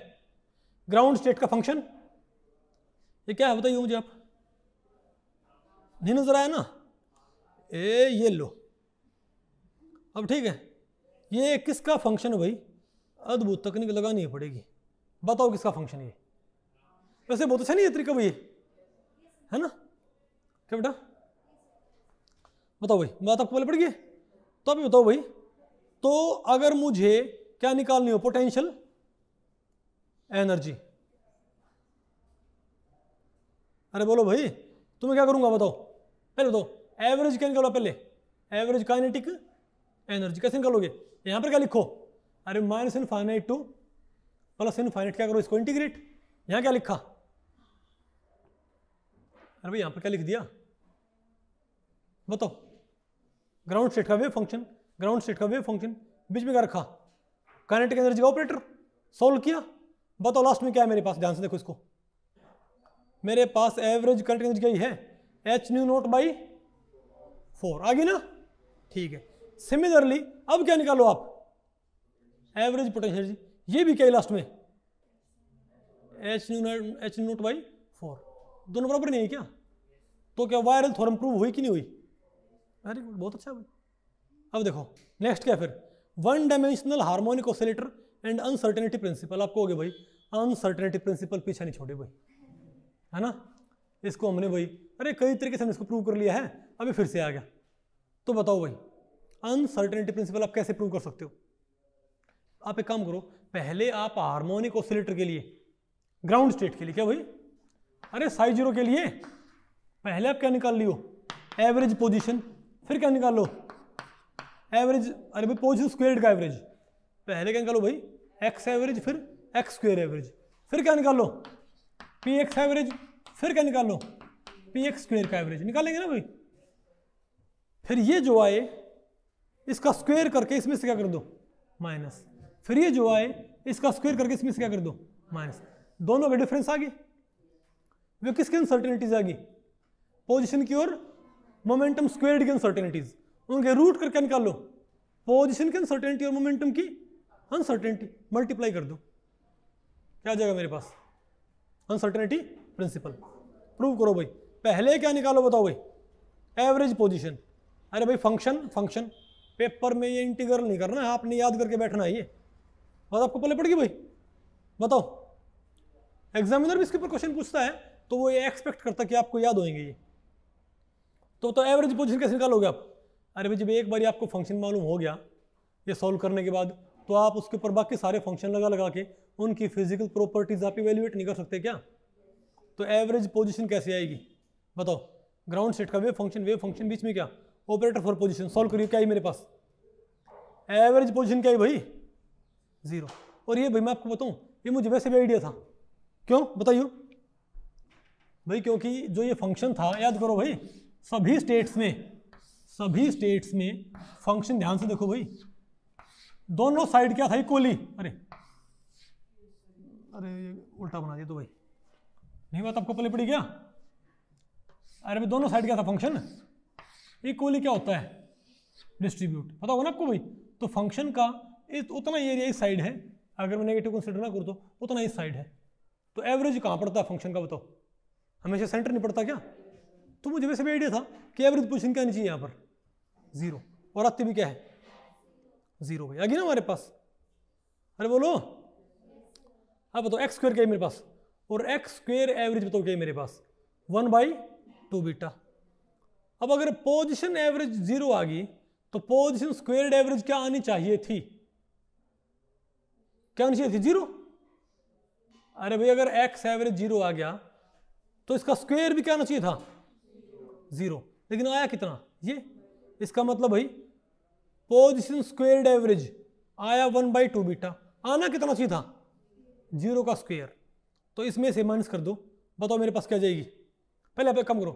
ग्राउंड स्टेट का फंक्शन ये क्या है बताइए मुझे आप नहीं नजर आया ना ए ये लो अब ठीक है ये किसका फंक्शन है भाई अद्भुत तकनीक लगानी पड़ेगी बताओ किसका फंक्शन ये वैसे बहुत अच्छा नहीं है तरीका भाई है ना क्या बेटा बताओ भाई बात तो आपको पहले पड़ गई तो अभी बताओ भाई तो अगर मुझे क्या निकालनी हो पोटेंशियल एनर्जी अरे बोलो भाई तो मैं क्या करूंगा बताओ पहले बताओ एवरेज क्या निकालो पहले एवरेज काइनेटिक एनर्जी कैसे निकालोगे यहां पर क्या लिखो अरे minus infinite to plus infinite क्या करो इसको इंटीग्रेट यहां क्या लिखा अरे भाई यहां पर क्या लिख दिया बताओ ग्राउंड स्टेट का वेव फंक्शन ग्राउंड स्टेट का वेव फंक्शन बीच में क्या रखा काइनेटिक एनर्जी का ऑपरेटर सोल्व किया बताओ लास्ट में क्या है मेरे पास ध्यान से देखो इसको मेरे पास एवरेज काइनेटिक एनर्जी क्या है h nu naught by four आगे ना ठीक है सिमिलरली अब क्या निकालो आप एवरेज पोटेंशियल एनर्जी ये भी क्या है लास्ट में h nu h nu naught by four दोनों बराबर नहीं है क्या तो क्या वायरल थोरम प्रूव हुई कि नहीं हुई वेरी गुड बहुत अच्छा अब देखो नेक्स्ट क्या फिर one dimensional harmonic oscillator and uncertainty principle आपको हो गया भाई अनसर्टेनिटी प्रिंसिपल पीछा नहीं छोड़े भाई है ना इसको हमने भाई अरे कई तरीके से हमने इसको प्रूव कर लिया है अभी फिर से आ गया तो बताओ भाई अनसर्टेनिटी प्रिंसिपल आप कैसे प्रूव कर सकते हो आप एक काम करो पहले आप हार्मोनिक ऑसिलेटर के लिए ग्राउंड स्टेट के लिए क्या भाई अरे साइज जीरो के लिए पहले आप क्या निकाल लियो एवरेज पोजिशन फिर क्या निकालो एवरेज अरे भाई पॉजिटिव स्क्वेयर का एवरेज पहले क्या निकालो भाई एक्स एवरेज फिर एक्स स्क्वेयर एवरेज फिर क्या निकालो पी एक्स एवरेज फिर क्या निकालो पी एक्स स्क्वेयर का एवरेज निकालेंगे ना भाई फिर ये जो आए इसका स्क्वेयर करके इसमें से क्या कर दो माइनस फिर ये जो आए इसका स्क्वेयर करके इसमें से क्या कर दो माइनस दोनों का डिफरेंस आ गए वे किसकी अनसर्टेनिटीज आ गई पोजिशन की ओर मोमेंटम स्क्वेयर्ड की अनसर्टेनिटीज उनके रूट करके निकाल लो पोजिशन की अनसर्टेनिटी और मोमेंटम की अनसर्टेनिटी मल्टीप्लाई कर दो क्या आ जाएगा मेरे पास अनसर्टेनिटी प्रिंसिपल प्रूव करो भाई पहले क्या निकालो बताओ भाई एवरेज पोजिशन अरे भाई फंक्शन फंक्शन पेपर में ये इंटीग्रल नहीं करना आपने याद करके बैठना है ये बात आपको पहले पड़ गई भाई बताओ एग्जामिनर भी इसके ऊपर क्वेश्चन पूछता है तो वो ये एक्सपेक्ट करता कि आपको याद होएंगे ये तो तो एवरेज पोजिशन कैसे निकालोगे आप अरे भाई जब एक बार आपको फंक्शन मालूम हो गया ये सॉल्व करने के बाद तो आप उसके ऊपर बाकी सारे फंक्शन लगा लगा के उनकी फिजिकल प्रॉपर्टीज आप इवेल्युएट नहीं कर सकते क्या तो एवरेज पोजिशन कैसे आएगी बताओ ग्राउंड सेट का वेव फंक्शन वेव फंक्शन बीच में क्या ऑपरेटर फॉर पोजिशन सॉल्व करिए क्या ही मेरे पास एवरेज पोजिशन क्या है भाई जीरो और ये भाई मैं आपको बताऊँ ये मुझे वैसे भी आइडिया था क्यों बताइयो भाई क्योंकि जो ये फंक्शन था याद करो भाई सभी स्टेट्स में सभी स्टेट्स में फंक्शन ध्यान से देखो भाई दोनों साइड क्या था इक्वली अरे अरे ये उल्टा बना दिया तो भाई नहीं बात तो आपको पले पड़ी क्या अरे भाई दोनों साइड क्या था फंक्शन इक्वली क्या होता है डिस्ट्रीब्यूट पता होगा ना आपको भाई तो फंक्शन का इस उतना एरिया इस साइड है अगर मैं नेगेटिव कंसिडर ना करूँ तो उतना ही साइड है तो एवरेज कहाँ पड़ता है फंक्शन का बताओ हमेशा सेंटर नहीं पड़ता क्या तो मुझे वैसे भी आइडिया था कि एवरेज पोजिशन क्या आनी चाहिए यहाँ पर जीरो और अत्य भी क्या है जीरो भाई आगे ना हमारे पास अरे बोलो अब बताओ एक्स स्क्वेयर क्या है मेरे पास और एक्स स्क्वेयर एवरेज बताओ क्या है मेरे पास वन बाई टू बीटा अब अगर पोजिशन एवरेज जीरो आ गई तो पोजिशन स्क्वेयर एवरेज क्या आनी चाहिए थी क्या आनी चाहिए थी जीरो अरे भाई अगर एक्स एवरेज जीरो आ गया तो इसका स्क्वेयर भी क्या आना चाहिए था ज़ीरो लेकिन आया कितना ये इसका मतलब भाई पोजिशन स्क्वेयर्ड एवरेज आया वन बाई टू बीटा आना कितना चाहिए था जीरो का स्क्वेयर तो इसमें से माइनस कर दो बताओ मेरे पास क्या जाएगी पहले आप कम करो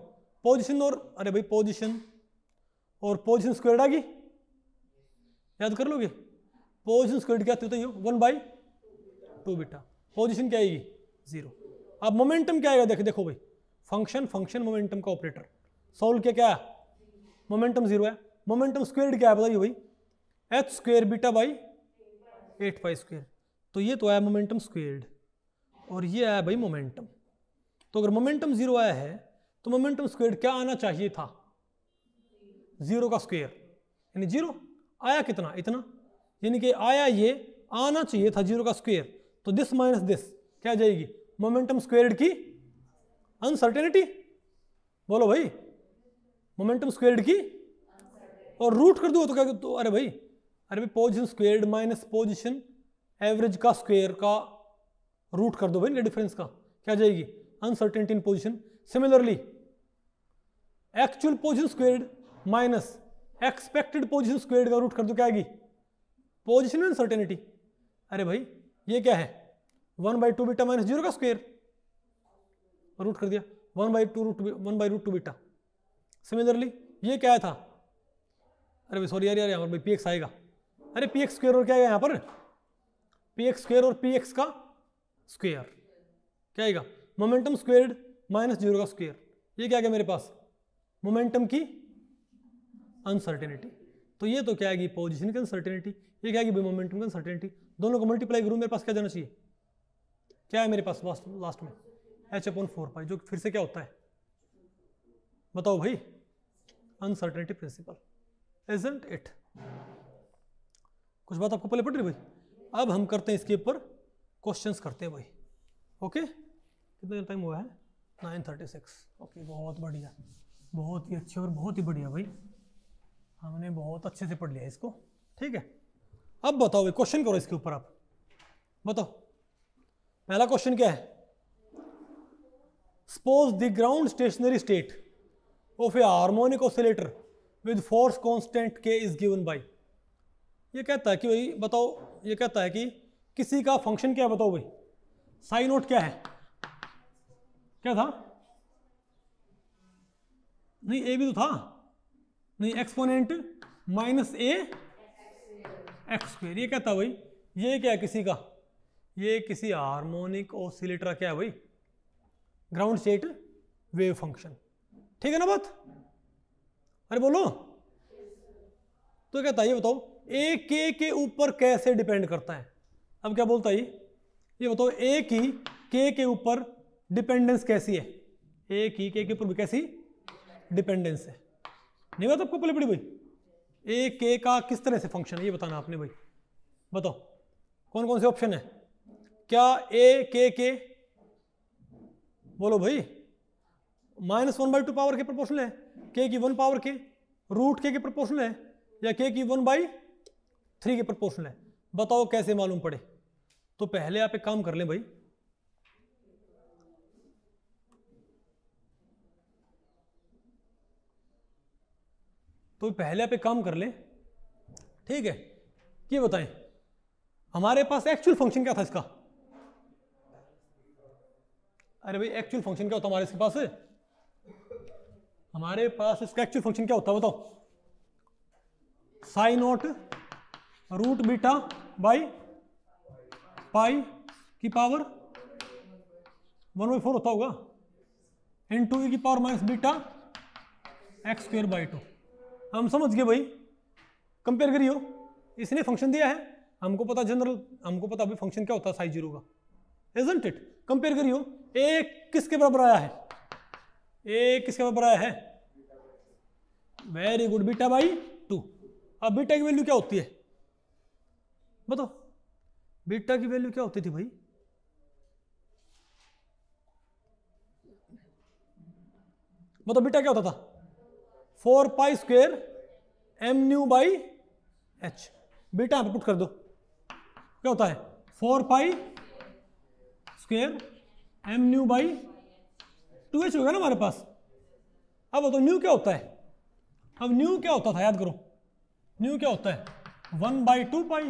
पोजिशन और अरे भाई पोजिशन और पोजिशन स्क्वेयर्ड आ गई याद कर लोगे पोजिशन स्क्वेयर्ड क्या होता है one by two beta position क्या आएगी जीरो अब मोमेंटम क्या आएगा देखे देखो भाई फंक्शन फंक्शन मोमेंटम का ऑपरेटर सोल के क्या मोमेंटम जीरो है मोमेंटम स्क्वेयर क्या है बताइए भाई h square beta by eight pi square तो ये तो आया मोमेंटम स्क्वेयर्ड और ये आया भाई मोमेंटम तो अगर मोमेंटम जीरो आया है तो मोमेंटम स्क्वेयर क्या आना चाहिए था जीरो का स्क्वेयर यानी जीरो आया कितना इतना यानी कि आया ये आना चाहिए था जीरो का स्क्वेयर तो दिस माइनस दिस क्या जाएगी मोमेंटम स्क्वेयर्ड की अनसर्टेनिटी बोलो भाई मोमेंटम स्क्वेयर्ड की और रूट कर दो तो क्या तो अरे भाई अरे भाई position squared minus position average का स्क्वेयर का रूट कर दो भाई इनका डिफरेंस का क्या जाएगी uncertainty in position similarly actual position squared minus expected position squared का रूट कर दो क्या आएगी पोजिशन अनसर्टेनिटी अरे भाई ये क्या है one by two beta minus zero का स्क्वेयर रूट कर दिया one by two root one by root two beta similarly ये क्या था अरे भाई सॉरी यार यार यहाँ पर पी एक्स आएगा अरे पी एक्स स्क्वेयर और क्या है यहाँ पर पी एक्स स्क्वेयर और पी एक्स का स्क्वेयर क्या आएगा मोमेंटम स्क्वेयर्ड माइनस जीरो का स्क्वेयर ये क्या गया मेरे पास मोमेंटम की अनसर्टेनिटी तो ये तो क्या आएगी पोजिशन की अनसर्टेनिटी ये क्या आएगी मोमेंटम की अनसर्टेनिटी दोनों को मल्टीप्लाई करूँ मेरे पास क्या जाना चाहिए क्या है मेरे पास लास्ट लास्ट में एच अपॉन फोर पाई जो फिर से क्या होता है बताओ भाई अनसर्टेनिटी प्रिंसिपल एजेंट इट कुछ बात आपको पहले पढ़ रही भाई अब हम करते हैं इसके ऊपर क्वेश्चन करते हैं भाई ओके कितना टाइम हुआ है नाइन थर्टी सिक्स ओके बहुत बढ़िया बहुत ही अच्छे और बहुत ही बढ़िया भाई हमने बहुत अच्छे से पढ़ लिया इसको ठीक है अब बताओ भाई क्वेश्चन करो इसके ऊपर आप बताओ पहला क्वेश्चन क्या है suppose the ground stationary state of a harmonic oscillator with force constant k is given by ये कहता है कि भाई बताओ ये कहता है कि किसी का फंक्शन क्या बताओ भाई साइन नोट क्या है क्या था नहीं ए भी तो था नहीं exponent minus a x square ये कहता है भाई ये क्या है किसी का ये किसी हारमोनिक और सिलेटर क्या है भाई ग्राउंड स्टेट वेव फंक्शन ठीक है ना बात अरे बोलो तो कहता है ये बताओ ए के के ऊपर कैसे डिपेंड करता है अब क्या बोलता है ये बताओ ए की के के ऊपर डिपेंडेंस कैसी है ए की के के ऊपर कैसी डिपेंडेंस है नहीं बात आपको पहले पड़ी भाई ए के का किस तरह से फंक्शन है ये बताना आपने भाई बताओ कौन कौन से ऑप्शन है क्या ए के के बोलो भाई minus one by two power के प्रपोर्शनल है के की वन पावर के रूट के के प्रपोर्शनल है या के की वन बाई थ्री के प्रपोर्शनल है बताओ कैसे मालूम पड़े तो पहले आप एक काम कर लें भाई तो पहले आप एक काम कर लें ठीक है ये बताएं हमारे पास एक्चुअल फंक्शन क्या था इसका अरे भाई एक्चुअल फंक्शन क्या होता हमारे इसके पास हमारे पास इसका एक्चुअल फंक्शन क्या होता है बताओ psi naught root beta by pi की पावर वन बाई फोर होता होगा इन टू e की power minus beta x square by two हम समझ गए भाई कंपेयर करियो इसने फंक्शन दिया है हमको पता जनरल हमको पता अभी फंक्शन क्या होता है साई जीरो का एजेंट इट कंपेयर करियो एक किसके बराबर आया है ए किसके बराबर आया है very good beta by two अब बीटा की वैल्यू क्या होती है बताओ बीटा की वैल्यू क्या होती थी भाई बताओ मतलब बीटा क्या होता था four pi square M nu by h beta आप पुट कर दो क्या होता है four pi square M nu by two h हो गया ना हमारे पास अब बताओ न्यू क्या होता है अब न्यू क्या होता था याद करो न्यू क्या होता है वन बाई टू पाई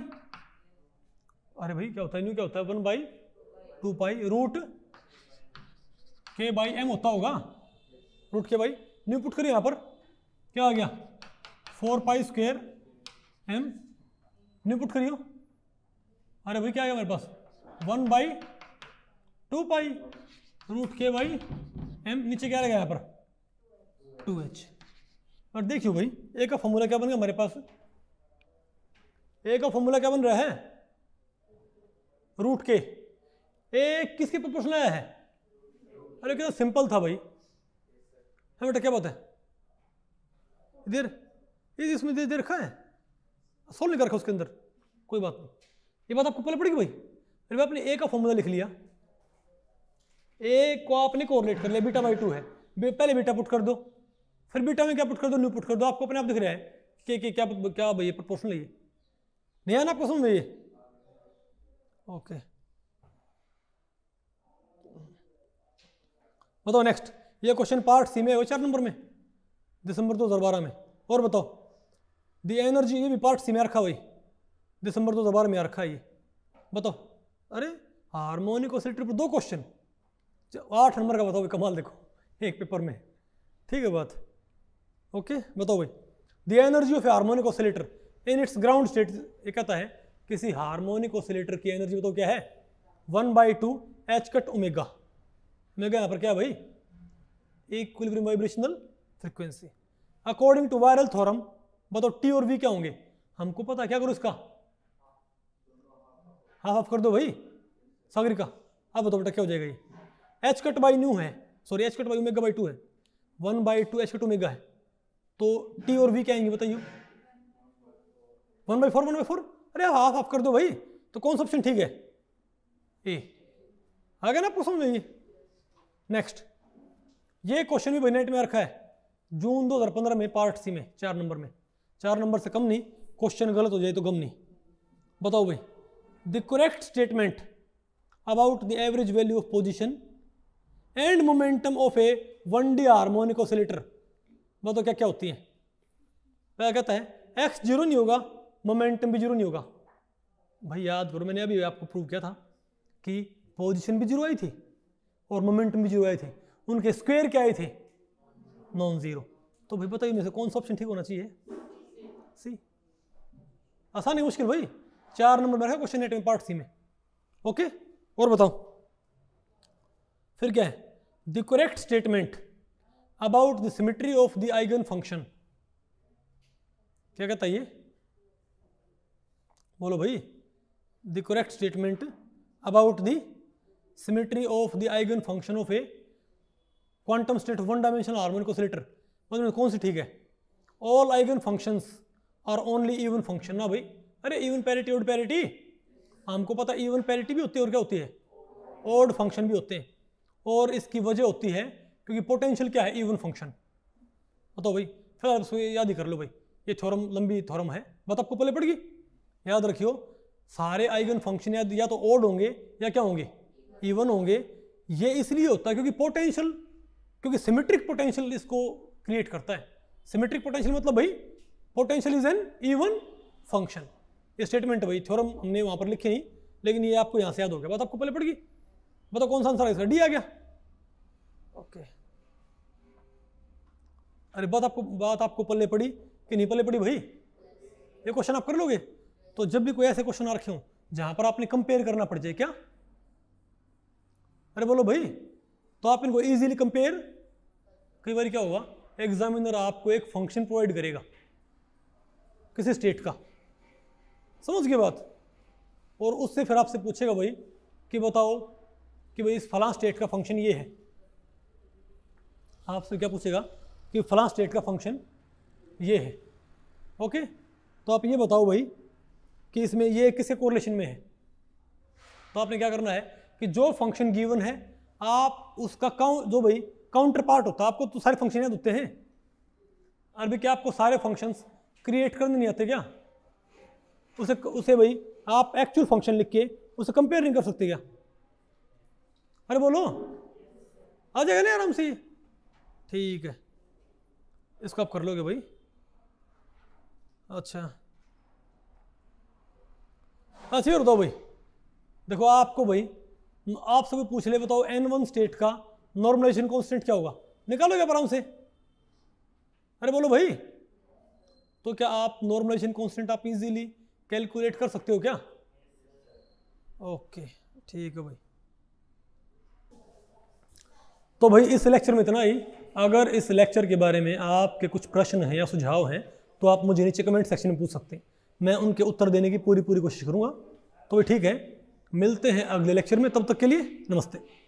अरे भाई क्या होता है न्यू क्या होता है one by two pi root के बाई एम होता होगा रूट के बाई न्यू पुट करिए यहाँ पर क्या आ गया four pi square M nu put करियो अरे भाई क्या आ गया मेरे पास one by two pi root के बाई एम नीचे क्या लगाया यहाँ पर टू एच और देखियो भाई ए का फॉर्मूला क्या बन गया हमारे पास ए का फॉर्मूला क्या बन रहा है रूट के ए किसके प्रोपोर्शनल आया है अरे कितना सिंपल था भाई हाँ बेटा क्या बात है इधर ये इसमें दे, दे रखा है सोल्व नहीं कर रखा उसके अंदर कोई बात नहीं ये बात आपको पहले पड़ेगी भाई फिर आपने ए का फॉर्मूला लिख लिया ए को आपने कोरिलेट कर लिया बीटा बाई टू है पहले बीटा पुट कर दो फिर बीटा में क्या पुट कर दो न्यू पुट कर दो आपको अपने आप दिख रहा है के के क्या क्या भैया प्रपोर्शन है ये नहीं आना आपको समझ ये ओके बताओ नेक्स्ट ये क्वेश्चन पार्ट सी में है चार नंबर में दिसंबर दो बारह में और बताओ दी एनर्जी ये भी पार्ट सी में रखा भाई दिसंबर दो बारह में रखा है ये बताओ अरे हारमोनिक ऑसिलेटर पर दो क्वेश्चन आठ नंबर का बताओ भाई कमाल देखो एक पेपर में ठीक है बात ओके बताओ भाई the energy of harmonic oscillator in its ground state ये कहता है किसी हारमोनिक ऑसिलेटर की एनर्जी बताओ क्या है one by two h cut omega omega यहाँ पर क्या भाई equilibrium vibrational frequency according to virial theorem बताओ टी और वी क्या होंगे हमको पता क्या करो इसका हाफ हाफ कर दो भाई सागरिका आप बताओ बेटा क्या हो जाएगा ये एच कट बाई न्यू है sorry h cut by omega by two है one by two h cut omega है तो टी और वी क्या आएंगे बताइए one by four one by four अरे हाफ हाफ कर दो भाई तो कौन सा ऑप्शन ठीक है ए आ गया ना आपको समझ में नेक्स्ट ये क्वेश्चन भी बिनेट में रखा है जून 2015 में पार्ट सी में चार नंबर में चार नंबर से कम नहीं क्वेश्चन गलत हो जाए तो गम नहीं बताओ भाई the correct statement about the average value of position and momentum of a one D harmonic oscillator बताओ मतलब तो क्या क्या होती है क्या कहता है एक्स जीरो नहीं होगा मोमेंटम भी जीरो नहीं होगा भाई याद करो मैंने अभी आपको प्रूव किया था कि पोजिशन भी जीरो आई थी और मोमेंटम भी जीरो आई थी उनके स्क्वेयर क्या आए थे नॉन जीरो तो भाई बताइए मेरे से कौन सा ऑप्शन ठीक होना चाहिए सी आसानी मुश्किल भाई चार नंबर है क्वेश्चन एट में पार्ट सी में ओके और बताओ फिर क्या है the correct statement about the symmetry of the eigen function क्या कहता है ये बोलो भाई the correct statement about the symmetry of the eigen function of a quantum state one dimensional harmonic oscillator मतलब कौन सी ठीक है all eigen function are only even function ना भाई अरे इवन पैरिटी ओड पैरिटी हमको पता इवन पैरिटी भी होती है और क्या होती है ओड फंक्शन भी होते हैं और इसकी वजह होती है क्योंकि पोटेंशियल क्या है ईवन फंक्शन बताओ भाई फिलहाल उसको याद ही कर लो भाई ये थ्योरम लंबी थ्योरम है बात आपको पहले पड़गी याद रखियो सारे आइगन फंक्शन या, या तो ओड होंगे या क्या होंगे इवन होंगे ये इसलिए होता है क्योंकि पोटेंशियल क्योंकि सिमेट्रिक पोटेंशियल इसको क्रिएट करता है सिमेट्रिक पोटेंशियल मतलब भाई potential is an even function ये स्टेटमेंट भाई थ्योरम हमने वहाँ पर लिखी नहीं लेकिन ये आपको यहाँ से याद हो गया बात आपको पहले पड़ गई बताओ तो कौन सा आंसर है इसका डी आ गया ओके अरे बात आपको बात आपको पल्ले पड़ी कि नहीं पल्ले पड़ी भाई ये क्वेश्चन आप कर लोगे तो जब भी कोई ऐसे क्वेश्चन आ रखे हो जहां पर आपने कंपेयर करना पड़ जाए क्या अरे बोलो भाई तो आप इनको इजीली कंपेयर कई बार क्या होगा एग्जामिनर आपको एक फंक्शन प्रोवाइड करेगा किसी स्टेट का समझ गए बात और उससे फिर आपसे पूछेगा भाई कि बताओ कि भाई इस फलां स्टेट का फंक्शन ये है आपसे क्या पूछेगा कि फलां स्टेट का फंक्शन ये है ओके तो आप ये बताओ भाई कि इसमें ये किसके कोरिलेशन में है तो आपने क्या करना है कि जो फंक्शन गिवन है आप उसका काउं जो भाई काउंटर पार्ट होता है आपको तो सारे फंक्शन याद होते हैं भी क्या आपको सारे फंक्शंस क्रिएट करने नहीं आते क्या उसे उसे भाई आप एक्चुअल फंक्शन लिख के उसे कंपेयर नहीं कर सकते क्या अरे बोलो आ जाएगा ना आराम से ठीक है इसको आप कर लोगे भाई अच्छा अच्छा हाँ, और बताओ भाई देखो आपको भाई आप सभी पूछ ले बताओ एन वन स्टेट का नॉर्मलाइजेशन कॉन्स्टेंट क्या होगा निकालोगे आप आराम से अरे बोलो भाई तो क्या आप नॉर्मलाइजेशन कॉन्स्टेंट आप इजीली कैलकुलेट कर सकते हो क्या ओके ठीक है भाई तो भाई इस लेक्चर में इतना ही अगर इस लेक्चर के बारे में आपके कुछ प्रश्न हैं या सुझाव हैं तो आप मुझे नीचे कमेंट सेक्शन में पूछ सकते हैं मैं उनके उत्तर देने की पूरी पूरी कोशिश करूँगा तो ठीक है मिलते हैं अगले लेक्चर में तब तक के लिए नमस्ते